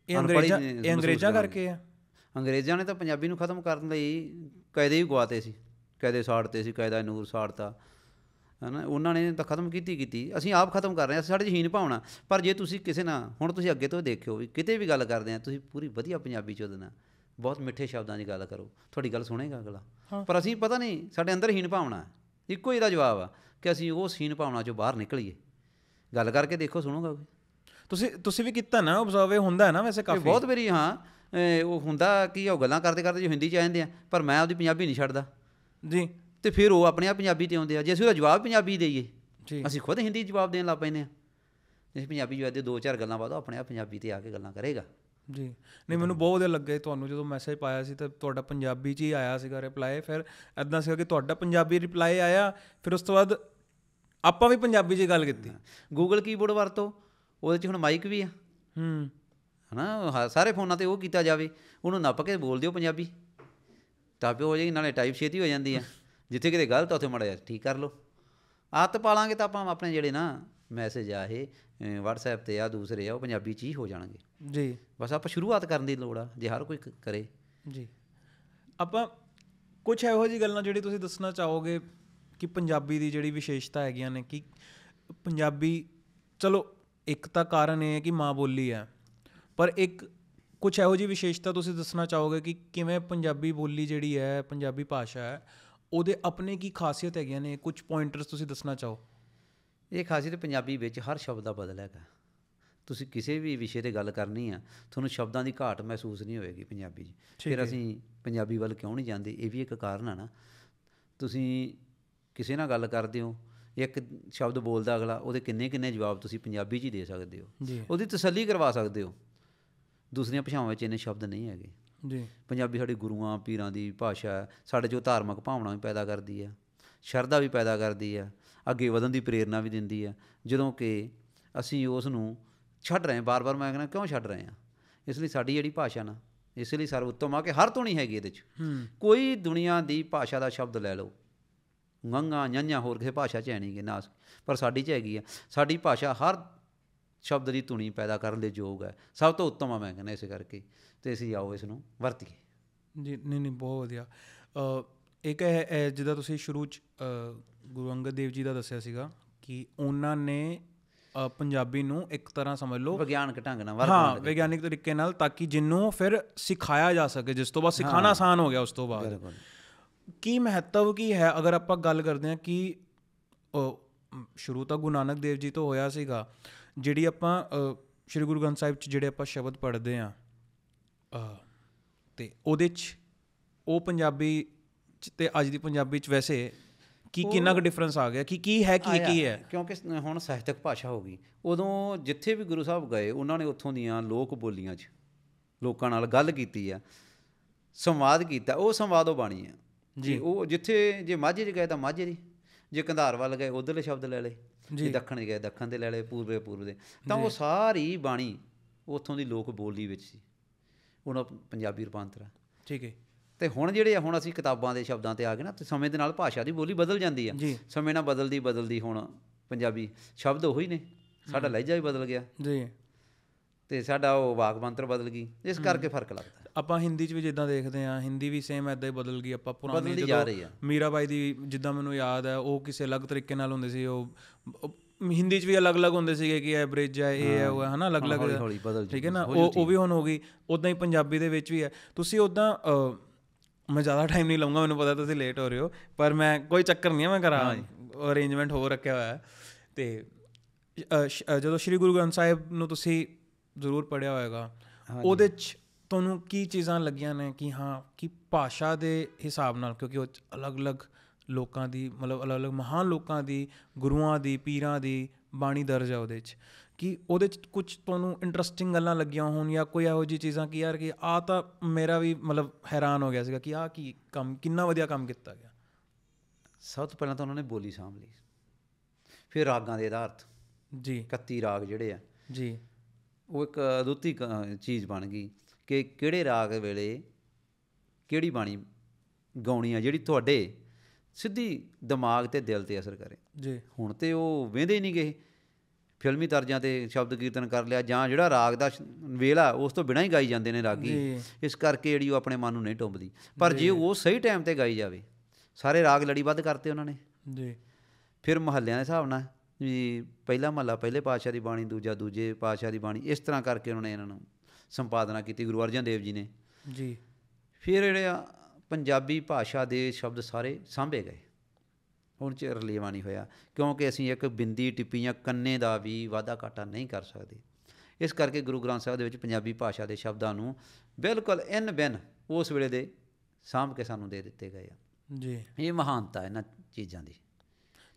ਇਹ ਅੰਗਰੇਜ਼ਾਂ ਅੰਗਰੇਜ਼ਾਂ ਕਰਕੇ ਆ ਅੰਗਰੇਜ਼ਾਂ ਨੇ ਤਾਂ ਪੰਜਾਬੀ ਨੂੰ ਖਤਮ ਕਰਨ ਲਈ ਕਾਇਦੇ ਹੀ ਗਵਾਤੇ ਸੀ ਕਾਇਦੇ ਸਾੜਤੇ ਸੀ ਕਾਇਦਾ ਨੂਰ ਸਾੜਤਾ ਹਨਾ ਉਹਨਾਂ ਨੇ ਤਾਂ ਖਤਮ ਕੀਤੀ ਕੀਤੀ ਅਸੀਂ ਆਪ ਖਤਮ ਕਰ ਰਹੇ ਹਾਂ ਸਾਡੇ ਜਹੀਨ ਪਾਉਣਾ ਪਰ ਜੇ ਤੁਸੀਂ ਕਿਸੇ ਨਾਲ ਹੁਣ ਤੁਸੀਂ ਅੱਗੇ ਤੋਂ ਦੇਖਿਓ ਵੀ ਕਿਤੇ ਵੀ ਗੱਲ ਕਰਦੇ ਆ ਤੁਸੀਂ ਪੂਰੀ ਵਧੀਆ ਪੰਜਾਬੀ ਚ ਉਹਦਨਾ ਬਹੁਤ ਮਿੱਠੇ ਸ਼ਬਦਾਂ ਦੀ ਗੱਲ ਕਰੋ ਤੁਹਾਡੀ ਗੱਲ ਸੁਣੇਗਾ ਅਗਲਾ ਪਰ ਅਸੀਂ ਪਤਾ ਨਹੀਂ ਸਾਡੇ ਅੰਦਰ ਹੀਨ ਪਾਉਣਾ ਇੱਕੋ ਹੀ ਦਾ ਜਵਾਬ ਆ ਕਿ ਅਸੀਂ ਉਹ ਸੀਨ ਪਾਉਣਾ ਚੋਂ ਬਾਹਰ ਨਿਕਲੀਏ ਗੱਲ ਕਰਕੇ ਦੇਖੋ ਸੁਣੂਗਾ ਤੁਸੀਂ ਤੁਸੀਂ ਵੀ ਕੀਤਾ ਨਾ ਆਬਜ਼ਰਵ ਹੁੰਦਾ ਹੈ ਨਾ ਵੈਸੇ ਕਾਫੀ ਬਹੁਤ ਵਾਰੀ ਹਾਂ ਉਹ ਹੁੰਦਾ ਕਿ ਉਹ ਗੱਲਾਂ ਕਰਦੇ ਕਰਦੇ ਜੋ ਹਿੰਦੀ ਚ ਆ ਜਾਂਦੇ ਆ ਪਰ ਮੈਂ ਉਹਦੀ ਪੰਜਾਬੀ ਨਹੀਂ ਛੱਡਦਾ ਜੀ ਤੇ ਫਿਰ ਉਹ ਆਪਣੇ ਆਪ ਪੰਜਾਬੀ ਤੇ ਆਉਂਦੇ ਆ ਜੇ ਅਸੀਂ ਉਹਦਾ ਜਵਾਬ ਪੰਜਾਬੀ ਦੇਈਏ ਅਸੀਂ ਖੁਦ ਹਿੰਦੀ ਜਵਾਬ ਦੇਣ ਲੱਗ ਪੈਨੇ ਆ ਜੇ ਪੰਜਾਬੀ ਜਵਾਬ ਦੇ ਦੋ ਚਾਰ ਗੱਲਾਂ ਬਾਅਦ ਆਪਣੇ ਆਪ ਪੰਜਾਬੀ ਤੇ ਆ ਕੇ ਗੱਲਾਂ ਕਰੇਗਾ ਜੀ ਨਹੀਂ ਮੈਨੂੰ ਬਹੁਤ ਵਧੀਆ ਲੱਗੇ ਤੁਹਾਨੂੰ ਜਦੋਂ ਮੈਸੇਜ ਪਾਇਆ ਸੀ ਤਾਂ ਤੁਹਾਡਾ ਪੰਜਾਬੀ 'ਚ ਹੀ ਆਇਆ ਸੀਗਾ ਰਿਪਲਾਈ ਫਿਰ ਐਦਾਂ ਸੀਗਾ ਕਿ ਤੁਹਾਡਾ ਪੰਜਾਬੀ ਰਿਪਲਾਈ ਆਇਆ ਫਿਰ ਉਸ ਤੋਂ ਬਾਅਦ ਆਪਾਂ ਵੀ ਪੰਜਾਬੀ 'ਚ ਗੱਲ ਕੀਤੀ ਗੂਗਲ ਕੀਬੋਰਡ ਵਰਤੋ ਉਹਦੇ 'ਚ ਹੁਣ ਮਾਈਕ ਵੀ ਆ ਹੂੰ ਹਨਾ ਸਾਰੇ ਫੋਨਾਂ ਤੇ ਉਹ ਕੀਤਾ ਜਾਵੇ ਉਹਨੂੰ ਨੱਪ ਕੇ ਬੋਲ ਦਿਓ ਪੰਜਾਬੀ ਤਾਂ ਵੀ ਹੋ ਜਾਏਗੀ ਨਾਲੇ ਟਾਈਪ ਛੇਤੀ ਹੋ ਜਾਂਦੀ ਆ ਜਿੱਥੇ ਕਿਤੇ ਗਲਤ ਆ ਉੱਥੇ ਮੜਾ ਠੀਕ ਕਰ ਲਓ ਆਤ ਪਾਲਾਂਗੇ ਤਾਂ ਆਪਾਂ ਆਪਣੇ ਜਿਹੜੇ ਨਾ ਮੈਸੇਜ ਆ ਇਹ WhatsApp ਤੇ ਆ ਦੂਸਰੇ ਆ ਉਹ ਪੰਜਾਬੀ ਚ ਹੀ ਹੋ ਜਾਣਗੇ ਜੀ ਬਸ ਆਪਾਂ ਸ਼ੁਰੂਆਤ ਕਰਨ ਦੀ ਲੋੜ ਆ ਜੇ ਹਰ ਕੋਈ ਕਰੇ ਜੀ ਆਪਾਂ ਕੁਝ ਇਹੋ ਜੀ ਗੱਲਾਂ ਜਿਹੜੀ ਤੁਸੀਂ ਦੱਸਣਾ ਚਾਹੋਗੇ ਕਿ ਪੰਜਾਬੀ ਦੀ ਜਿਹੜੀ ਵਿਸ਼ੇਸ਼ਤਾ ਹੈਗੀਆਂ ਨੇ ਕਿ ਪੰਜਾਬੀ ਚਲੋ ਇੱਕ ਤਾਂ ਕਾਰਨ ਇਹ ਹੈ ਕਿ ਮਾਂ ਬੋਲੀ ਹੈ ਪਰ ਇੱਕ ਕੁਝ ਇਹੋ ਜੀ ਵਿਸ਼ੇਸ਼ਤਾ ਤੁਸੀਂ ਦੱਸਣਾ ਚਾਹੋਗੇ ਕਿ ਕਿਵੇਂ ਪੰਜਾਬੀ ਬੋਲੀ ਜਿਹੜੀ ਹੈ ਪੰਜਾਬੀ ਭਾਸ਼ਾ ਹੈ ਉਹਦੇ ਆਪਣੇ ਕੀ ਖਾਸੀਅਤ ਹੈਗੀਆਂ ਨੇ ਕੁਝ ਪੁਆਇੰਟਰਸ ਤੁਸੀਂ ਦੱਸਣਾ ਚਾਹੋ ਇਹ ਖਾਸੀਅਤ ਪੰਜਾਬੀ ਵਿੱਚ ਹਰ ਸ਼ਬਦ ਦਾ ਬਦਲ ਹੈਗਾ ਤੁਸੀਂ ਕਿਸੇ ਵੀ ਵਿਸ਼ੇ ਤੇ ਗੱਲ ਕਰਨੀ ਆ ਤੁਹਾਨੂੰ ਸ਼ਬਦਾਂ ਦੀ ਘਾਟ ਮਹਿਸੂਸ ਨਹੀਂ ਹੋਏਗੀ ਪੰਜਾਬੀ 'ਚ ਫਿਰ ਅਸੀਂ ਪੰਜਾਬੀ ਵੱਲ ਕਿਉਂ ਨਹੀਂ ਜਾਂਦੇ ਇਹ ਵੀ ਇੱਕ ਕਾਰਨ ਆ ਨਾ ਤੁਸੀਂ ਕਿਸੇ ਨਾਲ ਗੱਲ ਕਰਦੇ ਹੋ ਇੱਕ ਸ਼ਬਦ ਬੋਲਦਾ ਅਗਲਾ ਉਹਦੇ ਕਿੰਨੇ ਕਿੰਨੇ ਜਵਾਬ ਤੁਸੀਂ ਪੰਜਾਬੀ 'ਚ ਹੀ ਦੇ ਸਕਦੇ ਹੋ ਉਹਦੀ ਤਸੱਲੀ ਕਰਵਾ ਸਕਦੇ ਹੋ ਦੂਸਰੀਆਂ ਭਾਸ਼ਾਵਾਂ ਵਿੱਚ ਇਹਨੇ ਸ਼ਬਦ ਨਹੀਂ ਹੈਗੇ ਜੀ ਪੰਜਾਬੀ ਸਾਡੇ ਗੁਰੂਆਂ ਪੀਰਾਂ ਦੀ ਭਾਸ਼ਾ ਹੈ ਸਾਡੇ ਜੋ ਧਾਰਮਿਕ ਭਾਵਨਾ ਵੀ ਪੈਦਾ ਕਰਦੀ ਹੈ ਸ਼ਰਧਾ ਵੀ ਪੈਦਾ ਕਰਦੀ ਹੈ ਅੱਗੇ ਵਧਣ ਦੀ ਪ੍ਰੇਰਣਾ ਵੀ ਦਿੰਦੀ ਹੈ ਜਦੋਂ ਕਿ ਅਸੀਂ ਉਸ ਨੂੰ ਛੱਡ ਰਹੇ ਹਾਂ ਬਾਰ-ਬਾਰ ਮੈਂ ਕਹਿੰਦਾ ਕਿਉਂ ਛੱਡ ਰਹੇ ਹਾਂ ਇਸ ਲਈ ਸਾਡੀ ਜਿਹੜੀ ਭਾਸ਼ਾ ਨਾ ਇਸ ਲਈ ਉੱਤਮ ਆ ਕਿ ਹਰ ਤੋਂ ਨਹੀਂ ਹੈਗੀ ਇਹਦੇ 'ਚ ਕੋਈ ਦੁਨੀਆ ਦੀ ਭਾਸ਼ਾ ਦਾ ਸ਼ਬਦ ਲੈ ਲਓ ਗੰਗਾ ਨੰਨਿਆ ਹੋਰ ਕਿਸੇ ਭਾਸ਼ਾ 'ਚ ਹੈ ਨਹੀਂਗੇ ਨਾਸ ਪਰ ਸਾਡੀ 'ਚ ਹੈਗੀ ਆ ਸਾਡੀ ਭਾਸ਼ਾ ਹਰ ਸ਼ਬਦ ਦੀ ਧੁਨੀ ਪੈਦਾ ਕਰਨ ਦੇ ਯੋਗ ਹੈ ਸਭ ਤੋਂ ਉੱਤਮ ਆ ਮੈਂ ਕਹਿੰਦਾ ਇਸੇ ਕਰਕੇ ਤੇ ਅਸੀਂ ਆਓ ਇਸ ਨੂੰ ਵਰਤੀਏ ਜੀ ਨਹੀਂ ਨਹੀਂ ਬਹੁਤ ਵਧੀਆ ਇੱਕ ਹੈ ਜਿਹਦਾ ਤੁਸੀਂ ਸ਼ੁਰੂ ਚ ਗੁਰੂ ਅੰਗਦ ਦੇਵ ਜੀ ਦਾ ਦੱਸਿਆ ਸੀਗਾ ਕਿ ਉਹਨਾਂ ਨੇ ਪੰਜਾਬੀ ਨੂੰ ਇੱਕ ਤਰ੍ਹਾਂ ਸਮਝ ਲਓ ਵਿਗਿਆਨਕ ਢੰਗ ਨਾਲ ਵਰਤਣਾ ਹਾਂ ਵਿਗਿਆਨਿਕ ਤਰੀਕੇ ਨਾਲ ਤਾਂ ਕਿ ਜਿੰਨੂੰ ਫਿਰ ਸਿਖਾਇਆ ਜਾ ਸਕੇ ਜਿਸ ਤੋਂ ਬਾਅਦ ਸਿਖਾਣਾ ਆਸਾਨ ਹੋ ਗਿਆ ਉਸ ਤੋਂ ਬਾਅਦ ਕੀ ਮਹੱਤਵ ਕੀ ਹੈ ਅਗਰ ਆਪਾਂ ਗੱਲ ਕਰਦੇ ਹਾਂ ਕਿ ਸ਼ੁਰੂ ਤਾਂ ਗੁਰੂ ਨਾਨਕ ਦੇਵ ਜੀ ਤੋਂ ਹੋਇਆ ਸੀਗਾ ਜਿਹੜੀ ਆਪਾਂ ਸ਼੍ਰੀ ਗੁਰੂ ਗ੍ਰੰਥ ਸਾਹਿਬ 'ਚ ਜਿਹੜੇ ਆਪਾਂ ਸ਼ਬਦ ਪੜ੍ਹਦੇ ਆ ਤੇ ਉਹਦੇ 'ਚ ਉਹ ਪੰਜਾਬੀ ਤੇ ਅੱਜ ਦੀ ਪੰਜਾਬੀ 'ਚ ਵੈਸੇ ਕੀ ਕਿੰਨਾ ਕੁ ਡਿਫਰੈਂਸ ਆ ਗਿਆ ਕਿ ਕੀ ਹੈ ਕੀ ਕੀ ਹੈ ਕਿਉਂਕਿ ਹੁਣ ਸਾਹਿਤਕ ਭਾਸ਼ਾ ਹੋ ਗਈ ਉਦੋਂ ਜਿੱਥੇ ਵੀ ਗੁਰੂ ਸਾਹਿਬ ਗਏ ਉਹਨਾਂ ਨੇ ਉੱਥੋਂ ਦੀਆਂ ਲੋਕ ਬੋਲੀਆਂ 'ਚ ਲੋਕਾਂ ਨਾਲ ਗੱਲ ਕੀਤੀ ਆ ਸੰਵਾਦ ਕੀਤਾ ਉਹ ਸੰਵਾਦ ਉਹ ਬਾਣੀ ਆ ਜੀ ਉਹ ਜਿੱਥੇ ਜੇ ਮਾਝੇ 'ਚ ਗਏ ਤਾਂ ਮਾਝੇ ਦੀ ਜੇ ਕੰਧਾਰ ਵੱਲ ਗਏ ਉਧਰਲੇ ਸ਼ਬਦ ਲੈ ਲਏ ਜੀ ਦੱਖਣ ਗਏ ਦੱਖਣ ਦੇ ਲੈ ਪੂਰਬੇ ਪੂਰਬ ਦੇ ਤਾਂ ਉਹ ਸਾਰੀ ਬਾਣੀ ਉਥੋਂ ਦੀ ਲੋਕ ਬੋਲੀ ਵਿੱਚ ਸੀ ਉਹਨਾਂ ਪੰਜਾਬੀ ਰੂਪਾਂਤਰ ਠੀਕ ਹੈ ਤੇ ਹੁਣ ਜਿਹੜੇ ਆ ਹੁਣ ਅਸੀਂ ਕਿਤਾਬਾਂ ਦੇ ਸ਼ਬਦਾਂ ਤੇ ਆ ਗਏ ਨਾ ਤੇ ਸਮੇਂ ਦੇ ਨਾਲ ਭਾਸ਼ਾ ਦੀ ਬੋਲੀ ਬਦਲ ਜਾਂਦੀ ਆ ਸਮੇਂ ਨਾਲ ਬਦਲਦੀ ਬਦਲਦੀ ਹੁਣ ਪੰਜਾਬੀ ਸ਼ਬਦ ਉਹੀ ਨੇ ਸਾਡਾ ਲਹਿਜਾ ਵੀ ਬਦਲ ਗਿਆ ਜੀ ਤੇ ਸਾਡਾ ਉਹ ਵਾਕ ਮੰਤਰ ਬਦਲ ਗਈ ਇਸ ਕਰਕੇ ਫਰਕ ਲੱਗਦਾ ਆਪਾਂ ਹਿੰਦੀ 'ਚ ਵੀ ਜਿੱਦਾਂ ਦੇਖਦੇ ਆ ਹਿੰਦੀ ਵੀ ਸੇਮ ਐਦਾਂ ਹੀ ਬਦਲ ਗਈ ਆਪਾਂ ਪੁਰਾਣੀ ਜਦੋਂ ਮੀਰਾਬਾਈ ਦੀ ਜਿੱਦਾਂ ਮੈਨੂੰ ਯਾਦ ਹੈ ਉਹ ਕਿਸੇ ਅਲੱਗ ਤਰੀਕੇ ਨਾਲ ਹੁੰਦੇ ਸੀ ਉਹ ਹਿੰਦੀ 'ਚ ਵੀ ਅਲੱਗ-ਅਲੱਗ ਹੁੰਦੇ ਸੀਗੇ ਕਿ ਐਵਰੇਜ ਹੈ ਇਹ ਹੈ ਉਹ ਹੈ ਹਨਾ ਅਲੱਗ-ਅਲੱਗ ਠੀਕ ਹੈ ਨਾ ਉਹ ਉਹ ਵੀ ਹੁਣ ਹੋ ਗਈ ਉਦਾਂ ਹੀ ਪੰਜਾਬੀ ਦੇ ਵਿੱਚ ਵੀ ਹੈ ਤੁਸੀਂ ਉਦਾਂ ਮੈਂ ਜ਼ਿਆਦਾ ਟਾਈਮ ਨਹੀਂ ਲਵਾਂਗਾ ਮੈਨੂੰ ਪਤਾ ਤੁਸੀਂ ਲੇਟ ਹੋ ਰਹੇ ਹੋ ਪਰ ਮੈਂ ਕੋਈ ਚੱਕਰ ਨਹੀਂ ਮੈਂ ਕਰਾ ਅਰੇਂਜਮੈਂਟ ਹੋ ਰੱਖਿਆ ਹੋਇਆ ਹੈ ਤੇ ਜਦੋਂ ਸ਼੍ਰੀ ਗੁਰੂ ਗ੍ਰੰਥ ਸਾਹਿਬ ਨੂੰ ਤੁਸੀਂ ਜ਼ਰੂਰ ਪੜਿਆ ਹੋਵੇਗਾ ਉਹਦੇ 'ਚ ਤੁਹਾਨੂੰ ਕੀ ਚੀਜ਼ਾਂ ਲੱਗੀਆਂ ਨੇ ਕਿ ਹਾਂ ਕਿ ਭਾਸ਼ਾ ਦੇ ਹਿਸਾਬ ਨਾਲ ਕਿਉਂਕਿ ਉਹ ਅਲੱਗ-ਅਲੱਗ ਲੋਕਾਂ ਦੀ ਮਤਲਬ ਅਲੱਗ-ਅਲੱਗ ਮਹਾਨ ਲੋਕਾਂ ਦੀ ਗੁਰੂਆਂ ਦੀ ਪੀਰਾਂ ਦੀ ਬਾਣੀ ਦਰਜ ਆ ਉਹਦੇ ਵਿੱਚ ਕਿ ਉਹਦੇ ਵਿੱਚ ਕੁਝ ਤੁਹਾਨੂੰ ਇੰਟਰਸਟਿੰਗ ਗੱਲਾਂ ਲੱਗੀਆਂ ਹੋਣ ਜਾਂ ਕੋਈ ਇਹੋ ਜੀ ਚੀਜ਼ਾਂ ਕਿ ਯਾਰ ਕਿ ਆ ਤਾਂ ਮੇਰਾ ਵੀ ਮਤਲਬ ਹੈਰਾਨ ਹੋ ਗਿਆ ਸੀਗਾ ਕਿ ਆ ਕੀ ਕੰਮ ਕਿੰਨਾ ਵਧੀਆ ਕੰਮ ਕੀਤਾ ਗਿਆ ਸਭ ਤੋਂ ਪਹਿਲਾਂ ਤਾਂ ਉਹਨਾਂ ਨੇ ਬੋਲੀ ਸਾਂਭ ਲਈ ਫਿਰ ਰਾਗਾਂ ਦੇ ਆਧਾਰਤ ਜੀ 31 ਰਾਗ ਜਿਹੜੇ ਆ ਜੀ ਉਹ ਇੱਕ ਅਦੁੱਤੀ ਚੀਜ਼ ਬਣ ਗਈ ਕਿ ਕਿਹੜੇ ਰਾਗ ਵੇਲੇ ਕਿਹੜੀ ਬਾਣੀ ਗਾਉਣੀ ਆ ਜਿਹੜੀ ਤੁਹਾਡੇ ਸਿੱਧੀ ਦਿਮਾਗ ਤੇ ਦਿਲ ਤੇ ਅਸਰ ਕਰੇ ਜੀ ਹੁਣ ਤੇ ਉਹ ਵੇਂਦੇ ਹੀ ਨਹੀਂ ਗਏ ਫਿਲਮੀ ਤਰਜ਼ਾਂ ਤੇ ਸ਼ਬਦ ਕੀਰਤਨ ਕਰ ਲਿਆ ਜਾਂ ਜਿਹੜਾ ਰਾਗ ਦਾ ਵੇਲਾ ਉਸ ਤੋਂ ਬਿਨਾਂ ਹੀ ਗਾਈ ਜਾਂਦੇ ਨੇ ਰਾਗੀ ਇਸ ਕਰਕੇ ਜਿਹੜੀ ਉਹ ਆਪਣੇ ਮਨ ਨੂੰ ਨਹੀਂ ਟੁੰਬਦੀ ਪਰ ਜੇ ਉਹ ਸਹੀ ਟਾਈਮ ਤੇ ਗਾਈ ਜਾਵੇ ਸਾਰੇ ਰਾਗ ਲੜੀਬੱਧ ਕਰਤੇ ਉਹਨਾਂ ਨੇ ਜੀ ਫਿਰ ਮਹੱਲਿਆਂ ਦੇ ਹਿਸਾਬ ਨਾਲ ਵੀ ਪਹਿਲਾ ਮਹੱਲਾ ਪਹਿਲੇ ਪਾਤਸ਼ਾਹ ਦੀ ਬਾਣੀ ਦੂਜਾ ਦੂਜੇ ਪਾਤਸ਼ਾਹ ਦੀ ਬਾਣੀ ਇਸ ਤਰ੍ਹਾਂ ਕਰਕੇ ਉਹਨਾਂ ਨੇ ਇਹਨਾਂ ਨੂੰ ਸੰਪਾਦਨਾ ਕੀਤੀ ਗੁਰੂ ਅਰਜਨ ਦੇਵ ਜੀ ਨੇ ਜੀ ਫਿਰ ਜਿਹੜੇ ਆ ਪੰਜਾਬੀ ਭਾਸ਼ਾ ਦੇ ਸ਼ਬਦ ਸਾਰੇ ਸਾਂਭੇ ਗਏ ਹੁਣ ਚ ਰਲੇਵਾ ਨਹੀਂ ਹੋਇਆ ਕਿਉਂਕਿ ਅਸੀਂ ਇੱਕ ਬਿੰਦੀ ਟਿੱਪੀ ਜਾਂ ਕੰਨੇ ਦਾ ਵੀ ਵਾਦਾ ਕਾਟਾ ਨਹੀਂ ਕਰ ਸਕਦੇ ਇਸ ਕਰਕੇ ਗੁਰੂ ਗ੍ਰੰਥ ਸਾਹਿਬ ਦੇ ਵਿੱਚ ਪੰਜਾਬੀ ਭਾਸ਼ਾ ਦੇ ਸ਼ਬਦਾਂ ਨੂੰ ਬਿਲਕੁਲ ਇਨ ਬਿਨ ਉਸ ਵੇਲੇ ਦੇ ਸਾਂਭ ਕੇ ਸਾਨੂੰ ਦੇ ਦਿੱਤੇ ਗਏ ਆ ਜੀ ਇਹ ਮਹਾਨਤਾ ਹੈ ਨਾ ਚੀਜ਼ਾਂ ਦੀ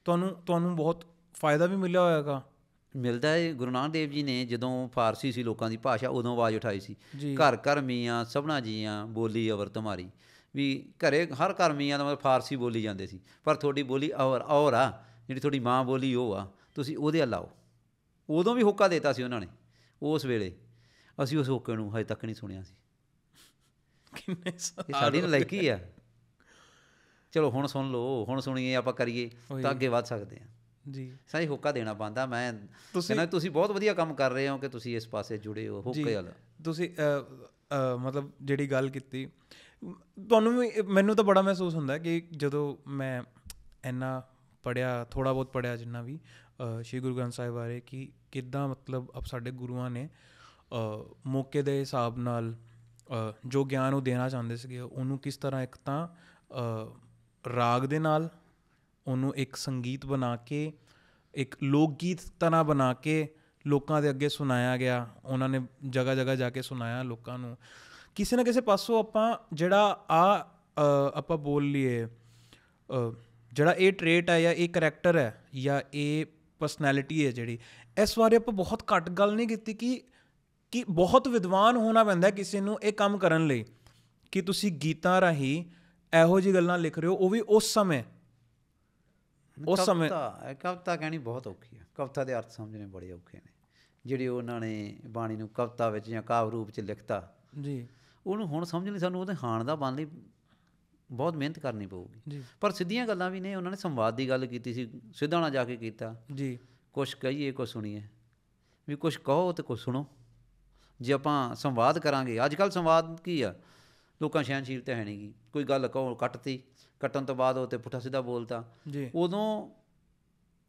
ਤੁਹਾਨੂੰ ਤੁਹਾਨੂੰ ਬਹੁਤ ਫਾਇਦਾ ਵੀ ਮਿਲਿਆ ਹੋਇਆਗਾ ਮਿਲਦਾ ਹੈ ਗੁਰੂ ਨਾਨਕ ਦੇਵ ਜੀ ਨੇ ਜਦੋਂ ਫਾਰਸੀ ਸੀ ਲੋਕਾਂ ਦੀ ਭਾਸ਼ਾ ਉਦੋਂ ਆਵਾਜ਼ ਉਠਾਈ ਸੀ ਘਰ ਘਰ ਮੀਆਂ ਸਭਨਾ ਜੀਆਂ ਬੋਲੀ ਅਵਰ ਤੁਮਾਰੀ ਵੀ ਘਰੇ ਹਰ ਘਰ ਮੀਆਂ ਦਾ ਮਤਲਬ ਫਾਰਸੀ ਬੋਲੀ ਜਾਂਦੇ ਸੀ ਪਰ ਤੁਹਾਡੀ ਬੋਲੀ ਔਰ ਔਰ ਆ ਜਿਹੜੀ ਤੁਹਾਡੀ ਮਾਂ ਬੋਲੀ ਉਹ ਆ ਤੁਸੀਂ ਉਹਦੇ ਲਾਓ ਉਦੋਂ ਵੀ ਹੋਕਾ ਦਿੱਤਾ ਸੀ ਉਹਨਾਂ ਨੇ ਉਸ ਵੇਲੇ ਅਸੀਂ ਉਸ ਹੋਕੇ ਨੂੰ ਹਜੇ ਤੱਕ ਨਹੀਂ ਸੁਣਿਆ ਸੀ ਕਿੰਨੇ ਸਾਡੀ ਲਾਇਕੀ ਆ ਚਲੋ ਹੁਣ ਸੁਣ ਲਓ ਹੁਣ ਸੁਣੀਏ ਆਪਾਂ ਕਰੀਏ ਤਾਂ ਅੱਗੇ ਵਧ ਸਕਦੇ ਆ ਜੀ ਸਾਈ ਹੁੱਕਾ ਦੇਣਾ ਪੈਂਦਾ ਮੈਂ ਕਹਿੰਦਾ ਤੁਸੀਂ ਬਹੁਤ ਵਧੀਆ ਕੰਮ ਕਰ ਰਹੇ ਹੋ ਕਿ ਤੁਸੀਂ ਇਸ ਪਾਸੇ ਜੁੜੇ ਹੋ ਹੁੱਕੇ ਵਾਲਾ ਤੁਸੀਂ ਮਤਲਬ ਜਿਹੜੀ ਗੱਲ ਕੀਤੀ ਤੁਹਾਨੂੰ ਮੈਨੂੰ ਤਾਂ ਬੜਾ ਮਹਿਸੂਸ ਹੁੰਦਾ ਕਿ ਜਦੋਂ ਮੈਂ ਇੰਨਾ ਪੜਿਆ ਥੋੜਾ ਬਹੁਤ ਪੜਿਆ ਜਿੰਨਾ ਵੀ ਸ਼੍ਰੀ ਗੁਰੂ ਗ੍ਰੰਥ ਸਾਹਿਬ ਬਾਰੇ ਕਿ ਕਿੱਦਾਂ ਮਤਲਬ ਅਬ ਸਾਡੇ ਗੁਰੂਆਂ ਨੇ ਮੌਕੇ ਦੇ ਹਿਸਾਬ ਨਾਲ ਜੋ ਗਿਆਨ ਉਹ ਦੇਣਾ ਚਾਹੁੰਦੇ ਸੀਗੇ ਉਹਨੂੰ ਕਿਸ ਤਰ੍ਹਾਂ ਇੱਕ ਤਾਂ ਰਾਗ ਦੇ ਨਾਲ ਉਹਨੂੰ ਇੱਕ ਸੰਗੀਤ ਬਣਾ ਕੇ ਇੱਕ ਲੋਕ ਗੀਤ ਤਨਾ ਬਣਾ ਕੇ ਲੋਕਾਂ ਦੇ ਅੱਗੇ ਸੁਣਾਇਆ ਗਿਆ ਉਹਨਾਂ ਨੇ ਜਗਾ ਜਗਾ ਜਾ ਕੇ ਸੁਣਾਇਆ ਲੋਕਾਂ ਨੂੰ ਕਿਸੇ ਨਾ ਕਿਸੇ ਪਾਸੋਂ ਆਪਾਂ ਜਿਹੜਾ ਆ ਆਪਾਂ ਬੋਲ ਲਈਏ ਜਿਹੜਾ ਇਹ ਟ੍ਰੇਟ ਹੈ ਜਾਂ ਇਹ ਕੈਰੈਕਟਰ ਹੈ ਜਾਂ ਇਹ ਪਰਸਨੈਲਿਟੀ ਹੈ ਜਿਹੜੀ ਇਸ ਵਾਰੇ ਆਪਾਂ ਬਹੁਤ ਘੱਟ ਗੱਲ ਨਹੀਂ ਕੀਤੀ ਕਿ ਕਿ ਬਹੁਤ ਵਿਦਵਾਨ ਹੋਣਾ ਪੈਂਦਾ ਕਿਸੇ ਨੂੰ ਇਹ ਕੰਮ ਕਰਨ ਲਈ ਕਿ ਤੁਸੀਂ ਗੀਤਾਂ ਰਾਹੀਂ ਇਹੋ ਜੀ ਗੱਲਾਂ ਲਿਖ ਰਹੇ ਹੋ ਉਹ ਵੀ ਉਸ ਸਮੇਂ ਉਸ ਸਮੇਂ ਕਵਤਾ ਕਹਿਣੀ ਬਹੁਤ ਔਖੀ ਹੈ ਕਵਤਾ ਦੇ ਅਰਥ ਸਮਝਣੇ ਬੜੇ ਔਖੇ ਨੇ ਜਿਹੜੇ ਉਹਨਾਂ ਨੇ ਬਾਣੀ ਨੂੰ ਕਵਤਾ ਵਿੱਚ ਜਾਂ ਕਾਵ ਰੂਪ ਚ ਲਿਖਤਾ ਜੀ ਉਹਨੂੰ ਹੁਣ ਸਮਝ ਲਈ ਸਾਨੂੰ ਉਹਦੇ ਹਾਣ ਦਾ ਬਣ ਲਈ ਬਹੁਤ ਮਿਹਨਤ ਕਰਨੀ ਪਊਗੀ ਪਰ ਸਿੱਧੀਆਂ ਗੱਲਾਂ ਵੀ ਨੇ ਉਹਨਾਂ ਨੇ ਸੰਵਾਦ ਦੀ ਗੱਲ ਕੀਤੀ ਸੀ ਸਿੱਧਾ ਨਾਲ ਜਾ ਕੇ ਕੀਤਾ ਜੀ ਕੁਝ ਕਹੀਏ ਕੁਝ ਸੁਣੀਏ ਵੀ ਕੁਝ ਕਹੋ ਤੇ ਕੁਝ ਸੁਣੋ ਜੇ ਆਪਾਂ ਸੰਵਾਦ ਕਰਾਂਗੇ ਅੱਜ ਕੱਲ ਸੰਵਾਦ ਕੀ ਆ ਲੋਕਾਂ ਸ਼ੈਨਸ਼ੀਲਤਾ ਹੈ ਨਹੀਂਗੀ ਕੋਈ ਗੱਲ ਕਹੋ ਕੱਟਤੀ ਕੱਟਣ ਤੋਂ ਬਾਅਦ ਉਹ ਤੇ ਪੁੱਠਾ ਸਿੱਧਾ ਬੋਲਤਾ ਉਦੋਂ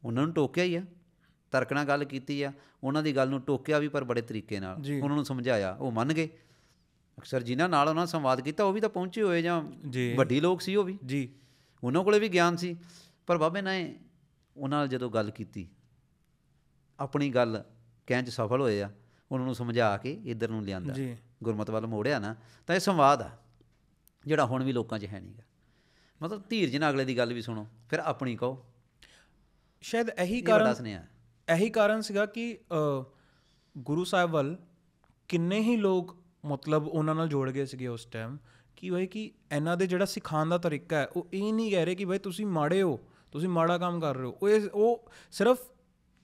ਉਹਨਾਂ ਨੂੰ ਟੋਕਿਆ ਹੀ ਆ ਤਰਕਣਾ ਗੱਲ ਕੀਤੀ ਆ ਉਹਨਾਂ ਦੀ ਗੱਲ ਨੂੰ ਟੋਕਿਆ ਵੀ ਪਰ ਬੜੇ ਤਰੀਕੇ ਨਾਲ ਉਹਨਾਂ ਨੂੰ ਸਮਝਾਇਆ ਉਹ ਮੰਨ ਗਏ ਅਕਸਰ ਜਿਨ੍ਹਾਂ ਨਾਲ ਉਹਨਾਂ ਸੰਵਾਦ ਕੀਤਾ ਉਹ ਵੀ ਤਾਂ ਪਹੁੰਚੇ ਹੋਏ ਜਾਂ ਵੱਡੀ ਲੋਕ ਸੀ ਉਹ ਵੀ ਜੀ ਉਹਨਾਂ ਕੋਲੇ ਵੀ ਗਿਆਨ ਸੀ ਪਰ ਬਾਬੇ ਨੇ ਉਹਨਾਂ ਨਾਲ ਜਦੋਂ ਗੱਲ ਕੀਤੀ ਆਪਣੀ ਗੱਲ ਕਹਿਣ 'ਚ ਸਫਲ ਹੋਏ ਆ ਉਹਨਾਂ ਨੂੰ ਸਮਝਾ ਕੇ ਇਧਰ ਨੂੰ ਲਿਆਂਦਾ ਜੀ ਗੁਰਮਤ ਵੱਲ ਮੋੜਿਆ ਨਾ ਤਾਂ ਇਹ ਸੰਵਾਦ ਆ ਜਿਹੜਾ ਹੁਣ ਵੀ ਲੋਕਾਂ 'ਚ ਹੈ ਨਹੀਂਗਾ ਮਤਲਬ ਧੀਰਜ ਨਾਲ ਅਗਲੇ ਦੀ ਗੱਲ ਵੀ ਸੁਣੋ ਫਿਰ ਆਪਣੀ ਕਹੋ ਸ਼ਾਇਦ ਇਹੀ ਕਾਰਨ ਇਹੀ ਕਾਰਨ ਸੀਗਾ ਕਿ ਗੁਰੂ ਸਾਹਿਬ ਵੱਲ ਕਿੰਨੇ ਹੀ ਲੋਕ ਮਤਲਬ ਉਹਨਾਂ ਨਾਲ ਜੋੜ ਗਏ ਸੀਗੇ ਉਸ ਟਾਈਮ ਕਿ ਭਾਈ ਕਿ ਇਹਨਾਂ ਦੇ ਜਿਹੜਾ ਸਿਖਾਉਣ ਦਾ ਤਰੀਕਾ ਹੈ ਉਹ ਇਹ ਨਹੀਂ ਕਹਿ ਰਹੇ ਕਿ ਭਾਈ ਤੁਸੀਂ ਮਾੜੇ ਹੋ ਤੁਸੀਂ ਮਾੜਾ ਕੰਮ ਕਰ ਰਹੇ ਹੋ ਉਹ ਉਹ ਸਿਰਫ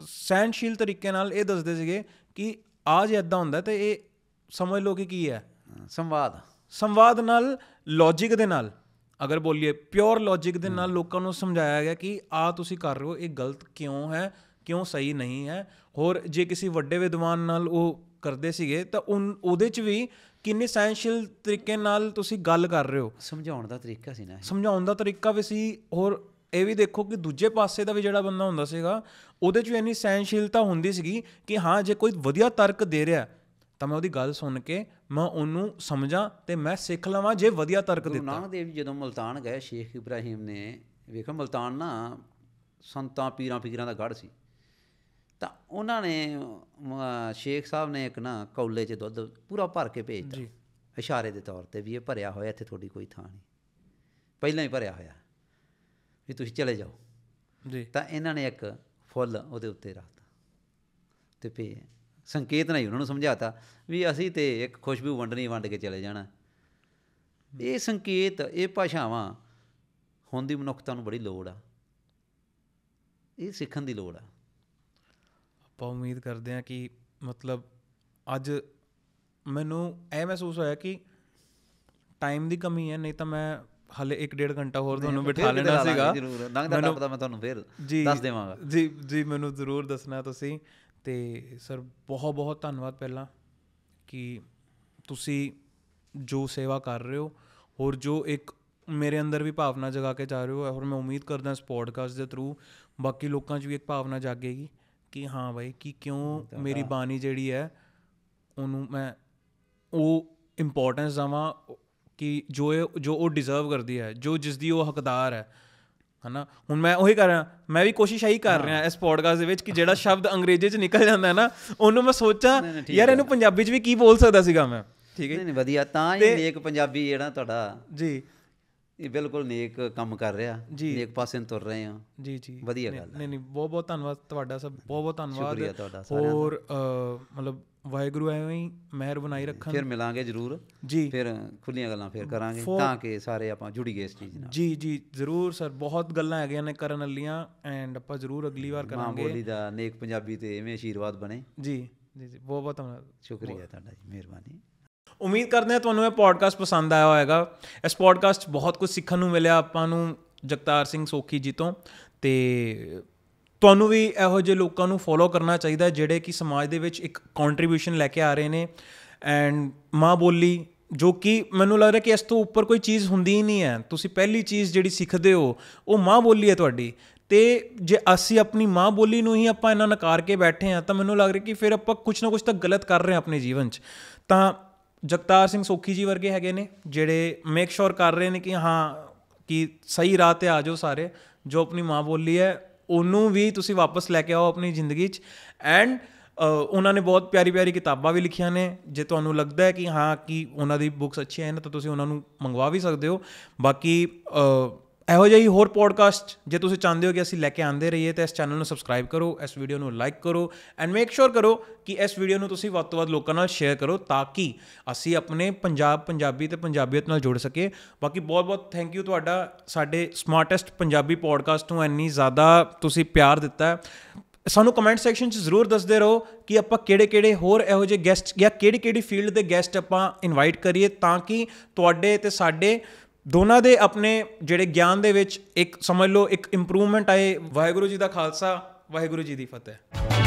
ਸੈਂਸ਼ੀਲ ਤਰੀਕੇ ਨਾਲ ਇਹ ਦੱਸਦੇ ਸੀਗੇ ਕਿ ਆ ਜੇ ਇਦਾਂ ਹੁੰਦਾ ਤੇ ਇਹ ਸਮਝ ਲਓ ਕਿ ਕੀ ਹੈ ਸੰਵਾਦ ਸੰਵਾਦ ਨਾਲ ਲੌਜੀਕ ਦੇ ਨਾਲ ਅਗਰ ਬੋਲੀਏ ਪਿਓਰ ਲੌਜੀਕ ਦੇ ਨਾਲ ਲੋਕਾਂ ਨੂੰ ਸਮਝਾਇਆ ਗਿਆ ਕਿ ਆ ਤੁਸੀਂ ਕਰ ਰਹੇ ਹੋ ਇਹ ਗਲਤ ਕਿਉਂ ਹੈ ਕਿਉਂ ਸਹੀ ਨਹੀਂ ਹੈ ਹੋਰ ਜੇ ਕਿਸੇ ਵੱਡੇ ਵਿਦਵਾਨ ਨਾਲ ਉਹ ਕਰਦੇ ਸੀਗੇ ਤਾਂ ਉਹਦੇ ਚ ਵੀ ਕਿੰਨੇ ਸਾਇੰਸ਼ੀਅਲ ਤਰੀਕੇ ਨਾਲ ਤੁਸੀਂ ਗੱਲ ਕਰ ਰਹੇ ਹੋ ਸਮਝਾਉਣ ਦਾ ਤਰੀਕਾ ਸੀ ਨਾ ਸਮਝਾਉਣ ਦਾ ਤਰੀਕਾ ਵੀ ਸੀ ਹੋਰ ਇਹ ਵੀ ਦੇਖੋ ਕਿ ਦੂਜੇ ਪਾਸੇ ਦਾ ਵੀ ਜਿਹੜਾ ਬੰਦਾ ਹੁੰਦਾ ਸੀਗਾ ਉਹਦੇ 'ਚ ਇੰਨੀ ਸਹਿਨਸ਼ੀਲਤਾ ਹੁੰਦੀ ਸੀਗੀ ਕਿ ਹਾਂ ਜੇ ਕੋਈ ਵਧੀਆ ਤਰਕ ਦੇ ਰਿਹਾ ਤਾਂ ਮੈਂ ਉਹਦੀ ਗੱਲ ਸੁਣ ਕੇ ਮੈਂ ਉਹਨੂੰ ਸਮਝਾਂ ਤੇ ਮੈਂ ਸਿੱਖ ਲਵਾਂ ਜੇ ਵਧੀਆ ਤਰਕ ਦਿੱਤਾ ਨਾਨਕ ਦੇਵ ਜੀ ਜਦੋਂ ਮਲਤਾਨ ਗਏ ਸ਼ੇਖ ਇਬਰਾਹੀਮ ਨੇ ਵੇਖੋ ਮਲਤਾਨ ਨਾ ਸੰਤਾਂ ਪੀਰਾਂ ਫਕੀਰਾਂ ਦਾ ਗੜ ਸੀ ਤਾਂ ਉਹਨਾਂ ਨੇ ਸ਼ੇਖ ਸਾਹਿਬ ਨੇ ਇੱਕ ਨਾ ਕੌਲੇ 'ਚ ਦੁੱਧ ਪੂਰਾ ਭਰ ਕੇ ਭੇਜਤਾ ਜੀ ਇਸ਼ਾਰੇ ਦੇ ਤੌਰ ਤੇ ਵੀ ਇਹ ਭਰਿਆ ਹੋਇਆ ਇੱਥੇ ਤੁਹਾਡੀ ਕੋਈ ਥਾਂ ਨਹੀਂ ਪਹਿਲਾਂ ਹੀ ਭਰਿਆ ਹੋਇਆ ਵੀ ਤੁਸੀਂ ਚਲੇ ਜਾਓ ਜੀ ਤਾਂ ਇਹਨਾਂ ਨੇ ਇੱਕ ਫੁੱਲ ਉਹਦੇ ਉੱਤੇ ਰੱਖਤਾ ਤੇ ਭੇਜਿਆ ਸੰਕੇਤ ਨਹੀਂ ਉਹਨਾਂ ਨੂੰ ਸਮਝਾਤਾ ਵੀ ਅਸੀਂ ਤੇ ਇੱਕ ਖੁਸ਼ਬੂ ਵੰਡਣੀ ਵੰਡ ਕੇ ਚਲੇ ਜਾਣਾ ਇਹ ਸੰਕੇਤ ਇਹ ਭਾਸ਼ਾਵਾਂ ਹੁਣ ਦੀ ਮਨੁੱਖਤਾ ਨੂੰ ਬੜੀ ਲੋੜ ਆ ਇਹ ਸਿੱਖਣ ਦੀ ਲੋੜ ਆ ਆਪਾਂ ਉਮੀਦ ਕਰਦੇ ਹਾਂ ਕਿ ਮਤਲਬ ਅੱਜ ਮੈਨੂੰ ਇਹ ਮਹਿਸੂਸ ਹੋਇਆ ਕਿ ਟਾਈਮ ਦੀ ਕਮੀ ਹੈ ਨਹੀਂ ਤਾਂ ਮੈਂ ਹਲੇ 1.5 ਘੰਟਾ ਹੋਰ ਤੁਹਾਨੂੰ ਬਿਠਾ ਲੈਣਾ ਸੀਗਾ ਜ਼ਰੂਰ ਲੰਘਦਾ ਟੱਪਦਾ ਮੈਂ ਤੁਹਾਨੂੰ ਫੇਰ ਦੱਸ ਦੇਵਾਂਗਾ ਜੀ ਜੀ ਮੈਨੂੰ ਜ਼ਰੂਰ ਦੱਸਣਾ ਤੁਸੀਂ ਤੇ ਸਰ ਬਹੁਤ ਬਹੁਤ ਧੰਨਵਾਦ ਪਹਿਲਾਂ ਕਿ ਤੁਸੀਂ ਜੋ ਸੇਵਾ ਕਰ ਰਹੇ ਹੋ ਔਰ ਜੋ ਇੱਕ ਮੇਰੇ ਅੰਦਰ ਵੀ ਭਾਵਨਾ ਜਗਾ ਕੇ ਜਾ ਰਹੇ ਹੋ ਔਰ ਮੈਂ ਉਮੀਦ ਕਰਦਾ ਇਸ ਪੋਡਕਾਸਟ ਦੇ ਥਰੂ ਬਾਕੀ ਲੋਕਾਂ 'ਚ ਵੀ ਇੱਕ ਭਾਵਨਾ ਜਾਗੇਗੀ ਕਿ ਹਾਂ ਭਾਈ ਕਿ ਕਿਉਂ ਮੇਰੀ ਬਾਣੀ ਜਿਹੜੀ ਹੈ ਉਹਨੂੰ ਮੈਂ ਉਹ ਇੰਪੋਰਟੈਂਸ ਦਵਾਂ ਕਿ ਜੋ ਜੋ ਉਹ ਡਿਜ਼ਰਵ ਕਰਦੀ ਹੈ ਜੋ ਜਿਸ ਦੀ ਉਹ ਹੱਕਦਾਰ ਹੈ ਹਨਾ ਹੁਣ ਮੈਂ ਉਹੀ ਕਰ ਰਿਹਾ ਮੈਂ ਵੀ ਕੋਸ਼ਿਸ਼ ਆਹੀ ਕਰ ਰਿਹਾ ਇਸ ਪੋਡਕਾਸਟ ਦੇ ਵਿੱਚ ਕਿ ਜਿਹੜਾ ਸ਼ਬਦ ਅੰਗਰੇਜ਼ੀ 'ਚ ਨਿਕਲ ਜਾਂਦਾ ਹੈ ਨਾ ਉਹਨੂੰ ਮੈਂ ਸੋਚਾਂ ਯਾਰ ਇਹਨੂੰ ਪੰਜਾਬੀ 'ਚ ਵੀ ਕੀ ਬੋਲ ਸਕਦਾ ਸੀਗਾ ਮੈਂ ਠੀਕ ਹੈ ਨਹੀਂ ਨਹੀਂ ਵਧੀਆ ਤਾਂ ਹੀ ਨੇਕ ਪੰਜਾਬੀ ਜਿਹੜਾ ਤੁਹਾਡਾ ਜੀ ਇਹ ਬਿਲਕੁਲ ਨੇਕ ਕੰਮ ਕਰ ਰਿਹਾ ਨੇਕ ਪਾਸੇ ਤੁਰ ਰਹੇ ਹਾਂ ਜੀ ਜੀ ਵਧੀਆ ਗੱਲ ਨਹੀਂ ਨਹੀਂ ਬਹੁਤ ਬਹੁਤ ਧੰਨਵਾਦ ਤੁਹਾਡਾ ਸਭ ਬਹੁਤ ਬਹੁਤ ਧੰਨਵਾਦ ਸ਼ੁਕਰੀਆ ਤੁਹਾਡਾ ਸਾਰਿਆਂ ਦਾ ਹੋਰ ਮਤਲਬ ਵਾਹਿਗੁਰੂ ਐਵੇਂ ਹੀ ਮਹਿਰ ਬਣਾਈ ਰੱਖਣ ਫਿਰ ਮਿਲਾਂਗੇ ਜ਼ਰੂਰ ਜੀ ਫਿਰ ਖੁੱਲੀਆਂ ਗੱਲਾਂ ਫਿਰ ਕਰਾਂਗੇ ਤਾਂ ਕਿ ਸਾਰੇ ਆਪਾਂ ਜੁੜੀਏ ਇਸ ਚੀਜ਼ ਨਾਲ ਜੀ ਜੀ ਜ਼ਰੂਰ ਸਰ ਬਹੁਤ ਗੱਲਾਂ ਹੈਗੀਆਂ ਨੇ ਕਰਨ ਵਾਲੀਆਂ ਐਂਡ ਆਪਾਂ ਜ਼ਰੂਰ ਅਗਲੀ ਵਾਰ ਕਰਾਂਗੇ ਮਾਂ ਬੋਲੀ ਦਾ ਨੇਕ ਪੰਜਾਬੀ ਤੇ ਐਵੇਂ ਆਸ਼ੀਰਵਾਦ ਬਣੇ ਜੀ ਜੀ ਜੀ ਬਹੁਤ ਬਹੁਤ ਸ਼ੁਕਰੀਆ ਤੁਹਾਡਾ ਜੀ ਮਿਹਰਬਾਨੀ ਉਮੀਦ ਕਰਦੇ ਹਾਂ ਤੁਹਾਨੂੰ ਇਹ ਪੋਡਕਾਸਟ ਪਸੰਦ ਆਇਆ ਹੋਵੇਗਾ ਇਸ ਪੋਡਕਾਸਟ ਬਹੁਤ ਕੁਝ ਸਿੱਖਣ ਨੂੰ ਮਿਲਿਆ ਆਪਾਂ ਨੂੰ ਜਗਤਾਰ ਸਿੰਘ ਸੋਖੀ ਜੀ ਤੋਂ ਤੇ ਤੁਹਾਨੂੰ ਵੀ ਇਹੋ ਜਿਹੇ ਲੋਕਾਂ ਨੂੰ ਫੋਲੋ ਕਰਨਾ ਚਾਹੀਦਾ ਜਿਹੜੇ ਕਿ ਸਮਾਜ ਦੇ ਵਿੱਚ ਇੱਕ ਕੰਟਰੀਬਿਊਸ਼ਨ ਲੈ ਕੇ ਆ ਰਹੇ ਨੇ ਐਂਡ ਮਾਂ ਬੋਲੀ ਜੋ ਕਿ ਮੈਨੂੰ ਲੱਗਦਾ ਕਿ ਇਸ ਤੋਂ ਉੱਪਰ ਕੋਈ ਚੀਜ਼ ਹੁੰਦੀ ਹੀ ਨਹੀਂ ਹੈ ਤੁਸੀਂ ਪਹਿਲੀ ਚੀਜ਼ ਜਿਹੜੀ ਸਿੱਖਦੇ ਹੋ ਉਹ ਮਾਂ ਬੋਲੀ ਹੈ ਤੁਹਾਡੀ ਤੇ ਜੇ ਅਸੀਂ ਆਪਣੀ ਮਾਂ ਬੋਲੀ ਨੂੰ ਹੀ ਆਪਾਂ ਇਹਨਾਂ ਨਕਾਰ ਕੇ ਬੈਠੇ ਆ ਤਾਂ ਮੈਨੂੰ ਲੱਗ ਰਿਹਾ ਕਿ ਫਿਰ ਆਪਾਂ ਕੁਝ ਨਾ ਕੁਝ ਤਾਂ ਗਲਤ ਕਰ ਰਹੇ ਆ ਆਪਣੇ ਜੀਵਨ 'ਚ ਤਾਂ ਜਗਤਾਰ ਸਿੰਘ ਸੋਖੀ ਜੀ ਵਰਗੇ ਹੈਗੇ ਨੇ ਜਿਹੜੇ ਮੇਕ ਸ਼ੋਰ ਕਰ ਰਹੇ ਨੇ ਕਿ ਹਾਂ ਕਿ ਸਹੀ ਰਾਹ ਤੇ ਆ ਜਾਓ ਸਾਰੇ ਜੋ ਆਪਣੀ ਮਾਂ ਬੋਲੀ ਹੈ ਉਹਨੂੰ ਵੀ ਤੁਸੀਂ ਵਾਪਸ ਲੈ ਕੇ ਆਓ ਆਪਣੀ ਜ਼ਿੰਦਗੀ 'ਚ ਐਂਡ ਉਹਨਾਂ ਨੇ ਬਹੁਤ ਪਿਆਰੀ ਪਿਆਰੀ ਕਿਤਾਬਾਂ ਵੀ ਲਿਖੀਆਂ ਨੇ ਜੇ ਤੁਹਾਨੂੰ ਲੱਗਦਾ ਹੈ ਕਿ ਹਾਂ ਕਿ ਉਹਨਾਂ ਦੀ ਬੁੱਕਸ ਅੱਛੀਆਂ ਹਨ ਤਾਂ ਤੁਸੀਂ ਉਹਨਾਂ ਨੂੰ ਮੰਗਵਾ ਵੀ ਸਕਦੇ ਹੋ ਬਾਕੀ ਇਹੋ ਜਿਹੀ ਹੋਰ ਪੋਡਕਾਸਟ ਜੇ ਤੁਸੀਂ ਚਾਹੁੰਦੇ ਹੋ ਕਿ ਅਸੀਂ ਲੈ ਕੇ ਆਂਦੇ ਰਹੀਏ ਤਾਂ ਇਸ ਚੈਨਲ ਨੂੰ ਸਬਸਕ੍ਰਾਈਬ ਕਰੋ ਇਸ ਵੀਡੀਓ ਨੂੰ ਲਾਈਕ ਕਰੋ ਐਂਡ ਮੇਕ ਸ਼ੋਰ ਕਰੋ ਕਿ ਇਸ ਵੀਡੀਓ ਨੂੰ ਤੁਸੀਂ ਵੱਧ ਤੋਂ ਵੱਧ ਲੋਕਾਂ ਨਾਲ ਸ਼ੇਅਰ ਕਰੋ ਤਾਂ ਕਿ ਅਸੀਂ ਆਪਣੇ ਪੰਜਾਬ ਪੰਜਾਬੀ ਤੇ ਪੰਜਾਬੀਅਤ ਨਾਲ ਜੁੜ ਸਕੀਏ ਬਾਕੀ ਬਹੁਤ ਬਹੁਤ ਥੈਂਕ ਯੂ ਤੁਹਾਡਾ ਸਾਡੇ ਸਮਾਰਟੈਸਟ ਪੰਜਾਬੀ ਪੋਡਕਾਸਟ ਨੂੰ ਇੰਨੀ ਜ਼ਿਆਦਾ ਤੁਸੀਂ ਪਿਆਰ ਦਿੱਤਾ ਸਾਨੂੰ ਕਮੈਂਟ ਸੈਕਸ਼ਨ 'ਚ ਜ਼ਰੂਰ ਦੱਸਦੇ ਰਹੋ ਕਿ ਆਪਾਂ ਕਿਹੜੇ-ਕਿਹੜੇ ਹੋਰ ਇਹੋ ਜਿਹੇ ਗੈਸਟ ਜਾਂ ਕਿਹੜੀ-ਕਿਹੜੀ ਫੀਲਡ ਦੇ ਗੈਸਟ ਆਪਾਂ ਇਨਵਾਈਟ ਕਰੀਏ ਤਾਂ ਕਿ ਤੁਹਾਡੇ ਤੇ ਸਾਡੇ ਦੋਨਾਂ ਦੇ ਆਪਣੇ ਜਿਹੜੇ ਗਿਆਨ ਦੇ ਵਿੱਚ ਇੱਕ ਸਮਝ ਲਓ ਇੱਕ ਇੰਪਰੂਵਮੈਂਟ ਆਏ ਵਾਹਿਗੁਰੂ ਜੀ ਦਾ ਖਾਲਸਾ ਵਾਹਿਗੁਰੂ ਜੀ ਦੀ ਫਤਿਹ